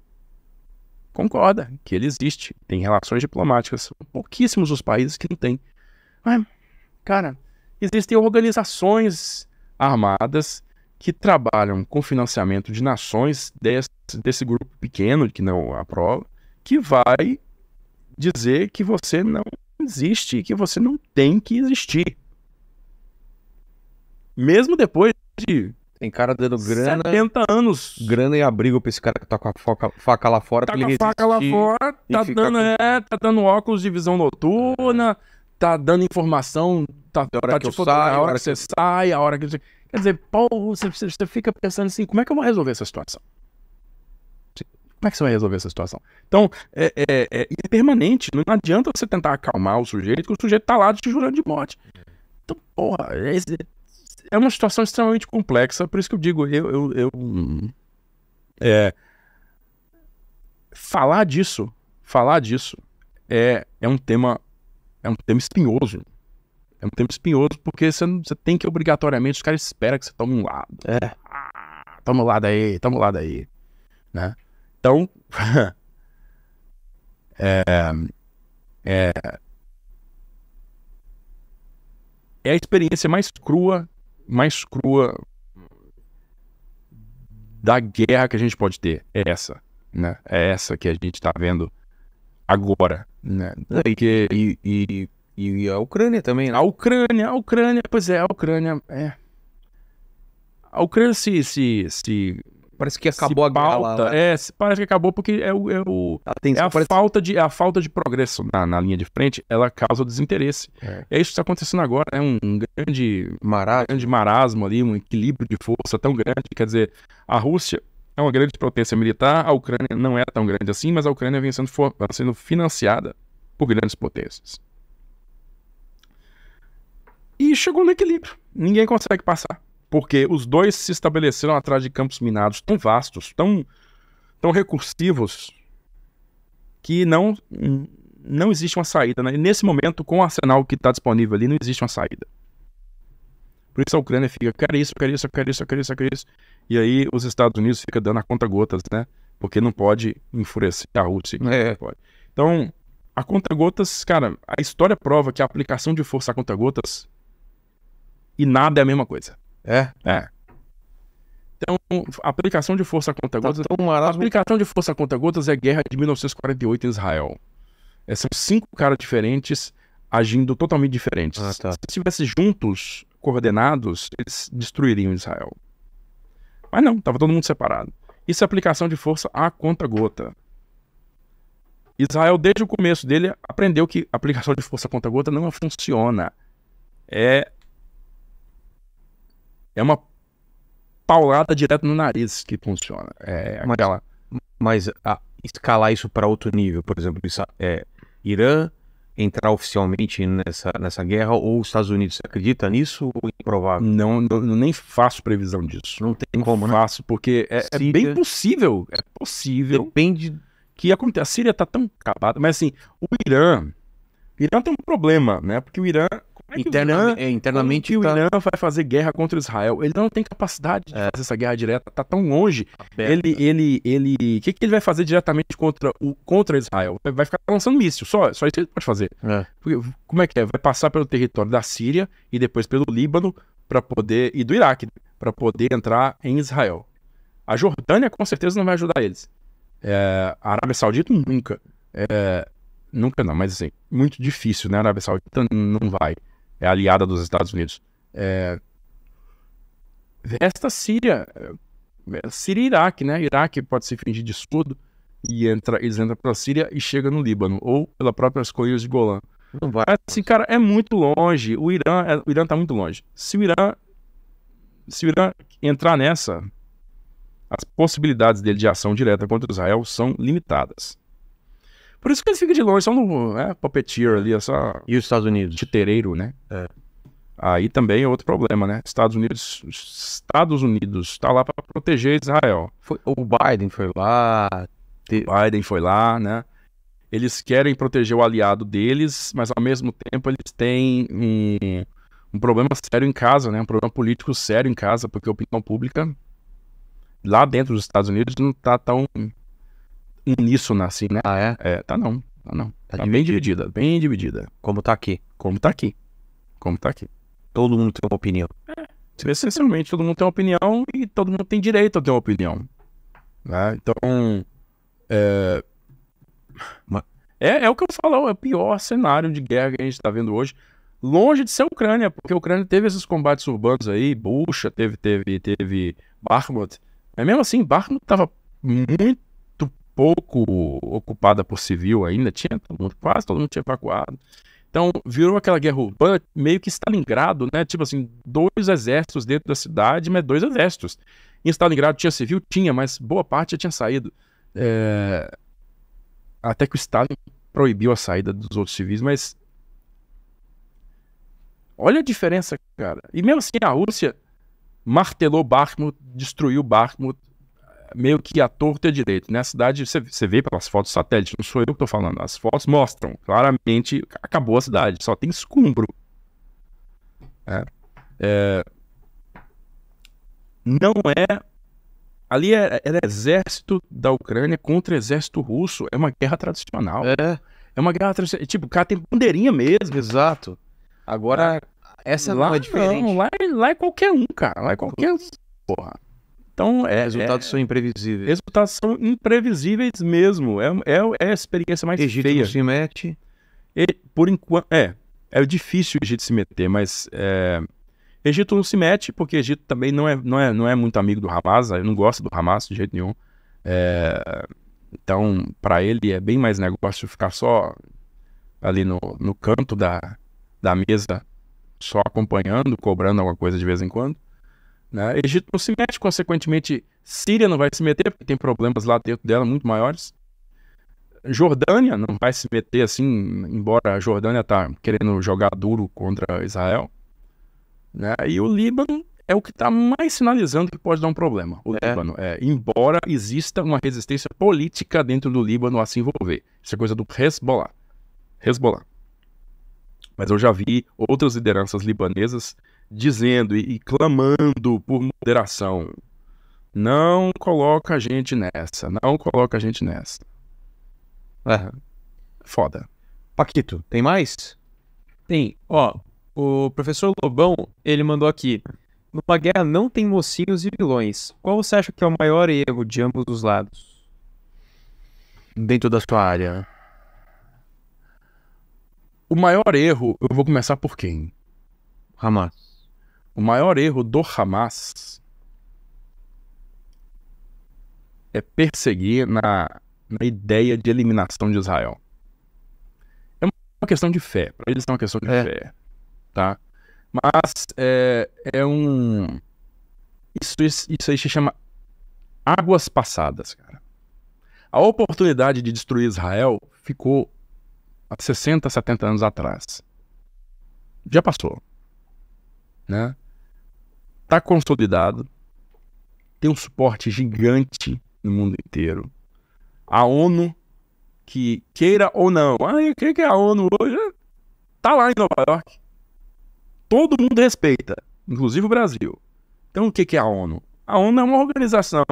concorda que ele existe, tem relações diplomáticas. Pouquíssimos os países que não têm. Mas, cara, existem organizações armadas que trabalham com financiamento de nações desse, desse grupo pequeno que não aprova, que vai dizer que você não existe que você não tem que existir. Mesmo depois de tem cara dando grana. 70 anos. Grana e abrigo pra esse cara que tá com a foca, faca lá fora. Tá com a faca lá fora, tá dando, com... é, tá dando óculos de visão noturna, tá dando informação, tá, a hora tá que tipo, eu saio, a hora que você sai, a hora que você. Quer dizer, Paulo, você, você fica pensando assim, como é que eu vou resolver essa situação? Como é que você vai resolver essa situação? Então, é, é, é, é permanente. Não adianta você tentar acalmar o sujeito, que o sujeito tá lá te jurando de morte. Então, porra, esse, é uma situação extremamente complexa, por isso que eu digo, eu. eu, eu uhum. é, falar disso, falar disso é, é um tema. É um tema espinhoso. É um tema espinhoso, porque você, você tem que obrigatoriamente, os caras esperam que você tome um lado. É. Ah, toma um lado aí, toma um lado aí. Né? Então. é, é, é a experiência mais crua mais crua da guerra que a gente pode ter é essa, né? É essa que a gente está vendo agora, né? E, que, e, e, e, a Ucrânia também. A Ucrânia, a Ucrânia, pois é, a Ucrânia é. A Ucrânia se, se, se Parece que acabou se a guerra pauta, né? É, parece que acabou porque é o. É, o, Atenção, tá é a, parece... falta de, é a falta de progresso na, na linha de frente, ela causa o desinteresse. É, é isso que está acontecendo agora. É um, grande, marasmo. grande marasmo ali, um equilíbrio de força tão grande. Quer dizer, a Rússia é uma grande potência militar, a Ucrânia não é tão grande assim, mas a Ucrânia vem sendo, for, sendo financiada por grandes potências. E chegou no equilíbrio. Ninguém consegue passar porque os dois se estabeleceram atrás de campos minados tão vastos, tão, tão recursivos, que não, não existe uma saída. Né? Nesse momento, com o arsenal que está disponível ali, não existe uma saída. Por isso a Ucrânia fica, eu quero isso, eu quero isso, eu quero isso, eu quero isso, eu quero isso. E aí os Estados Unidos ficam dando a conta gotas, né? Porque não pode enfurecer a Rússia. É. Pode. Então, a conta gotas, cara, a história prova que a aplicação de força a conta gotas e nada é a mesma coisa. É? É. Então, aplicação de força contra tá gotas. Então, Aplicação de força contra gotas é guerra de 1948 em Israel. É, são cinco caras diferentes agindo totalmente diferentes. Ah, tá. Se estivessem juntos, coordenados, eles destruiriam Israel. Mas não, tava todo mundo separado. Isso é aplicação de força a conta gota. Israel, desde o começo dele, aprendeu que aplicação de força contra gota não funciona. É é uma paulada direto no nariz que funciona. É aquela. Mas a, ah, escalar isso para outro nível, por exemplo, isso, é, Irã entrar oficialmente nessa, nessa guerra ou os Estados Unidos, você acredita nisso ou é improvável? Não, não nem faço previsão disso. Não tem como, não né? faço, porque é, é, bem possível, é possível. Depende que aconteça. A Síria está tão acabada, mas assim, o Irã, o Irã tem um problema, né? Porque o Irã é Interna, é internamente o tá Irã vai fazer guerra contra Israel. Ele não tem capacidade de é. fazer essa guerra direta, tá tão longe. Tá ele, né? ele, ele, o que, que ele vai fazer diretamente contra o contra Israel? Vai ficar lançando míssil, só, só isso ele pode fazer. É. Porque, como é que é? Vai passar pelo território da Síria e depois pelo Líbano para poder e do Iraque para poder entrar em Israel. A Jordânia com certeza não vai ajudar eles. É, a Arábia Saudita nunca. nunca não, mas assim, muito difícil, né? A Arábia Saudita não vai é aliada dos Estados Unidos. É... Resta Síria, é, é, Síria e Iraque, né? Iraque pode se fingir de escudo e entra, eles entram a Síria e chegam no Líbano, ou pela própria escolha de Golã. Não vai. Assim, cara, é muito longe. O Irã, é, o Irã tá muito longe. Se o Irã, se o Irã entrar nessa, as possibilidades dele de ação direta contra Israel são limitadas. Por isso que ele fica de longe, são no né, puppeteer ali, é só. E os Estados Unidos? Titereiro, né? É. Aí também é outro problema, né? Estados Unidos, Estados Unidos está lá para proteger Israel. Foi, o Biden foi lá. Te... Biden foi lá, né? Eles querem proteger o aliado deles, mas ao mesmo tempo eles têm um, um problema sério em casa, né? Um problema político sério em casa, porque a opinião pública lá dentro dos Estados Unidos não está tão uníssona, assim, né? Ah, é? É, tá não. Tá não. Tá, tá bem dividida. bem dividida. Como tá aqui. Como tá aqui. Como tá aqui. Todo mundo tem uma opinião. É. Essencialmente, todo mundo tem uma opinião e todo mundo tem direito a ter uma opinião. Né? Então, é... é... É, o que eu falo, é o pior cenário de guerra que a gente tá vendo hoje. Longe de ser a Ucrânia, porque a Ucrânia teve esses combates urbanos aí, Bucha, teve, teve, teve Bakhmut. Mas mesmo assim, Bakhmut tava muito pouco ocupada por civil ainda, tinha todo mundo, quase todo mundo tinha evacuado. Então, virou aquela guerra urbana meio que Stalingrado, né? Tipo assim, dois exércitos dentro da cidade, mas dois exércitos. Em Stalingrado tinha civil? Tinha, mas boa parte já tinha saído. É... Até que o Stalin proibiu a saída dos outros civis, mas. Olha a diferença, cara. E mesmo assim, a Rússia martelou Bakhmut, destruiu Bakhmut, meio que né? a torta direito. Né? cidade, você, você vê pelas fotos satélites não sou eu que estou falando, as fotos mostram claramente acabou a cidade, só tem escombro. É. É... Não é. Ali era, é, era é, é exército da Ucrânia contra exército russo. É uma guerra tradicional. É. É uma guerra tradicional. Tipo, o cara tem bandeirinha mesmo. Exato. Agora, essa lá, não é diferente. Não, lá, lá é qualquer um, cara. Lá é qualquer um. Porra. Então, é, é resultados é, são imprevisíveis. Resultados são imprevisíveis mesmo. É, é, é a experiência mais Egito feia. Egito se mete. E, por enquanto, é, é difícil o Egito se meter, mas é, Egito não se mete porque Egito também não é, não é, não é muito amigo do Hamas. Eu não gosto do Hamas de jeito nenhum. É, então, para ele é bem mais negócio ficar só ali no, no canto da, da mesa, só acompanhando, cobrando alguma coisa de vez em quando né? Egito não se mete, consequentemente, Síria não vai se meter, porque tem problemas lá dentro dela muito maiores. Jordânia não vai se meter assim, embora a Jordânia esteja tá querendo jogar duro contra Israel. Né? E o Líbano é o que está mais sinalizando que pode dar um problema. O é. Líbano, é, embora exista uma resistência política dentro do Líbano a se envolver. Isso é coisa do Hezbollah. Hezbollah. Mas eu já vi outras lideranças libanesas dizendo e, e clamando por moderação. Não coloca a gente nessa, não coloca a gente nessa. É. Foda. Paquito, tem mais? Tem. Ó, o professor Lobão, ele mandou aqui. Numa guerra não tem mocinhos e vilões. Qual você acha que é o maior erro de ambos os lados? Dentro da sua área. O maior erro, eu vou começar por quem? Hamas. O maior erro do Hamas é perseguir na, na ideia de eliminação de Israel. É uma questão de fé. Para eles é uma questão de é. fé. Tá? Mas é, é um. Isso, isso, isso aí se chama águas passadas, cara. A oportunidade de destruir Israel ficou há 60, 70 anos atrás. Já passou. Né? está consolidado, tem um suporte gigante no mundo inteiro. A ONU, que queira ou não, ah, o que que é a ONU hoje está lá em Nova York. Todo mundo respeita, inclusive o Brasil. Então, o que é a ONU? A ONU é uma organização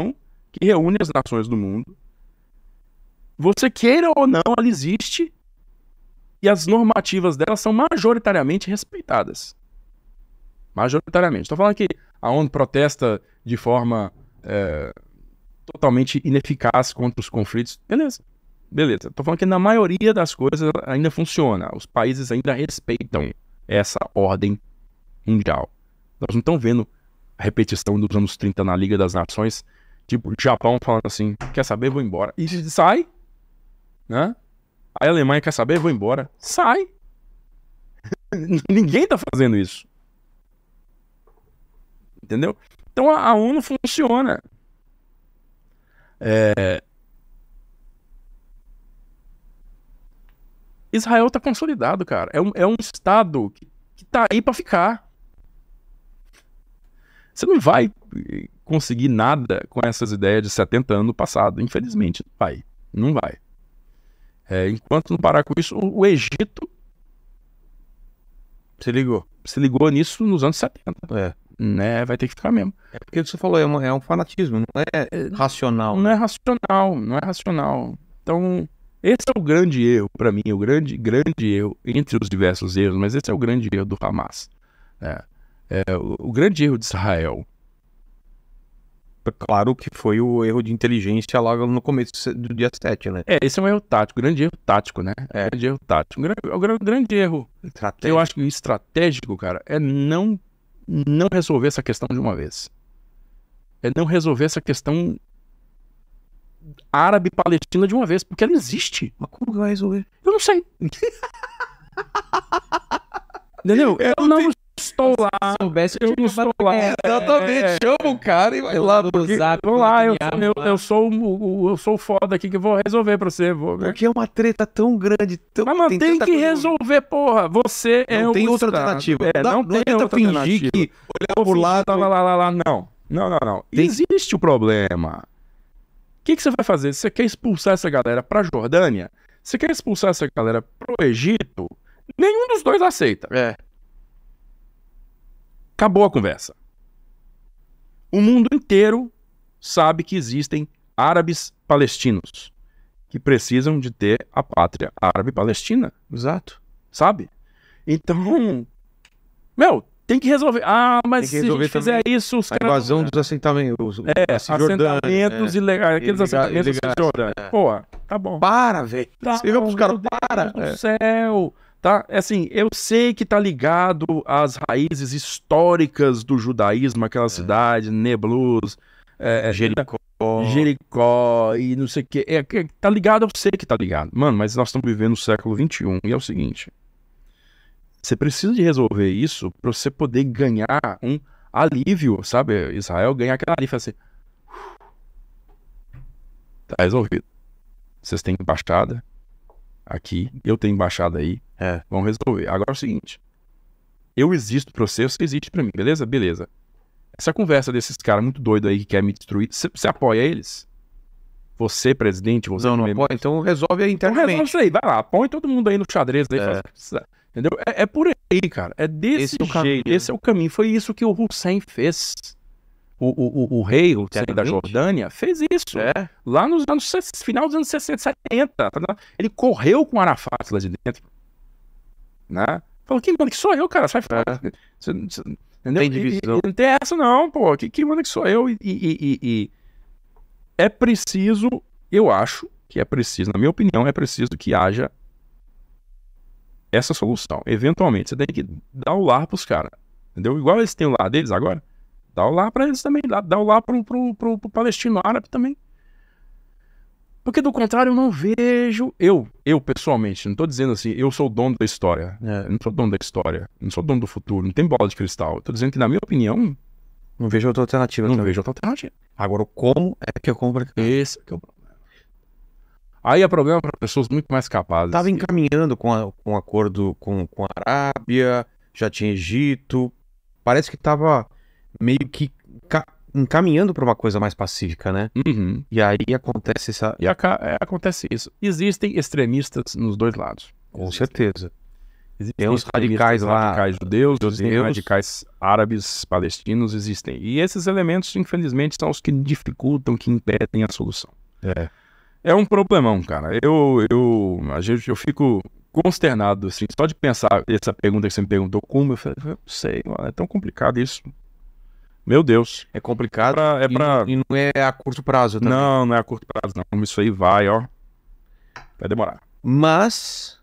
que reúne as nações do mundo. Você queira ou não, ela existe e as normativas dela são majoritariamente respeitadas majoritariamente. Estou falando que a ONU protesta de forma é, totalmente ineficaz contra os conflitos. Beleza, beleza. Estou falando que na maioria das coisas ainda funciona. Os países ainda respeitam essa ordem mundial. Nós não estamos vendo a repetição dos anos 30 na Liga das Nações, tipo, o Japão falando assim, quer saber, vou embora. E sai, né? A Alemanha quer saber, vou embora. Sai. Ninguém está fazendo isso. Entendeu? Então a, a ONU funciona. É... Israel está consolidado, cara. É um, é um Estado que, está aí para ficar. Você não vai conseguir nada com essas ideias de 70 anos passado. Infelizmente, não vai. Não vai. É, enquanto não parar com isso, o Egito se ligou. Se ligou nisso nos anos 70. É né? Vai ter que ficar mesmo. É porque você falou, é, é um fanatismo, não é, é racional. Não é né? racional, não é racional. Então, esse é o grande erro, para mim, o grande, grande erro, entre os diversos erros, mas esse é o grande erro do Hamas. É, é o, o, grande erro de Israel. Claro que foi o erro de inteligência logo no começo do dia 7, né? É, esse é um erro tático, grande erro tático, né? É, grande erro tático. É o grande, o grande erro, eu acho que estratégico, cara, é não não resolver essa questão de uma vez. É não resolver essa questão árabe-palestina de uma vez, porque ela existe. Mas como que vai resolver? Eu não sei. Entendeu? Eu, eu não, não estou lá. Se soubesse, eu não estou lá. É, exatamente. É, é, Chama o cara e vai lá no porque, zap. Vou lá, eu, eu, eu, sou o, eu sou o foda aqui que vou resolver pra você. Vou, né? Porque é uma treta tão grande. Tão, mas, mas tem, tem que resolver, porra. Você é não Tem outra alternativa. É, não, não, tem não outra alternativa. que olhar por lá. Tava lá, lá, lá, não. Não, não, não. Tem... Existe o problema. O que, que você vai fazer? Você quer expulsar essa galera pra Jordânia? Você quer expulsar essa galera pro Egito? Nenhum dos dois aceita. É. Acabou a conversa. O mundo inteiro sabe que existem árabes palestinos que precisam de ter a pátria árabe palestina. Exato. Sabe? Então, meu, tem que resolver. Ah, mas se resolver se fizer isso, os caras... É, a invasão dos assentamentos. É, assentamentos é, ilegais. Aqueles ilegal, assentamentos ilegais. É. Pô, tá bom. Para, velho. Tá Liga pros caras, para. Meu Deus é. do céu. Tá? É assim, eu sei que tá ligado às raízes históricas do judaísmo, aquela é. cidade, Neblus, é, é Jericó. Jericó e não sei o que. É, é, tá ligado, eu sei que tá ligado. Mano, mas nós estamos vivendo o século XXI e é o seguinte. Você precisa de resolver isso para você poder ganhar um alívio, sabe? Israel ganhar aquela alívio assim. Tá resolvido. Vocês têm embaixada, aqui, eu tenho embaixada aí, é. vamos resolver. Agora é o seguinte, eu existo pra você, você existe pra mim, beleza? Beleza. Essa conversa desses caras muito doido aí que quer me destruir, você apoia eles? Você, presidente, você... Não, não apoia, então resolve aí então internamente. Então resolve isso aí, vai lá, põe todo mundo aí no xadrez, aí, é. faz... entendeu? É, é, por aí, cara, é, é desse esse jeito, é esse é o caminho, foi isso que o Hussein fez. O, o, o, rei, o da Jordânia, fez isso. É. Lá nos anos final dos anos 60, 70. Tá Ele correu com Arafat lá de dentro. Né? Falou, quem manda que sou eu, cara? Sai fora. É. Entendeu? Tem divisão. E, e, não tem essa, não, pô. Quem, quem manda que sou eu? E, e, é preciso, eu acho que é preciso, na minha opinião, é preciso que haja essa solução. Eventualmente, você tem que dar o lar pros caras. Entendeu? Igual eles têm o lar deles agora. Dá o lá para eles também, dá o lá para o palestino árabe também. Porque do contrário eu não vejo. Eu, eu pessoalmente, não estou dizendo assim, eu sou o dono da história. É, não sou dono da história, não sou dono do futuro, não tem bola de cristal. Estou dizendo que, na minha opinião. Não vejo outra alternativa. Não também. vejo outra alternativa. Agora, o como é que eu compro. Esse é, é o problema. Aí é problema para pessoas muito mais capazes. Estava encaminhando com, a, com um acordo com, com a Arábia, já tinha Egito. Parece que estava meio que encaminhando para uma coisa mais pacífica, né? Uhum. E aí acontece essa. E é, acontece isso. Existem extremistas nos dois lados. Com Existem. certeza. Existem tem uns radicais lá. Radicais judeus, existem radicais árabes, palestinos, existem. E esses elementos, infelizmente, são os que dificultam, que impedem a solução. É. É um problemão, cara. Eu, eu, a gente, eu fico consternado, assim, só de pensar essa pergunta que você me perguntou, como, eu falei, eu sei, mano, é tão complicado isso. Meu Deus. É complicado. Pra, é e, pra... e, não é a curto prazo também. Não, não é a curto prazo, não. Isso aí vai, ó. Vai demorar. Mas.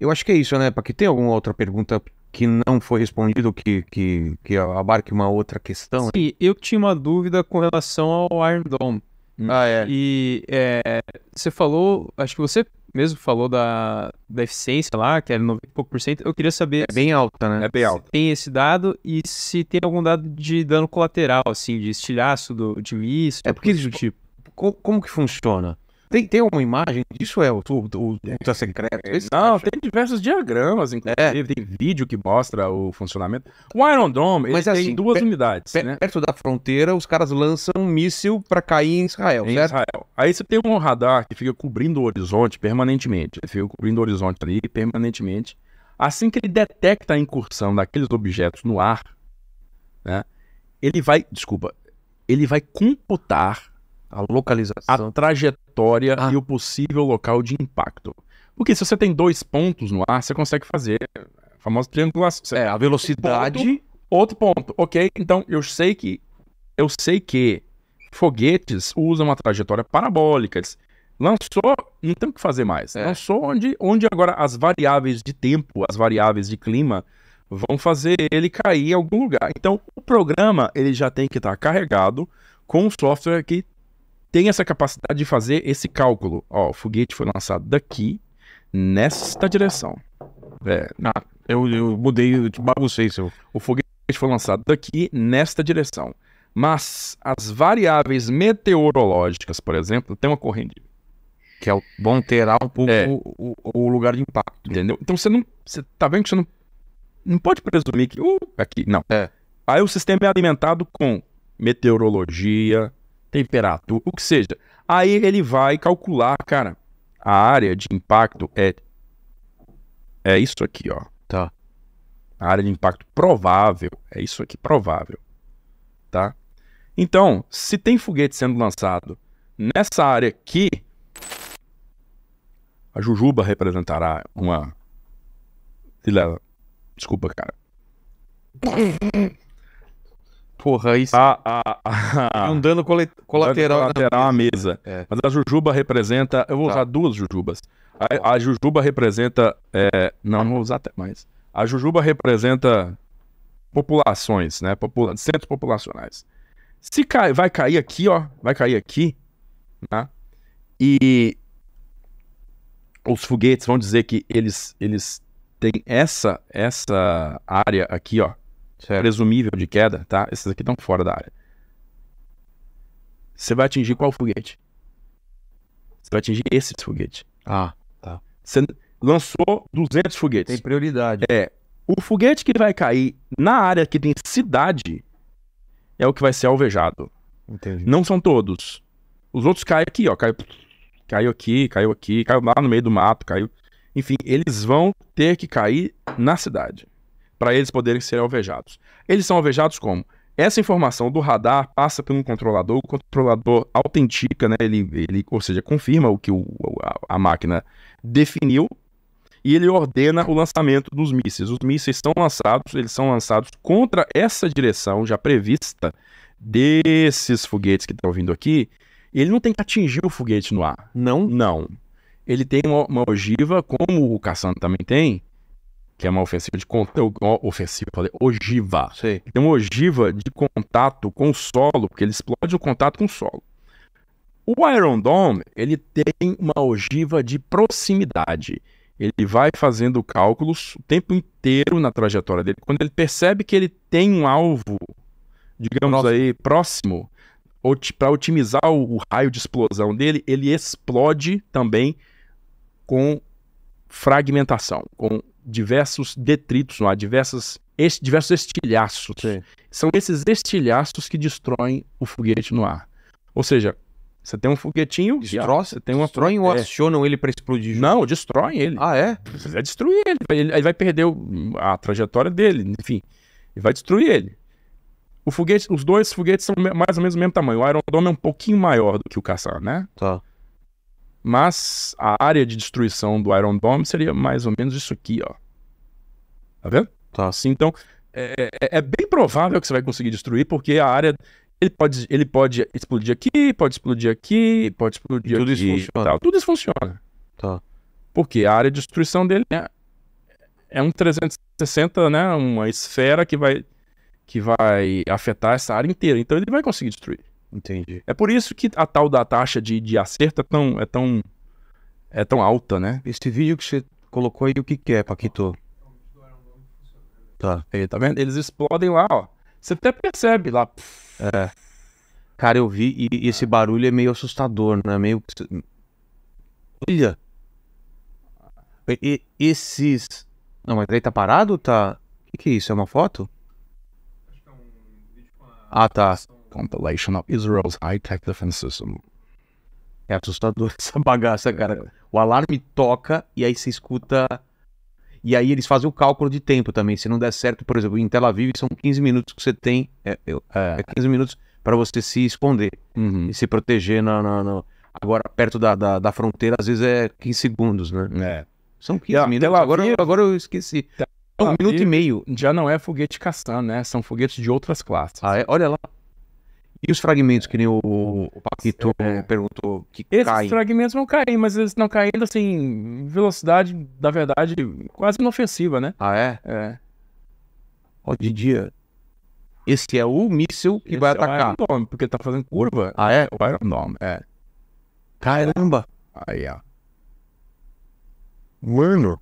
Eu acho que é isso, né? Para que tem alguma outra pergunta que não foi respondida, que, que, que abarque uma outra questão? Sim, eu tinha uma dúvida com relação ao Iron Dome. Ah, é. E é, você falou, acho que você mesmo falou da, da eficiência lá, que é era 90 e pouco por cento, eu queria saber. É bem alta, né? É bem alta. tem esse dado e se tem algum dado de dano colateral, assim, de estilhaço do, de míssil, é porque do tipo. tipo. Como, como que funciona? Tem, tem uma imagem disso, é o, o, secreto? Não, tem diversos diagramas, inclusive. É. Tem vídeo que mostra o funcionamento. O Iron Dome, ele Mas, tem assim, duas unidades. Né? Perto da fronteira, os caras lançam um míssil para cair em Israel, em certo? Israel. Aí você tem um radar que fica cobrindo o horizonte permanentemente. Ele fica cobrindo o horizonte ali permanentemente. Assim que ele detecta a incursão daqueles objetos no ar, né? Ele vai, desculpa, ele vai computar a localização, a trajetória trajetória ah. e o possível local de impacto. Porque se você tem dois pontos no ar, você consegue fazer a famosa triangulação. é, a velocidade. Ponto, outro ponto. Ok, então eu sei que. Eu sei que foguetes usam uma trajetória parabólica. Lançou, não tem o que fazer mais. É. Lançou onde, onde agora as variáveis de tempo, as variáveis de clima vão fazer ele cair em algum lugar. Então, o programa ele já tem que estar tá carregado com o software que tem essa capacidade de fazer esse cálculo. Ó, o foguete foi lançado daqui, nesta direção. É, eu, eu mudei, eu te baguncei, seu. O foguete foi lançado daqui, nesta direção. Mas as variáveis meteorológicas, por exemplo, tem uma corrente. Que é, vão alterar um pouco é. o, o, lugar de impacto. Entendeu? Então você não. Você tá vendo que você não. Não pode presumir que. Uh, aqui, não. É. Aí o sistema é alimentado com meteorologia, temperatura, o que seja. Aí ele vai calcular, cara, a área de impacto é é isso aqui, ó. Tá. A área de impacto provável é isso aqui, provável, tá? Então, se tem foguete sendo lançado nessa área aqui, a Jujuba representará uma. Desculpa, cara. Porra, isso. A, a, a... um dano colet... colateral, né? colateral à mesa. É. Mas a Jujuba representa. Eu vou tá. usar duas Jujubas. A, a Jujuba representa. É... Não, não vou usar até mais. A Jujuba representa populações, né? Popula... Centros populacionais. Se cai... vai cair aqui, ó. Vai cair aqui. Tá? E os foguetes vão dizer que eles, eles têm essa, essa área aqui, ó certo. presumível de queda, tá? Esses aqui estão fora da área. Você vai atingir qual foguete? Você vai atingir esse foguete. Ah, tá. Você lançou 200 foguetes. Tem prioridade. É. O foguete que vai cair na área que tem cidade é o que vai ser alvejado. Entendi. Não são todos. Os outros caem aqui, ó. Caiu, caiu aqui, caiu aqui, caiu lá no meio do mato, caiu. Enfim, eles vão ter que cair na cidade para eles poderem ser alvejados. Eles são alvejados como? Essa informação do radar passa por um controlador, o controlador autentica, né? ele, ele, ou seja, confirma o que o, a, a máquina definiu e ele ordena o lançamento dos mísseis. Os mísseis são lançados, eles são lançados contra essa direção já prevista desses foguetes que estão vindo aqui. Ele não tem que atingir o foguete no ar. Não? Não. Ele tem uma, uma ogiva, como o Cassano também tem, que é uma ofensiva de contato, ofensiva, falei, ogiva. Sim. Tem uma ogiva de contato com o solo, porque ele explode o contato com o solo. O Iron Dome, ele tem uma ogiva de proximidade. Ele vai fazendo cálculos o tempo inteiro na trajetória dele. Quando ele percebe que ele tem um alvo, digamos aí, próximo, para otimizar o, o raio de explosão dele, ele explode também com fragmentação, com diversos detritos, não há diversas, est, diversos estilhaços. Sim. São esses estilhaços que destroem o foguete no ar. Ou seja, você tem um foguetinho, destroça, tem uma destroem ou é. acionam ele para explodir? Não, destroem ele. Ah, é? Você vai destruir ele. ele aí vai perder o, a trajetória dele, enfim. E vai destruir ele. O foguete, os dois foguetes são mais ou menos do mesmo tamanho. O Iron Dome é um pouquinho maior do que o caçar, né? Tá. Mas a área de destruição do Iron Dome seria mais ou menos isso aqui, ó. Tá vendo? Tá. Assim, então, é é, é, é, bem provável que você vai conseguir destruir, porque a área. Ele pode, ele pode explodir aqui, pode explodir aqui, pode explodir tudo aqui. Tudo isso funciona. Tal. Tudo isso funciona. Tá. Porque a área de destruição dele é, é um 360, né? Uma esfera que vai, que vai afetar essa área inteira. Então ele vai conseguir destruir. Entendi. É por isso que a tal da taxa de, de acerto é tão, é, tão, é tão alta, né? Esse vídeo que você colocou aí, o que, que é, Paquito? Tá. Aí, tá vendo? Eles explodem lá, ó. Você até percebe lá. É. Cara, eu vi e, e esse barulho é meio assustador, né? Meio. Olha! E, esses. Não, mas aí tá parado? Tá. O que, que é isso? É uma foto? Acho que é um vídeo com a. Ah, tá. Compilation of Israel's High-Tech Defense System. É assustador essa bagaça, cara. O alarme toca e aí você escuta. E aí eles fazem o cálculo de tempo também. Se não der certo, por exemplo, em Tel Aviv são 15 minutos que você tem. É, é 15 é minutos para você se esconder uhum. e se proteger na, Agora, perto da, da, da, fronteira, às vezes é 15 segundos, né? É. São 15 ah, minutos. Agora, eu, agora eu esqueci. É um minuto e meio. Já não é foguete caçando, né? São foguetes de outras classes. Ah, é? Olha lá. E os fragmentos, que nem o, o Paquito é, eh, é. perguntou, que Esses caem? Esses fragmentos não caem, mas eles estão caindo, assim, velocidade, na verdade, quase inofensiva, né? Ah, é? É. Ó, de dia. Esse é o míssil que Esse vai atacar. É o Iron Dome, porque tá fazendo curva. Ah, é? O Iron Dome, é. Caramba! Aí, ó. Mano,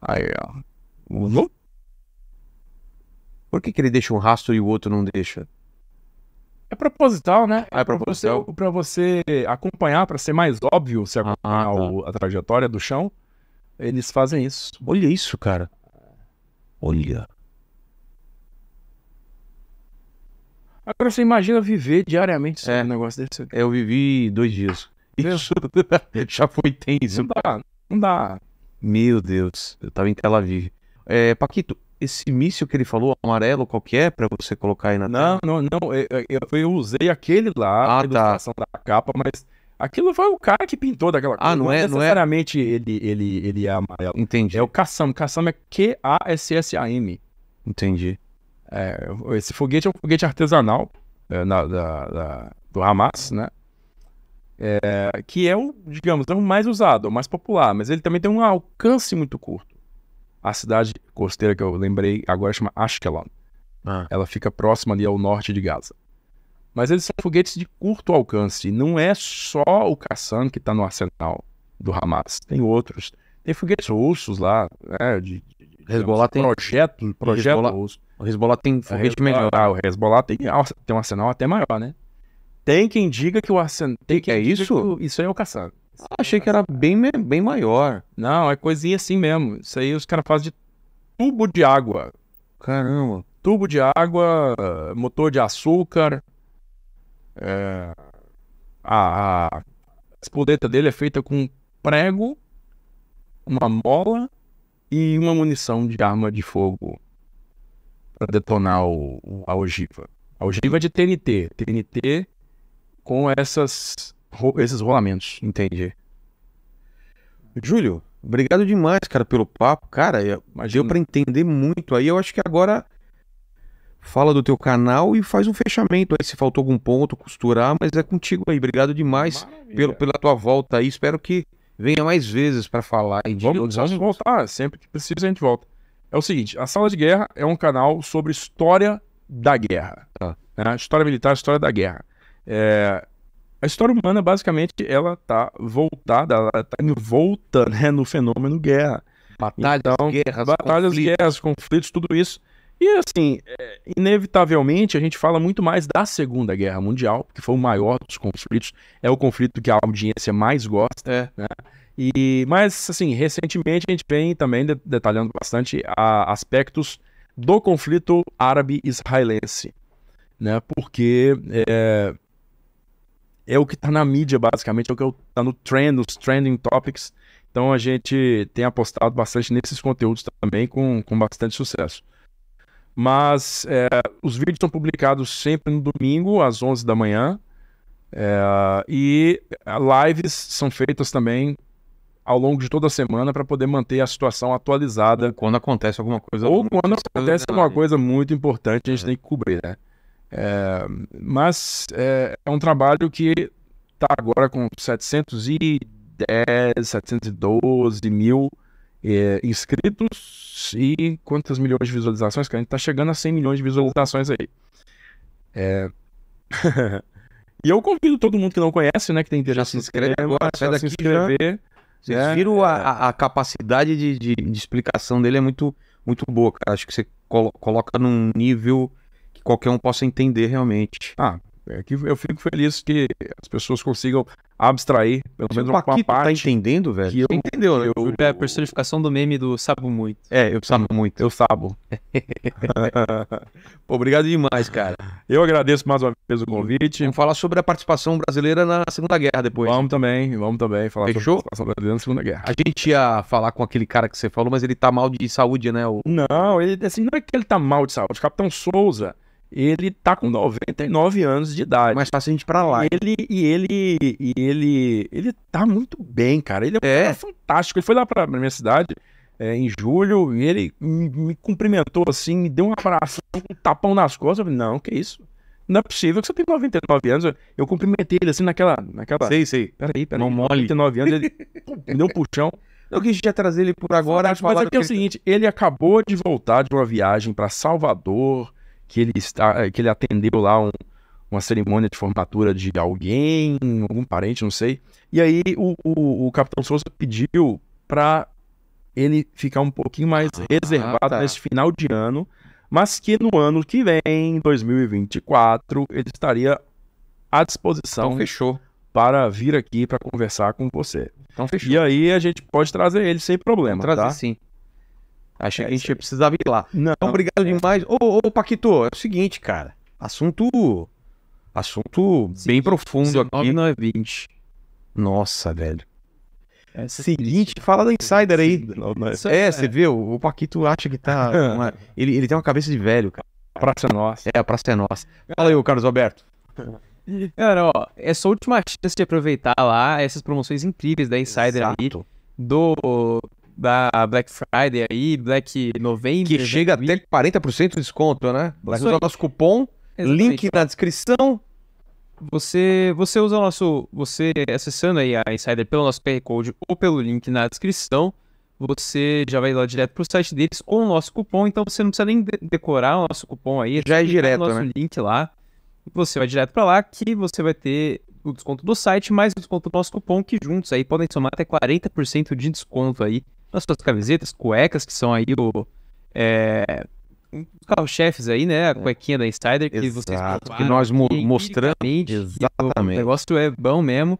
Aí, ó. Uhum. Por que, que ele deixa um rastro e o outro não deixa? É proposital, né? Ah, é, é proposital. Para você, você, acompanhar, para ser mais óbvio se ah, acompanhar ah, tá. a trajetória do chão, eles fazem isso. Olha isso, cara. Olha. Agora você imagina viver diariamente esse é, um negócio desse. Né? Eu vivi dois dias. Isso já foi tenso. Não dá, não dá. Meu Deus, eu tava em Tel Aviv. É, Paquito, esse míssil que ele falou, amarelo, qual que é, pra você colocar aí na Não, tela? não, não, é, é, eu, eu, usei aquele lá, ah, a tá. ilustração tá. da capa, mas aquilo foi o cara que pintou daquela ah, coisa. Ah, não, não é? é necessariamente é... Ele, ele, ele é amarelo. Entendi. É o Kassam, Kassam é Q-A-S-S-A-M. Entendi. É, esse foguete é um foguete artesanal é, na, da, da, do Hamas, né? é, que é o, digamos, é o mais usado, o mais popular, mas ele também tem um alcance muito curto. A cidade costeira que eu lembrei agora chama Ashkelon. Ah. Ela fica próxima ali ao norte de Gaza. Mas eles são foguetes de curto alcance. Não é só o Kassan que está no arsenal do Hamas. Tem outros. Tem foguetes russos lá, né, de, de Hezbollah tem projeto, projeto Hezbollah, russo. O Hezbollah tem foguete Hezbollah, melhor. Ah, o Hezbollah tem, tem um arsenal até maior, né? Tem quem diga que o Arsenal. é isso? Que isso aí é o caçado. Ah, achei que era bem, bem maior. Não, é coisinha assim mesmo. Isso aí os caras fazem de tubo de água. Caramba. Tubo de água, motor de açúcar. É... A, a espoleta dele é feita com prego, uma mola e uma munição de arma de fogo para detonar o, a ogiva. A ogiva é de TNT. TNT com essas, esses rolamentos. Entendi. Júlio, obrigado demais, cara, pelo papo. Cara, é, deu para entender muito. Aí eu acho que agora fala do teu canal e faz um fechamento aí se faltou algum ponto, costurar, mas é contigo aí. Obrigado demais pelo, pela tua volta aí. Espero que venha mais vezes para falar. E vamos, vamos voltar, sempre que precisa a gente volta. É o seguinte, a Sala de Guerra é um canal sobre história da guerra. Tá. Né? História militar, história da guerra. É, a história humana, basicamente, ela tá voltada, ela tá envolta né, no fenômeno guerra. Batalhas, então, guerras, batalhas, conflitos. guerras, conflitos, tudo isso. E assim, é, inevitavelmente a gente fala muito mais da Segunda Guerra Mundial, que foi o maior dos conflitos, é o conflito que a audiência mais gosta. É. Né? E, mas assim, recentemente a gente vem também detalhando bastante a, aspectos do conflito árabe-israelense, né? Porque é, é o que está na mídia, basicamente, é o que está no trend, nos trending topics. Então a gente tem apostado bastante nesses conteúdos também, com, com bastante sucesso. Mas é, os vídeos são publicados sempre no domingo, às 11 da manhã. É, e é, lives são feitas também ao longo de toda a semana para poder manter a situação atualizada. quando acontece alguma coisa. Ou quando acontece alguma né? coisa muito importante, a gente é. tem que cobrir, né? É, mas é, é, um trabalho que está agora com 710, 712 mil é, inscritos e quantas milhões de visualizações? Que a gente está chegando a 100 milhões de visualizações aí. É... e eu convido todo mundo que não conhece, né, que tem interesse já se inscreve agora, sai daqui se inscrever. Vocês né? é, viram a, a capacidade de, de, de, explicação dele é muito, muito boa, cara. Acho que você coloca num nível que qualquer um possa entender realmente. Ah, é que eu fico feliz que as pessoas consigam abstrair, pelo tipo, menos uma tá parte. tá entendendo, velho? Que eu, Entendeu, né? Eu, é a personificação do meme do Sabo Muito. É, eu sabo muito. Eu sabo. Pô, obrigado demais, cara. Eu agradeço mais uma vez o convite. Vamos falar sobre a participação brasileira na Segunda Guerra depois. Vamos também, vamos também falar Fechou? sobre a participação brasileira na Segunda Guerra. A gente ia falar com aquele cara que você falou, mas ele tá mal de saúde, né? O... Não, ele, assim, não é que ele tá mal de saúde. O Capitão Souza ele tá com 99 anos de idade. Mais paciente para gente pra lá. Ele, e ele, e ele, ele tá muito bem, cara. Ele é, é. fantástico. Ele foi lá pra minha cidade é, em julho e ele me, me, cumprimentou assim, me deu um abraço, um tapão nas costas. Eu falei, não, que isso? Não é possível que você tem 99 anos. Eu, cumprimentei ele assim naquela, naquela. Sei, sei. Peraí, peraí. não mole. 99 anos, ele me deu um puxão. Eu quis já trazer ele por agora. Mas, mas é, que é o seguinte, ele acabou de voltar de uma viagem para Salvador que ele, está, que ele atendeu lá um, uma cerimônia de formatura de alguém, algum parente, não sei. E aí o, o, o Capitão Souza pediu para ele ficar um pouquinho mais ah, reservado tá. nesse final de ano, mas que no ano que vem, 2024, ele estaria à disposição. Então fechou. Para vir aqui para conversar com você. Então fechou. E aí a gente pode trazer ele sem problema, trazer, tá? sim. Achei é que a gente precisava ir lá. Não, então, obrigado demais. Ô, ô, Paquito, é o seguinte, cara. Assunto. Assunto Sim, bem profundo aqui. 9 é 20. Nossa, velho. Essa é seguinte, é fala da Insider aí. Não, é, é, é você vê, o Paquito acha que tá. Uma... ele, ele tem uma cabeça de velho, cara. A praça é nossa. É, a praça é nossa. Fala aí, Carlos Alberto. Cara, ó, é sua última chance de aproveitar lá essas promoções incríveis da Insider Exato. aí. Do da Black Friday aí, Black November. Que chega até 40% de desconto, né? Black usa o nosso cupom, Exatamente. link na descrição. Você, você usa o nosso. Você acessando aí a Insider pelo nosso QR Code ou pelo link na descrição, você já vai lá direto pro site deles com o nosso cupom. Então você não precisa nem decorar o nosso cupom aí. É já é direto. O nosso né? link lá. Você vai direto para lá que você vai ter o desconto do site mais o desconto do nosso cupom, que juntos aí podem somar até 40% de desconto aí nas suas camisetas, cuecas, que são aí o. É, carro-chefes aí, né? A é. cuequinha da Insider que Exato, vocês que nós mo mostramos. Exatamente. O negócio é bom mesmo.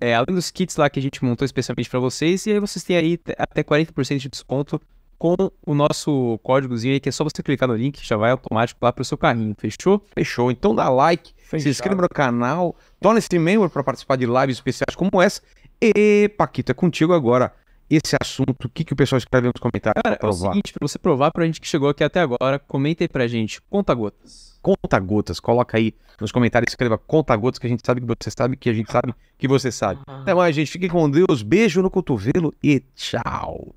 É, além dos kits lá que a gente montou especialmente para vocês, e aí vocês têm aí até 40% de desconto com o nosso códigozinho aí, que é só você clicar no link, já vai automático lá pro seu carrinho, fechou? Fechou. Então dá like, Fechado. se inscreva no canal, torne-se membro para participar de lives especiais como essa. E Paquito, é contigo agora esse assunto, o que, que o pessoal escreve nos comentários? Cara, é o seguinte, pra você provar pra gente que chegou aqui até agora, comenta aí pra gente, conta gotas. Conta gotas, coloca aí nos comentários, escreva conta gotas, que a gente sabe que você sabe, que a gente sabe que você sabe. Até mais, gente. Fiquem com Deus, beijo no cotovelo e tchau.